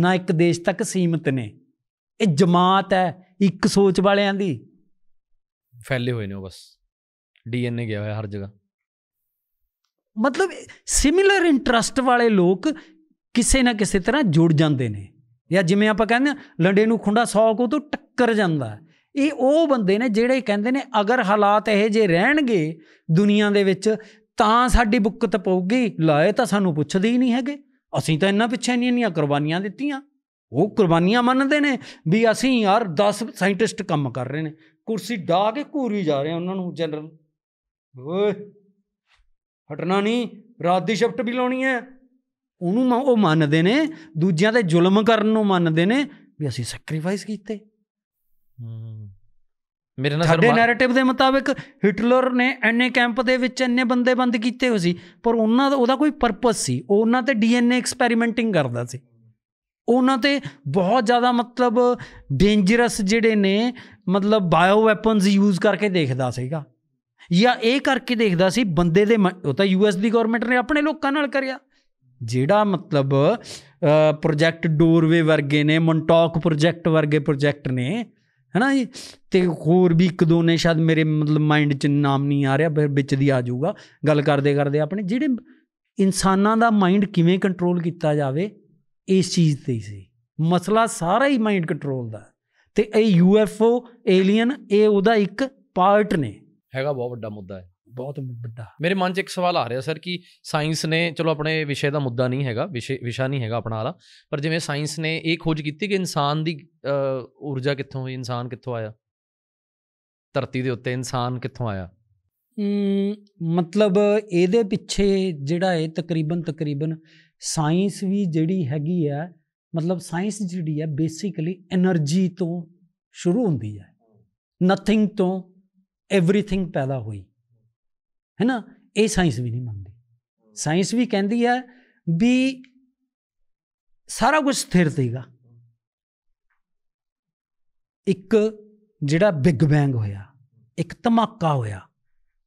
S1: ਨਾ ਇੱਕ ਦੇਸ਼ ਤੱਕ ਸੀਮਤ ਨੇ ਇਹ ਜਮਾਤ ਹੈ ਇੱਕ ਸੋਚ ਵਾਲਿਆਂ ਦੀ ਫੈਲੇ ਹੋਏ
S2: ਨੇ ਉਹ ਬਸ ਡੀਐਨਏ ਗਿਆ ਹੋਇਆ ਹਰ ਜਗ੍ਹਾ
S1: ਮਤਲਬ ਸਿਮਿਲਰ ਇੰਟਰਸਟ ਵਾਲੇ ਲੋਕ ਕਿਸੇ ਨਾ ਕਿਸੇ ਤਰ੍ਹਾਂ ਜੁੜ ਜਾਂਦੇ ਨੇ ਜਾਂ ਜਿਵੇਂ ਆਪਾਂ ਕਹਿੰਦੇ ਲੰਡੇ ਨੂੰ ਖੁੰਡਾ 100 ਕੋ ਤੋਂ ਟੱਕਰ ਜਾਂਦਾ ਇਹ ਉਹ ਬੰਦੇ ਨੇ ਜਿਹੜੇ ਕਹਿੰਦੇ ਨੇ ਅਗਰ ਹਾਲਾਤ ਇਹ ਜੇ ਰਹਿਣਗੇ ਦੁਨੀਆ ਦੇ ਵਿੱਚ ਤਾਂ ਸਾਡੀ ਬੁੱਕਤ ਪਊਗੀ ਲਾਏ ਤਾਂ ਸਾਨੂੰ ਪੁੱਛਦੇ ਹੀ ਨਹੀਂ ਹੈਗੇ ਅਸੀਂ ਤਾਂ ਇੰਨਾ ਪਿੱਛੇ ਨਹੀਂ ਇੰਨੀਆਂ ਕੁਰਬਾਨੀਆਂ ਦਿੱਤੀਆਂ ਉਹ ਕੁਰਬਾਨੀਆਂ ਮੰਨਦੇ ਨੇ ਵੀ ਅਸੀਂ ਯਾਰ 10 ਸਾਇੰਟਿਸਟ ਕੰਮ ਕਰ ਰਹੇ ਨੇ ਕੁਰਸੀ ਢਾ ਕੇ ਘੂਰੀ ਜਾ ਰਹੇ ਉਹਨਾਂ ਨੂੰ ਜਨਰਲ ਓਏ ਹਟਣਾ ਨਹੀਂ ਰਾਤ ਦੀ ਸ਼ਿਫਟ ਵੀ ਲਾਉਣੀ ਹੈ ਉਹਨੂੰ ਉਹ ਮੰਨਦੇ ਨੇ ਦੂਜਿਆਂ ਤੇ ਜ਼ੁਲਮ ਕਰਨ ਨੂੰ ਮੰਨਦੇ ਨੇ ਵੀ ਅਸੀਂ ਸੈਕਰੀਫਾਈਸ ਕੀਤੇ ਹੂੰ ਮੇਰੇ ਨਾਲ ਸਾਡੇ ਨੈਰੇਟਿਵ ਦੇ ਮੁਤਾਬਕ ਹਿਟਲਰ ਨੇ ਐਨੇ ਕੈਂਪ ਦੇ ਵਿੱਚ ਐਨੇ ਬੰਦੇ ਬੰਦ ਕੀਤੇ ਹੋ ਸੀ ਪਰ ਉਹਨਾਂ ਦਾ ਉਹਦਾ ਕੋਈ ਪਰਪਸ ਸੀ ਉਹ ਉਹਨਾਂ ਤੇ ਡੀਐਨਏ ਐਕਸਪੈਰੀਮੈਂਟਿੰਗ ਕਰਦਾ ਸੀ ਉਹਨਾਂ ਤੇ ਬਹੁਤ ਜ਼ਿਆਦਾ ਮਤਲਬ ਡੇਂਜਰਸ ਜਿਹੜੇ ਨੇ ਮਤਲਬ ਬਾਇਓ ਵੈਪਨਸ ਯੂਜ਼ ਕਰਕੇ ਦੇਖਦਾ ਸੀਗਾ ਜਾਂ ਇਹ ਕਰਕੇ ਦੇਖਦਾ ਸੀ ਬੰਦੇ ਦੇ ਉਹ ਤਾਂ ਯੂਐਸ ਦੀ ਗਵਰਨਮੈਂਟ ਨੇ ਆਪਣੇ ਲੋਕਾਂ ਨਾਲ ਕਰਿਆ ਜਿਹੜਾ ਮਤਲਬ ਪ੍ਰੋਜੈਕਟ ਡੋਰਵੇ ਵਰਗੇ ਨੇ ਮੰਟੌਕ ਪ੍ਰੋਜੈਕਟ ਵਰਗੇ ਪ੍ਰੋਜੈਕਟ ਨੇ ਹਨਾ ਜੀ ਤੇ ਹੋਰ ਵੀ ਇੱਕ ਦੋ ਨੇ ਸ਼ਾਇਦ ਮੇਰੇ ਮਤਲਬ ਮਾਈਂਡ 'ਚ ਨਾਮ ਨਹੀਂ ਆ ਰਿਹਾ ਫਿਰ ਵਿੱਚ ਦੀ ਆ ਜਾਊਗਾ ਗੱਲ ਕਰਦੇ ਕਰਦੇ ਆਪਣੇ ਜਿਹੜੇ ਇਨਸਾਨਾਂ ਦਾ ਮਾਈਂਡ ਕਿਵੇਂ ਕੰਟਰੋਲ ਕੀਤਾ ਜਾਵੇ ਇਸ ਚੀਜ਼ ਤੇ ਸੀ ਮਸਲਾ ਸਾਰਾ ਹੀ ਮਾਈਂਡ ਕੰਟਰੋਲ ਦਾ ਤੇ ਇਹ ਯੂਐਫਓ ਏਲੀਅਨ ਇਹ ਉਹਦਾ ਇੱਕ ਪਾਰਟ ਨੇ
S2: ਹੈਗਾ ਬਹੁਤ ਵੱਡਾ ਮੁੱਦਾ ਹੈ ਬਹੁਤ ਵੱਡਾ ਮੇਰੇ ਮਨ 'ਚ ਇੱਕ ਸਵਾਲ ਆ ਰਿਹਾ ਸਰ ਕਿ ਸਾਇੰਸ ਨੇ ਚਲੋ ਆਪਣੇ ਵਿਸ਼ੇ ਦਾ ਮੁੱਦਾ ਨਹੀਂ ਹੈਗਾ ਵਿਸ਼ਾ ਨਹੀਂ ਹੈਗਾ ਆਪਣਾ ਵਾਲਾ ਪਰ ਜਿਵੇਂ ਸਾਇੰਸ ਨੇ ਇਹ ਖੋਜ ਕੀਤੀ ਕਿ ਇਨਸਾਨ ਦੀ ਊਰਜਾ ਕਿੱਥੋਂ ਹੋਈ ਇਨਸਾਨ ਕਿੱਥੋਂ ਆਇਆ ਧਰਤੀ ਦੇ ਉੱਤੇ ਇਨਸਾਨ ਕਿੱਥੋਂ ਆਇਆ
S1: ਮਤਲਬ ਇਹਦੇ ਪਿੱਛੇ ਜਿਹੜਾ ਹੈ ਤਕਰੀਬਨ ਤਕਰੀਬਨ ਸਾਇੰਸ ਵੀ ਜਿਹੜੀ ਹੈਗੀ ਆ ਮਤਲਬ ਸਾਇੰਸ ਜਿਹੜੀ ਹੈ ਬੇਸਿਕਲੀ એનર્ਜੀ ਤੋਂ ਸ਼ੁਰੂ ਹੁੰਦੀ ਹੈ ਨਥਿੰਗ ਤੋਂ ఎవਰੀਥਿੰਗ ਪੈਦਾ ਹੋਈ ਹੈ ਨਾ ਇਹ ਸਾਇੰਸ ਵੀ ਨਹੀਂ ਮੰਨਦੀ ਸਾਇੰਸ ਵੀ ਕਹਿੰਦੀ ਹੈ ਵੀ ਸਾਰਾ ਕੁਝ ਸਥਿਰ ਤੇਗਾ ਇੱਕ ਜਿਹੜਾ ਬਿਗ ਬੈਂਗ ਹੋਇਆ ਇੱਕ ਧਮਾਕਾ ਹੋਇਆ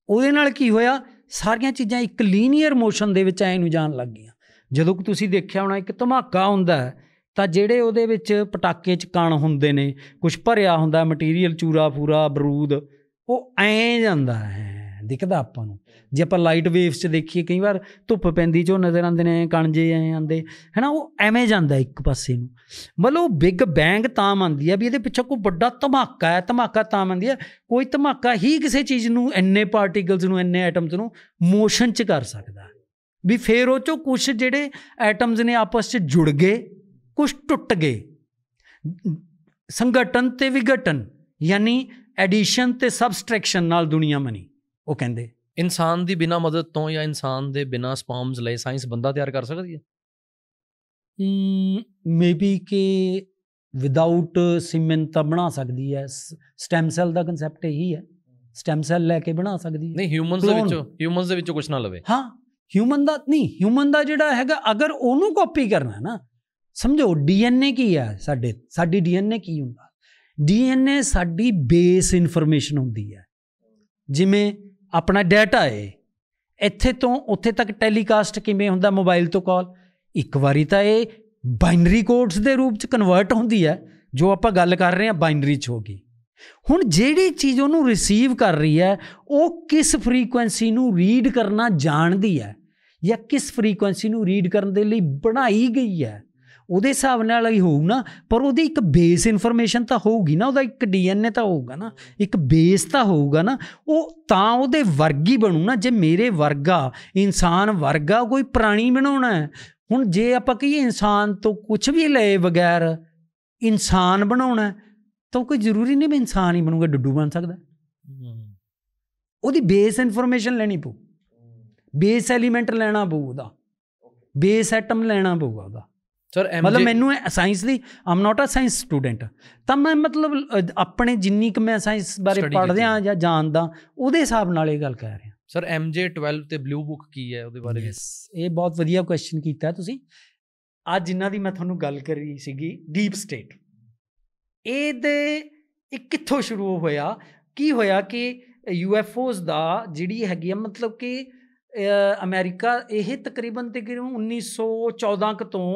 S1: ਉਹਦੇ ਨਾਲ ਕੀ ਹੋਇਆ ਸਾਰੀਆਂ ਚੀਜ਼ਾਂ ਇੱਕ ਲੀਨੀਅਰ ਮੋਸ਼ਨ ਦੇ ਵਿੱਚ ਆਏ ਨੂੰ ਜਾਣ ਲੱਗ ਗਈਆਂ ਜਦੋਂ ਕਿ ਤੁਸੀਂ ਦੇਖਿਆ ਹੋਣਾ ਇੱਕ ਧਮਾਕਾ ਹੁੰਦਾ ਹੈ ਤਾਂ ਜਿਹੜੇ ਉਹਦੇ ਵਿੱਚ ਪਟਾਕੇ ਚ ਕਣ ਹੁੰਦੇ ਨੇ ਕੁਝ ਭਰਿਆ ਹੁੰਦਾ ਮਟੀਰੀਅਲ ਚੂਰਾ ਪੂਰਾ ਬਰੂਦ ਉਹ ਐਂ ਜਾਂਦਾ ਹੈ ਦਿਖਦਾ ਆਪਾਂ ਨੂੰ ਜੇ ਆਪਾਂ ਲਾਈਟ ਵੇਵਸ 'ਚ ਦੇਖੀਏ ਕਈ ਵਾਰ ਧੁੱਪ ਪੈਂਦੀ ਜੋ ਨਜ਼ਰ ਆਉਂਦੇ ਨੇ ਕਣਜੇ ਐ ਆਉਂਦੇ ਹੈਨਾ ਉਹ ਐਵੇਂ ਜਾਂਦਾ ਇੱਕ ਪਾਸੇ ਨੂੰ ਮਤਲਬ ਉਹ ਬਿਗ ਬੈਂਗ ਤਾਂ ਮੰਨਦੀ ਆ ਵੀ ਇਹਦੇ ਪਿੱਛੇ ਕੋਈ ਵੱਡਾ ਧਮਾਕਾ ਹੈ ਧਮਾਕਾ ਤਾਂ ਮੰਨਦੀ ਆ ਕੋਈ ਧਮਾਕਾ ਹੀ ਕਿਸੇ ਚੀਜ਼ ਨੂੰ ਐਨੇ ਪਾਰਟੀਕਲਸ ਨੂੰ ਐਨੇ ਐਟਮਸ ਨੂੰ ਮੋਸ਼ਨ 'ਚ ਕਰ ਸਕਦਾ ਵੀ ਫੇਰ ਉਹ ਚੋਂ ਕੁਝ ਜਿਹੜੇ ਐਟਮਸ ਨੇ ਆਪਸ 'ਚ ਜੁੜ ਗਏ ਕੁਝ ਟੁੱਟ ਗਏ ਸੰਗਠਨ ਤੇ ਵਿਗਟਨ ਯਾਨੀ ਐਡੀਸ਼ਨ ਤੇ ਸਬਸਟ੍ਰੈਕਸ਼ਨ ਨਾਲ ਦੁਨੀਆ ਬਣੀ ਉਹ ਕਹਿੰਦੇ
S2: ਇਨਸਾਨ ਦੀ ਬਿਨਾ ਮਦਦ ਤੋਂ ਜਾਂ ਇਨਸਾਨ ਦੇ ਬਿਨਾ ਸਪਰਮਸ ਲਈ ਸਾਇੰਸ ਬੰਦਾ ਤਿਆਰ ਕਰ ਸਕਦੀ ਹੈ
S1: ਮੇਬੀ ਕਿ ਵਿਦਆਊਟ ਸਿਮਨ ਤਾਂ ਬਣਾ ਸਕਦੀ ਹੈ ਸਟੈਮ ਸੈਲ ਦਾ ਕਨਸੈਪਟ ਇਹੀ ਹੈ ਸਟੈਮ ਸੈਲ ਲੈ ਕੇ ਬਣਾ ਸਕਦੀ ਹੈ ਨਹੀਂ ਹਿਊਮਨਸ ਦੇ ਵਿੱਚੋਂ
S2: ਹਿਊਮਨਸ ਦੇ ਵਿੱਚੋਂ ਕੁਝ ਨਾ ਲਵੇ
S1: ਹਾਂ ਹਿਊਮਨ ਦਾ ਨਹੀਂ ਹਿਊਮਨ ਦਾ ਜਿਹੜਾ ਹੈਗਾ ਅਗਰ ਉਹਨੂੰ ਕਾਪੀ ਕਰਨਾ ਹੈ ਨਾ ਸਮਝੋ ਡੀਐਨਏ ਕੀ ਹੈ ਸਾਡੇ ਸਾਡੀ ਡੀਐਨਏ ਕੀ ਹੁੰਦਾ ਡੀਐਨਏ ਸਾਡੀ ਬੇਸ ਇਨਫੋਰਮੇਸ਼ਨ ਹੁੰਦੀ ਹੈ ਜਿਵੇਂ ਆਪਣਾ ਡਾਟਾ ਏ ਇੱਥੇ ਤੋਂ ਉੱਥੇ ਤੱਕ ਟੈਲੀਕਾਸਟ ਕਿਵੇਂ ਹੁੰਦਾ ਮੋਬਾਈਲ ਤੋਂ ਕਾਲ ਇੱਕ ਵਾਰੀ ਤਾਂ ਇਹ ਬਾਈਨਰੀ ਕੋਡਸ ਦੇ ਰੂਪ ਚ ਕਨਵਰਟ ਹੁੰਦੀ ਹੈ ਜੋ ਆਪਾਂ ਗੱਲ ਕਰ ਰਹੇ ਹਾਂ ਬਾਈਨਰੀ ਚ ਹੋ ਗਈ ਹੁਣ ਜਿਹੜੀ ਚੀਜ਼ ਉਹਨੂੰ ਰਿਸੀਵ ਕਰ ਰਹੀ ਹੈ ਉਹ ਕਿਸ ਫ੍ਰੀਕੁਐਂਸੀ ਨੂੰ ਰੀਡ ਕਰਨਾ ਜਾਣਦੀ ਹੈ ਜਾਂ ਕਿਸ ਫ੍ਰੀਕੁਐਂਸੀ ਨੂੰ ਰੀਡ ਕਰਨ ਦੇ ਲਈ ਬਣਾਈ ਗਈ ਹੈ ਉਹਦੇ ਹਿਸਾਬ ਨਾਲ ਹੀ ਹੋਊ ਨਾ ਪਰ ਉਹਦੀ ਇੱਕ ਬੇਸ ਇਨਫੋਰਮੇਸ਼ਨ ਤਾਂ ਹੋਊਗੀ ਨਾ ਉਹਦਾ ਇੱਕ ਡੀਐਨਏ ਤਾਂ ਹੋਊਗਾ ਨਾ ਇੱਕ ਬੇਸ ਤਾਂ ਹੋਊਗਾ ਨਾ ਉਹ ਤਾਂ ਉਹਦੇ ਵਰਗੀ ਬਣੂ ਨਾ ਜੇ ਮੇਰੇ ਵਰਗਾ ਇਨਸਾਨ ਵਰਗਾ ਕੋਈ ਪ੍ਰਾਣੀ ਬਣਾਉਣਾ ਹੈ ਹੁਣ ਜੇ ਆਪਾਂ ਕਹੀਏ ਇਨਸਾਨ ਤੋਂ ਕੁਝ ਵੀ ਲਏ ਬਗੈਰ ਇਨਸਾਨ ਬਣਾਉਣਾ ਤਾਂ ਕੋਈ ਜ਼ਰੂਰੀ ਨਹੀਂ ਵੀ ਇਨਸਾਨ ਹੀ ਬਣੂਗਾ ਡੱਡੂ ਬਣ ਸਕਦਾ ਉਹਦੀ ਬੇਸ ਇਨਫੋਰਮੇਸ਼ਨ ਲੈਣੀ ਪਊ ਬੇਸ ਐਲੀਮੈਂਟ ਲੈਣਾ ਪਊ ਉਹਦਾ ਬੇਸ ਐਟਮ ਲੈਣਾ ਪਊਗਾ ਉਹਦਾ ਸਰ ਮਤਲਬ ਮੈਨੂੰ ਸਾਇੰਸ ਲਈ ਆਮ ਨਾਟ ਅ ਸਾਇੰਸ ਸਟੂਡੈਂਟ ਤਾਂ ਮੈਂ ਮਤਲਬ ਆਪਣੇ ਜਿੰਨੀ ਕੁ ਮੈਂ ਸਾਇੰਸ ਬਾਰੇ ਪੜ੍ਹਦੇ ਆ ਜਾਂ ਜਾਣਦਾ ਉਹਦੇ ਹਿਸਾਬ ਨਾਲ ਇਹ ਗੱਲ ਕਹਿ ਰਿਹਾ ਸਰ ਐਮ ਜੇ 12 ਤੇ ਬਲੂ ਬੁੱਕ ਕੀ ਹੈ ਉਹਦੇ ਬਾਰੇ ਇਹ ਬਹੁਤ ਵਧੀਆ ਕੁਐਸਚਨ ਕੀਤਾ ਤੁਸੀਂ ਅੱਜ ਜਿੰਨਾ ਦੀ ਮੈਂ ਤੁਹਾਨੂੰ ਗੱਲ ਕਰੀ ਸੀਗੀ ਡੀਪ ਸਟੇਟ ਇਹਦੇ ਇਹ ਕਿੱਥੋਂ ਸ਼ੁਰੂ ਹੋਇਆ ਕੀ ਹੋਇਆ ਕਿ ਓਜ਼ ਦਾ ਜਿਹੜੀ ਹੈਗੀ ਆ ਮਤਲਬ ਕਿ ਅਮਰੀਕਾ ਇਹ ਤਕਰੀਬਨ ਤਕਰੀਬਨ 1914 ਤੋਂ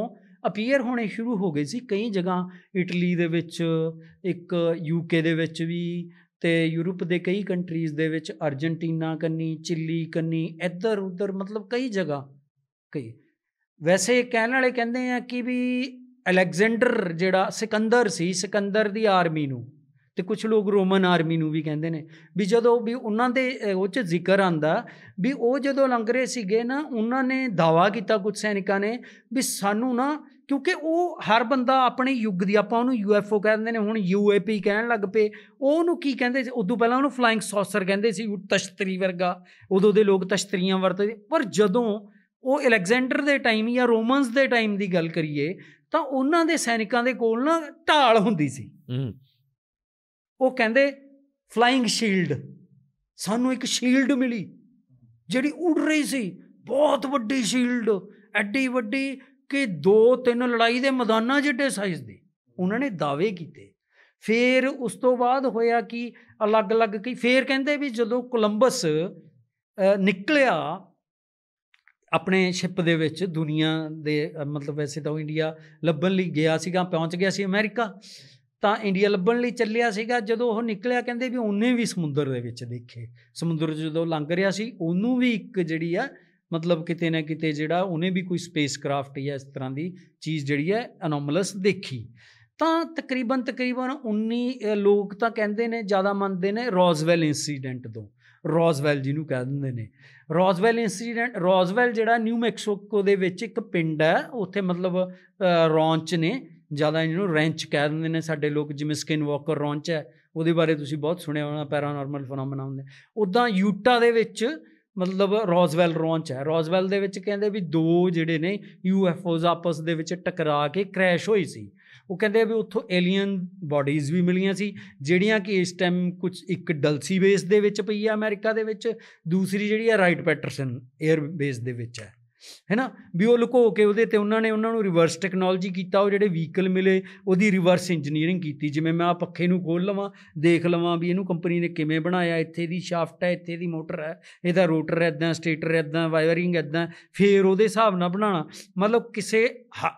S1: ਅਪੀਅਰ ਹੋਣੇ ਸ਼ੁਰੂ ਹੋ ਗਏ ਸੀ ਕਈ ਜਗ੍ਹਾ ਇਟਲੀ ਦੇ ਵਿੱਚ ਇੱਕ ਯੂਕੇ ਦੇ ਵਿੱਚ ਵੀ ਤੇ ਯੂਰਪ ਦੇ ਕਈ ਕੰਟਰੀਜ਼ ਦੇ ਵਿੱਚ ਅਰਜنٹੀਨਾ ਕੰਨੀ ਚਿੱਲੀ ਕੰਨੀ ਇੱਧਰ ਉੱਧਰ ਮਤਲਬ ਕਈ ਜਗ੍ਹਾ ਕਈ ਵੈਸੇ ਕਹਿਣ ਵਾਲੇ ਕਹਿੰਦੇ ਆ ਕਿ ਵੀ ਅਲੈਗਜ਼ੈਂਡਰ ਜਿਹੜਾ ਸਿਕੰਦਰ ਸੀ ਸਿਕੰਦਰ ਦੀ ਆਰਮੀ ਨੂੰ ਤੇ ਕੁਝ ਲੋਕ ਰੋਮਨ ਆਰਮੀ ਨੂੰ ਵੀ ਕਹਿੰਦੇ ਨੇ ਵੀ ਜਦੋਂ ਵੀ ਉਹਨਾਂ ਦੇ ਉਹ ਚ ਜ਼ਿਕਰ ਆਂਦਾ ਵੀ ਉਹ ਜਦੋਂ ਲੰਗਰੇ ਸੀਗੇ ਨਾ ਉਹਨਾਂ ਨੇ ਦਾਵਾ ਕੀਤਾ ਕੁਝ ਸੈਨਿਕਾਂ ਨੇ ਵੀ ਸਾਨੂੰ ਨਾ ਕਿਉਂਕਿ ਉਹ ਹਰ ਬੰਦਾ ਆਪਣੇ ਯੁੱਗ ਦੀ ਆਪਾਂ ਉਹਨੂੰ ਯੂਐਫਓ ਕਹਿੰਦੇ ਨੇ ਹੁਣ ਯੂਏਪੀ ਕਹਿਣ ਲੱਗ ਪਏ ਉਹਨੂੰ ਕੀ ਕਹਿੰਦੇ ਸੀ ਉਦੋਂ ਪਹਿਲਾਂ ਉਹਨੂੰ ਫਲਾਈਂਗ ਸੌਸਰ ਕਹਿੰਦੇ ਸੀ ਤਸ਼ਤਰੀ ਵਰਗਾ ਉਦੋਂ ਦੇ ਲੋਕ ਤਸ਼ਤਰੀਆਂ ਵਰਤਦੇ ਪਰ ਜਦੋਂ ਉਹ ਅਲੈਗਜ਼ੈਂਡਰ ਦੇ ਟਾਈਮ ਜਾਂ ਰੋਮਨਸ ਦੇ ਟਾਈਮ ਦੀ ਗੱਲ ਕਰੀਏ ਤਾਂ ਉਹਨਾਂ ਦੇ ਸੈਨਿਕਾਂ ਦੇ ਕੋਲ ਨਾ ਢਾਲ ਹੁੰਦੀ ਸੀ ਉਹ ਕਹਿੰਦੇ ਫਲਾਈਂਗ ਸ਼ੀਲਡ ਸਾਨੂੰ ਇੱਕ ਸ਼ੀਲਡ ਮਿਲੀ ਜਿਹੜੀ ਉੱਡ ਰਹੀ ਸੀ ਬਹੁਤ ਵੱਡੀ ਸ਼ੀਲਡ ਐਡੀ ਵੱਡੀ ਕਿ ਦੋ ਤਿੰਨ ਲੜਾਈ ਦੇ ਮੈਦਾਨਾਂ ਜਿੱਡੇ ਸਾਈਜ਼ ਦੇ ਉਹਨਾਂ ਨੇ ਦਾਅਵੇ ਕੀਤੇ ਫਿਰ ਉਸ ਤੋਂ ਬਾਅਦ ਹੋਇਆ ਕਿ ਅਲੱਗ-ਅਲੱਗ ਕੀ ਫਿਰ ਕਹਿੰਦੇ ਵੀ ਜਦੋਂ ਕੋਲੰਬਸ ਨਿਕਲਿਆ ਆਪਣੇ ਸ਼ਿਪ ਦੇ ਵਿੱਚ ਦੁਨੀਆ ਦੇ ਮਤਲਬ ਵੈਸੇ ਤਾਂ ਉਹ ਇੰਡੀਆ ਲੱਭਣ ਲਈ ਗਿਆ ਸੀਗਾ ਪਹੁੰਚ ਗਿਆ ਸੀ ਅਮਰੀਕਾ ਤਾਂ ਇੰਡੀਆ ਲੱਭਣ ਲਈ ਚੱਲਿਆ ਸੀਗਾ ਜਦੋਂ ਉਹ ਨਿਕਲਿਆ ਕਹਿੰਦੇ ਵੀ ਉਹਨੇ ਵੀ ਸਮੁੰਦਰ ਦੇ ਵਿੱਚ ਦੇਖੇ ਸਮੁੰਦਰ ਜਦੋਂ ਲੰਘ ਰਿਹਾ ਸੀ ਉਹਨੂੰ ਵੀ ਇੱਕ ਜਿਹੜੀ ਆ ਮਤਲਬ ਕਿਤੇ ਨਾ ਕਿਤੇ ਜਿਹੜਾ ਉਹਨੇ ਵੀ ਕੋਈ ਸਪੇਸ ਕ੍ਰਾਫਟ ਜਾਂ ਇਸ ਤਰ੍ਹਾਂ ਦੀ ਚੀਜ਼ ਜਿਹੜੀ ਹੈ ਅਨੋਮਲਸ ਦੇਖੀ ਤਾਂ ਤਕਰੀਬਨ ਤਕਰੀਬਨ 19 ਲੋਕ ਤਾਂ ਕਹਿੰਦੇ ਨੇ ਜ਼ਿਆਦਾ ਮੰਨਦੇ ਨੇ ਰੋਜ਼ਵੈਲ ਇਨਸੀਡੈਂਟ ਤੋਂ ਰੋਜ਼ਵੈਲ ਜਿਹਨੂੰ ਕਹਿ ਦਿੰਦੇ ਨੇ ਰੋਜ਼ਵੈਲ ਇਨਸੀਡੈਂਟ ਰੋਜ਼ਵੈਲ ਜਿਹੜਾ ਨਿਊ ਮੈਕਸੀਕੋ ਦੇ ਵਿੱਚ ਇੱਕ ਪਿੰਡ ਹੈ ਉੱਥੇ ਮਤਲਬ ਰੌਂਚ ਨੇ ਜ਼ਿਆਦਾ ਇਹਨੂੰ ਰੈਂਚ ਕਹਿ ਦਿੰਦੇ ਨੇ ਸਾਡੇ ਲੋਕ ਜਿਵੇਂ ਸਕਿਨ ਵਾਕਰ ਰੌਂਚ ਹੈ ਉਹਦੇ ਬਾਰੇ ਤੁਸੀਂ ਬਹੁਤ ਸੁਣਿਆ ਹੋਣਾ ਪੈਰਾਨੋਰਮਲ ਫੀਨੋਮਨਾ ਹੁੰਦੇ ਉਦਾਂ ਯੂਟਾ ਦੇ ਵਿੱਚ ਮਤਲਬ ਰੋਜ਼ਵੈਲ ਰੌਂਚ ਹੈ ਰੋਜ਼ਵੈਲ ਦੇ ਵਿੱਚ ਕਹਿੰਦੇ ਵੀ ਦੋ ਜਿਹੜੇ ਨੇ ਯੂਐਫਓਜ਼ ਆਪਸ ਦੇ ਵਿੱਚ ਟਕਰਾ ਕੇ ਕ੍ਰੈਸ਼ ਹੋਈ ਸੀ ਉਹ ਕਹਿੰਦੇ ਵੀ ਉੱਥੋਂ ਏਲੀਅਨ ਬਾਡੀਜ਼ ਵੀ ਮਿਲੀਆਂ ਸੀ ਜਿਹੜੀਆਂ ਕਿ ਇਸ ਟਾਈਮ ਕੁਝ ਇੱਕ ਡਲਸੀ ਬੇਸ ਦੇ ਵਿੱਚ ਪਈ ਆ ਅਮਰੀਕਾ ਦੇ ਵਿੱਚ ਦੂਸਰੀ ਜਿਹੜੀ ਆ ਰਾਈਟ ਪੈਟਰਸਨ 에ਅਰ ਬੇਸ ਦੇ ਵਿੱਚ ਹੈ ਹੈਨਾ ਵੀ ਉਹ ਲੁਕੋ ਕੇ ਉਹਦੇ ਤੇ ਉਹਨਾਂ ਨੇ ਉਹਨਾਂ ਨੂੰ ਰਿਵਰਸ ਟੈਕਨੋਲੋਜੀ ਕੀਤਾ ਉਹ ਜਿਹੜੇ ਵਹੀਕਲ ਮਿਲੇ ਉਹਦੀ ਰਿਵਰਸ ਇੰਜੀਨੀਅਰਿੰਗ ਕੀਤੀ ਜਿਵੇਂ ਮੈਂ ਆ ਪੱਖੇ ਨੂੰ ਖੋਲ ਲਵਾਂ ਦੇਖ ਲਵਾਂ ਵੀ ਇਹਨੂੰ ਕੰਪਨੀ ਨੇ ਕਿਵੇਂ ਬਣਾਇਆ ਇੱਥੇ ਦੀ ਸ਼ਾਫਟ ਹੈ ਇੱਥੇ ਦੀ ਮੋਟਰ ਹੈ ਇਹਦਾ ਰੋਟਰ ਹੈ ਇਦਾਂ ਸਟੇਟਰ ਹੈ ਇਦਾਂ ਵਾਇਰਿੰਗ ਇਦਾਂ ਫੇਰ ਉਹਦੇ ਹਿਸਾਬ ਨਾਲ ਬਣਾਉਣਾ ਮਤਲਬ ਕਿਸੇ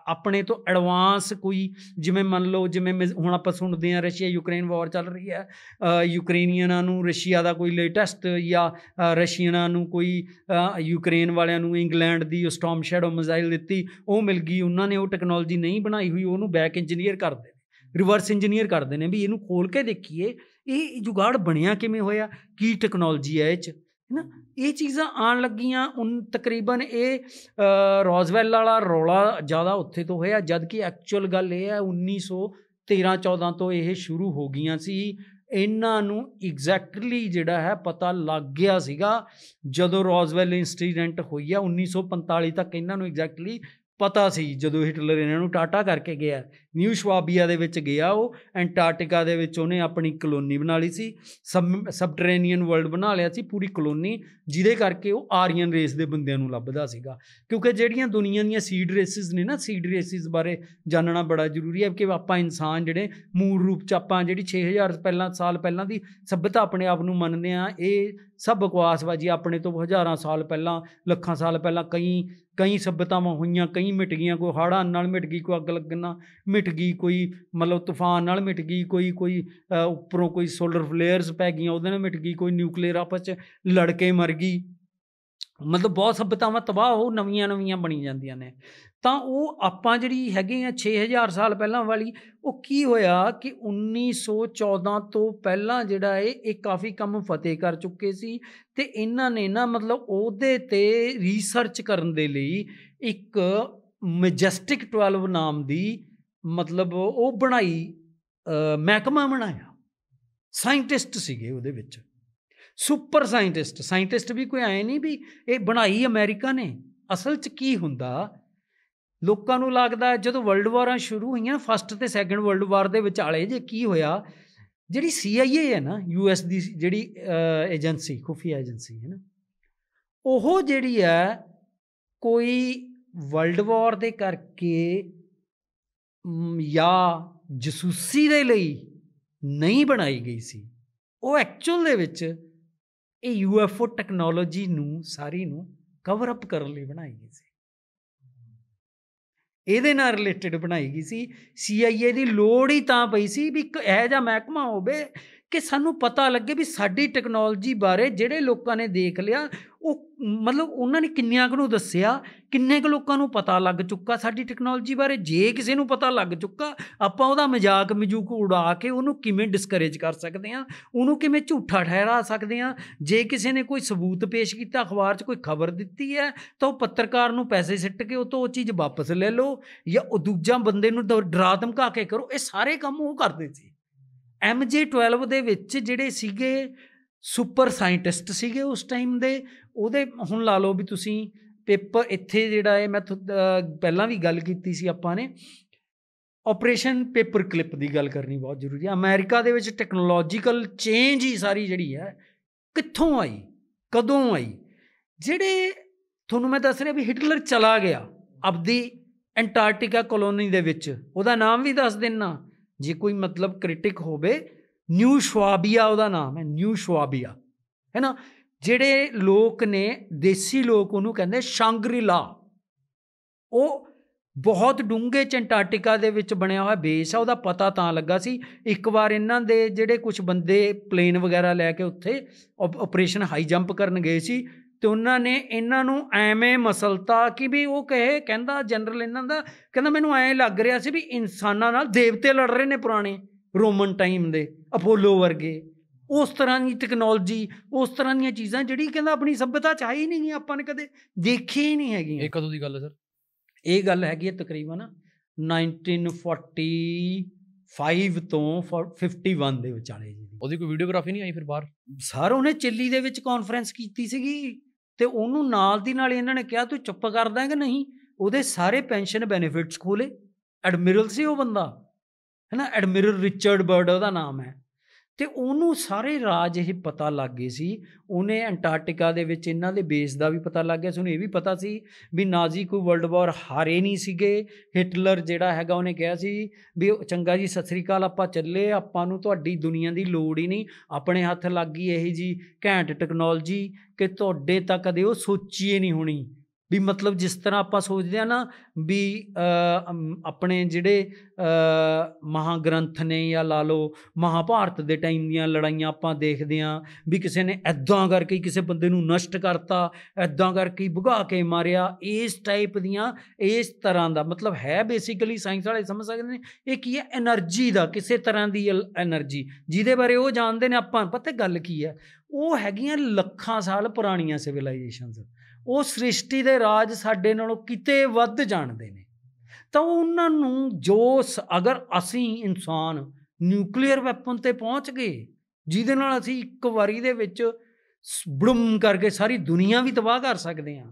S1: ਆਪਣੇ ਤੋਂ ਐਡਵਾਂਸ ਕੋਈ ਜਿਵੇਂ ਮੰਨ ਲਓ ਜਿਵੇਂ ਹੁਣ ਆਪਾਂ ਸੁਣਦੇ ਆ ਰਸ਼ੀਆ ਯੂਕਰੇਨ ਵਾਰ ਚੱਲ ਰਹੀ ਹੈ ਯੂਕਰੇਨੀਅਨਾਂ ਨੂੰ ਰਸ਼ੀਆ ਦਾ ਕੋਈ ਲੇਟੈਸਟ ਜਾਂ ਰਸ਼ੀਆਨਾਂ ਨੂੰ ਕੋਈ ਯੂਕਰੇਨ ਵਾਲਿਆਂ ਨੂੰ ਇੰਗਲੈਂਡ ਦੀ ਉਹ ਸਟਾਰਮ ਸ਼ੈਡੋ ਮਿਜ਼ਾਈਲ ਦਿੱਤੀ ਉਹ ਮਿਲ ਗਈ ਉਹਨਾਂ ਨੇ ਉਹ ਟੈਕਨੋਲੋਜੀ ਨਹੀਂ ਬਣਾਈ ਹੋਈ ਉਹਨੂੰ ਬੈਕ ਇੰਜੀਨੀਅਰ ਕਰਦੇ ਨੇ ਰਿਵਰਸ ਇੰਜੀਨੀਅਰ ਕਰਦੇ ਨੇ ਵੀ ਇਹਨੂੰ ਖੋਲ ਕੇ ਦੇਖੀਏ ਇਹ ਜੁਗਾੜ ਬਣਿਆ ਕਿਵੇਂ ਹੋਇਆ ਕੀ ਟੈਕਨੋਲੋਜੀ ਹੈ ਇਹ 'ਚ ਨਾ ਇਹ ਚੀਜ਼ਾਂ ਆਣ ਲੱਗੀਆਂ ਉਨ ਤਕਰੀਬਨ ਇਹ ਰੋਜ਼ਵੈਲ ਵਾਲਾ ਰੋਲਾ ਜ਼ਿਆਦਾ ਉੱਥੇ ਤੋਂ ਹੋਇਆ ਜਦ ਕਿ ਐਕਚੁਅਲ ਗੱਲ ਇਹ ਹੈ 1913 14 ਤੋਂ ਇਹ ਸ਼ੁਰੂ ਹੋ ਗਈਆਂ ਸੀ ਇਹਨਾਂ ਨੂੰ ਐਗਜ਼ੈਕਟਲੀ ਜਿਹੜਾ ਹੈ ਪਤਾ ਲੱਗ ਗਿਆ ਸੀਗਾ ਜਦੋਂ ਰੋਜ਼ਵੈਲ ਇਨਸੀਡੈਂਟ ਹੋਈ ਆ 1945 ਤੱਕ ਇਹਨਾਂ ਨੂੰ ਐਗਜ਼ੈਕਟਲੀ ਪਤਾ ਸੀ ਜਦੋਂ ਹਿਟਲਰ ਇਹਨਾਂ ਨੂੰ ਟਾਟਾ ਕਰਕੇ ਗਿਆ ਨਿਊ ਸ਼ਵਾਬੀਆ ਦੇ ਵਿੱਚ ਗਿਆ ਉਹ ਐਂਟਾਰਕਟਿਕਾ ਦੇ ਵਿੱਚ ਉਹਨੇ ਆਪਣੀ ਕਲੋਨੀ ਬਣਾ ਲਈ ਸੀ ਸਬਟਰੇਨੀਅਨ ਵਰਲਡ ਬਣਾ ਲਿਆ ਸੀ ਪੂਰੀ ਕਲੋਨੀ ਜਿਹਦੇ ਕਰਕੇ ਉਹ ਆਰੀਅਨ ਰੇਸ ਦੇ ਬੰਦਿਆਂ ਨੂੰ ਲੱਭਦਾ ਸੀਗਾ ਕਿਉਂਕਿ ਜਿਹੜੀਆਂ ਦੁਨੀਆ ਦੀਆਂ ਸੀਡ ਰੇਸਿਸ ਨੇ ਨਾ ਸੀਡ ਰੇਸਿਸ ਬਾਰੇ ਜਾਣਨਾ ਬੜਾ ਜ਼ਰੂਰੀ ਹੈ ਕਿ ਆਪਾਂ ਇਨਸਾਨ ਜਿਹੜੇ ਮੂਲ ਰੂਪ ਚ ਆਪਾਂ ਜਿਹੜੀ 6000 ਪਹਿਲਾਂ ਸਾਲ ਪਹਿਲਾਂ ਦੀ ਸਭਤਾ ਆਪਣੇ ਆਪ ਨੂੰ ਮੰਨਦੇ ਆ ਇਹ ਸਭ ਬਕਵਾਸਬਾਜੀ ਆਪਣੇ ਤੋਂ ਹਜ਼ਾਰਾਂ ਸਾਲ ਪਹਿਲਾਂ ਲੱਖਾਂ ਸਾਲ ਪਹਿਲਾਂ ਕਈ ਕਈ ਸਭਤਾਵਾਂ ਹੋਈਆਂ ਕਈ ਮਿਟ ਗਈਆਂ ਕੋਈ ਹਾੜਾਂ ਨਾਲ ਮਿਟ ਗਈ ਕੋਈ ਅੱਗ ਲੱਗਣਾ ਮਿਟ ਗਈ ਕੋਈ ਮਤਲਬ ਤੂਫਾਨ ਨਾਲ ਮਿਟ ਗਈ ਕੋਈ ਕੋਈ ਉੱਪਰੋਂ ਕੋਈ ਸੋਲਰ ਫਲੇਅਰਸ ਪੈ ਗਈਆਂ ਉਹਦੇ ਨਾਲ ਮਿਟ ਗਈ ਕੋਈ ਨਿਊਕਲੀਅਰ ਆਪਸ ਚ ਲੜ ਕੇ ਮਰ ਗਈ ਮਤਲਬ ਬਹੁਤ ਸਭਤਾਵਾਂ ਤਬਾਹ ਹੋ ਨਵੀਆਂ ਨਵੀਆਂ ਬਣੀ ਜਾਂਦੀਆਂ ਨੇ ਤਾਂ ਉਹ ਆਪਾਂ ਜਿਹੜੀ ਹੈਗੇ ਆ 6000 ਸਾਲ ਪਹਿਲਾਂ ਵਾਲੀ ਉਹ ਕੀ ਹੋਇਆ ਕਿ 1914 ਤੋਂ ਪਹਿਲਾਂ ਜਿਹੜਾ ਇਹ ਇਹ ਕਾਫੀ ਕੰਮ ਫਤਿਹ ਕਰ ਚੁੱਕੇ ਸੀ ਤੇ ਇਹਨਾਂ ਨੇ ਨਾ ਮਤਲਬ ਉਹਦੇ ਤੇ ਰਿਸਰਚ ਕਰਨ ਦੇ ਲਈ ਇੱਕ ਮੈਜੈਸਟਿਕ 12 ਨਾਮ ਦੀ ਮਤਲਬ ਉਹ ਬਣਾਈ ਮਹਿਕਮਾ ਬਣਾਇਆ ਸਾਇੰਟਿਸਟ ਸੀਗੇ ਉਹਦੇ ਵਿੱਚ ਸੁਪਰ ਸਾਇੰਟਿਸਟ ਸਾਇੰਟਿਸਟ ਵੀ ਕੋਈ ਆਏ ਨਹੀਂ ਵੀ ਇਹ ਬਣਾਈ ਅਮਰੀਕਾ ਨੇ ਅਸਲ 'ਚ ਕੀ ਹੁੰਦਾ ਲੋਕਾਂ ਨੂੰ ਲੱਗਦਾ ਜਦੋਂ ਵਰਲਡ ਵਾਰਾਂ ਸ਼ੁਰੂ ਹੋਈਆਂ ਫਸਟ ਤੇ ਸੈਕੰਡ ਵਰਲਡ ਵਾਰ ਦੇ ਵਿਚਾਲੇ ਜੇ ਕੀ ਹੋਇਆ ਜਿਹੜੀ CIA ਹੈ ਨਾ US ਦੀ ਜਿਹੜੀ ਏਜੰਸੀ ਖੁਫੀਆ ਏਜੰਸੀ ਹੈ ਨਾ ਉਹ ਜਿਹੜੀ ਹੈ ਕੋਈ ਵਰਲਡ ਵਾਰ ਦੇ ਕਰਕੇ ਜਾਂ ਜਸੂਸੀ ਦੇ ਲਈ ਨਹੀਂ ਬਣਾਈ ਗਈ ਸੀ ਉਹ ਐਕਚੁਅਲ ਦੇ ਵਿੱਚ ਇਹ ਯੂਐਫਓ ਟੈਕਨੋਲੋਜੀ ਨੂੰ ਸਾਰੀ ਨੂੰ ਕਵਰ ਅਪ ਕਰਨ ਲਈ ਬਣਾਈ ਗਈ ਸੀ ਇਹਦੇ ਨਾਲ ਰਿਲੇਟਡ ਬਣਾਈ ਗਈ ਸੀ ਸੀਆਈਏ ਦੀ ਲੋੜ ਹੀ ਤਾਂ ਪਈ ਸੀ ਵੀ ਇੱਕ ਇਹ ਜਾਂ ਮਹਿਕਮਾ ਹੋਵੇ ਕਿ ਸਾਨੂੰ ਪਤਾ ਲੱਗੇ ਵੀ ਸਾਡੀ ਟੈਕਨੋਲੋਜੀ ਬਾਰੇ ਜਿਹੜੇ ਲੋਕਾਂ ਨੇ ਦੇਖ ਲਿਆ ਉਹ ਮਤਲਬ ਉਹਨਾਂ ਨੇ ਕਿੰਨਿਆਂ ਨੂੰ ਦੱਸਿਆ ਕਿੰਨੇ ਕੁ ਲੋਕਾਂ ਨੂੰ ਪਤਾ ਲੱਗ ਚੁੱਕਾ ਸਾਡੀ ਟੈਕਨੋਲੋਜੀ ਬਾਰੇ ਜੇ ਕਿਸੇ ਨੂੰ ਪਤਾ ਲੱਗ ਚੁੱਕਾ ਆਪਾਂ ਉਹਦਾ ਮਜ਼ਾਕ ਮਜੂਕ ਉਡਾ ਕੇ ਉਹਨੂੰ ਕਿਵੇਂ ਡਿਸਕਰੇਜ ਕਰ ਸਕਦੇ ਆ ਉਹਨੂੰ ਕਿਵੇਂ ਝੂਠਾ ਠਹਿਰਾ ਸਕਦੇ ਆ ਜੇ ਕਿਸੇ ਨੇ ਕੋਈ ਸਬੂਤ ਪੇਸ਼ ਕੀਤਾ ਅਖਬਾਰ 'ਚ ਕੋਈ ਖਬਰ ਦਿੱਤੀ ਹੈ ਤਾਂ ਉਹ ਪੱਤਰਕਾਰ ਨੂੰ ਪੈਸੇ ਸਿੱਟ ਕੇ ਉਹ ਤੋਂ ਉਹ ਚੀਜ਼ ਵਾਪਸ ਲੈ ਲਓ ਜਾਂ ਉਹ ਦੂਜਾ ਬੰਦੇ ਨੂੰ ਡਰਾ ਧਮਕਾ ਕੇ ਕਰੋ ਇਹ ਸਾਰੇ ਕੰਮ ਉਹ ਕਰਦੇ ਸੀ 12 ਦੇ ਵਿੱਚ ਜਿਹੜੇ ਸੀਗੇ ਸੁਪਰ ਸਾਇੰਟਿਸਟ ਸੀਗੇ ਉਸ ਟਾਈਮ ਦੇ ਉਹਦੇ ਹੁਣ ਲਾ ਲਓ ਵੀ ਤੁਸੀਂ ਪੇਪਰ ਇੱਥੇ ਜਿਹੜਾ ਹੈ ਮੈਂ ਪਹਿਲਾਂ ਵੀ ਗੱਲ ਕੀਤੀ ਸੀ ਆਪਾਂ ਨੇ ਆਪਰੇਸ਼ਨ ਪੇਪਰ ਕਲਿੱਪ ਦੀ ਗੱਲ ਕਰਨੀ ਬਹੁਤ ਜ਼ਰੂਰੀ ਹੈ ਅਮਰੀਕਾ ਦੇ ਵਿੱਚ ਟੈਕਨੋਲੋਜੀਕਲ ਚੇਂਜ ਹੀ ਸਾਰੀ ਜਿਹੜੀ ਹੈ ਕਿੱਥੋਂ ਆਈ ਕਦੋਂ ਆਈ ਜਿਹੜੇ ਤੁਹਾਨੂੰ ਮੈਂ ਦੱਸ ਰਿਹਾ ਵੀ ਹਿਟਲਰ ਚਲਾ ਗਿਆ ਅਬਦੀ ਐਂਟਾਰਕਟਿਕਾ ਕਲੋਨੀ ਦੇ ਵਿੱਚ ਉਹਦਾ ਨਾਮ ਵੀ ਦੱਸ ਦੇਣਾ ਜੇ ਕੋਈ ਮਤਲਬ ਕ੍ਰਿਟਿਕ ਹੋਵੇ ਨਿਊ ਸ਼ਵਾਬੀਆ ਉਹਦਾ ਨਾਮ ਹੈ ਨਿਊ ਸ਼ਵਾਬੀਆ ਹੈ ਨਾ ਜਿਹੜੇ ਲੋਕ ਨੇ ਦੇਸੀ ਲੋਕ ਉਹਨੂੰ ਕਹਿੰਦੇ ਸ਼ਾਂਗਰੀਲਾ ਉਹ ਬਹੁਤ ਡੂੰਘੇ ਚ ਦੇ ਵਿੱਚ ਬਣਿਆ ਹੋਇਆ ਬੇਸ ਆ ਉਹਦਾ ਪਤਾ ਤਾਂ ਲੱਗਾ ਸੀ ਇੱਕ ਵਾਰ ਇਹਨਾਂ ਦੇ ਜਿਹੜੇ ਕੁਝ ਬੰਦੇ ਪਲੇਨ ਵਗੈਰਾ ਲੈ ਕੇ ਉੱਥੇ ਆਪਰੇਸ਼ਨ ਹਾਈ ਜੰਪ ਕਰਨ ਗਏ ਸੀ ਤੇ ਉਹਨਾਂ ਨੇ ਇਹਨਾਂ ਨੂੰ ਐਵੇਂ ਮਸਲਤਾ ਕਿ ਵੀ ਉਹ ਕਹੇ ਕਹਿੰਦਾ ਜਨਰਲ ਇਹਨਾਂ ਦਾ ਕਹਿੰਦਾ ਮੈਨੂੰ ਐਂ ਲੱਗ ਰਿਹਾ ਸੀ ਵੀ ਇਨਸਾਨਾਂ ਨਾਲ ਦੇਵਤੇ ਲੜ ਰਹੇ ਨੇ ਪੁਰਾਣੇ ਰੋਮਨ ਟਾਈਮ ਦੇ ਅਪੋਲੋ ਵਰਗੇ ਉਸ ਤਰ੍ਹਾਂ ਦੀ ਟੈਕਨੋਲੋਜੀ ਉਸ ਤਰ੍ਹਾਂ ਦੀਆਂ ਚੀਜ਼ਾਂ ਜਿਹੜੀ ਕਹਿੰਦਾ ਆਪਣੀ ਸਭਿਅਤਾ ਚ ਆਈ ਨਹੀਂ ਆਪਾਂ ਨੇ ਕਦੇ ਦੇਖੀ ਹੀ ਨਹੀਂ ਹੈਗੀਆਂ ਇਹ ਕਦੋਂ ਦੀ ਗੱਲ ਹੈ ਸਰ ਇਹ ਗੱਲ ਹੈਗੀ ਹੈ ਤਕਰੀਬਨ 1945 ਤੋਂ 51 ਦੇ ਵਿਚਾਲੇ ਜੀ ਉਹਦੀ ਕੋਈ ਵੀਡੀਓਗ੍ਰਾਫੀ ਨਹੀਂ ਆਈ ਫਿਰ ਬਾਹਰ ਸਰ ਉਹਨੇ ਚਿੱਲੀ ਦੇ ਵਿੱਚ ਕਾਨਫਰੰਸ ਕੀਤੀ ਸੀਗੀ ਤੇ ਉਹਨੂੰ ਨਾਲ ਦੀ ਨਾਲ ਇਹਨਾਂ ਨੇ ਕਿਹਾ ਤੂੰ ਚੁੱਪ ਕਰਦਾ ਕਿ ਨਹੀਂ ਉਹਦੇ ਸਾਰੇ ਪੈਨਸ਼ਨ ਬੈਨੀਫਿਟਸ ਖੋਲੇ ਐਡਮਿਰਲ ਸੀ ਉਹ ਬੰਦਾ ਹੈ ਨਾ ਐਡਮਿਰਲ ਰਿਚਰਡ ਬਰਡ ਉਹਦਾ ਨਾਮ ਹੈ ਤੇ ਉਹਨੂੰ ਸਾਰੇ ਰਾਜ ਇਹ ਪਤਾ ਲੱਗ ਗਏ ਸੀ ਉਹਨੇ ਐਂਟਾਰਕਟਿਕਾ ਦੇ ਵਿੱਚ ਇਹਨਾਂ ਦੇ ਬੇਸ ਦਾ ਵੀ ਪਤਾ ਲੱਗ ਗਿਆ ਸੀ ਉਹਨੂੰ ਇਹ ਵੀ ਪਤਾ ਸੀ ਵੀ ਨਾਜ਼ੀ ਕੋਈ ਵਰਲਡ ਵਾਰ ਹਾਰੇ ਨਹੀਂ ਸੀਗੇ ਹਿਟਲਰ ਜਿਹੜਾ ਹੈਗਾ ਉਹਨੇ ਕਿਹਾ ਸੀ ਵੀ ਚੰਗਾ ਜੀ ਸਤਿ ਸ੍ਰੀ ਅਕਾਲ ਆਪਾਂ ਚੱਲੇ ਆਪਾਂ ਨੂੰ ਤੁਹਾਡੀ ਦੁਨੀਆ ਦੀ ਲੋੜ ਹੀ ਨਹੀਂ ਆਪਣੇ ਹੱਥ ਲੱਗ ਗਈ ਇਹ ਜੀ ਘੈਂਟ ਟੈਕਨੋਲੋਜੀ ਕਿ ਤੁਹਾਡੇ ਤੱਕ ਦੇ ਉਹ ਸੋਚੀਏ ਨਹੀਂ ਹੋਣੀ ਵੀ ਮਤਲਬ ਜਿਸ ਤਰ੍ਹਾਂ ਆਪਾਂ ਸੋਚਦੇ ਆ ਨਾ ਵੀ ਆਪਣੇ ਜਿਹੜੇ ਮਹਾਗ੍ਰੰਥ ਨੇ ਜਾਂ ਲਾ ਲਓ ਮਹਾਭਾਰਤ ਦੇ ਟਾਈਮ ਦੀਆਂ ਲੜਾਈਆਂ ਆਪਾਂ ਦੇਖਦੇ ਆ ਵੀ ਕਿਸੇ ਨੇ ਐਦਾਂ ਕਰਕੇ ਕਿਸੇ ਬੰਦੇ ਨੂੰ ਨਸ਼ਟ ਕਰਤਾ ਐਦਾਂ ਕਰਕੇ ਭਗਾ ਕੇ ਮਾਰਿਆ ਇਸ ਟਾਈਪ ਦੀਆਂ ਇਸ ਤਰ੍ਹਾਂ ਦਾ ਮਤਲਬ ਹੈ ਬੇਸਿਕਲੀ ਸਾਇੰਸ ਵਾਲੇ ਸਮਝ ਸਕਦੇ ਨੇ ਇਹ ਕੀ ਹੈ એનર્ਜੀ ਦਾ ਕਿਸੇ ਤਰ੍ਹਾਂ ਦੀ એનર્ਜੀ ਜਿਹਦੇ ਬਾਰੇ ਉਹ ਜਾਣਦੇ ਨੇ ਆਪਾਂ ਪਤਾ ਗੱਲ ਕੀ ਹੈ ਉਹ ਹੈਗੀਆਂ ਲੱਖਾਂ ਸਾਲ ਪੁਰਾਣੀਆਂ ਸਿਵਲਾਈਜੇਸ਼ਨਸ ਉਹ ਸ੍ਰਿਸ਼ਟੀ ਦੇ ਰਾਜ ਸਾਡੇ ਨਾਲੋਂ ਕਿਤੇ ਵੱਧ ਜਾਣਦੇ ਨੇ ਤਾਂ ਉਹਨਾਂ ਨੂੰ ਜੋ ਅਗਰ ਅਸੀਂ ਇਨਸਾਨ ਨਿਊਕਲੀਅਰ ਵੈਪਨ ਤੇ ਪਹੁੰਚ ਗਏ ਜਿਹਦੇ ਨਾਲ ਅਸੀਂ ਇੱਕ ਵਾਰੀ ਦੇ ਵਿੱਚ ਬੜਮ ਕਰਕੇ ਸਾਰੀ ਦੁਨੀਆ ਵੀ ਤਬਾਹ ਕਰ ਸਕਦੇ ਆ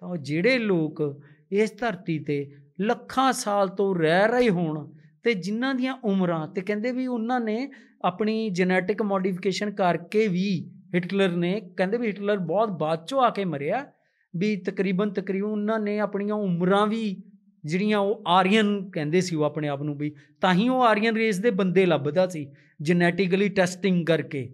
S1: ਤਾਂ ਜਿਹੜੇ ਲੋਕ ਇਸ ਧਰਤੀ ਤੇ ਲੱਖਾਂ ਸਾਲ ਤੋਂ ਰਹਿ ਰਹੇ ਹੋਣ ਤੇ ਜਿਨ੍ਹਾਂ ਦੀਆਂ ਉਮਰਾਂ ਤੇ ਕਹਿੰਦੇ ਵੀ ਉਹਨਾਂ ਨੇ ਆਪਣੀ ਜੈਨੇਟਿਕ ਮੋਡੀਫਿਕੇਸ਼ਨ ਕਰਕੇ ਵੀ ਹਿਟਲਰ ਨੇ ਕਹਿੰਦੇ ਵੀ ਹਿਟਲਰ ਬਹੁਤ ਬਾਅਦ ਚੋਂ ਆ ਕੇ ਮਰਿਆ ਵੀ ਤਕਰੀਬਨ ਤਕਰੀਬਨ ਉਹਨਾਂ ਨੇ ਆਪਣੀਆਂ ਉਮਰਾਂ ਵੀ ਜਿਹੜੀਆਂ ਉਹ ਆਰੀਅਨ ਕਹਿੰਦੇ ਸੀ ਉਹ ਆਪਣੇ ਆਪ ਨੂੰ ਵੀ ਤਾਂ ਹੀ ਉਹ ਆਰੀਅਨ ਰੇਸ ਦੇ ਬੰਦੇ ਲੱਭਦਾ ਸੀ ਜੈਨੇਟਿਕਲੀ ਟੈਸਟਿੰਗ ਕਰਕੇ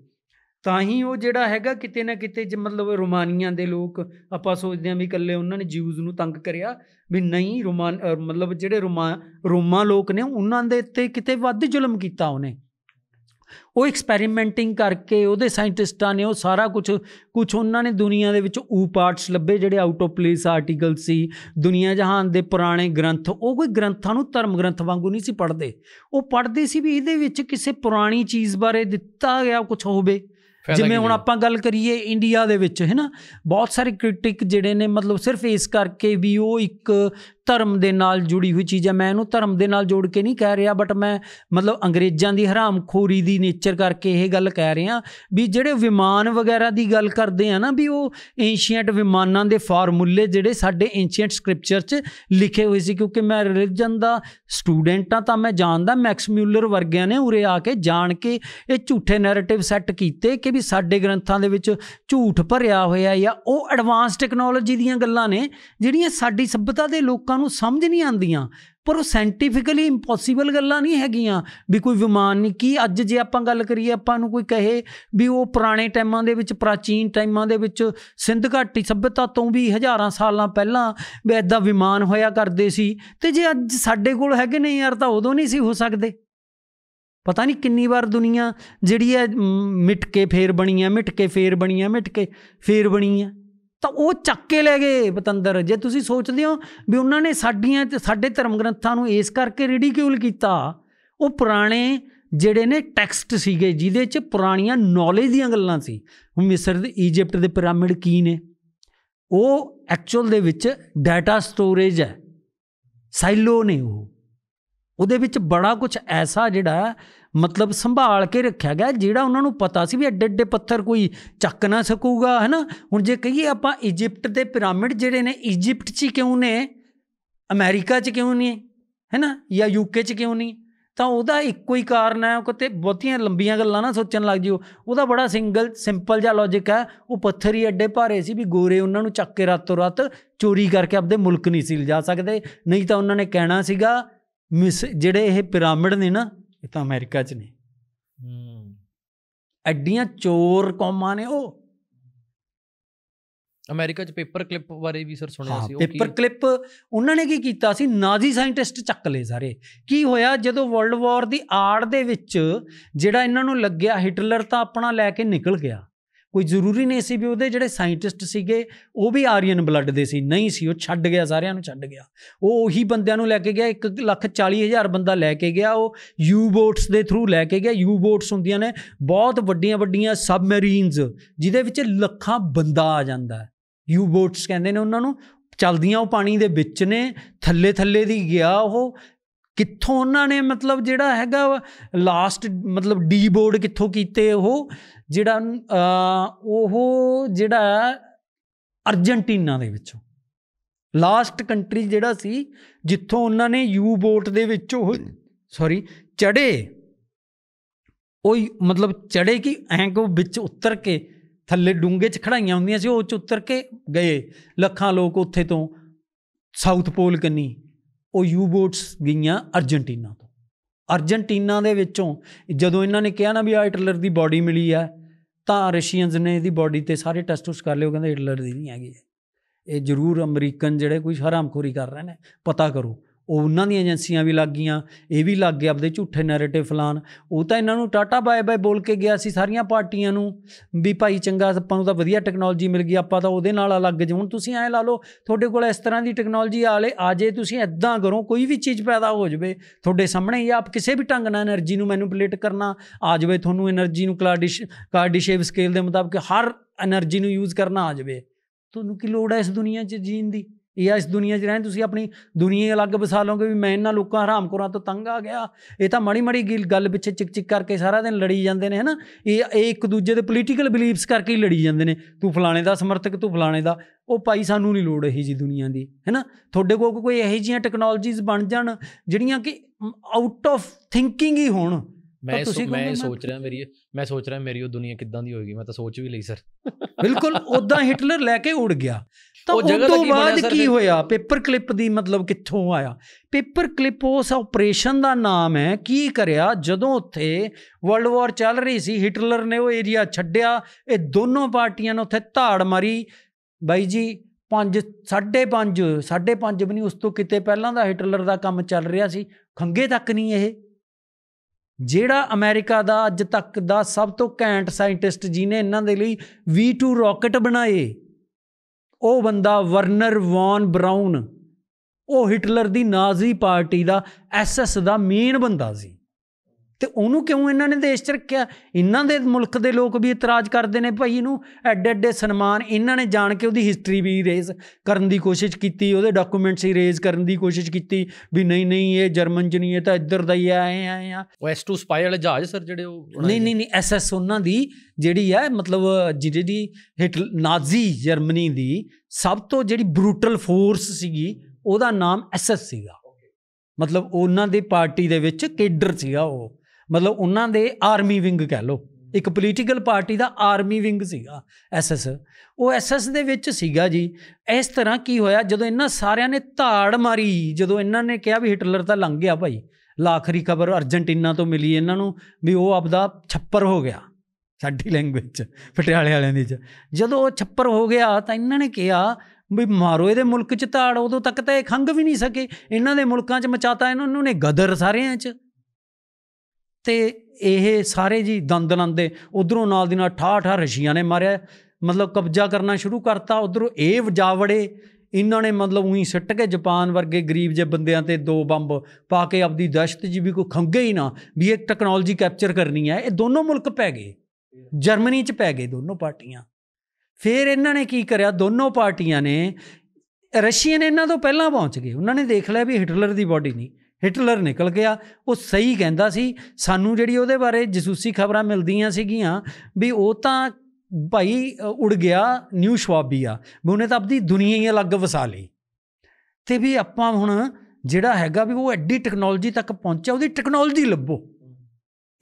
S1: ਤਾਂ ਹੀ ਉਹ ਜਿਹੜਾ ਹੈਗਾ ਕਿਤੇ ਨਾ ਕਿਤੇ ਜੇ ਮਤਲਬ ਰੋਮਾਨੀਆਂ ਦੇ ਲੋਕ ਆਪਾਂ ਸੋਚਦੇ ਆਂ ਵੀ ਇਕੱਲੇ ਉਹਨਾਂ ਨੇ ਜਿਊਜ਼ ਨੂੰ ਤੰਗ ਕਰਿਆ ਵੀ ਨਹੀਂ ਰੋਮਾਨ ਮਤਲਬ ਜਿਹੜੇ ਰੋਮਾ ਰੋਮਾ ਲੋਕ ਨੇ ਉਹਨਾਂ ਦੇ ਉੱਤੇ ਕਿਤੇ ਵੱਧ ਜ਼ੁਲਮ ਕੀਤਾ ਉਹਨੇ ਉਹ ਐਕਸਪੈਰੀਮੈਂਟਿੰਗ ਕਰਕੇ ਉਹਦੇ ਸਾਇੰਟਿਸਟਾਂ ਨੇ ਉਹ ਸਾਰਾ ਕੁਝ ਕੁਝ ਉਹਨਾਂ ਨੇ ਦੁਨੀਆ ਦੇ ਵਿੱਚ ਊ ਪਾਰਟਸ ਲੱਭੇ ਜਿਹੜੇ ਆਊਟ ਆਫ ਪਲੇਸ ਆਰਟੀਕਲ ਸੀ ਦੁਨੀਆ ਜਹਾਨ ਦੇ ਪੁਰਾਣੇ ਗ੍ਰੰਥ ਉਹ ਕੋਈ ਗ੍ਰੰਥਾਂ ਨੂੰ ਧਰਮ ਗ੍ਰੰਥ ਵਾਂਗੂ ਨਹੀਂ ਸੀ ਪੜ੍ਹਦੇ ਉਹ ਪੜ੍ਹਦੇ ਸੀ ਵੀ ਇਹਦੇ ਵਿੱਚ ਕਿਸੇ ਪੁਰਾਣੀ ਚੀਜ਼ ਬਾਰੇ ਦਿੱਤਾ ਗਿਆ ਕੁਝ ਹੋਵੇ ਜਿਵੇਂ ਹੁਣ ਆਪਾਂ ਗੱਲ ਕਰੀਏ ਇੰਡੀਆ ਦੇ ਵਿੱਚ ਹੈਨਾ ਬਹੁਤ ਸਾਰੇ ਕ੍ਰਿਟਿਕ ਜਿਹੜੇ ਨੇ ਮਤਲਬ ਸਿਰਫ ਇਸ ਕਰਕੇ ਵੀ ਉਹ ਇੱਕ ਧਰਮ ਦੇ ਨਾਲ ਜੁੜੀ ਹੋਈ ਚੀਜ਼ ਹੈ ਮੈਂ ਇਹਨੂੰ ਧਰਮ ਦੇ ਨਾਲ ਜੋੜ ਕੇ ਨਹੀਂ ਕਹਿ ਰਿਹਾ ਬਟ ਮੈਂ ਮਤਲਬ ਅੰਗਰੇਜ਼ਾਂ ਦੀ ਹਰਾਮਖੋਰੀ ਦੀ ਨੇਚਰ ਕਰਕੇ ਇਹ ਗੱਲ ਕਹਿ ਰਿਹਾ ਵੀ ਜਿਹੜੇ ਵਿਮਾਨ ਵਗੈਰਾ ਦੀ ਗੱਲ ਕਰਦੇ ਆ ਨਾ ਵੀ ਉਹ ਐਂਸ਼ੀਐਂਟ ਵਿਮਾਨਾਂ ਦੇ ਫਾਰਮੂਲੇ ਜਿਹੜੇ ਸਾਡੇ ਐਂਸ਼ੀਐਂਟ ਸਕ੍ਰਿਪਚਰ 'ਚ ਲਿਖੇ ਹੋਏ ਸੀ ਕਿਉਂਕਿ ਮੈਂ ਰਿਲੀਜਨ ਦਾ ਸਟੂਡੈਂਟ ਆ ਤਾਂ ਮੈਂ ਜਾਣਦਾ ਮੈਕਸ ਮਿਊਲਰ ਵਰਗਿਆਂ ਨੇ ਉਰੇ ਆ ਕੇ ਜਾਣ ਕੇ ਇਹ ਝੂਠੇ ਨੈਰੇਟਿਵ ਸੈੱਟ ਕੀਤੇ ਕਿ ਵੀ ਸਾਡੇ ਗ੍ਰੰਥਾਂ ਦੇ ਵਿੱਚ ਝੂਠ ਭਰਿਆ ਹੋਇਆ ਜਾਂ ਉਹ ਐਡਵਾਂਸ ਟੈਕਨੋਲੋਜੀ ਦੀਆਂ ਗੱਲਾਂ ਨੇ ਜਿਹੜੀਆਂ ਸਾਡੀ ਸਭਿਅਤਾ ਦੇ ਲੋਕਾਂ ਲੋਕਾਂ ਨੂੰ ਸਮਝ ਨਹੀਂ ਆਉਂਦੀਆਂ ਪਰ ਉਹ ਸੈਂਟੀਫਿਕਲੀ ਇੰਪੋਸੀਬਲ ਗੱਲਾਂ ਨਹੀਂ ਹੈਗੀਆਂ ਵੀ ਕੋਈ ਵਿਮਾਨ ਨਹੀਂ ਕੀ ਅੱਜ ਜੇ ਆਪਾਂ ਗੱਲ ਕਰੀਏ ਆਪਾਂ ਨੂੰ ਕੋਈ ਕਹੇ ਵੀ ਉਹ ਪੁਰਾਣੇ ਟਾਈਮਾਂ ਦੇ ਵਿੱਚ ਪ੍ਰਾਚੀਨ ਟਾਈਮਾਂ ਦੇ ਵਿੱਚ ਸਿੰਧ ਘਾਟੀ ਸਭਿਅਤਾ ਤੋਂ ਵੀ ਹਜ਼ਾਰਾਂ ਸਾਲਾਂ ਪਹਿਲਾਂ ਵੀ ਐਦਾਂ ਵਿਮਾਨ ਹੋਇਆ ਕਰਦੇ ਸੀ ਤੇ ਜੇ ਅੱਜ ਸਾਡੇ ਕੋਲ ਹੈਗੇ ਨਹੀਂ ਯਾਰ ਤਾਂ ਉਦੋਂ ਨਹੀਂ ਸੀ ਹੋ ਸਕਦੇ ਪਤਾ ਨਹੀਂ ਕਿੰਨੀ ਵਾਰ ਦੁਨੀਆ ਜਿਹੜੀ ਹੈ ਮਿਟ ਕੇ ਫੇਰ ਬਣੀ ਹੈ ਮਿਟ ਕੇ ਫੇਰ ਬਣੀ ਹੈ ਮਿਟ ਕੇ ਫੇਰ ਬਣੀ ਹੈ ਤਾਂ ਉਹ ਚੱਕ ਕੇ ਲੈ ਗਏ ਬਤੰਦਰ ਜੇ ਤੁਸੀਂ ਸੋਚਦੇ ਹੋ ਵੀ ਉਹਨਾਂ ਨੇ ਸਾਡੀਆਂ ਤੇ ਸਾਡੇ ਧਰਮ ਗ੍ਰੰਥਾਂ ਨੂੰ ਇਸ ਕਰਕੇ ਰਿਡੀਕਿਊਲ ਕੀਤਾ ਉਹ ਪੁਰਾਣੇ ਜਿਹੜੇ ਨੇ ਟੈਕਸਟ ਸੀਗੇ ਜਿਹਦੇ 'ਚ ਪੁਰਾਣੀਆਂ ਨੌਲੇਜ ਦੀਆਂ ਗੱਲਾਂ ਸੀ ਹੁਣ ਮਿਸਰ ਦੇ ਇਜੀਪਟ ਦੇ ਪਿਰਾਮਿਡ ਕੀ ਨੇ ਉਹ ਐਕਚੁਅਲ ਦੇ ਵਿੱਚ ਡਾਟਾ ਸਟੋਰੇਜ ਹੈ ਸਾਈਲੋ ਨੇ ਉਹ ਉਹਦੇ ਵਿੱਚ ਬੜਾ ਕੁਝ ਐਸਾ ਜਿਹੜਾ ਮਤਲਬ ਸੰਭਾਲ ਕੇ ਰੱਖਿਆ ਗਿਆ ਜਿਹੜਾ ਉਹਨਾਂ ਨੂੰ ਪਤਾ ਸੀ ਵੀ ਐਡੇ ਐਡੇ ਪੱਥਰ ਕੋਈ ਚੱਕ ਨਾ ਸਕੂਗਾ ਹੈਨਾ ਹੁਣ ਜੇ ਕਹੀਏ ਆਪਾਂ ਇਜੀਪਟ ਦੇ ਪਿਰਾਮਿਡ ਜਿਹੜੇ ਨੇ ਇਜੀਪਟ 'ਚ ਕਿਉਂ ਨੇ ਅਮਰੀਕਾ 'ਚ ਕਿਉਂ ਨਹੀਂ ਹੈਨਾ ਜਾਂ ਯੂਕੇ 'ਚ ਕਿਉਂ ਨਹੀਂ ਤਾਂ ਉਹਦਾ ਇੱਕੋ ਹੀ ਕਾਰਨ ਹੈ ਉਹ ਕਿਤੇ ਬਹੁਤੀਆਂ ਲੰਬੀਆਂ ਗੱਲਾਂ ਨਾ ਸੋਚਣ ਲੱਗ ਜਿਓ ਉਹਦਾ ਬੜਾ ਸਿੰਗਲ ਸਿੰਪਲ ਜਿਹਾ ਲੌਜੀਕ ਹੈ ਉਹ ਪੱਥਰ ਹੀ ਐਡੇ ਭਾਰੇ ਸੀ ਵੀ ਗੋਰੇ ਉਹਨਾਂ ਨੂੰ ਚੱਕ ਕੇ ਰਾਤੋਂ ਰਾਤ ਚੋਰੀ ਕਰਕੇ ਆਪਦੇ ਮੁਲਕ ਨਹੀਂ ਸੀ ਲਿਜਾ ਸਕਦੇ ਨਹੀਂ ਤਾਂ ਉਹਨਾਂ ਨੇ ਕਹਿਣਾ ਸੀਗਾ ਜਿਹੜੇ ਇਹ ਪਿਰਾਮਿਡ ਨੇ ਨਾ ਇਹ ਤਾਂ ਅਮਰੀਕਾ 'ਚ ਨੇ ਹੂੰ ਐਡੀਆਂ ਚੋਰ ਕੌਮਾਂ ਨੇ ਉਹ
S2: ਅਮਰੀਕਾ 'ਚ ਪੇਪਰ ਕਲਿੱਪ ਬਾਰੇ ਵੀ ਸਰ ਸੁਣਿਆ ਸੀ ਉਹ ਪੇਪਰ
S1: ਕਲਿੱਪ ਉਹਨਾਂ ਨੇ ਕੀ ਕੀਤਾ ਸੀ ਨਾਜ਼ੀ ਸਾਇੰਟਿਸਟ ਚੱਕ ਲਏ ਸਾਰੇ ਕੀ ਹੋਇਆ ਜਦੋਂ ਵਰਲਡ ਵਾਰ ਦੀ ਆੜ ਦੇ ਵਿੱਚ ਜਿਹੜਾ ਇਹਨਾਂ ਨੂੰ ਲੱਗਿਆ ਹਿਟਲਰ ਤਾਂ ਆਪਣਾ ਲੈ ਕੇ ਨਿਕਲ ਗਿਆ ਕੋਈ ਜ਼ਰੂਰੀ ਨਹੀਂ ਸੀ ਵੀ ਉਹਦੇ ਜਿਹੜੇ ਸਾਇੰਟਿਸਟ ਸੀਗੇ ਉਹ ਵੀ ਆਰੀਅਨ ਬਲੱਡ ਦੇ ਸੀ ਨਹੀਂ ਸੀ ਉਹ ਛੱਡ ਗਿਆ ਸਾਰਿਆਂ ਨੂੰ ਛੱਡ ਗਿਆ ਉਹ ਉਹੀ ਬੰਦਿਆਂ ਨੂੰ ਲੈ ਕੇ ਗਿਆ 1 ਲੱਖ 40 ਹਜ਼ਾਰ ਬੰਦਾ ਲੈ ਕੇ ਗਿਆ ਉਹ ਯੂ ਬੋਟਸ ਦੇ ਥਰੂ ਲੈ ਕੇ ਗਿਆ ਯੂ ਬੋਟਸ ਹੁੰਦੀਆਂ ਨੇ ਬਹੁਤ ਵੱਡੀਆਂ ਵੱਡੀਆਂ ਸਬਮਰੀਨਸ ਜਿਹਦੇ ਵਿੱਚ ਲੱਖਾਂ ਬੰਦਾ ਆ ਜਾਂਦਾ ਹੈ ਯੂ ਬੋਟਸ ਕਹਿੰਦੇ ਨੇ ਉਹਨਾਂ ਨੂੰ ਚਲਦੀਆਂ ਉਹ ਪਾਣੀ ਦੇ ਵਿੱਚ ਨੇ ਥੱਲੇ ਥੱਲੇ ਦੀ ਗਿਆ ਉਹ ਕਿੱਥੋਂ ਉਹਨਾਂ ਨੇ ਮਤਲਬ ਜਿਹੜਾ ਹੈਗਾ ਲਾਸਟ ਮਤਲਬ ਡੀ ਬੋਰਡ ਕਿੱਥੋਂ ਕੀਤੇ ਉਹ ਜਿਹੜਾ ਉਹ ਜਿਹੜਾ ਅਰਜنٹੀਨਾ ਦੇ ਵਿੱਚੋਂ ਲਾਸਟ ਕੰਟਰੀ ਜਿਹੜਾ ਸੀ ਜਿੱਥੋਂ ਉਹਨਾਂ ਨੇ ਯੂ ਬੋਟ ਦੇ ਵਿੱਚ ਉਹ ਸੌਰੀ ਚੜੇ ਉਹ ਮਤਲਬ ਚੜੇ ਕਿ ਐਂ ਕੋ ਵਿੱਚ ਉਤਰ ਕੇ ਥੱਲੇ ਡੂੰਗੇ 'ਚ ਖੜਾਈਆਂ ਹੁੰਦੀਆਂ ਸੀ ਉਹ 'ਚ ਉਤਰ ਕੇ ਗਏ ਲੱਖਾਂ ਲੋਕ ਉੱਥੇ ਤੋਂ ਸਾਊਥ ਪੋਲ ਕੰਨੀ ਉਹ ਯੂ ਬੋਟਸ ਗਈਆਂ ਅਰਜنٹੀਨਾ ਅਰਜنٹੀਨਾ ਦੇ ਵਿੱਚੋਂ ਜਦੋਂ ਇਹਨਾਂ ਨੇ ਕਿਹਾ ਨਾ ਵੀ ਆ ਹਿਟਲਰ ਦੀ ਬਾਡੀ ਮਿਲੀ ਆ ਤਾਂ ਰਸ਼ੀਅਨਸ ਨੇ ਇਹਦੀ ਬਾਡੀ ਤੇ ਸਾਰੇ ਟੈਸਟ ਉਸ ਕਰ ਲਿਓ ਕਹਿੰਦੇ ਹਿਟਲਰ ਦੀ ਨਹੀਂ ਹੈਗੀ ਇਹ ਜ਼ਰੂਰ ਅਮਰੀਕਨ ਜਿਹੜੇ ਕੋਈ ਹਰਾਮਖੋਰੀ ਕਰ ਰਹੇ ਨੇ ਪਤਾ ਕਰੋ ਉਹ ਉਹਨਾਂ ਦੀਆਂ ਏਜੰਸੀਆਂ ਵੀ ਲੱਗ ਗਈਆਂ ਇਹ ਵੀ ਲੱਗ ਗਏ ਆਪਦੇ ਝੂਠੇ ਨੈਰੇਟਿਵ ਫਲਾਨ ਉਹ ਤਾਂ ਇਹਨਾਂ ਨੂੰ ਟਾਟਾ ਬਾਏ ਬਾਏ ਬੋਲ ਕੇ ਗਿਆ ਸੀ ਸਾਰੀਆਂ ਪਾਰਟੀਆਂ ਨੂੰ ਵੀ ਭਾਈ ਚੰਗਾ ਆਪਾਂ ਨੂੰ ਤਾਂ ਵਧੀਆ ਟੈਕਨੋਲੋਜੀ ਮਿਲ ਗਈ ਆਪਾਂ ਤਾਂ ਉਹਦੇ ਨਾਲ ਅਲੱਗ ਜੇ ਤੁਸੀਂ ਐ ਲਾ ਲਓ ਤੁਹਾਡੇ ਕੋਲ ਇਸ ਤਰ੍ਹਾਂ ਦੀ ਟੈਕਨੋਲੋਜੀ ਆਲੇ ਆ ਜੇ ਤੁਸੀਂ ਇਦਾਂ ਕਰੋ ਕੋਈ ਵੀ ਚੀਜ਼ ਪੈਦਾ ਹੋ ਜਵੇ ਤੁਹਾਡੇ ਸਾਹਮਣੇ ਹੀ ਆਪ ਕਿਸੇ ਵੀ ਢੰਗ ਨਾਲ એનર્ਜੀ ਨੂੰ ਮੈਨੂਪੂਲੇਟ ਕਰਨਾ ਆ ਜਵੇ ਤੁਹਾਨੂੰ એનર્ਜੀ ਨੂੰ ਕਾਰਡਿਸ਼ ਕਾਰਡਿਸ਼ੇਵ ਸਕੇਲ ਦੇ ਮੁਤਾਬਕ ਹਰ એનર્ਜੀ ਨੂੰ ਯੂਜ਼ ਕਰਨਾ ਆ ਜਵੇ ਤੁਹਾਨੂੰ ਕੀ ਲੋੜ ਹੈ ਇਸ ਦੁਨੀਆ 'ਚ ਜੀਣ ਦੀ ਇਹ ਆ ਇਸ ਦੁਨੀਆ 'ਚ ਰਹਿਣ ਤੁਸੀਂ ਆਪਣੀ ਦੁਨੀਆ ਹੀ ਅਲੱਗ ਵਸਾ ਲਓਗੇ ਵੀ ਮੈਂ ਇਹਨਾਂ ਲੋਕਾਂ ਹਰਾਮਖੋਰਾਂ ਤੋਂ ਤੰਗ ਆ ਗਿਆ ਇਹ ਤਾਂ ਮਾੜੀ ਮਾੜੀ ਗੱਲ ਪਿੱਛੇ ਚਿਕ ਚਿਕ ਕਰਕੇ ਸਾਰਾ ਦਿਨ ਲੜੀ ਜਾਂਦੇ ਨੇ ਹਨਾ ਇਹ ਇਹ ਇੱਕ ਦੂਜੇ ਦੇ ਪੋਲੀਟੀਕਲ ਬਲੀਫਸ ਕਰਕੇ ਹੀ ਲੜੀ ਜਾਂਦੇ ਨੇ ਤੂੰ ਫਲਾਣੇ ਦਾ ਸਮਰਥਕ ਤੂੰ ਫਲਾਣੇ ਦਾ ਉਹ ਭਾਈ ਸਾਨੂੰ ਨਹੀਂ ਲੋੜ ਇਹੀ ਜੀ ਦੁਨੀਆ ਦੀ ਹੈਨਾ ਤੁਹਾਡੇ ਕੋਲ ਕੋਈ ਇਹੋ ਜੀਆਂ ਟੈਕਨੋਲੋਜੀਜ਼ ਬਣ ਜਾਣ ਜਿਹੜੀਆਂ ਕਿ ਆਊਟ ਆਫ ਥਿੰਕਿੰਗ ਹੀ ਹੋਣ ਮੈਂ ਮੈਂ ਸੋਚ
S2: ਰਿਹਾ ਮੇਰੀ ਮੈਂ ਸੋਚ ਰਿਹਾ ਮੇਰੀ ਉਹ ਦੁਨੀਆ ਕਿੱਦਾਂ ਦੀ ਹੋਏਗੀ ਮੈਂ ਤਾਂ ਸੋਚ ਵੀ ਲਈ ਸਰ
S1: ਬਿਲਕੁਲ ਉਦਾਂ ਹਿਟਲਰ ਲੈ ਕੇ ਉੜ ਗਿਆ ਤਾਂ ਉਹ ਤੋਂ ਬਾਅਦ ਕੀ ਹੋਇਆ ਪੇਪਰ ਕਲਿੱਪ ਦੀ ਮਤਲਬ ਕਿੱਥੋਂ ਆਇਆ ਪੇਪਰ ਕਲਿੱਪ ਉਸ ਆਪਰੇਸ਼ਨ ਦਾ ਨਾਮ ਹੈ ਕੀ ਕਰਿਆ ਜਦੋਂ ਉੱਥੇ ਵਰਲਡ ਵਾਰ ਚੱਲ ਰਹੀ ਸੀ ਹਿਟਲਰ ਨੇ ਉਹ ਏਰੀਆ ਛੱਡਿਆ ਇਹ ਦੋਨੋਂ ਪਾਰਟੀਆਂ ਨੇ ਉੱਥੇ ਧਾੜ ਮਾਰੀ ਬਾਈ ਜੀ 5 5.5 5.5 ਵੀ ਨਹੀਂ ਉਸ ਤੋਂ ਕਿਤੇ ਪਹਿਲਾਂ ਦਾ ਹਿਟਲਰ ਦਾ ਕੰਮ ਚੱਲ ਰਿਹਾ ਸੀ ਖੰਗੇ ਤੱਕ ਨਹੀਂ ਇਹ ਜਿਹੜਾ ਅਮਰੀਕਾ ਦਾ ਅੱਜ ਤੱਕ ਦਾ ਸਭ ਤੋਂ ਘੈਂਟ ਸਾਇੰਟਿਸਟ ਜੀ ਨੇ ਇਹਨਾਂ ਦੇ ਲਈ V2 ਰਾਕਟ ਬਣਾਏ ਉਹ ਬੰਦਾ ਵਰਨਰ ਵੌਨ ਬਰਾਊਨ ਉਹ ਹਿਟਲਰ ਦੀ ਨਾਜ਼ੀ ਪਾਰਟੀ ਦਾ ਐਸਐਸ ਦਾ ਮੇਨ ਬੰਦਾ ਸੀ ਤੇ ਉਹਨੂੰ ਕਿਉਂ ਇਹਨਾਂ ਨੇ ਦੇਸ਼ 'ਚ ਰੱਖਿਆ ਇਹਨਾਂ ਦੇ ਮੁਲਕ ਦੇ ਲੋਕ ਵੀ ਇਤਰਾਜ਼ ਕਰਦੇ ਨੇ ਭਾਈ ਇਹਨੂੰ ਐਡੇ ਐਡੇ ਸਨਮਾਨ ਇਹਨਾਂ ਨੇ ਜਾਣ ਕੇ ਉਹਦੀ ਹਿਸਟਰੀ ਵੀ ਰੇਜ਼ ਕਰਨ ਦੀ ਕੋਸ਼ਿਸ਼ ਕੀਤੀ ਉਹਦੇ ਡਾਕੂਮੈਂਟਸ ਹੀ ਰੇਜ਼ ਕਰਨ ਦੀ ਕੋਸ਼ਿਸ਼ ਕੀਤੀ ਵੀ ਨਹੀਂ ਨਹੀਂ ਇਹ ਜਰਮਨ 'ਚ ਨਹੀਂ ਇਹ ਤਾਂ ਇੱਧਰ ਦਾ ਹੀ ਆਏ ਆਏ ਆ ਉਹ S2 ਸਪਾਈ ਵਾਲੇ ਜਹਾਜ਼ ਸਰ ਜਿਹੜੇ ਉਹ ਨਹੀਂ ਨਹੀਂ ਨਹੀਂ ਐਸਐਸ ਉਹਨਾਂ ਦੀ ਜਿਹੜੀ ਹੈ ਮਤਲਬ ਜਿਹੜੀ ਹਿਟ ਨਾਜ਼ੀ ਜਰਮਨੀ ਦੀ ਸਭ ਤੋਂ ਜਿਹੜੀ ਬਰੂਟਲ ਫੋਰਸ ਸੀਗੀ ਉਹਦਾ ਨਾਮ ਐਸਐਸ ਸੀਗਾ ਮਤਲਬ ਉਹਨਾਂ ਦੀ ਪਾਰਟੀ ਦੇ ਵਿੱਚ ਕੇਡਰ ਸੀਗਾ ਉਹ ਮਤਲਬ ਉਹਨਾਂ ਦੇ ਆਰਮੀ ਵਿੰਗ ਕਹਿ ਲਓ ਇੱਕ ਪੋਲੀਟੀਕਲ ਪਾਰਟੀ ਦਾ ਆਰਮੀ ਵਿੰਗ ਸੀਗਾ ਐਸਐਸ ਉਹ ਐਸਐਸ ਦੇ ਵਿੱਚ ਸੀਗਾ ਜੀ ਇਸ ਤਰ੍ਹਾਂ ਕੀ ਹੋਇਆ ਜਦੋਂ ਇਹਨਾਂ ਸਾਰਿਆਂ ਨੇ ਧਾੜ ਮਾਰੀ ਜਦੋਂ ਇਹਨਾਂ ਨੇ ਕਿਹਾ ਵੀ ਹਿਟਲਰ ਤਾਂ ਲੰਘ ਗਿਆ ਭਾਈ ਲਾਖਰੀ ਖਬਰ ਅਰਜنٹੀਨਾ ਤੋਂ ਮਿਲੀ ਇਹਨਾਂ ਨੂੰ ਵੀ ਉਹ ਆਪਦਾ ਛੱਪਰ ਹੋ ਗਿਆ ਸਾਡੀ ਲੈਂਗੁਏਜ ਚ ਪਟਿਆਲੇ ਵਾਲਿਆਂ ਦੀ ਚ ਜਦੋਂ ਉਹ ਛੱਪਰ ਹੋ ਗਿਆ ਤਾਂ ਇਹਨਾਂ ਨੇ ਕਿਹਾ ਵੀ ਮਾਰੋ ਇਹਦੇ ਮੁਲਕ ਚ ਧਾੜ ਉਦੋਂ ਤੱਕ ਤਾਂ ਇਹ ਖੰਗ ਵੀ ਨਹੀਂ ਸਕੇ ਇਹਨਾਂ ਦੇ ਮੁਲਕਾਂ ਚ ਮਚਾਤਾ ਇਹਨਾਂ ਨੂੰ ਨੇ ਗਦਰ ਸਾਰਿਆਂ ਚ ਤੇ ਇਹ ਸਾਰੇ ਜੀ ਦੰਦ ਲੰਦੇ ਉਧਰੋਂ ਨਾਲ ਦੀ ਨਾਲ ਠਾ ਠਾ ਰਸ਼ੀਆਂ ਨੇ ਮਾਰਿਆ ਮਤਲਬ ਕਬਜ਼ਾ ਕਰਨਾ ਸ਼ੁਰੂ ਕਰਤਾ ਉਧਰੋਂ ਇਹ ਵਜਾਵੜੇ ਇਹਨਾਂ ਨੇ ਮਤਲਬ ਉਹੀ ਸਿੱਟ ਕੇ ਜਾਪਾਨ ਵਰਗੇ ਗਰੀਬ ਜੇ ਬੰਦਿਆਂ ਤੇ ਦੋ ਬੰਬ ਪਾ ਕੇ ਆਪਦੀ ਦਸ਼ਤ ਜੀ ਵੀ ਕੋ ਖੰਗੇ ਹੀ ਨਾ ਵੀ ਇੱਕ ਟੈਕਨੋਲੋਜੀ ਕੈਪਚਰ ਕਰਨੀ ਹੈ ਇਹ ਦੋਨੋਂ ਮੁਲਕ ਪੈ ਗਏ ਜਰਮਨੀ 'ਚ ਪੈ ਗਏ ਦੋਨੋਂ ਪਾਰਟੀਆਂ ਫਿਰ ਇਹਨਾਂ ਨੇ ਕੀ ਕਰਿਆ ਦੋਨੋਂ ਪਾਰਟੀਆਂ ਨੇ ਰਸ਼ੀਅਨ ਇਹਨਾਂ ਤੋਂ ਪਹਿਲਾਂ ਪਹੁੰਚ ਗਏ ਉਹਨਾਂ ਨੇ ਦੇਖ ਲਿਆ ਵੀ ਹਿਟਲਰ ਦੀ ਬਾਡੀ ਨਹੀਂ ਹਿਟਲਰ ਨਿਕਲ ਗਿਆ ਉਹ ਸਹੀ ਕਹਿੰਦਾ ਸੀ ਸਾਨੂੰ ਜਿਹੜੀ ਉਹਦੇ ਬਾਰੇ ਜਸੂਸੀ ਖਬਰਾਂ ਮਿਲਦੀਆਂ ਸੀਗੀਆਂ ਵੀ ਉਹ ਤਾਂ ਭਾਈ ਉੜ ਗਿਆ ਨਿਊ ਸ਼ਵਾਬੀਆ ਵੀ ਉਹਨੇ ਤਾਂ ਆਪਣੀ ਦੁਨੀਆ ਹੀ ਅਲੱਗ ਵਸਾ ਲਈ ਤੇ ਵੀ ਆਪਾਂ ਹੁਣ ਜਿਹੜਾ ਹੈਗਾ ਵੀ ਉਹ ਐਡੀ ਟੈਕਨੋਲੋਜੀ ਤੱਕ ਪਹੁੰਚਿਆ ਉਹਦੀ ਟੈਕਨੋਲੋਜੀ ਲੱਭੋ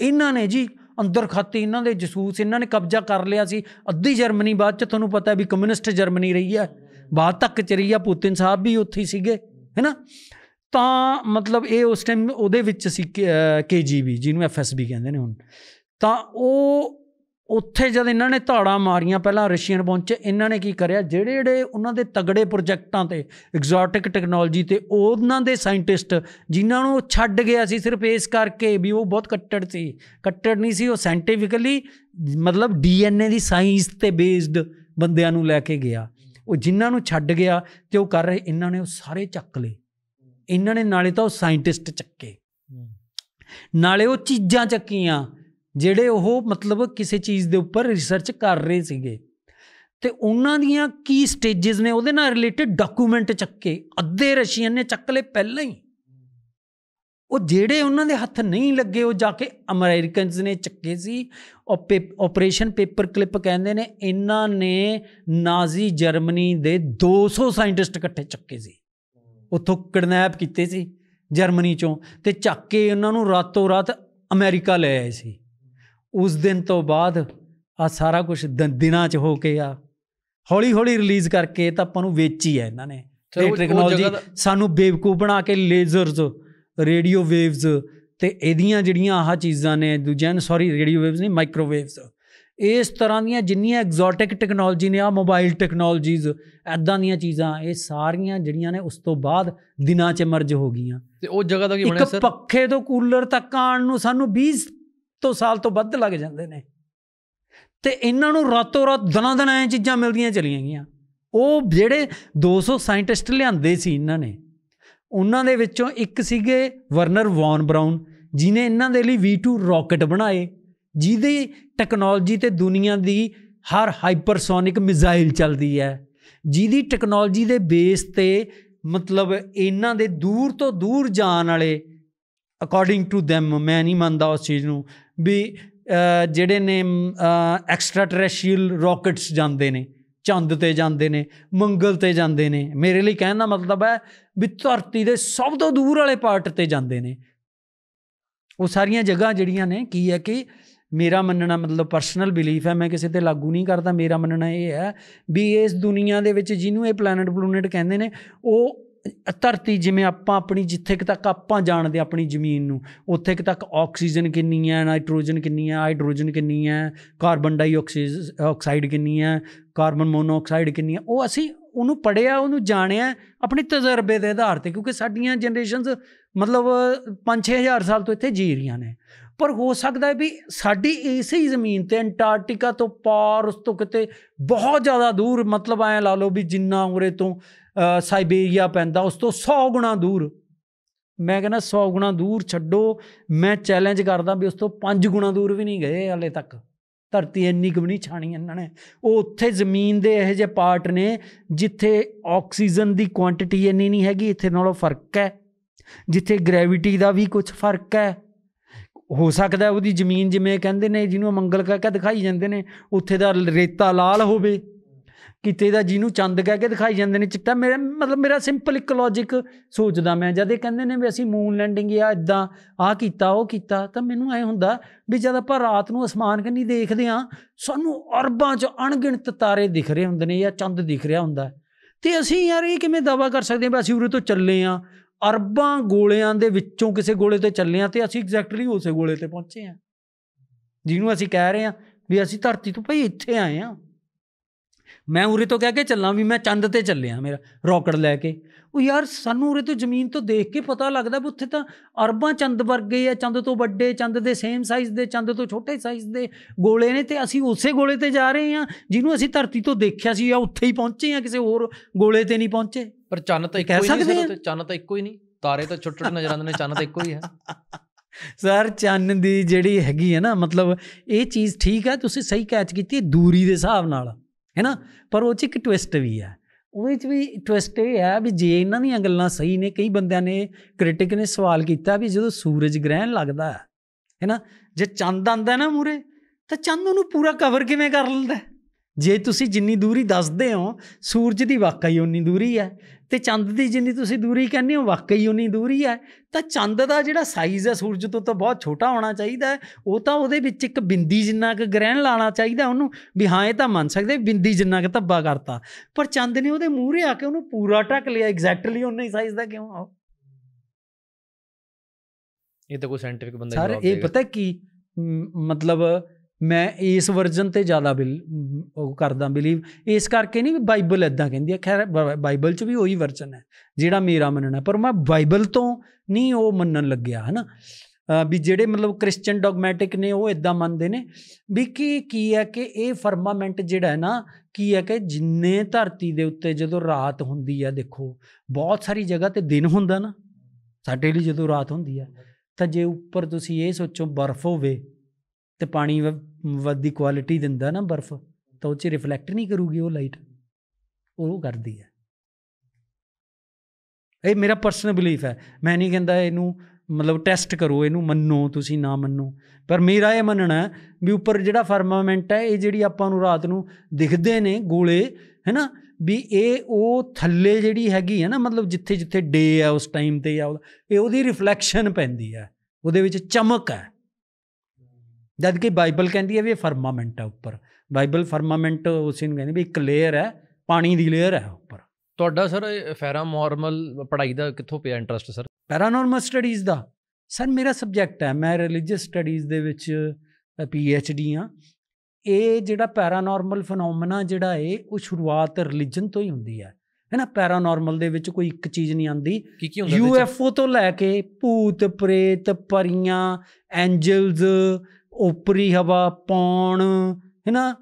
S1: ਇਹਨਾਂ ਨੇ ਜੀ ਅੰਦਰ ਖਾਤੇ ਇਹਨਾਂ ਦੇ ਜਸੂਸ ਇਹਨਾਂ ਨੇ ਕਬਜ਼ਾ ਕਰ ਲਿਆ ਸੀ ਅੱਧੀ ਜਰਮਨੀ ਬਾਅਦ ਚ ਤੁਹਾਨੂੰ ਪਤਾ ਵੀ ਕਮਿਊਨਿਸਟ ਜਰਮਨੀ ਰਹੀ ਹੈ ਬਾਅਦ ਤੱਕ ਚ ਰਹੀ ਆ ਪੁਤਿਨ ਸਾਹਿਬ ਵੀ ਉੱਥੇ ਸੀਗੇ ਹੈਨਾ ਤਾਂ ਮਤਲਬ ਇਹ ਉਸ ਟਾਈਮ ਉਹਦੇ ਵਿੱਚ ਸੀ ਕੇਜੀਬੀ ਜਿਹਨੂੰ ਐਫਐਸਬੀ ਕਹਿੰਦੇ ਨੇ ਹੁਣ ਤਾਂ ਉਹ ਉੱਥੇ ਜਦ ਇਹਨਾਂ ਨੇ ਧਾੜਾ ਮਾਰੀਆਂ ਪਹਿਲਾਂ ਰਸ਼ੀਅਨ ਪਹੁੰਚੇ ਇਹਨਾਂ ਨੇ ਕੀ ਕਰਿਆ ਜਿਹੜੇ ਜਿਹੜੇ ਉਹਨਾਂ ਦੇ ਤਗੜੇ ਪ੍ਰੋਜੈਕਟਾਂ ਤੇ ਐਗਜ਼ੋਟਿਕ ਟੈਕਨੋਲੋਜੀ ਤੇ ਉਹਨਾਂ ਦੇ ਸਾਇੰਟਿਸਟ ਜਿਨ੍ਹਾਂ ਨੂੰ ਛੱਡ ਗਿਆ ਸੀ ਸਿਰਫ ਇਸ ਕਰਕੇ ਵੀ ਉਹ ਬਹੁਤ ਕੱਟੜ ਸੀ ਕੱਟੜ ਨਹੀਂ ਸੀ ਉਹ ਸਾਇੰਟੀਫਿਕਲੀ ਮਤਲਬ ਡੀਐਨਏ ਦੀ ਸਾਇੰਸ ਤੇ ਬੇਸਡ ਬੰਦਿਆਂ ਨੂੰ ਲੈ ਕੇ ਗਿਆ ਉਹ ਜਿਨ੍ਹਾਂ ਨੂੰ ਛੱਡ ਗਿਆ ਤੇ ਉਹ ਕਰ ਰਹੇ ਇਹਨਾਂ ਨੇ ਉਹ ਸਾਰੇ ਚੱਕ ਲਏ ਇਹਨਾਂ ਨੇ ਨਾਲੇ ਤਾਂ ਉਹ ਸਾਇੰਟਿਸਟ ਚੱਕੇ ਨਾਲੇ ਉਹ ਚੀਜ਼ਾਂ ਚੱਕੀਆਂ ਜਿਹੜੇ ਉਹ ਮਤਲਬ ਕਿਸੇ ਚੀਜ਼ ਦੇ ਉੱਪਰ ਰਿਸਰਚ ਕਰ ਰਹੇ ਸੀਗੇ ਤੇ ਉਹਨਾਂ ਦੀਆਂ ਕੀ ਸਟੇजेस ਨੇ ਉਹਦੇ ਨਾਲ ਰਿਲੇਟਡ ਡਾਕੂਮੈਂਟ ਚੱਕੇ ਅੱਧੇ ਰਸ਼ੀਅਨ ਨੇ ਚੱਕ ਲਏ ਪਹਿਲਾਂ ਹੀ ਉਹ ਜਿਹੜੇ ਉਹਨਾਂ ਦੇ ਹੱਥ ਨਹੀਂ ਲੱਗੇ ਉਹ ਜਾ ਕੇ ਅਮਰੀਕਨਸ ਨੇ ਚੱਕੇ ਸੀ ਆਪਰੇਸ਼ਨ ਪੇਪਰ ਕਲਿੱਪ ਕਹਿੰਦੇ ਨੇ ਇਹਨਾਂ ਨੇ ਨਾਜ਼ੀ ਜਰਮਨੀ ਦੇ 200 ਸਾਇੰਟਿਸਟ ਇਕੱਠੇ ਚੱਕੇ ਸੀ ਉੱਥੋਂ ਕਿਡਨੈਪ ਕੀਤੇ ਸੀ ਜਰਮਨੀ ਚੋਂ ਤੇ ਚੱਕ ਕੇ ਉਹਨਾਂ ਨੂੰ ਰਾਤੋਂ ਰਾਤ ਅਮਰੀਕਾ ਲੈ ਆਏ ਸੀ ਉਸ ਦਿਨ ਤੋਂ ਬਾਅਦ ਆ ਸਾਰਾ ਕੁਝ ਦਿਨਾਂ 'ਚ ਹੋ ਕੇ ਆ ਹੌਲੀ ਹੌਲੀ ਰਿਲੀਜ਼ ਕਰਕੇ ਤਾਂ ਆਪਾਂ ਨੂੰ ਵੇਚੀ ਆ ਇਹਨਾਂ ਨੇ ਤੇ ਟੈਕਨੋਲੋਜੀ ਸਾਨੂੰ ਬੇਵਕੂਫ ਬਣਾ ਕੇ ਲੇਜ਼ਰਸ ਰੇਡੀਓ ਵੇਵਸ ਤੇ ਇਹਦੀਆਂ ਜਿਹੜੀਆਂ ਆਹ ਚੀਜ਼ਾਂ ਨੇ ਦੂਜਿਆਂ ਸੌਰੀ ਰੇਡੀਓ ਵੇਵਸ ਨਹੀਂ ਮਾਈਕ੍ਰੋਵੇਵਸ ਇਸ ਤਰ੍ਹਾਂ ਦੀਆਂ ਜਿੰਨੀਆਂ ਐਗਜ਼ੋਟਿਕ ਟੈਕਨੋਲੋਜੀ ਨੇ ਆ ਮੋਬਾਈਲ ਟੈਕਨੋਲੋਜੀਜ਼ ਐਦਾਂ ਦੀਆਂ ਚੀਜ਼ਾਂ ਇਹ ਸਾਰੀਆਂ ਜਿਹੜੀਆਂ ਨੇ ਉਸ ਤੋਂ ਬਾਅਦ ਦਿਨਾਂ 'ਚ ਮਰਜ ਹੋ ਗਈਆਂ ਤੇ ਉਹ ਜਗ੍ਹਾ ਦਾ ਕੀ ਬਣਿਆ ਸਰ ਇੱਕ ਪੱਖੇ ਤੋਂ ਕੂਲਰ ਤੱਕ ਆਣ ਨੂੰ ਸਾਨੂੰ 20 ਤੋਂ ਸਾਲ ਤੋਂ ਵੱਧ ਲੱਗ ਜਾਂਦੇ ਨੇ ਤੇ ਇਹਨਾਂ ਨੂੰ ਰਾਤੋਂ ਰਾਤ ਦਿਨਾਂ ਦਿਨ ਐ ਚੀਜ਼ਾਂ ਮਿਲਦੀਆਂ ਚਲੀਆਂ ਗਈਆਂ ਉਹ ਜਿਹੜੇ 200 ਸਾਇੰਟਿਸਟ ਲਿਆਂਦੇ ਸੀ ਇਹਨਾਂ ਨੇ ਉਹਨਾਂ ਦੇ ਵਿੱਚੋਂ ਇੱਕ ਸੀਗੇ ਵਰਨਰ ਵੌਨ ਬਰਾਊਨ ਜਿਨੇ ਇਹਨਾਂ ਦੇ ਲਈ V2 ਰਾਕਟ ਬਣਾਏ ਜਿਹਦੀ ਟੈਕਨੋਲੋਜੀ ਤੇ ਦੁਨੀਆ ਦੀ ਹਰ ਹਾਈਪਰਸੋਨਿਕ ਮਿਜ਼ਾਈਲ ਚੱਲਦੀ ਹੈ ਜਿਹਦੀ ਟੈਕਨੋਲੋਜੀ ਦੇ ਬੇਸ ਤੇ ਮਤਲਬ ਇਹਨਾਂ ਦੇ ਦੂਰ ਤੋਂ ਦੂਰ ਜਾਣ ਵਾਲੇ ਅਕੋਰਡਿੰਗ ਟੂ them ਮੈਂ ਨਹੀਂ ਮੰਨਦਾ ਉਸ ਚੀਜ਼ ਨੂੰ ਵੀ ਜਿਹੜੇ ਨੇ ਐਕਸਟਰਾ ਟੈਰੇਸ਼ੀਅਲ ਰਾਕਟਸ ਜਾਂਦੇ ਨੇ ਚੰਦ ਤੇ ਜਾਂਦੇ ਨੇ ਮੰਗਲ ਤੇ ਜਾਂਦੇ ਨੇ ਮੇਰੇ ਲਈ ਕਹਿਣ ਦਾ ਮਤਲਬ ਹੈ ਵੀ ਧਰਤੀ ਦੇ ਸਭ ਤੋਂ ਦੂਰ ਵਾਲੇ ਪਾਰਟ ਤੇ ਜਾਂਦੇ ਨੇ ਉਹ ਸਾਰੀਆਂ ਜਗ੍ਹਾ ਜਿਹੜੀਆਂ ਨੇ ਕੀ ਹੈ ਕਿ ਮੇਰਾ ਮੰਨਣਾ ਮਤਲਬ ਪਰਸਨਲ ਬਿਲੀਫ ਹੈ ਮੈਂ ਕਿਸੇ ਤੇ ਲਾਗੂ ਨਹੀਂ ਕਰਦਾ ਮੇਰਾ ਮੰਨਣਾ ਇਹ ਹੈ ਵੀ ਇਸ ਦੁਨੀਆ ਦੇ ਵਿੱਚ ਜਿਹਨੂੰ ਇਹ ਪਲੈਨਟ ਪਲੂਨਟ ਕਹਿੰਦੇ ਨੇ ਉਹ ਧਰਤੀ ਜਿਵੇਂ ਆਪਾਂ ਆਪਣੀ ਜਿੱਥੇ ਤੱਕ ਆਪਾਂ ਜਾਣਦੇ ਆਪਣੀ ਜ਼ਮੀਨ ਨੂੰ ਉੱਥੇ ਤੱਕ ਆਕਸੀਜਨ ਕਿੰਨੀ ਹੈ ਨਾਈਟ੍ਰੋਜਨ ਕਿੰਨੀ ਹੈ ਹਾਈਡਰੋਜਨ ਕਿੰਨੀ ਹੈ ਕਾਰਬਨ ਡਾਈਆਕਸਾਈਡ ਕਿੰਨੀ ਹੈ ਕਾਰਬਨ ਮੋਨੋਆਕਸਾਈਡ ਕਿੰਨੀ ਹੈ ਉਹ ਅਸੀਂ ਉਹਨੂੰ ਪੜਿਆ ਉਹਨੂੰ ਜਾਣਿਆ ਆਪਣੇ ਤਜਰਬੇ ਦੇ ਆਧਾਰ ਤੇ ਕਿਉਂਕਿ ਸਾਡੀਆਂ ਜਨਰੇਸ਼ਨਸ ਮਤਲਬ 5-6000 ਸਾਲ ਤੋਂ ਇੱਥੇ ਜੀ ਰਹੀਆਂ ਨੇ ਪਰ ਹੋ ਸਕਦਾ ਹੈ ਵੀ ਸਾਡੀ ਇਸੇ ਹੀ ਜ਼ਮੀਨ ਤੇ ਅੰਟਾਰਕਟਿਕਾ ਤੋਂ ਪਾਰ ਉਸ ਤੋਂ ਕਿਤੇ ਬਹੁਤ ਜ਼ਿਆਦਾ ਦੂਰ ਮਤਲਬ ਐ ਲਾ ਲਓ ਵੀ ਜਿੰਨਾ ਉਰੇ ਤੋਂ ਸਾਈਬੇਰੀਆ ਪੈਂਦਾ ਉਸ ਤੋਂ 100 ਗੁਣਾ ਦੂਰ ਮੈਂ ਕਹਿੰਦਾ 100 ਗੁਣਾ ਦੂਰ ਛੱਡੋ ਮੈਂ ਚੈਲੰਜ ਕਰਦਾ ਵੀ ਉਸ ਤੋਂ 5 ਗੁਣਾ ਦੂਰ ਵੀ ਨਹੀਂ ਗਏ ਹਲੇ ਤੱਕ ਧਰਤੀ ਇੰਨੀ ਕੁ ਨਹੀਂ ਛਾਣੀ ਇਹਨਾਂ ਨੇ ਉਹ ਉੱਥੇ ਜ਼ਮੀਨ ਦੇ ਇਹੋ ਜਿਹੇ ਪਾਰਟ ਨੇ ਜਿੱਥੇ ਆਕਸੀਜਨ ਦੀ ਕੁਆਂਟੀਟੀ ਇੰਨੀ ਨਹੀਂ ਹੈਗੀ ਇੱਥੇ ਨਾਲੋਂ ਫਰਕ ਹੈ ਜਿੱਥੇ ਗ੍ਰੈਵਿਟੀ ਦਾ ਵੀ ਕੁਝ ਫਰਕ ਹੈ ਹੋ ਸਕਦਾ ਉਹਦੀ ਜ਼ਮੀਨ ਜਿਵੇਂ ਕਹਿੰਦੇ ਨੇ ਜਿਹਨੂੰ ਮੰਗਲ ਕਹਿ ਕੇ ਦਿਖਾਈ ਜਾਂਦੇ ਨੇ ਉੱਥੇ ਦਾ ਰੇਤਾ ਲਾਲ ਹੋਵੇ ਕਿਤੇ ਦਾ ਜਿਹਨੂੰ ਚੰਦ ਕਹਿ ਕੇ ਦਿਖਾਈ ਜਾਂਦੇ ਨੇ ਚਿੱਟਾ ਮੇਰਾ ਮਤਲਬ ਮੇਰਾ ਸਿੰਪਲ ਇੱਕ ਲੌਜੀਕ ਸੋਚਦਾ ਮੈਂ ਜਦ ਇਹ ਕਹਿੰਦੇ ਨੇ ਵੀ ਅਸੀਂ ਮੂਨ ਲੈਂਡਿੰਗ ਆ ਇਦਾਂ ਆ ਕੀਤਾ ਉਹ ਕੀਤਾ ਤਾਂ ਮੈਨੂੰ ਐ ਹੁੰਦਾ ਵੀ ਜਦ ਆਪਾਂ ਰਾਤ ਨੂੰ ਅਸਮਾਨ ਕੰਨੀ ਦੇਖਦੇ ਆ ਸਾਨੂੰ ਅਰਬਾਂ 'ਚ ਅਣਗਿਣਤ ਤਾਰੇ ਦਿਖ ਰਹੇ ਹੁੰਦੇ ਨੇ ਜਾਂ ਚੰਦ ਦਿਖ ਰਿਹਾ ਹੁੰਦਾ ਤੇ ਅਸੀਂ ਯਾਰ ਇਹ ਕਿਵੇਂ ਦਾਵਾ ਕਰ ਸਕਦੇ ਆ ਵੀ ਅਸੀਂ ਉਰੇ ਤੋਂ ਚੱਲੇ ਆ ਅਰਬਾਂ ਗੋਲਿਆਂ ਦੇ ਵਿੱਚੋਂ ਕਿਸੇ ਗੋਲੇ ਤੇ ਚੱਲੇ ਆ ਤੇ ਅਸੀਂ ਐਗਜ਼ੈਕਟਲੀ ਉਸੇ ਗੋਲੇ ਤੇ ਪਹੁੰਚੇ ਆ ਜਿਹਨੂੰ ਅਸੀਂ ਕਹਿ ਰਹੇ ਆ ਵੀ ਅਸੀਂ ਧਰਤੀ ਤੋਂ ਭਈ ਇੱਥੇ ਆਏ ਆ ਮੈਂ ਉਰੇ ਤੋਂ ਕਹਿ ਕੇ ਚੱਲਾਂ ਵੀ ਮੈਂ ਚੰਦ ਤੇ ਚੱਲਿਆ ਮੇਰਾ ਰੌਕਟ ਲੈ ਕੇ ਉਹ ਯਾਰ ਸਾਨੂੰ ਉਰੇ ਤੋਂ ਜ਼ਮੀਨ ਤੋਂ ਦੇਖ ਕੇ ਪਤਾ ਲੱਗਦਾ ਵੀ ਉੱਥੇ ਤਾਂ ਅਰਬਾਂ ਚੰਦ ਵਰਗੇ ਆ ਚੰਦ ਤੋਂ ਵੱਡੇ ਚੰਦ ਦੇ ਸੇਮ ਸਾਈਜ਼ ਦੇ ਚੰਦ ਤੋਂ ਛੋਟੇ ਸਾਈਜ਼ ਦੇ ਗੋਲੇ ਨੇ ਤੇ ਅਸੀਂ ਉਸੇ ਗੋਲੇ ਤੇ ਜਾ ਰਹੇ ਆ ਜਿਹਨੂੰ ਅਸੀਂ ਧਰਤੀ ਤੋਂ ਦੇਖਿਆ ਸੀ ਆ ਉੱਥੇ ਹੀ ਪਹੁੰਚੇ ਆ ਕਿਸੇ ਹੋਰ ਗੋਲੇ ਤੇ ਨਹੀਂ ਪਹੁੰਚੇ ਪਰ ਚੰਨ ਤਾਂ ਇੱਕੋ ਹੀ ਨਹੀਂ
S2: ਚੰਨ ਤਾਂ ਇੱਕੋ ਹੀ ਨਹੀਂ ਤਾਰੇ ਤਾਂ ਛੋਟੇ ਛੋਟੇ ਨਜ਼ਰ ਆਉਂਦੇ ਨੇ ਚੰਨ ਤਾਂ ਇੱਕੋ ਹੀ ਹੈ
S1: ਸਰ ਚੰਨ ਦੀ ਜਿਹੜੀ ਹੈਗੀ ਹੈ ਨਾ ਮਤਲਬ ਇਹ ਚੀਜ਼ ਠੀਕ ਹੈ ਤੁਸੀਂ ਸਹੀ ਕੈਚ ਕੀਤੀ ਦੂਰੀ ਦੇ ਹਿਸਾਬ ਨਾਲ ਹੈ ਨਾ ਪਰ ਉਹ ਚ ਇੱਕ ਟਵਿਸਟ ਵੀ ਆ ਉਹਦੇ ਚ ਵੀ ਟਵਿਸਟ ਇਹ ਆ ਵੀ ਜੇ ਇਹਨਾਂ ਦੀਆਂ ਗੱਲਾਂ ਸਹੀ ਨੇ ਕਈ ਬੰਦਿਆਂ ਨੇ ਕ੍ਰਿਟਿਕ ਨੇ ਸਵਾਲ ਕੀਤਾ ਵੀ ਜਦੋਂ ਸੂਰਜ ਗ੍ਰਹਿਣ ਲੱਗਦਾ ਹੈ ਨਾ ਜੇ ਚੰਦ ਆਂਦਾ ਨਾ ਮੂਰੇ ਤਾਂ ਚੰਦ ਨੂੰ ਪੂਰਾ ਕਵਰ ਕਿਵੇਂ ਕਰ ਲੈਂਦਾ ਜੇ ਤੁਸੀਂ ਜਿੰਨੀ ਦੂਰੀ ਦੱਸਦੇ ਹੋ ਸੂਰਜ ਦੀ ਵਾਕਈ ਉਨੀ ਦੂਰੀ ਹੈ ਤੇ ਚੰਦ ਦੀ ਜਿੰਨੀ ਤੁਸੀਂ ਦੂਰੀ ਕਹਿੰਦੇ ਹੋ ਵਾਕਈ ਉਨੀ ਦੂਰੀ ਹੈ ਤਾਂ ਚੰਦ ਦਾ ਜਿਹੜਾ ਸਾਈਜ਼ ਹੈ ਸੂਰਜ ਤੋਂ ਤਾਂ ਬਹੁਤ ਛੋਟਾ ਹੋਣਾ ਚਾਹੀਦਾ ਉਹ ਤਾਂ ਉਹਦੇ ਵਿੱਚ ਇੱਕ ਬਿੰਦੀ ਜਿੰਨਾ ਕੁ ਗ੍ਰਹਿਣ ਲਾਣਾ ਚਾਹੀਦਾ ਉਹਨੂੰ ਵੀ ਹਾਂ ਇਹ ਤਾਂ ਮੰਨ ਸਕਦੇ ਬਿੰਦੀ ਜਿੰਨਾ ਕੁ ਧੱਬਾ ਕਰਤਾ ਪਰ ਚੰਦ ਨੇ ਉਹਦੇ ਮੂਹਰੇ ਆ ਕੇ ਉਹਨੂੰ ਪੂਰਾ ਟੱਕ ਲਿਆ ਐਗਜ਼ੈਕਟਲੀ ਉਨੇ ਹੀ ਸਾਈਜ਼ ਦਾ ਕਿਉਂ ਆ
S2: ਇਹ ਤਾਂ ਕੋਈ ਸਾਇੰਟਿਫਿਕ ਬੰਦਾ ਹੀ ਸਰ ਇਹ ਪਤਾ
S1: ਕੀ ਮਤਲਬ ਮੈਂ ਇਸ ਵਰਜਨ ਤੇ ਜ਼ਿਆਦਾ ਬਿਲ ਉਹ ਕਰਦਾ ਬਲੀਵ ਇਸ ਕਰਕੇ ਨਹੀਂ ਬਾਈਬਲ ਇਦਾਂ ਕਹਿੰਦੀ ਹੈ ਖੈਰ ਬਾਈਬਲ 'ਚ ਵੀ ਉਹੀ ਵਰਜਨ ਹੈ ਜਿਹੜਾ ਮੇਰਾ ਮੰਨਣਾ ਪਰ ਮੈਂ ਬਾਈਬਲ ਤੋਂ ਨਹੀਂ ਉਹ ਮੰਨਣ ਲੱਗਿਆ ਹਨਾ ਵੀ ਜਿਹੜੇ ਮਤਲਬ ਕ੍ਰਿਸਚੀਅਨ ਡੋਗਮੈਟਿਕ ਨੇ ਉਹ ਇਦਾਂ ਮੰਨਦੇ ਨੇ ਵੀ ਕੀ ਕੀ ਹੈ ਕਿ ਇਹ ਫਰਮਾਮੈਂਟ ਜਿਹੜਾ ਹੈ ਨਾ ਕੀ ਹੈ ਕਿ ਜਿੰਨੇ ਧਰਤੀ ਦੇ ਉੱਤੇ ਜਦੋਂ ਰਾਤ ਹੁੰਦੀ ਹੈ ਦੇਖੋ ਬਹੁਤ ਸਾਰੀ ਜਗ੍ਹਾ ਤੇ ਦਿਨ ਹੁੰਦਾ ਨਾ ਸਾਡੇ ਲਈ ਜਦੋਂ ਰਾਤ ਹੁੰਦੀ ਹੈ ਤਾਂ ਜੇ ਉੱਪਰ ਤੁਸੀਂ ਇਹ ਸੋਚੋ ਬਰਫ਼ ਹੋਵੇ ਤੇ ਪਾਣੀ ਵੱਧਦੀ ਕੁਆਲਿਟੀ ਦਿੰਦਾ ਨਾ ਬਰਫ਼ ਤਾਂ ਉਹ 'ਚ ਰਿਫਲੈਕਟ ਨਹੀਂ ਕਰੂਗੀ ਉਹ ਲਾਈਟ ਉਹ ਕਰਦੀ ਹੈ ਇਹ ਮੇਰਾ ਪਰਸਨਲ ਬਲੀਫ ਹੈ ਮੈਂ ਨਹੀਂ ਕਹਿੰਦਾ ਇਹਨੂੰ ਮਤਲਬ ਟੈਸਟ ਕਰੋ ਇਹਨੂੰ ਮੰਨੋ ਤੁਸੀਂ ਨਾ ਮੰਨੋ ਪਰ ਮੇਰਾ ਇਹ ਮੰਨਣਾ ਵੀ ਉੱਪਰ ਜਿਹੜਾ ਫਰਮਾਮੈਂਟ ਹੈ ਇਹ ਜਿਹੜੀ ਆਪਾਂ ਨੂੰ ਰਾਤ ਨੂੰ ਦਿਖਦੇ ਨੇ ਗੋਲੇ ਹੈਨਾ ਵੀ ਇਹ ਉਹ ਥੱਲੇ ਜਿਹੜੀ ਹੈਗੀ ਹੈ ਨਾ ਮਤਲਬ ਜਿੱਥੇ ਜਿੱਥੇ ਡੇ ਆ ਉਸ ਟਾਈਮ ਤੇ ਆ ਇਹ ਉਹਦੀ ਰਿਫਲੈਕਸ਼ਨ ਪੈਂਦੀ ਆ ਉਹਦੇ ਵਿੱਚ ਚਮਕ ਹੈ ਜਦ ਕਿ ਬਾਈਬਲ ਕਹਿੰਦੀ ਹੈ ਵੀ ਇਹ ਫਰਮਾਮੈਂਟ ਹੈ ਉੱਪਰ ਬਾਈਬਲ ਫਰਮਾਮੈਂਟ ਉਸੇ ਨੂੰ ਕਹਿੰਦੀ ਵੀ ਇੱਕ ਲੇਅਰ ਹੈ ਪਾਣੀ ਦੀ ਲੇਅਰ ਹੈ ਉੱਪਰ ਤੁਹਾਡਾ ਸਰ ਪੈਰਾਨੋਰਮਲ ਪੜ੍ਹਾਈ ਦਾ
S2: ਕਿੱਥੋਂ ਪਿਆ ਇੰਟਰਸਟ
S1: ਸਰ ਪੈਰਾਨੋਰਮਲ ਸਟੱਡੀਜ਼ ਦਾ ਸਰ ਮੇਰਾ ਸਬਜੈਕਟ ਹੈ ਮੈਂ ਰਿਲੀਜੀਅਸ ਸਟੱਡੀਜ਼ ਦੇ ਵਿੱਚ ਪੀ ਐਚ ਡੀ ਆ ਇਹ ਜਿਹੜਾ ਪੈਰਾਨੋਰਮਲ ਫੀਨੋਮਨਾ ਜਿਹੜਾ ਏ ਉਹ ਸ਼ੁਰੂਆਤ ਰਿਲੀਜੀਅਨ ਤੋਂ ਹੀ ਹੁੰਦੀ ਹੈ ਹੈਨਾ ਨਾ ਪੈਰਾਨੋਰਮਲ ਦੇ ਵਿੱਚ ਕੋਈ ਇੱਕ ਚੀਜ਼ ਨਹੀਂ ਆਂਦੀ ਯੂ ਐਫ ਓ ਤੋਂ ਲੈ ਕੇ ਭੂਤ ਪ੍ਰੇਤ ਪਰੀਆਂ ਐਂਜਲਸ ਉਪਰੀ ਹਵਾ ਪੌਣ ਹੈਨਾ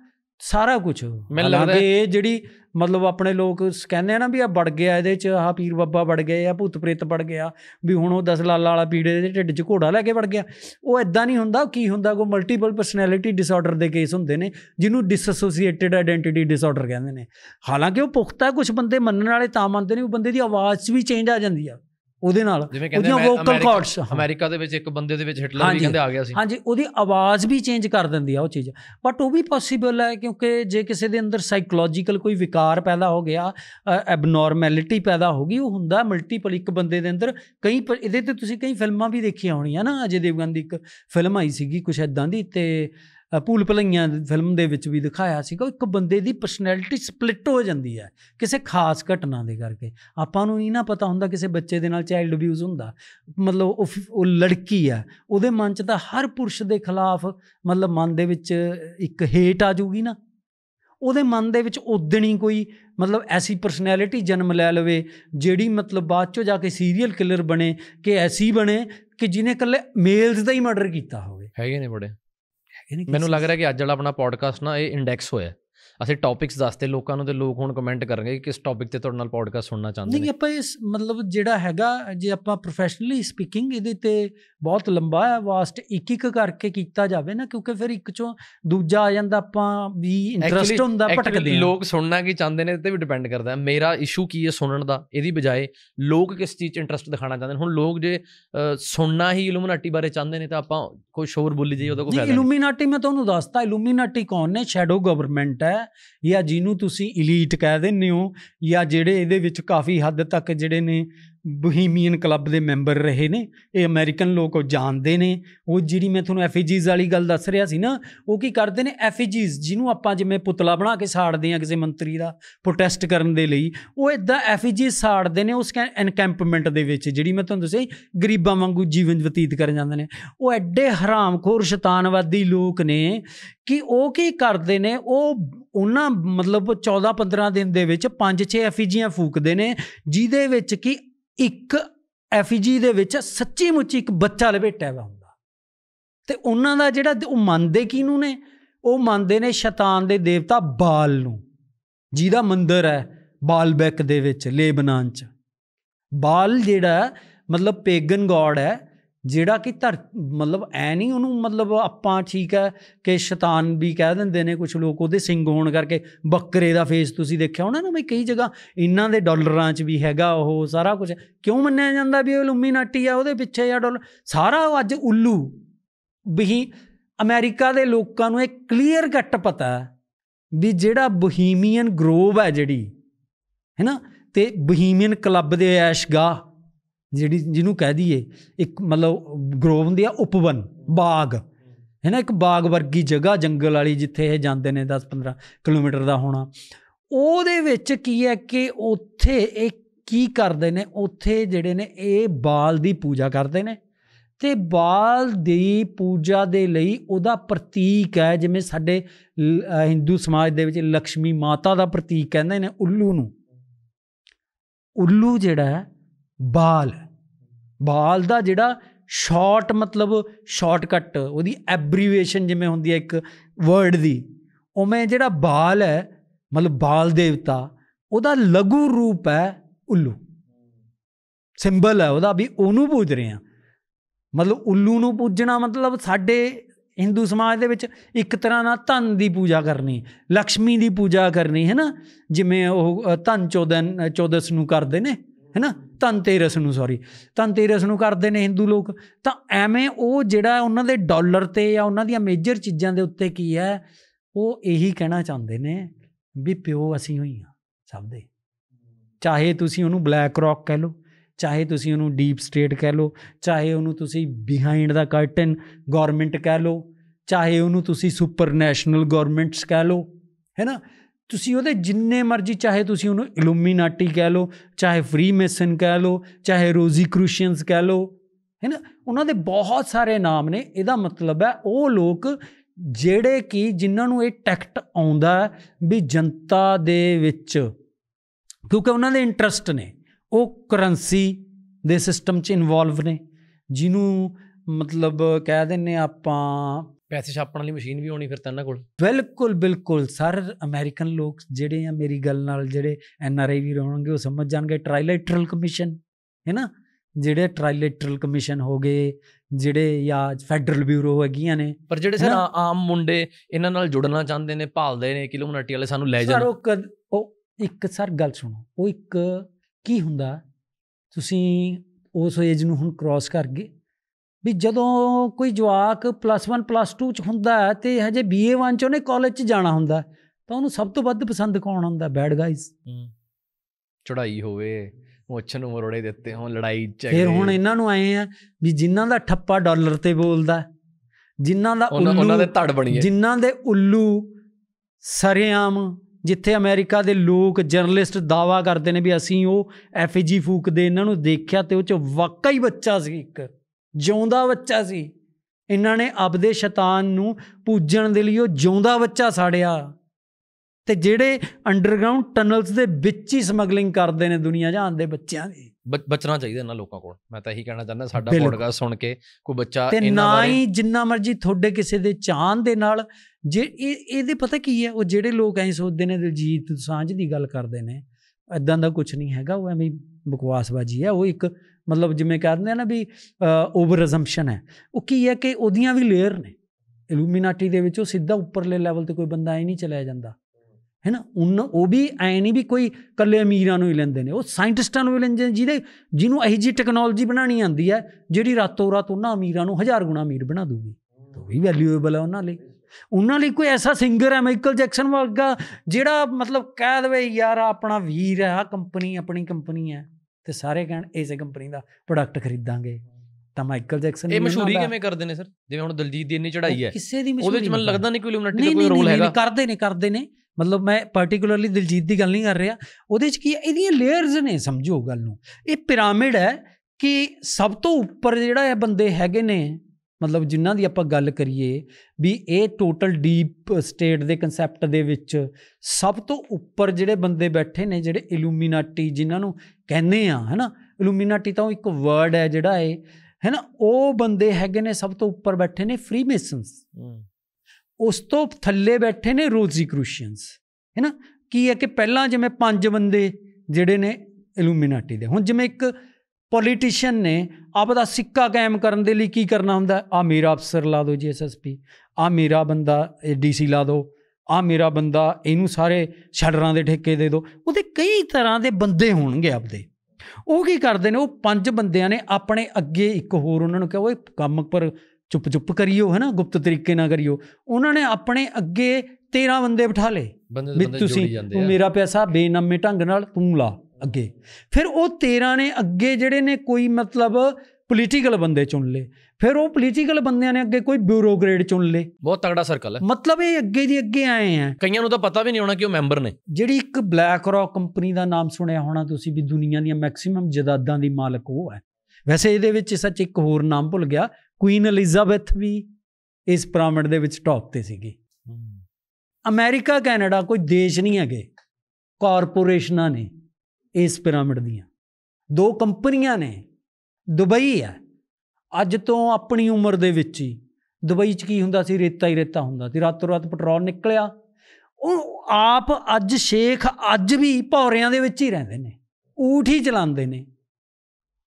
S1: ਸਾਰਾ ਕੁਝ ਮੈਨੂੰ ਲੱਗਦਾ ਇਹ ਜਿਹੜੀ ਮਤਲਬ ਆਪਣੇ ਲੋਕ ਕਹਿੰਦੇ ਆ ਨਾ ਵੀ ਆ ਵੜ ਗਿਆ ਇਹਦੇ ਚ ਆ ਪੀਰ ਬੱਬਾ ਵੜ ਗਏ ਆ ਭੂਤ ਪ੍ਰੇਤ ਵੜ ਗਿਆ ਵੀ ਹੁਣ ਉਹ ਦਸ ਲਾਲਾ ਵਾਲਾ ਪੀੜੇ ਦੇ ਢਿੱਡ 'ਚ ਘੋੜਾ ਲੈ ਕੇ ਵੜ ਗਿਆ ਉਹ ਐਦਾਂ ਨਹੀਂ ਹੁੰਦਾ ਕੀ ਹੁੰਦਾ ਕੋ ਮਲਟੀਪਲ ਪਰਸਨੈਲਿਟੀ ਡਿਸਆਰਡਰ ਦੇ ਕੇਸ ਹੁੰਦੇ ਨੇ ਜਿਹਨੂੰ ਡਿਸਐਸੋਸੀਏਟਿਡ ਆਇਡੈਂਟੀਟੀ ਡਿਸਆਰਡਰ ਕਹਿੰਦੇ ਨੇ ਹਾਲਾਂਕਿ ਉਹ ਪੁਖਤਾ ਕੁਝ ਬੰਦੇ ਮੰਨਣ ਵਾਲੇ ਤਾਂ ਮੰਨਦੇ ਨੇ ਉਹ ਬੰਦੇ ਦੀ ਆਵਾਜ਼ ਵੀ ਚੇਂਜ ਆ ਜਾਂਦੀ ਆ ਉਹਦੇ ਨਾਲ ਉਹਦੀਆਂ ਵੋਕਲ ਕਾਰਡਸ
S2: ਅਮਰੀਕਾ ਦੇ ਵਿੱਚ ਇੱਕ ਬੰਦੇ ਦੇ ਵਿੱਚ ਹਿਟਲਰ ਵੀ ਕਹਿੰਦੇ ਆ ਗਿਆ
S1: ਸੀ ਹਾਂਜੀ ਉਹਦੀ ਆਵਾਜ਼ ਵੀ ਚੇਂਜ ਕਰ ਦਿੰਦੀ ਆ ਉਹ ਚੀਜ਼ ਬਟ ਉਹ ਵੀ ਪੋਸੀਬਲ ਹੈ ਕਿਉਂਕਿ ਜੇ ਕਿਸੇ ਦੇ ਅੰਦਰ ਸਾਈਕੋਲੋਜੀਕਲ ਕੋਈ ਵਿਕਾਰ ਪੈਦਾ ਹੋ ਗਿਆ ਐਬਨੋਰਮੈਲਿਟੀ ਪੈਦਾ ਹੋ ਗਈ ਉਹ ਹੁੰਦਾ ਮਲਟੀਪਲ ਇੱਕ ਬੰਦੇ ਦੇ ਅੰਦਰ ਕਈ ਇਹਦੇ ਤੇ ਤੁਸੀਂ ਕਈ ਫਿਲਮਾਂ ਵੀ ਦੇਖੀਆਂ ਹੋਣੀਆਂ ਨਾ ਅਜੇ ਦੇਵਗਨ ਦੀ ਇੱਕ ਫਿਲਮ ਆਈ ਸੀਗੀ ਕੁਝ ਐਦਾਂ ਦੀ ਤੇ ਭੂਲ ਭਲਈਆਂ ਫਿਲਮ ਦੇ ਵਿੱਚ ਵੀ ਦਿਖਾਇਆ ਸੀਗਾ ਇੱਕ ਬੰਦੇ ਦੀ ਪਰਸਨੈਲਿਟੀ ਸਪਲਿਟ ਹੋ ਜਾਂਦੀ ਹੈ ਕਿਸੇ ਖਾਸ ਘਟਨਾ ਦੇ ਕਰਕੇ ਆਪਾਂ ਨੂੰ ਨਹੀਂ ਨਾ ਪਤਾ ਹੁੰਦਾ ਕਿਸੇ ਬੱਚੇ ਦੇ ਨਾਲ ਚਾਈਲਡ ਅਬਿਊਜ਼ ਹੁੰਦਾ ਮਤਲਬ ਉਹ ਲੜਕੀ ਆ ਉਹਦੇ ਮਨ 'ਚ ਤਾਂ ਹਰ ਪੁਰਸ਼ ਦੇ ਖਿਲਾਫ ਮਤਲਬ ਮਨ ਦੇ ਵਿੱਚ ਇੱਕ ਹੇਟ ਆ ਜੂਗੀ ਨਾ ਉਹਦੇ ਮਨ ਦੇ ਵਿੱਚ ਉਦਣ ਹੀ ਕੋਈ ਮਤਲਬ ਐਸੀ ਪਰਸਨੈਲਿਟੀ ਜਨਮ ਲੈ ਲਵੇ ਜਿਹੜੀ ਮਤਲਬ ਬਾਅਦ ਚੋਂ ਜਾ ਕੇ ਸੀਰੀਅਲ ਕਿਲਰ ਬਣੇ ਕਿ ਐਸੀ ਬਣੇ ਕਿ ਜਿਨੇ ਕੱਲੇ ਮੇਲਸ ਦਾ ਹੀ ਮਰਡਰ ਕੀਤਾ ਹੋਵੇ ਹੈਗੇ ਨੇ ਬੜੇ ਮੈਨੂੰ ਲੱਗ
S2: ਰਿਹਾ ਕਿ ਅੱਜ ਵਾਲਾ ਆਪਣਾ ਪੋਡਕਾਸਟ ਨਾ ਇਹ ਇੰਡੈਕਸ ਹੋਇਆ ਅਸੀਂ ਟੌਪਿਕਸ ਦੱਸਦੇ ਲੋਕਾਂ ਨੂੰ ਤੇ ਲੋਕ ਹੁਣ ਕਮੈਂਟ ਕਰਨਗੇ ਕਿ ਕਿਸ ਟੌਪਿਕ ਤੇ ਤੁਹਾਡੇ ਨਾਲ ਪੋਡਕਾਸਟ ਸੁਣਨਾ ਚਾਹੁੰਦੇ ਨੇ
S1: ਨਹੀਂ ਆਪਾਂ ਇਸ ਮਤਲਬ ਜਿਹੜਾ ਹੈਗਾ ਜੇ ਆਪਾਂ ਪ੍ਰੋਫੈਸ਼ਨਲੀ ਸਪੀਕਿੰਗ ਇਹਦੇ ਤੇ ਬਹੁਤ ਲੰਬਾ ਹੈ ਵਾਸਟ ਇੱਕ ਇੱਕ ਕਰਕੇ ਕੀਤਾ ਜਾਵੇ ਨਾ ਕਿਉਂਕਿ ਫਿਰ ਇੱਕ ਚੋਂ ਦੂਜਾ ਆ ਜਾਂਦਾ ਆਪਾਂ ਵੀ ਇੰਟਰਸਟ ਹੁੰਦਾ ਭਟਕਦੇ ਆ ਲੋਕ
S2: ਸੁਣਨਾ ਕੀ ਚਾਹੁੰਦੇ ਨੇ ਤੇ ਵੀ ਡਿਪੈਂਡ ਕਰਦਾ ਮੇਰਾ ਇਸ਼ੂ ਕੀ ਹੈ ਸੁਣਨ ਦਾ ਇਹਦੀ ਬਜਾਏ ਲੋਕ ਕਿਸ ਚੀਜ਼ 'ਚ ਇੰਟਰਸਟ ਦਿਖਾਣਾ ਚਾਹੁੰਦੇ ਨੇ ਹੁਣ ਲੋਕ ਜੇ ਸੁਣਨਾ ਹੀ ਇਲੂਮੀਨਾਟੀ ਬਾਰੇ ਚਾਹੁੰਦੇ ਨੇ ਤਾਂ ਆਪਾਂ ਕੋਈ ਸ਼ੋਰ ਬੋਲੀ ਜਾਈਏ ਉਹਦਾ ਕੋਈ ਫਾਇਦਾ ਨਹੀਂ
S1: ਇਲੂਮੀਨਾਟੀ ਮੈਂ ਤੁਹਾਨੂੰ ਦੱਸਦਾ ਇਲੂਮੀਨਾਟੀ ਕੌਣ ਨੇ ਸ਼ੈਡੋ ਗਵਰਨਮੈਂਟ ਹੈ ਜਾਂ ਜਿਹਨੂੰ ਤੁਸੀਂ 엘ੀਟ ਕਹਿ ਦਿੰਦੇ ਹੋ ਜਾਂ ਜਿਹੜੇ ਇਹਦੇ ਵਿੱਚ ਕਾਫੀ ਹੱਦ ਤੱਕ ਜਿਹੜੇ ਨੇ ਬੋਹੀਮੀਅਨ ਕਲੱਬ ਦੇ ਮੈਂਬਰ ਰਹੇ ਨੇ ਇਹ ਅਮਰੀਕਨ ਲੋਕ ਜਾਣਦੇ ਨੇ ਉਹ ਜਿਹੜੀ ਮੈਂ ਤੁਹਾਨੂੰ ਐਫਜੀਜ਼ ਵਾਲੀ ਗੱਲ ਦੱਸ ਰਿਹਾ ਸੀ ਨਾ ਉਹ ਕੀ ਕਰਦੇ ਨੇ ਐਫਜੀਜ਼ ਜਿਹਨੂੰ ਆਪਾਂ ਜਿਵੇਂ ਪੁਤਲਾ ਬਣਾ ਕੇ ਸਾੜਦੇ ਆ ਕਿਸੇ ਮੰਤਰੀ ਦਾ ਪ੍ਰੋਟੈਸਟ ਕਰਨ ਦੇ ਲਈ ਉਹ ਇਦਾਂ ਐਫਜੀਜ਼ ਸਾੜਦੇ ਨੇ ਉਸ ਐਨਕੈਂਪਮੈਂਟ ਦੇ ਵਿੱਚ ਜਿਹੜੀ ਮੈਂ ਤੁਹਾਨੂੰ ਦੱਸਿਆ ਗਰੀਬਾਂ ਵਾਂਗੂ ਜੀਵਨ ਬਤੀਤ ਕਰਨ ਜਾਂਦੇ ਨੇ ਉਹ ਐਡੇ ਹਰਾਮਖੋਰ ਸ਼ੈਤਾਨਵਾਦੀ ਲੋਕ ਨੇ ਕਿ ਉਹ ਕੀ ਕਰਦੇ ਨੇ ਉਹ ਉਹਨਾਂ ਮਤਲਬ 14-15 ਦਿਨ ਦੇ ਵਿੱਚ 5-6 ਐਫੀਜੀਆਂ ਫੂਕਦੇ ਨੇ ਜਿਹਦੇ ਵਿੱਚ ਕਿ ਇੱਕ ਐਫੀਜੀ ਦੇ ਵਿੱਚ ਸੱਚੀ ਮੁੱਚੀ ਇੱਕ ਬੱਚਾ ਲਪੇਟਿਆ ਹੋਇਆ ਹੁੰਦਾ ਤੇ ਉਹਨਾਂ ਦਾ ਜਿਹੜਾ ਉਹ ਮੰਨਦੇ ਕਿਨੂੰ ਨੇ ਉਹ ਮੰਨਦੇ ਨੇ ਸ਼ੈਤਾਨ ਦੇ ਦੇਵਤਾ ਬਾਲ ਨੂੰ ਜਿਹਦਾ ਮੰਦਰ ਹੈ ਬਾਲਬੈਕ ਦੇ ਵਿੱਚ ਲੇਬਨਾਨ ਚ ਬਾਲ ਜਿਹੜਾ ਮਤਲਬ ਪੇਗਨ ਗੋਡ ਹੈ ਜਿਹੜਾ ਕਿ ਧਰ ਮਤਲਬ ਐ ਨਹੀਂ ਉਹਨੂੰ ਮਤਲਬ ਆਪਾਂ ਠੀਕ ਹੈ ਕਿ ਸ਼ੈਤਾਨ ਵੀ ਕਹਿ ਦਿੰਦੇ ਨੇ ਕੁਝ ਲੋਕ ਉਹਦੇ ਸਿੰਘ ਹੋਣ ਕਰਕੇ ਬੱਕਰੇ ਦਾ ਫੇਸ ਤੁਸੀਂ ਦੇਖਿਆ ਹੋਣਾ ਨਾ ਬਈ ਕਈ ਜਗ੍ਹਾ ਇਹਨਾਂ ਦੇ ਡਾਲਰਾਂ 'ਚ ਵੀ ਹੈਗਾ ਉਹ ਸਾਰਾ ਕੁਝ ਕਿਉਂ ਮੰਨਿਆ ਜਾਂਦਾ ਵੀ ਉਹ ਲੂਮੀਨਾਟੀ ਆ ਉਹਦੇ ਪਿੱਛੇ ਆ ਡਾਲਰ ਸਾਰਾ ਅੱਜ ਉੱਲੂ ਵੀ ਅਮਰੀਕਾ ਦੇ ਲੋਕਾਂ ਨੂੰ ਇਹ ਕਲੀਅਰ ਕੱਟ ਪਤਾ ਵੀ ਜਿਹੜਾ ਬੋਹੀਮੀਅਨ ਗਰੋਵ ਹੈ ਜਿਹੜੀ ਹੈਨਾ ਤੇ ਬੋਹੀਮੀਅਨ ਕਲੱਬ ਦੇ ਐਸ਼ਗਾ ਜਿਹੜੀ ਜਿਹਨੂੰ ਕਹਿ ਦਈਏ ਇੱਕ ਮਤਲਬ ਗਰੋਵ ਹੁੰਦੀ ਆ ਉਪਵਨ ਬਾਗ ਹੈ ਨਾ ਇੱਕ ਬਾਗ ਵਰਗੀ ਜਗ੍ਹਾ ਜੰਗਲ ਵਾਲੀ ਜਿੱਥੇ ਇਹ ਜਾਂਦੇ ਨੇ 10-15 ਕਿਲੋਮੀਟਰ ਦਾ ਹੋਣਾ ਉਹਦੇ ਵਿੱਚ ਕੀ ਹੈ ਕਿ ਉੱਥੇ ਇਹ ਕੀ ਕਰਦੇ ਨੇ ਉੱਥੇ ਜਿਹੜੇ ਨੇ ਇਹ ਬਾਲ ਦੀ ਪੂਜਾ ਕਰਦੇ ਨੇ ਤੇ ਬਾਲ ਦੀ ਪੂਜਾ ਦੇ ਲਈ ਉਹਦਾ ਪ੍ਰਤੀਕ ਹੈ ਜਿਵੇਂ ਸਾਡੇ ਹਿੰਦੂ ਸਮਾਜ ਦੇ ਵਿੱਚ ਲక్ష్ਮੀ ਮਾਤਾ ਦਾ ਪ੍ਰਤੀਕ ਕਹਿੰਦੇ ਨੇ ਉੱਲੂ ਨੂੰ ਉੱਲੂ ਜਿਹੜਾ ਹੈ ਬਾਲ ਬਾਲ ਦਾ ਜਿਹੜਾ ਸ਼ਾਰਟ ਮਤਲਬ ਸ਼ਾਰਟਕਟ ਉਹਦੀ ਐਬਰੀਵੇਸ਼ਨ ਜਿਵੇਂ ਹੁੰਦੀ ਹੈ ਇੱਕ ਵਰਡ ਦੀ ਉਵੇਂ ਜਿਹੜਾ ਬਾਲ ਹੈ ਮਤਲਬ ਬਾਲ ਦੇਵਤਾ ਉਹਦਾ ਲਘੂ ਰੂਪ ਹੈ ਉੱਲੂ ਸਿੰਬਲ ਹੈ ਉਹਦਾ ਵੀ ਉਹਨੂੰ ਪੂਜ ਰਹੇ ਆ ਮਤਲਬ ਉੱਲੂ ਨੂੰ ਪੂਜਣਾ ਮਤਲਬ ਸਾਡੇ ਹਿੰਦੂ ਸਮਾਜ ਦੇ ਵਿੱਚ ਇੱਕ ਤਰ੍ਹਾਂ ਨਾਲ ਧਨ ਦੀ ਪੂਜਾ ਕਰਨੀ ਲక్ష్ਮੀ ਦੀ ਪੂਜਾ ਕਰਨੀ ਹੈ ਨਾ ਜਿਵੇਂ ਉਹ ਧਨ ਚੋਦਨ ਚੌਦਸ ਨੂੰ ਕਰਦੇ ਨੇ ਹੈ ਨਾ ਧਨਤੇਰਸ ਨੂੰ ਸੌਰੀ ਧਨਤੇਰਸ ਨੂੰ ਕਰਦੇ ਨੇ ਹਿੰਦੂ ਲੋਕ ਤਾਂ ਐਵੇਂ ਉਹ ਜਿਹੜਾ ਉਹਨਾਂ ਦੇ ਡਾਲਰ ਤੇ ਜਾਂ ਉਹਨਾਂ ਦੀਆਂ ਮੇਜਰ ਚੀਜ਼ਾਂ ਦੇ ਉੱਤੇ ਕੀ ਹੈ ਉਹ ਇਹੀ ਕਹਿਣਾ ਚਾਹੁੰਦੇ ਨੇ ਵੀ ਪਿਓ ਅਸੀਂ ਹੋਈ ਆ ਸਭ ਦੇ ਚਾਹੇ ਤੁਸੀਂ ਉਹਨੂੰ ਬਲੈਕ ਰੌਕ ਕਹਿ ਲਓ ਚਾਹੇ ਤੁਸੀਂ ਉਹਨੂੰ ਡੀਪ ਸਟੇਟ ਕਹਿ ਲਓ ਚਾਹੇ ਉਹਨੂੰ ਤੁਸੀਂ ਬਿਹਾਈਂਡ ਦਾ ਕਰਟਨ ਗਵਰਨਮੈਂਟ ਕਹਿ ਲਓ ਚਾਹੇ ਉਹਨੂੰ ਤੁਸੀਂ ਸੁਪਰ ਨੈਸ਼ਨਲ ਗਵਰਨਮੈਂਟਸ ਕਹਿ ਲਓ ਹੈਨਾ ਤੁਸੀਂ ਉਹਦੇ ਜਿੰਨੇ ਮਰਜ਼ੀ ਚਾਹੇ ਤੁਸੀਂ ਉਹਨੂੰ ਇਲੂਮੀਨਾਟੀ ਕਹਿ ਲਓ ਚਾਹੇ ਫ੍ਰੀ ਮੈਸਨ ਕਹਿ ਲਓ ਚਾਹੇ ਰੋਜ਼ੀ ਕ੍ਰੂਸ਼ੀਅਨਸ ਕਹਿ ਲਓ ਹੈਨਾ ਉਹਨਾਂ ਦੇ ਬਹੁਤ ਸਾਰੇ ਨਾਮ ਨੇ ਇਹਦਾ ਮਤਲਬ ਹੈ ਉਹ ਲੋਕ ਜਿਹੜੇ ਕਿ ਜਿਨ੍ਹਾਂ ਨੂੰ ਇਹ ਟੈਕਟ ਆਉਂਦਾ ਵੀ ਜਨਤਾ ਦੇ ਵਿੱਚ ਕਿਉਂਕਿ ਉਹਨਾਂ ਦੇ ਇੰਟਰਸਟ ਨੇ ਉਹ ਕਰੰਸੀ ਦੇ ਸਿਸਟਮ 'ਚ ਇਨਵੋਲਵ ਨੇ ਜਿਹਨੂੰ ਮਤਲਬ ਕਹਿ ਦਿੰਨੇ ਆਪਾਂ
S2: ਪੈਸੇ ਛਾਪਣ ਵਾਲੀ ਮਸ਼ੀਨ ਵੀ ਹੋਣੀ ਫਿਰ ਤਾਂ ਇਹਨਾਂ ਕੋਲ
S1: ਬਿਲਕੁਲ ਬਿਲਕੁਲ ਸਰ ਅਮਰੀਕਨ ਲੋਕ ਜਿਹੜੇ ਆ ਮੇਰੀ ਗੱਲ ਨਾਲ ਜਿਹੜੇ ਐਨ ਆਰ ਆਈ ਵੀ ਰਹਿਣਗੇ ਉਹ ਸਮਝ ਜਾਣਗੇ ਟ੍ਰਾਈਲੇਟਰਲ ਕਮਿਸ਼ਨ ਹੈ ਨਾ ਜਿਹੜੇ ਟ੍ਰਾਈਲੇਟਰਲ ਕਮਿਸ਼ਨ ਹੋ ਗਏ ਜਿਹੜੇ ਜਾਂ ਫੈਡਰਲ ਬਿਊਰੋ ਹੈਗੀਆਂ ਨੇ ਪਰ ਜਿਹੜੇ ਸਰ
S2: ਆਮ ਮੁੰਡੇ ਇਹਨਾਂ ਨਾਲ ਜੁੜਨਾ ਚਾਹੁੰਦੇ ਨੇ ਭਾਲਦੇ ਨੇ ਕਿਲੋਮਨਟੀ ਵਾਲੇ ਸਾਨੂੰ ਲੈ ਜਾਣ
S1: ਸਰ ਉਹ ਇੱਕ ਸਰ ਗੱਲ ਸੁਣੋ ਉਹ ਇੱਕ ਕੀ ਹੁੰਦਾ ਤੁਸੀਂ ਉਸ ਏਜ ਨੂੰ ਹੁਣ ਕ੍ਰਾਸ ਕਰ ਗਏ ਵੀ ਜਦੋਂ ਕੋਈ ਜਵਾਕ ਪਲੱਸ 1 ਪਲੱਸ 2 ਚ ਹੁੰਦਾ ਤੇ ਹਜੇ ਬੀਏ 1 ਚ ਉਹਨੇ ਕਾਲਜ ਚ ਜਾਣਾ ਹੁੰਦਾ ਤਾਂ ਉਹਨੂੰ ਸਭ ਤੋਂ ਵੱਧ ਪਸੰਦ ਕੌਣ ਹੁੰਦਾ ਬੈਡ ਗਾਇਸ
S2: ਚੜਾਈ ਹੋਵੇ ਉਹ ਅੱਛਾ ਨੂੰ ਮਰੋੜੇ ਦਿੱਤੇ ਹੋਣ ਲੜਾਈ
S1: ਚ ਫਿਰ ਹੁਣ ਇਹਨਾਂ ਨੂੰ ਆਏ ਆ ਵੀ ਜਿਨ੍ਹਾਂ ਦਾ ਠੱਪਾ ਡਾਲਰ ਤੇ ਬੋਲਦਾ ਜਿਨ੍ਹਾਂ ਦਾ ਉੱਲੂ ਉਹਨਾਂ ਦੇ ਧੜ ਬਣੀ ਹੈ ਜਿਨ੍ਹਾਂ ਦੇ ਉੱਲੂ ਸਰੇਆਮ ਜਿੱਥੇ ਅਮਰੀਕਾ ਦੇ ਲੋਕ ਜਰਨਲਿਸਟ ਦਾਵਾ ਕਰਦੇ ਨੇ ਵੀ ਅਸੀਂ ਉਹ ਐਫਜੀ ਦੇ ਇਹਨਾਂ ਨੂੰ ਦੇਖਿਆ ਤੇ ਉਹ ਚ ਵਾਕਈ ਬੱਚਾ ਸੀ ਇੱਕ ਜਿਉਂਦਾ ਬੱਚਾ ਸੀ ਇਹਨਾਂ ਨੇ ਆਪਦੇ ਸ਼ੈਤਾਨ ਨੂੰ ਪੂਜਣ ਦੇ ਲਈ ਉਹ ਜਿਉਂਦਾ ਬੱਚਾ ਸਾੜਿਆ ਤੇ ਜਿਹੜੇ ਅੰਡਰਗਰਾਉਂਡ ਟਨਲਸ ਦੇ ਵਿੱਚ ਹੀ ਸਮਗਲਿੰਗ ਕਰਦੇ ਨੇ ਦੁਨੀਆ ਜਾਣ ਦੇ ਬੱਚਿਆਂ ਦੀ
S2: ਬਚਣਾ ਚਾਹੀਦਾ ਇਹਨਾਂ ਲੋਕਾਂ ਕੋਲ ਮੈਂ ਤਾਂ ਇਹੀ ਕਹਿਣਾ ਚਾਹੁੰਦਾ ਸਾਡਾ ਪੋਡਕਾਸਟ ਸੁਣ ਕੇ ਕੋਈ ਬੱਚਾ ਇਹਨਾਂ ਬਾਰੇ ਤੇ ਨਾ ਹੀ
S1: ਜਿੰਨਾ ਮਰਜੀ ਤੁਹਾਡੇ ਕਿਸੇ ਦੇ ਚਾਹਨ ਦੇ ਨਾਲ ਜੇ ਇਹ ਇਹਦੇ ਪਤਾ ਕੀ ਹੈ ਉਹ ਜਿਹੜੇ ਲੋਕ ਐਂ ਸੋਚਦੇ ਨੇ ਦਿਲਜੀਤ ਸਾਂਝ ਦੀ ਗੱਲ ਕਰਦੇ ਨੇ ਇਦਾਂ ਦਾ ਕੁਝ ਨਹੀਂ ਹੈਗਾ ਉਹ ਐਵੇਂ ਬਕਵਾਸਬਾਜੀ ਹੈ ਉਹ ਇੱਕ ਮਤਲਬ ਜਿਵੇਂ ਕਹਿੰਦੇ ਆ ਨਾ ਵੀ ਓਵਰ ਅਸੰਪਸ਼ਨ ਹੈ ਉਹ ਕੀ ਹੈ ਕਿ ਉਹਦੀਆਂ ਵੀ ਲੇਅਰ ਨੇ ਇਲੂਮੀਨਾਟੀ ਦੇ ਵਿੱਚ ਉਹ ਸਿੱਧਾ ਉੱਪਰਲੇ ਲੈਵਲ ਤੇ ਕੋਈ ਬੰਦਾ ਐ ਨਹੀਂ ਚਲਾਇਆ ਜਾਂਦਾ ਹੈ ਨਾ ਉਹ ਵੀ ਐ ਨਹੀਂ ਵੀ ਕੋਈ ਕੱਲੇ ਅਮੀਰਾਂ ਨੂੰ ਹੀ ਲੈਂਦੇ ਨੇ ਉਹ ਸਾਇੰਟਿਸਟਾਂ ਨੂੰ ਵੀ ਲੈਂਦੇ ਨੇ ਜਿਹਦੇ ਜਿਹਨੂੰ ਇਹੋ ਜੀ ਟੈਕਨੋਲੋਜੀ ਬਣਾਣੀ ਆਂਦੀ ਹੈ ਜਿਹੜੀ ਰਾਤੋਂ ਰਾਤ ਉਹਨਾਂ ਅਮੀਰਾਂ ਨੂੰ ਹਜ਼ਾਰ ਗੁਣਾ ਅਮੀਰ ਬਣਾ ਦੂਗੀ ਤਾਂ ਵੀ ਵੈਲਿਊਏਬਲ ਹੈ ਉਹਨਾਂ ਲਈ ਉਹਨਾਂ ਲਈ ਕੋਈ ਐਸਾ ਸਿੰਗਰ ਹੈ ਮਾਈਕਲ ਜੈਕਸਨ ਵਰਗਾ ਜਿਹੜਾ ਮਤਲਬ ਕਹਿ ਦਵੇ ਯਾਰ ਆਪਣਾ ਵੀਰ ਹੈ ਆ ਕੰਪਨੀ ਆਪਣੀ ਕੰਪਨੀ ਹੈ ਤੇ ਸਾਰੇ ਕਹਿਣ ਇਸੇ ਕੰਪਨੀ ਦਾ ਪ੍ਰੋਡਕਟ ਖਰੀਦਾਂਗੇ ਤਾਂ ਮਾਈਕਲ ਜੈਕਸਨ ਇਹ ਮਸ਼ਹੂਰੀ ਕਿਵੇਂ
S2: ਕਰਦੇ ਨੇ ਸਰ ਜਿਵੇਂ ਹੁਣ ਦਲਜੀਤ ਦੀ ਇੰਨੀ ਚੜ੍ਹਾਈ ਹੈ ਕਿਸੇ ਦੀ ਉਹਦੇ ਵਿੱਚ ਮੈਨੂੰ ਲੱਗਦਾ ਨਹੀਂ ਕਿ ਇਲੂਮਿਨਾਟੀ ਦਾ ਕੋਈ ਰੋਲ ਹੈਗਾ ਨਹੀਂ ਨਹੀਂ
S1: ਕਰਦੇ ਨੇ ਕਰਦੇ ਨੇ ਮਤਲਬ ਮੈਂ ਪਾਰਟਿਕੂਲਰਲੀ ਦਿਲਜੀਤ ਦੀ ਗੱਲ ਨਹੀਂ ਕਰ ਰਿਹਾ ਉਹਦੇ ਚ ਕੀ ਹੈ ਇਹਦੀਆਂ ਲੇਅਰਸ ਨੇ ਸਮਝੋ ਗੱਲ ਨੂੰ ਇਹ ਪਿਰਾਮਿਡ ਹੈ ਕਿ ਸਭ ਤੋਂ ਉੱਪਰ ਜਿਹੜਾ ਇਹ ਬੰਦੇ ਹੈਗੇ ਨੇ ਮਤਲਬ ਜਿਨ੍ਹਾਂ ਦੀ ਆਪਾਂ ਗੱਲ ਕਰੀਏ ਵੀ ਇਹ ਟੋਟਲ ਡੀਪ ਸਟੇਟ ਦੇ ਕਨਸੈਪਟ ਦੇ ਵਿੱਚ ਸਭ ਤੋਂ ਉੱਪਰ ਜਿਹੜੇ ਬੰਦੇ ਬੈਠੇ ਨੇ ਜਿਹੜੇ ਇਲੂਮੀਨਾਟੀ ਜਿਨ੍ਹਾਂ ਨੂੰ ਕਹਿੰਦੇ ਆ ਹੈਨਾ ਇਲੂਮੀਨਾਟੀ ਤਾਂ ਇੱਕ ਵਰਡ ਹੈ ਜਿਹੜਾ ਹੈ ਹੈਨਾ ਉਹ ਬੰਦੇ ਹੈਗੇ ਨੇ ਸਭ ਤੋਂ ਉੱਪਰ ਬੈਠੇ ਨੇ ਫ੍ਰੀ ਮੇਸਨਸ ਉਸ ਤੋਂ ਥੱਲੇ ਬੈਠੇ ਨੇ ਰੋਜ਼ੀ ਕ੍ਰੂਸ਼ੀਅਨਸ ਹੈਨਾ ਕੀ ਹੈ ਕਿ ਪਹਿਲਾਂ ਜਿਵੇਂ ਪੰਜ ਬੰਦੇ ਜਿਹੜੇ ਨੇ ਇਲੂਮੀਨਾਟੀ ਦੇ ਹੁਣ ਜਿਵੇਂ ਇੱਕ ਪੋਲੀਟੀਸ਼ੀਅਨ ਨੇ ਆਪ ਦਾ ਸਿੱਕਾ ਕਾਇਮ ਕਰਨ ਦੇ ਲਈ ਕੀ ਕਰਨਾ ਹੁੰਦਾ ਆ ਮੇਰਾ ਅਫਸਰ ਲਾ ਦਿਓ ਜੀ ਐਸਐਸਪੀ ਆ ਮੇਰਾ ਬੰਦਾ ਡੀਸੀ ਲਾ ਦਿਓ ਆ ਮੇਰਾ ਬੰਦਾ ਇਹਨੂੰ ਸਾਰੇ ਛੜਰਾਂ ਦੇ ਠੇਕੇ ਦੇ ਦਿਓ ਉਹਦੇ ਕਈ ਤਰ੍ਹਾਂ ਦੇ ਬੰਦੇ ਹੋਣਗੇ ਆਪਦੇ ਉਹ ਕੀ ਕਰਦੇ ਨੇ ਉਹ ਪੰਜ ਬੰਦਿਆਂ ਨੇ ਆਪਣੇ ਅੱਗੇ ਇੱਕ ਹੋਰ ਉਹਨਾਂ ਨੂੰ ਕਿਹਾ ਓਏ ਕੰਮ ਪਰ ਚੁੱਪ ਚੁੱਪ ਕਰਿਓ ਹੈਨਾ ਗੁਪਤ ਤਰੀਕੇ ਨਾਲ ਕਰਿਓ ਉਹਨਾਂ ਨੇ ਆਪਣੇ ਅੱਗੇ 13 ਬੰਦੇ ਬਿਠਾ ਲਏ ਵੀ ਤੁਸੀਂ ਤੂੰ ਮੇਰਾ ਪੈਸਾ ਬੇਨਾਮੇ ਢੰਗ ਨਾਲ ਤੂੰ ਲਾ ਅੱਗੇ ਫਿਰ ਉਹ 13 ਨੇ ਅੱਗੇ ਜਿਹੜੇ ਨੇ ਕੋਈ ਮਤਲਬ ਪੋਲੀਟੀਕਲ ਬੰਦੇ ਚੁਣ ਲੇ ਫਿਰ ਉਹ ਪੋਲੀਟੀਕਲ ਬੰਦਿਆਂ ਨੇ ਅੱਗੇ ਕੋਈ ਬਿਊਰੋਕਰੇਟ ਚੁਣ ਲੇ
S2: ਬਹੁਤ ਤਗੜਾ ਸਰਕਲ ਹੈ
S1: ਮਤਲਬ ਇਹ ਅੱਗੇ ਦੀ ਅੱਗੇ ਆਏ ਆ
S2: ਕਈਆਂ ਨੂੰ ਤਾਂ ਪਤਾ ਵੀ ਨਹੀਂ ਹੋਣਾ ਕਿ ਉਹ ਮੈਂਬਰ ਨੇ
S1: ਜਿਹੜੀ ਇੱਕ ਬਲੈਕ ਰੌਕ ਕੰਪਨੀ ਦਾ ਨਾਮ ਸੁਣਿਆ ਹੋਣਾ ਤੁਸੀਂ ਵੀ ਦੁਨੀਆ ਦੀਆਂ ਮੈਕਸਿਮਮ ਜਦਾਦਾਂ ਦੀ ਮਾਲਕ ਉਹ ਹੈ ਵੈਸੇ ਇਹਦੇ ਵਿੱਚ ਸੱਚ ਇੱਕ ਹੋਰ ਨਾਮ ਭੁੱਲ ਗਿਆ ਕੁਈਨ ਐਲਿਜ਼ਾਬੈਥ ਵੀ ਇਸ ਪਿਰਾਮਿਡ ਦੇ ਵਿੱਚ ਟੌਪ ਤੇ ਸੀਗੀ ਅਮਰੀਕਾ ਕੈਨੇਡਾ ਕੋਈ ਦੇਸ਼ ਨਹੀਂ ਹੈਗੇ ਕਾਰਪੋਰੇਸ਼ਨਾਂ ਨੇ ਇਸ ਪਿਰਾਮਿਡ ਦੀਆਂ ਦੋ ਕੰਪਨੀਆਂ ਨੇ ਦੁਬਈ ਹੈ ਅੱਜ ਤੋਂ ਆਪਣੀ ਉਮਰ ਦੇ ਵਿੱਚ ਹੀ ਦੁਬਈ 'ਚ ਕੀ ਹੁੰਦਾ ਸੀ ਰੇਤਾ ਹੀ ਰੇਤਾ ਹੁੰਦਾ ਸੀ ਰਾਤੋਂ ਰਾਤ ਪੈਟਰੋਲ ਨਿਕਲਿਆ ਉਹ ਆਪ ਅੱਜ ਸ਼ੇਖ ਅੱਜ ਵੀ ਭੌਰਿਆਂ ਦੇ ਵਿੱਚ ਹੀ ਰਹਿੰਦੇ ਨੇ ਊਠ ਹੀ ਚਲਾਉਂਦੇ ਨੇ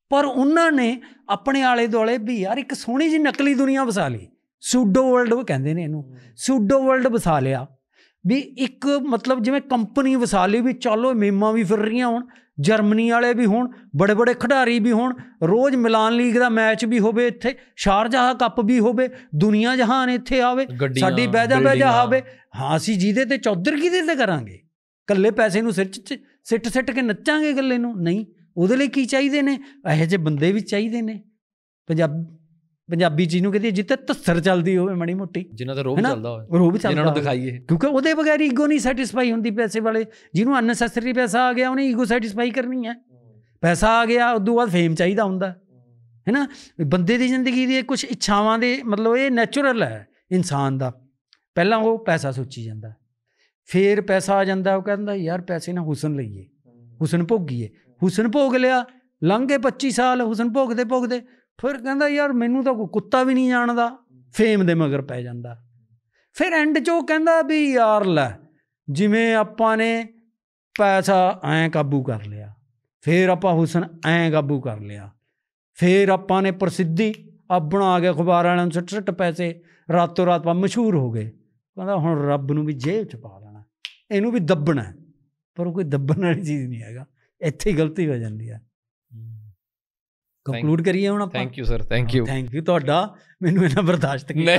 S1: ਪਰ ਉਹਨਾਂ ਨੇ ਆਪਣੇ ਆਲੇ ਦੁਆਲੇ ਵੀ ਯਾਰ ਇੱਕ ਸੋਹਣੀ ਜੀ ਨਕਲੀ ਦੁਨੀਆ ਵਸਾ ਲਈ ਸੂਡੋ ਵਰਲਡ ਉਹ ਕਹਿੰਦੇ ਨੇ ਇਹਨੂੰ ਸੂਡੋ ਵਰਲਡ ਵਸਾ ਲਿਆ ਵੀ ਇੱਕ ਮਤਲਬ ਜਿਵੇਂ ਕੰਪਨੀ ਵਸਾ ਲਈ ਵੀ ਚਲੋ ਮੇਮਾਂ ਵੀ ਫਿਰ ਰਹੀਆਂ ਹੁਣ ਜਰਮਨੀ ਵਾਲੇ ਵੀ ਹੋਣ ਬੜੇ ਬੜੇ ਖਿਡਾਰੀ ਵੀ ਹੋਣ ਰੋਜ਼ ਮਿਲਾਨ ਲੀਗ ਦਾ ਮੈਚ ਵੀ ਹੋਵੇ ਇੱਥੇ ਸ਼ਾਰਜਾਹ ਕੱਪ ਵੀ ਹੋਵੇ ਦੁਨੀਆ ਜਹਾਨ ਇੱਥੇ ਆਵੇ ਸਾਡੀ ਬਹਿਜਾ ਬਹਿਜਾ ਆਵੇ ਹਾਂ ਅਸੀਂ ਜਿਹਦੇ ਤੇ ਚੌਧਰ ਦੇ ਤੇ ਕਰਾਂਗੇ ਕੱਲੇ ਪੈਸੇ ਨੂੰ ਸਿਰ ਚ ਸਿੱਟ ਸਿੱਟ ਕੇ ਨੱਚਾਂਗੇ ਗੱਲੇ ਨੂੰ ਨਹੀਂ ਉਹਦੇ ਲਈ ਕੀ ਚਾਹੀਦੇ ਨੇ ਇਹੋ ਜਿਹੇ ਬੰਦੇ ਵੀ ਚਾਹੀਦੇ ਨੇ ਪੰਜਾਬ ਪੰਜਾਬੀ ਜੀ ਨੂੰ ਕਹਿੰਦੀ ਜਿੱਤੇ ਤਸਰ ਚਲਦੀ ਹੋਵੇ ਮਣੀ ਮੋਟੀ ਜਿਨ੍ਹਾਂ ਦਾ ਰੋਬ ਚੱਲਦਾ ਹੋਵੇ ਵੀ ਚੱਲਦਾ ਇਹਨਾਂ ਨੂੰ ਦਿਖਾਈਏ ਕਿਉਂਕਿ ਉਹਦੇ ਬਗੈਰ ਈਗੋ ਨਹੀਂ ਸੈਟੀਸਫਾਈ ਹੁੰਦੀ ਪੈਸੇ ਵਾਲੇ ਜਿਹਨੂੰ ਅਨਸੈਸਰੀ ਪੈਸਾ ਆ ਗਿਆ ਉਹਨੇ ਈਗੋ ਸੈਟੀਸਫਾਈ ਕਰਨੀ ਹੈ ਪੈਸਾ ਆ ਗਿਆ ਉਸ ਤੋਂ ਬਾਅਦ ਫੇਮ ਚਾਹੀਦਾ ਹੁੰਦਾ ਹੈਨਾ ਬੰਦੇ ਦੀ ਜ਼ਿੰਦਗੀ ਦੀ ਕੁਝ ਇੱਛਾਵਾਂ ਦੇ ਮਤਲਬ ਇਹ ਨੇਚਰਲ ਹੈ ਇਨਸਾਨ ਦਾ ਪਹਿਲਾਂ ਉਹ ਪੈਸਾ ਸੋਚੀ ਜਾਂਦਾ ਫੇਰ ਪੈਸਾ ਆ ਜਾਂਦਾ ਉਹ ਕਹਿੰਦਾ ਯਾਰ ਪੈਸੇ ਨਾਲ ਹੁਸਨ ਲਈਏ ਹੁਸਨ ਭੋਗੀਏ ਹੁਸਨ ਭੋਗ ਲਿਆ ਲੰਘੇ 25 ਸਾਲ ਹੁਸਨ ਭੋਗਦੇ ਭੋਗਦੇ ਫਿਰ ਕਹਿੰਦਾ ਯਾਰ ਮੈਨੂੰ ਤਾਂ ਕੋਈ ਕੁੱਤਾ ਵੀ ਨਹੀਂ ਜਾਣਦਾ ਫੇਮ ਦੇ ਮਗਰ ਪੈ ਜਾਂਦਾ ਫਿਰ ਐਂਡ 'ਚ ਉਹ ਕਹਿੰਦਾ ਵੀ ਯਾਰ ਲੈ ਜਿਵੇਂ ਆਪਾਂ ਨੇ ਪੈਸਾ ਐਂ ਕਾਬੂ ਕਰ ਲਿਆ ਫਿਰ ਆਪਾਂ ਹੁਸਨ ਐਂ ਕਾਬੂ ਕਰ ਲਿਆ ਫਿਰ ਆਪਾਂ ਨੇ ਪ੍ਰਸਿੱਧੀ ਆਪਣਾ ਆ ਗਿਆ ਅਖਬਾਰ ਵਾਲਿਆਂ ਨੂੰ ਛੱਟ ਛੱਟ ਪੈਸੇ ਰਾਤੋਂ ਰਾਤ ਪਾ ਮਸ਼ਹੂਰ ਹੋ ਗਏ ਕਹਿੰਦਾ ਹੁਣ ਰੱਬ ਨੂੰ ਵੀ ਜੇਬ 'ਚ ਪਾ ਲੈਣਾ ਇਹਨੂੰ ਵੀ ਦੱਬਣਾ ਪਰ ਕੋਈ ਦੱਬਣ ਵਾਲੀ ਚੀਜ਼ ਨਹੀਂ ਹੈਗਾ ਇੱਥੇ ਹੀ ਗਲਤੀ ਹੋ ਜਾਂਦੀ ਹੈ
S2: ਕੰਕਲੂਡ ਕਰੀਏ ਹੁਣ ਆਪਾਂ thank you sir thank you thank you ਤੁਹਾਡਾ
S1: ਮੈਨੂੰ ਇਹਨਾਂ ਬਰਦਾਸ਼ਤ ਕੀਤਾ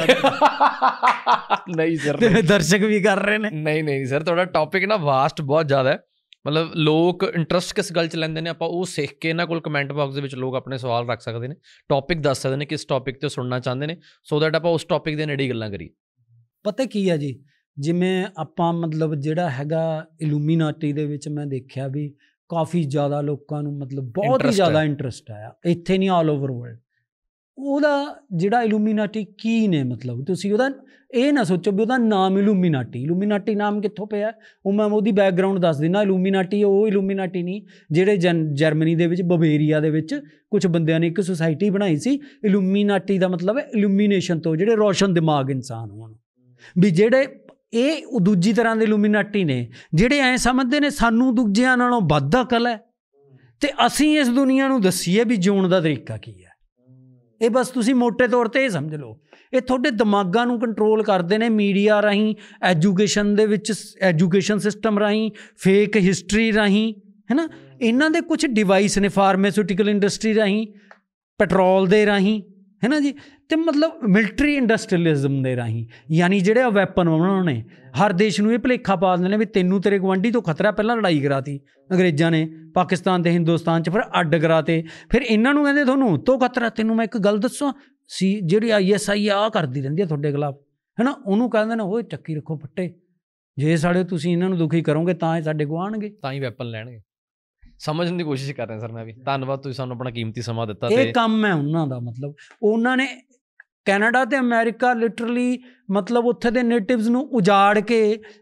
S2: ਨਹੀਂ ਸਰ ਤੇ ਦਰਸ਼ਕ ਵੀ ਕਰ ਰਹੇ ਨੇ ਨਹੀਂ ਨਹੀਂ ਸਰ ਤੁਹਾਡਾ ਟੌਪਿਕ ਨਾ ਵਾਸਟ ਬਹੁਤ ਜ਼ਿਆਦਾ ਹੈ ਮਤਲਬ ਲੋਕ ਇੰਟਰਸਟ ਕਿਸ ਗੱਲ 'ਚ ਲੈਂਦੇ ਨੇ ਆਪਾਂ ਉਹ ਸਿੱਖ ਕੇ ਇਹਨਾਂ ਕੋਲ ਕਮੈਂਟ ਬਾਕਸ ਦੇ ਵਿੱਚ ਲੋਕ ਆਪਣੇ ਸਵਾਲ ਰੱਖ ਸਕਦੇ ਨੇ ਟੌਪਿਕ ਦੱਸ ਸਕਦੇ ਨੇ ਕਿਸ ਟੌਪਿਕ ਤੇ ਸੁਣਨਾ ਚਾਹੁੰਦੇ ਨੇ ਸੋ ਦੈਟ ਆਪਾਂ ਉਸ ਟੌਪਿਕ ਦੇ ਨੇੜੇ ਗੱਲਾਂ ਕਰੀਏ
S1: ਪਤਾ ਕੀ ਆ ਜੀ ਜਿਵੇਂ ਆਪਾਂ ਮਤਲਬ ਜਿਹੜਾ ਹੈਗਾ ਇਲੂਮੀਨਾਟੀ ਦੇ ਵਿੱਚ ਮੈਂ ਦੇਖਿਆ ਵੀ ਕਾਫੀ ਜ਼ਿਆਦਾ ਲੋਕਾਂ ਨੂੰ ਮਤਲਬ ਬਹੁਤ ਹੀ ਜ਼ਿਆਦਾ ਇੰਟਰਸਟ ਆਇਆ ਇੱਥੇ ਨਹੀਂ ਆਲ ਓਵਰ ਵਰਲਡ ਉਹਦਾ ਜਿਹੜਾ ਇਲੂਮੀਨਾਟੀ ਕੀ ਨੇ ਮਤਲਬ ਤੁਸੀਂ ਉਹਦਾ ਇਹ ਨਾ ਸੋਚੋ ਵੀ ਉਹਦਾ ਨਾਮ ਇਲੂਮੀਨਾਟੀ ਇਲੂਮੀਨਾਟੀ ਨਾਮ ਕਿੱਥੋਂ ਪਿਆ ਉਹ ਮੈਂ ਉਹਦੀ ਬੈਕਗ੍ਰਾਉਂਡ ਦੱਸ ਦਿੰਦਾ ਇਲੂਮੀਨਾਟੀ ਉਹ ਇਲੂਮੀਨਾਟੀ ਨਹੀਂ ਜਿਹੜੇ ਜਰਮਨੀ ਦੇ ਵਿੱਚ ਬਵੇਰੀਆ ਦੇ ਵਿੱਚ ਕੁਝ ਬੰਦਿਆਂ ਨੇ ਇੱਕ ਸੁਸਾਇਟੀ ਬਣਾਈ ਸੀ ਇਲੂਮੀਨਾਟੀ ਦਾ ਮਤਲਬ ਹੈ ਇਲੂਮੀਨੇਸ਼ਨ ਤੋਂ ਜਿਹੜੇ ਰੋਸ਼ਨ ਦਿਮਾਗ ਇਨਸਾਨ ਹੋਣ ਵੀ ਜਿਹੜੇ ਇਹ ਉਹ ਦੂਜੀ ਤਰ੍ਹਾਂ ਦੇ ਲੂਮੀਨਾਟੀ ਨੇ ਜਿਹੜੇ ਐ ਸਮਝਦੇ ਨੇ ਸਾਨੂੰ ਦੂਜਿਆਂ ਨਾਲੋਂ ਵੱਧ ਅਕਲ ਹੈ ਤੇ ਅਸੀਂ ਇਸ ਦੁਨੀਆ ਨੂੰ ਦਸੀਏ ਵੀ ਜਿਉਣ ਦਾ ਤਰੀਕਾ ਕੀ ਹੈ ਇਹ ਬਸ ਤੁਸੀਂ ਮੋٹے ਤੌਰ ਤੇ ਇਹ ਸਮਝ ਲਓ ਇਹ ਤੁਹਾਡੇ ਦਿਮਾਗਾਂ ਨੂੰ ਕੰਟਰੋਲ ਕਰਦੇ ਨੇ ਮੀਡੀਆ ਰਾਹੀਂ ਐਜੂਕੇਸ਼ਨ ਦੇ ਵਿੱਚ ਐਜੂਕੇਸ਼ਨ ਸਿਸਟਮ ਰਾਹੀਂ ਫੇਕ ਹਿਸਟਰੀ ਰਾਹੀਂ ਹੈਨਾ ਇਹਨਾਂ ਦੇ ਕੁਝ ਡਿਵਾਈਸ ਨੇ ਫਾਰਮਾਸਿਊਟੀਕਲ ਇੰਡਸਟਰੀ ਰਾਹੀਂ ਪੈਟਰੋਲ ਦੇ ਰਾਹੀਂ ਹੈ ਨਾ ਜੀ ਤੇ ਮਤਲਬ ਮਿਲਟਰੀ ਇੰਡਸਟਰੀਅਲਿਜ਼ਮ ਦੇ ਰਾਹੀਂ ਯਾਨੀ ਜਿਹੜੇ ਵੈਪਨ ਉਹਨਾਂ ਨੇ ਹਰ ਦੇਸ਼ ਨੂੰ ਇਹ ਭਲੇਖਾ ਪਾ ਦਿੰਦੇ ਨੇ ਵੀ ਤੈਨੂੰ ਤੇਰੇ ਗਵਾਂਢੀ ਤੋਂ ਖਤਰਾ ਪਹਿਲਾਂ ਲੜਾਈ ਕਰਾਤੀ ਅੰਗਰੇਜ਼ਾਂ ਨੇ ਪਾਕਿਸਤਾਨ ਤੇ ਹਿੰਦੁਸਤਾਨ 'ਚ ਫਿਰ ਅੱਡ ਕਰਾਤੇ ਫਿਰ ਇਹਨਾਂ ਨੂੰ ਕਹਿੰਦੇ ਤੁਹਾਨੂੰ ਤੋਂ ਖਤਰਾ ਤੈਨੂੰ ਮੈਂ ਇੱਕ ਗੱਲ ਦੱਸਾਂ ਸੀ ਜਿਹੜੀ ਆਈਐਸਆਈ ਆ ਕਰਦੀ ਰਹਿੰਦੀ ਆ ਤੁਹਾਡੇ ਖਿਲਾਫ ਹੈਨਾ ਉਹਨੂੰ ਕਹਿੰਦੇ ਨੇ ਓਏ ਚੱਕੀ ਰੱਖੋ ਪੱਟੇ ਜੇ ਸਾਡੇ ਤੁਸੀਂ ਇਹਨਾਂ ਨੂੰ ਦੁਖੀ ਕਰੋਗੇ ਤਾਂ ਇਹ ਸਾਡੇ ਗਵਾਣਗੇ
S2: ਤਾਂ ਹੀ ਵੈਪਨ ਲੈਣਗੇ ਸਮਝਣ ਦੀ ਕੋਸ਼ਿਸ਼ ਕਰ ਰਹੇ ਸਰ ਮੈਂ ਵੀ ਧੰਨਵਾਦ ਤੁਸੀਂ ਸਾਨੂੰ ਆਪਣਾ ਕੀਮਤੀ ਸਮਾਂ ਦਿੱਤਾ ਤੇ ਇਹ ਕੰਮ
S1: ਹੈ ਉਹਨਾਂ ਦਾ ਮਤਲਬ ਉਹਨਾਂ ਨੇ ਕੈਨੇਡਾ ਤੇ ਅਮਰੀਕਾ ਲਿਟਰਲੀ ਮਤਲਬ ਉੱਥੇ ਦੇ ਨੇਟਿਵਸ ਨੂੰ ਉਜਾੜ ਕੇ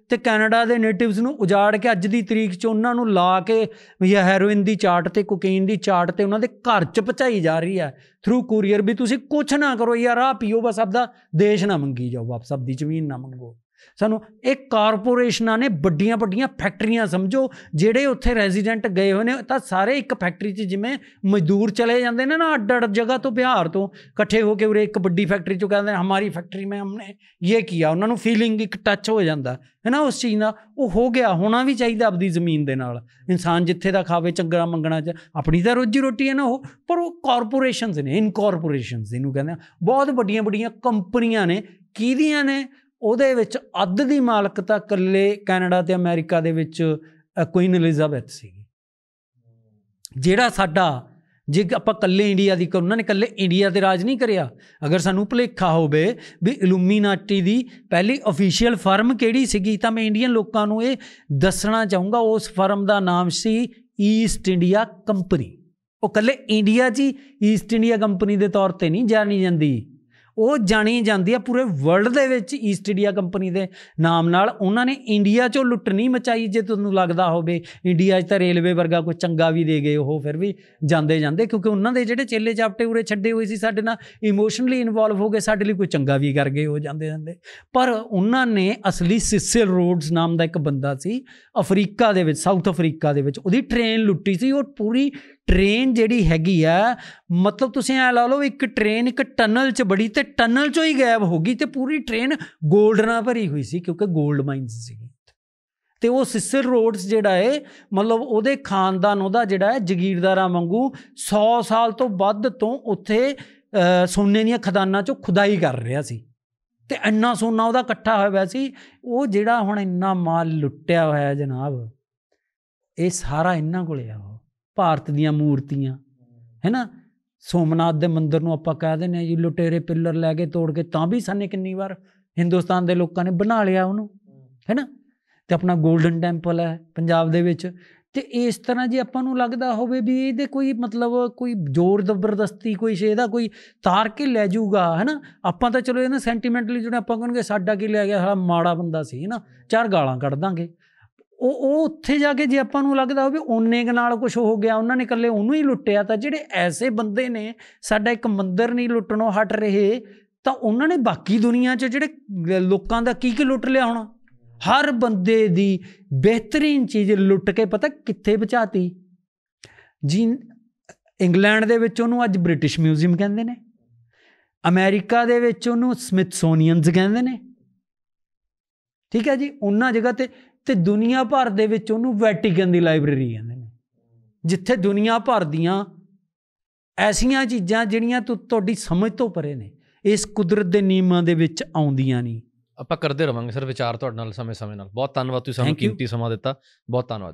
S1: ਤੇ ਕੈਨੇਡਾ ਦੇ ਨੇਟਿਵਸ ਨੂੰ ਉਜਾੜ ਕੇ ਅੱਜ ਦੀ ਤਰੀਕ 'ਚ ਉਹਨਾਂ ਨੂੰ ਲਾ ਕੇ ਜਾਂ ਹੈਰੋਇਨ ਦੀ ਚਾਟ ਤੇ ਕੋਕੇਨ ਦੀ ਚਾਟ ਤੇ ਉਹਨਾਂ ਦੇ ਘਰ 'ਚ ਪਹੁੰਚਾਈ ਜਾ ਰਹੀ ਹੈ ਥਰੂ ਕੂਰੀਅਰ ਵੀ ਤੁਸੀਂ ਕੁਝ ਨਾ ਕਰੋ ਯਾਰ ਆ ਪੀਓ ਬਸ ਆਪਦਾ ਦੇਸ਼ ਨਾ ਮੰਗੀ ਜਾਓ ਆਪ ਸਭ ਦੀ ਜ਼ਮੀਨ ਨਾ ਮੰਗੋ ਸਾਨੂੰ ਇਹ ਕਾਰਪੋਰੇਸ਼ਨਾਂ ਨੇ ਵੱਡੀਆਂ ਵੱਡੀਆਂ ਫੈਕਟਰੀਆਂ ਸਮਝੋ ਜਿਹੜੇ ਉੱਥੇ ਰੈਜ਼ੀਡੈਂਟ ਗਏ ਹੋਏ ਨੇ ਤਾਂ ਸਾਰੇ ਇੱਕ ਫੈਕਟਰੀ 'ਚ ਜਿਵੇਂ ਮਜ਼ਦੂਰ ਚਲੇ ਜਾਂਦੇ ਨੇ ਨਾ ਅੱਡ ਅੱਡ ਜਗ੍ਹਾ ਤੋਂ ਬਿਹਾਰ ਤੋਂ ਇਕੱਠੇ ਹੋ ਕੇ ਉਰੇ ਇੱਕ ਵੱਡੀ ਫੈਕਟਰੀ 'ਚ ਕਹਿੰਦੇ ਹਮਾਰੀ ਫੈਕਟਰੀ ਮੈਂ ਹਮਨੇ ਇਹ ਕੀਤਾ ਉਹਨਾਂ ਨੂੰ ਫੀਲਿੰਗ ਇੱਕ ਟੱਚ ਹੋ ਜਾਂਦਾ ਹੈ ਨਾ ਉਸ ਚੀਜ਼ ਦਾ ਉਹ ਹੋ ਗਿਆ ਹੋਣਾ ਵੀ ਚਾਹੀਦਾ ਆਪਣੀ ਜ਼ਮੀਨ ਦੇ ਨਾਲ ਇਨਸਾਨ ਜਿੱਥੇ ਦਾ ਖਾਵੇ ਚੰਗਰਾ ਮੰਗਣਾ ਚ ਆਪਣੀ ਤਾਂ ਰੋਜੀ ਰੋਟੀ ਹੈ ਨਾ ਉਹ ਪਰ ਉਹ ਕਾਰਪੋਰੇਸ਼ਨਸ ਨੇ ਇਨਕਾਰਪੋਰੇਸ਼ਨਸ ਇਹਨੂੰ ਕਹਿੰਦੇ ਬਹੁਤ ਵੱਡੀਆਂ ਵੱਡੀਆਂ ਕੰਪਨੀਆਂ ਨੇ ਕਿਹਦੀਆਂ ਨੇ ਉਹਦੇ ਵਿੱਚ ਅੱਧ ਦੀ ਮਾਲਕਤਾ ਇਕੱਲੇ ਕੈਨੇਡਾ ਤੇ ਅਮਰੀਕਾ ਦੇ ਵਿੱਚ ਕੁਈਨ ਐਲਿਜ਼ਾਬੈਥ ਸੀਗੀ ਜਿਹੜਾ ਸਾਡਾ ਜੇ ਆਪਾਂ ਕੱਲੇ ਇੰਡੀਆ ਦੀ ਕਰ ਉਹਨਾਂ ਨੇ ਕੱਲੇ ਇੰਡੀਆ ਤੇ ਰਾਜ ਨਹੀਂ ਕਰਿਆ ਅਗਰ ਸਾਨੂੰ ਭਲੇਖਾ ਹੋਵੇ ਵੀ ਇਲੂਮੀਨਾਟੀ ਦੀ ਪਹਿਲੀ ਅਫੀਸ਼ੀਅਲ ਫਰਮ ਕਿਹੜੀ ਸੀਗੀ ਤਾਂ ਮੈਂ ਇੰਡੀਅਨ ਲੋਕਾਂ ਨੂੰ ਇਹ ਦੱਸਣਾ ਚਾਹੂੰਗਾ ਉਸ ਫਰਮ ਦਾ ਨਾਮ ਸੀ ਈਸਟ ਇੰਡੀਆ ਕੰਪਨੀ ਉਹ ਕੱਲੇ ਇੰਡੀਆ ਜੀ ਈਸਟ ਇੰਡੀਆ ਕੰਪਨੀ ਦੇ ਤੌਰ ਤੇ ਨਹੀਂ ਜਾਣੀ ਜਾਂਦੀ ਉਹ ਜਾਣੀ ਜਾਂਦੀ ਆ ਪੂਰੇ ਵਰਲਡ ਦੇ ਵਿੱਚ ਈਸਟ ਇੰਡੀਆ ਕੰਪਨੀ ਦੇ ਨਾਮ ਨਾਲ ਉਹਨਾਂ ਨੇ ਇੰਡੀਆ 'ਚੋਂ ਲੁੱਟ ਨਹੀਂ ਮਚਾਈ ਜੇ ਤੁਹਾਨੂੰ ਲੱਗਦਾ ਹੋਵੇ ਇੰਡੀਆ 'ਚ ਤਾਂ ਰੇਲਵੇ ਵਰਗਾ ਕੋਈ ਚੰਗਾ ਵੀ ਦੇ ਗਏ ਉਹ ਫਿਰ ਵੀ ਜਾਂਦੇ ਜਾਂਦੇ ਕਿਉਂਕਿ ਉਹਨਾਂ ਦੇ ਜਿਹੜੇ ਚੇਲੇ ਚਾਪਟੇ ਉਰੇ ਛੱਡੇ ਹੋਏ ਸੀ ਸਾਡੇ ਨਾਲ ਇਮੋਸ਼ਨਲੀ ਇਨਵੋਲਵ ਹੋ ਗਏ ਸਾਡੇ ਲਈ ਕੋਈ ਚੰਗਾ ਵੀ ਕਰ ਗਏ ਉਹ ਜਾਂਦੇ ਜਾਂਦੇ ਪਰ ਉਹਨਾਂ ਨੇ ਅਸਲੀ ਸਿਸਲ ਰੋਡਸ ਨਾਮ ਦਾ ਇੱਕ ਬੰਦਾ ਸੀ ਅਫਰੀਕਾ ਦੇ ਵਿੱਚ ਸਾਊਥ ਅਫਰੀਕਾ ਦੇ ਵਿੱਚ ਉਹਦੀ ਟ੍ਰੇਨ ਲੁੱਟੀ ਸੀ ਉਹ ਪੂਰੀ ਟ੍ਰੇਨ ਜਿਹੜੀ ਹੈਗੀ ਆ ਮਤਲਬ ਤੁਸੀਂ ਐ ਲਾ ਲਓ ਇੱਕ ਟ੍ਰੇਨ ਇੱਕ ਟਨਲ 'ਚ ਬੜੀ ਤੇ ਟਨਲ 'ਚੋਂ ਹੀ ਗਾਇਬ ਹੋ ਗਈ ਤੇ ਪੂਰੀ ਟ੍ਰੇਨ 골ਡਨਾ ਨਾਲ ਭਰੀ ਹੋਈ ਸੀ ਕਿਉਂਕਿ 골ਡ ਮਾਈਨਸ ਸੀ ਤੇ ਉਹ ਸਿਸਰ ਰੋਡਸ ਜਿਹੜਾ ਏ ਮਤਲਬ ਉਹਦੇ ਖਾਨਦਾਨ ਉਹਦਾ ਜਿਹੜਾ ਹੈ ਜਗੀਰਦਾਰਾਂ ਵਾਂਗੂ 100 ਸਾਲ ਤੋਂ ਵੱਧ ਤੋਂ ਉੱਥੇ ਸੋਨੇ ਦੀਆਂ ਖਦਾਨਾਂ 'ਚੋਂ ਖੁਦਾਈ ਕਰ ਰਿਹਾ ਸੀ ਤੇ ਇੰਨਾ ਸੋਨਾ ਉਹਦਾ ਇਕੱਠਾ ਹੋਇਆ ਹੋਇਆ ਸੀ ਉਹ ਜਿਹੜਾ ਹੁਣ ਇੰਨਾ ਮਾਲ ਲੁੱਟਿਆ ਹੋਇਆ ਜਨਾਬ ਇਹ ਸਾਰਾ ਇਹਨਾਂ ਕੋਲੇ ਆ ਭਾਰਤ ਦੀਆਂ ਮੂਰਤੀਆਂ ਹੈਨਾ ਸੋਮਨਾਥ ਦੇ ਮੰਦਿਰ ਨੂੰ ਆਪਾਂ ਕਹਿ ਦਿੰਦੇ ਆ ਜੀ ਲੁਟੇਰੇ ਪਿੱਲਰ ਲੈ ਕੇ ਤੋੜ ਕੇ ਤਾਂ ਵੀ ਸਾਨੇ ਕਿੰਨੀ ਵਾਰ ਹਿੰਦੁਸਤਾਨ ਦੇ ਲੋਕਾਂ ਨੇ ਬਣਾ ਲਿਆ ਉਹਨੂੰ ਹੈਨਾ ਤੇ ਆਪਣਾ 골ਡਨ ਟੈਂਪਲ ਹੈ ਪੰਜਾਬ ਦੇ ਵਿੱਚ ਤੇ ਇਸ ਤਰ੍ਹਾਂ ਜੇ ਆਪਾਂ ਨੂੰ ਲੱਗਦਾ ਹੋਵੇ ਵੀ ਇਹਦੇ ਕੋਈ ਮਤਲਬ ਕੋਈ ਜ਼ੋਰ ਜ਼ਬਰਦਸਤੀ ਕੋਈ ਇਹਦਾ ਕੋਈ ਤਾਰ ਕੇ ਲੈ ਜਾਊਗਾ ਹੈਨਾ ਆਪਾਂ ਤਾਂ ਚਲੋ ਇਹਨਾਂ ਸੈਂਟੀਮੈਂਟਲੀ ਜਿਹੜਾ ਆਪਾਂ ਕਹਿੰਗੇ ਸਾਡਾ ਕੀ ਲੈ ਗਿਆ ਸਾਲਾ ਮਾੜਾ ਬੰਦਾ ਸੀ ਹੈਨਾ ਚਾਰ ਗਾਲਾਂ ਕੱਢ ਦਾਂਗੇ ਉਹ ਉਹ ਉੱਥੇ ਜਾ ਕੇ ਜੇ ਆਪਾਂ ਨੂੰ ਲੱਗਦਾ ਹੋਵੇ ਉਹਨੇ ਨਾਲ ਕੁਝ ਹੋ ਗਿਆ ਉਹਨਾਂ ਨੇ ਇਕੱਲੇ ਉਹਨੂੰ ਹੀ ਲੁੱਟਿਆ ਤਾਂ ਜਿਹੜੇ ਐਸੇ ਬੰਦੇ ਨੇ ਸਾਡਾ ਇੱਕ ਮੰਦਰ ਨਹੀਂ ਲੁੱਟਣੋਂ ਹਟ ਰਹੇ ਤਾਂ ਉਹਨਾਂ ਨੇ ਬਾਕੀ ਦੁਨੀਆ 'ਚ ਜਿਹੜੇ ਲੋਕਾਂ ਦਾ ਕੀ ਕੀ ਲੁੱਟ ਲਿਆ ਹੋਣਾ ਹਰ ਬੰਦੇ ਦੀ ਬਿਹਤਰੀਨ ਚੀਜ਼ ਲੁੱਟ ਕੇ ਪਤਾ ਕਿੱਥੇ ਬਚਾਤੀ ਜੀ ਇੰਗਲੈਂਡ ਦੇ ਵਿੱਚ ਉਹਨੂੰ ਅੱਜ ਬ੍ਰਿਟਿਸ਼ ਮਿਊਜ਼ੀਅਮ ਕਹਿੰਦੇ ਨੇ ਅਮਰੀਕਾ ਦੇ ਵਿੱਚ ਉਹਨੂੰ ਸਮਿਥਸੋਨੀਅਨਸ ਕਹਿੰਦੇ ਨੇ ਠੀਕ ਹੈ ਜੀ ਉਹਨਾਂ ਜਗ੍ਹਾ ਤੇ ਤੇ ਦੁਨੀਆ ਭਰ ਦੇ ਵਿੱਚ ਉਹਨੂੰ ਵੈਟੀਕਨ ਦੀ ਲਾਇਬ੍ਰੇਰੀ ਕਹਿੰਦੇ ਨੇ ਜਿੱਥੇ ਦੁਨੀਆ ਭਰ ਦੀਆਂ ਐਸੀਆਂ ਚੀਜ਼ਾਂ ਜਿਹੜੀਆਂ ਤੁਹਾਡੀ ਸਮਝ ਤੋਂ ਪਰੇ ਨੇ ਇਸ ਕੁਦਰਤ ਦੇ ਨਿਯਮਾਂ ਦੇ ਵਿੱਚ ਆਉਂਦੀਆਂ ਨਹੀਂ
S2: ਆਪਾਂ ਕਰਦੇ ਰਵਾਂਗੇ ਸਰ ਵਿਚਾਰ ਤੁਹਾਡੇ ਨਾਲ ਸਮੇਂ-ਸਮੇਂ ਨਾਲ ਬਹੁਤ ਧੰਨਵਾਦ ਤੁਸੀਂ ਸਾਨੂੰ ਕੀਮਤੀ ਸਮਾਂ ਦਿੱਤਾ ਬਹੁਤ ਧੰਨਵਾਦ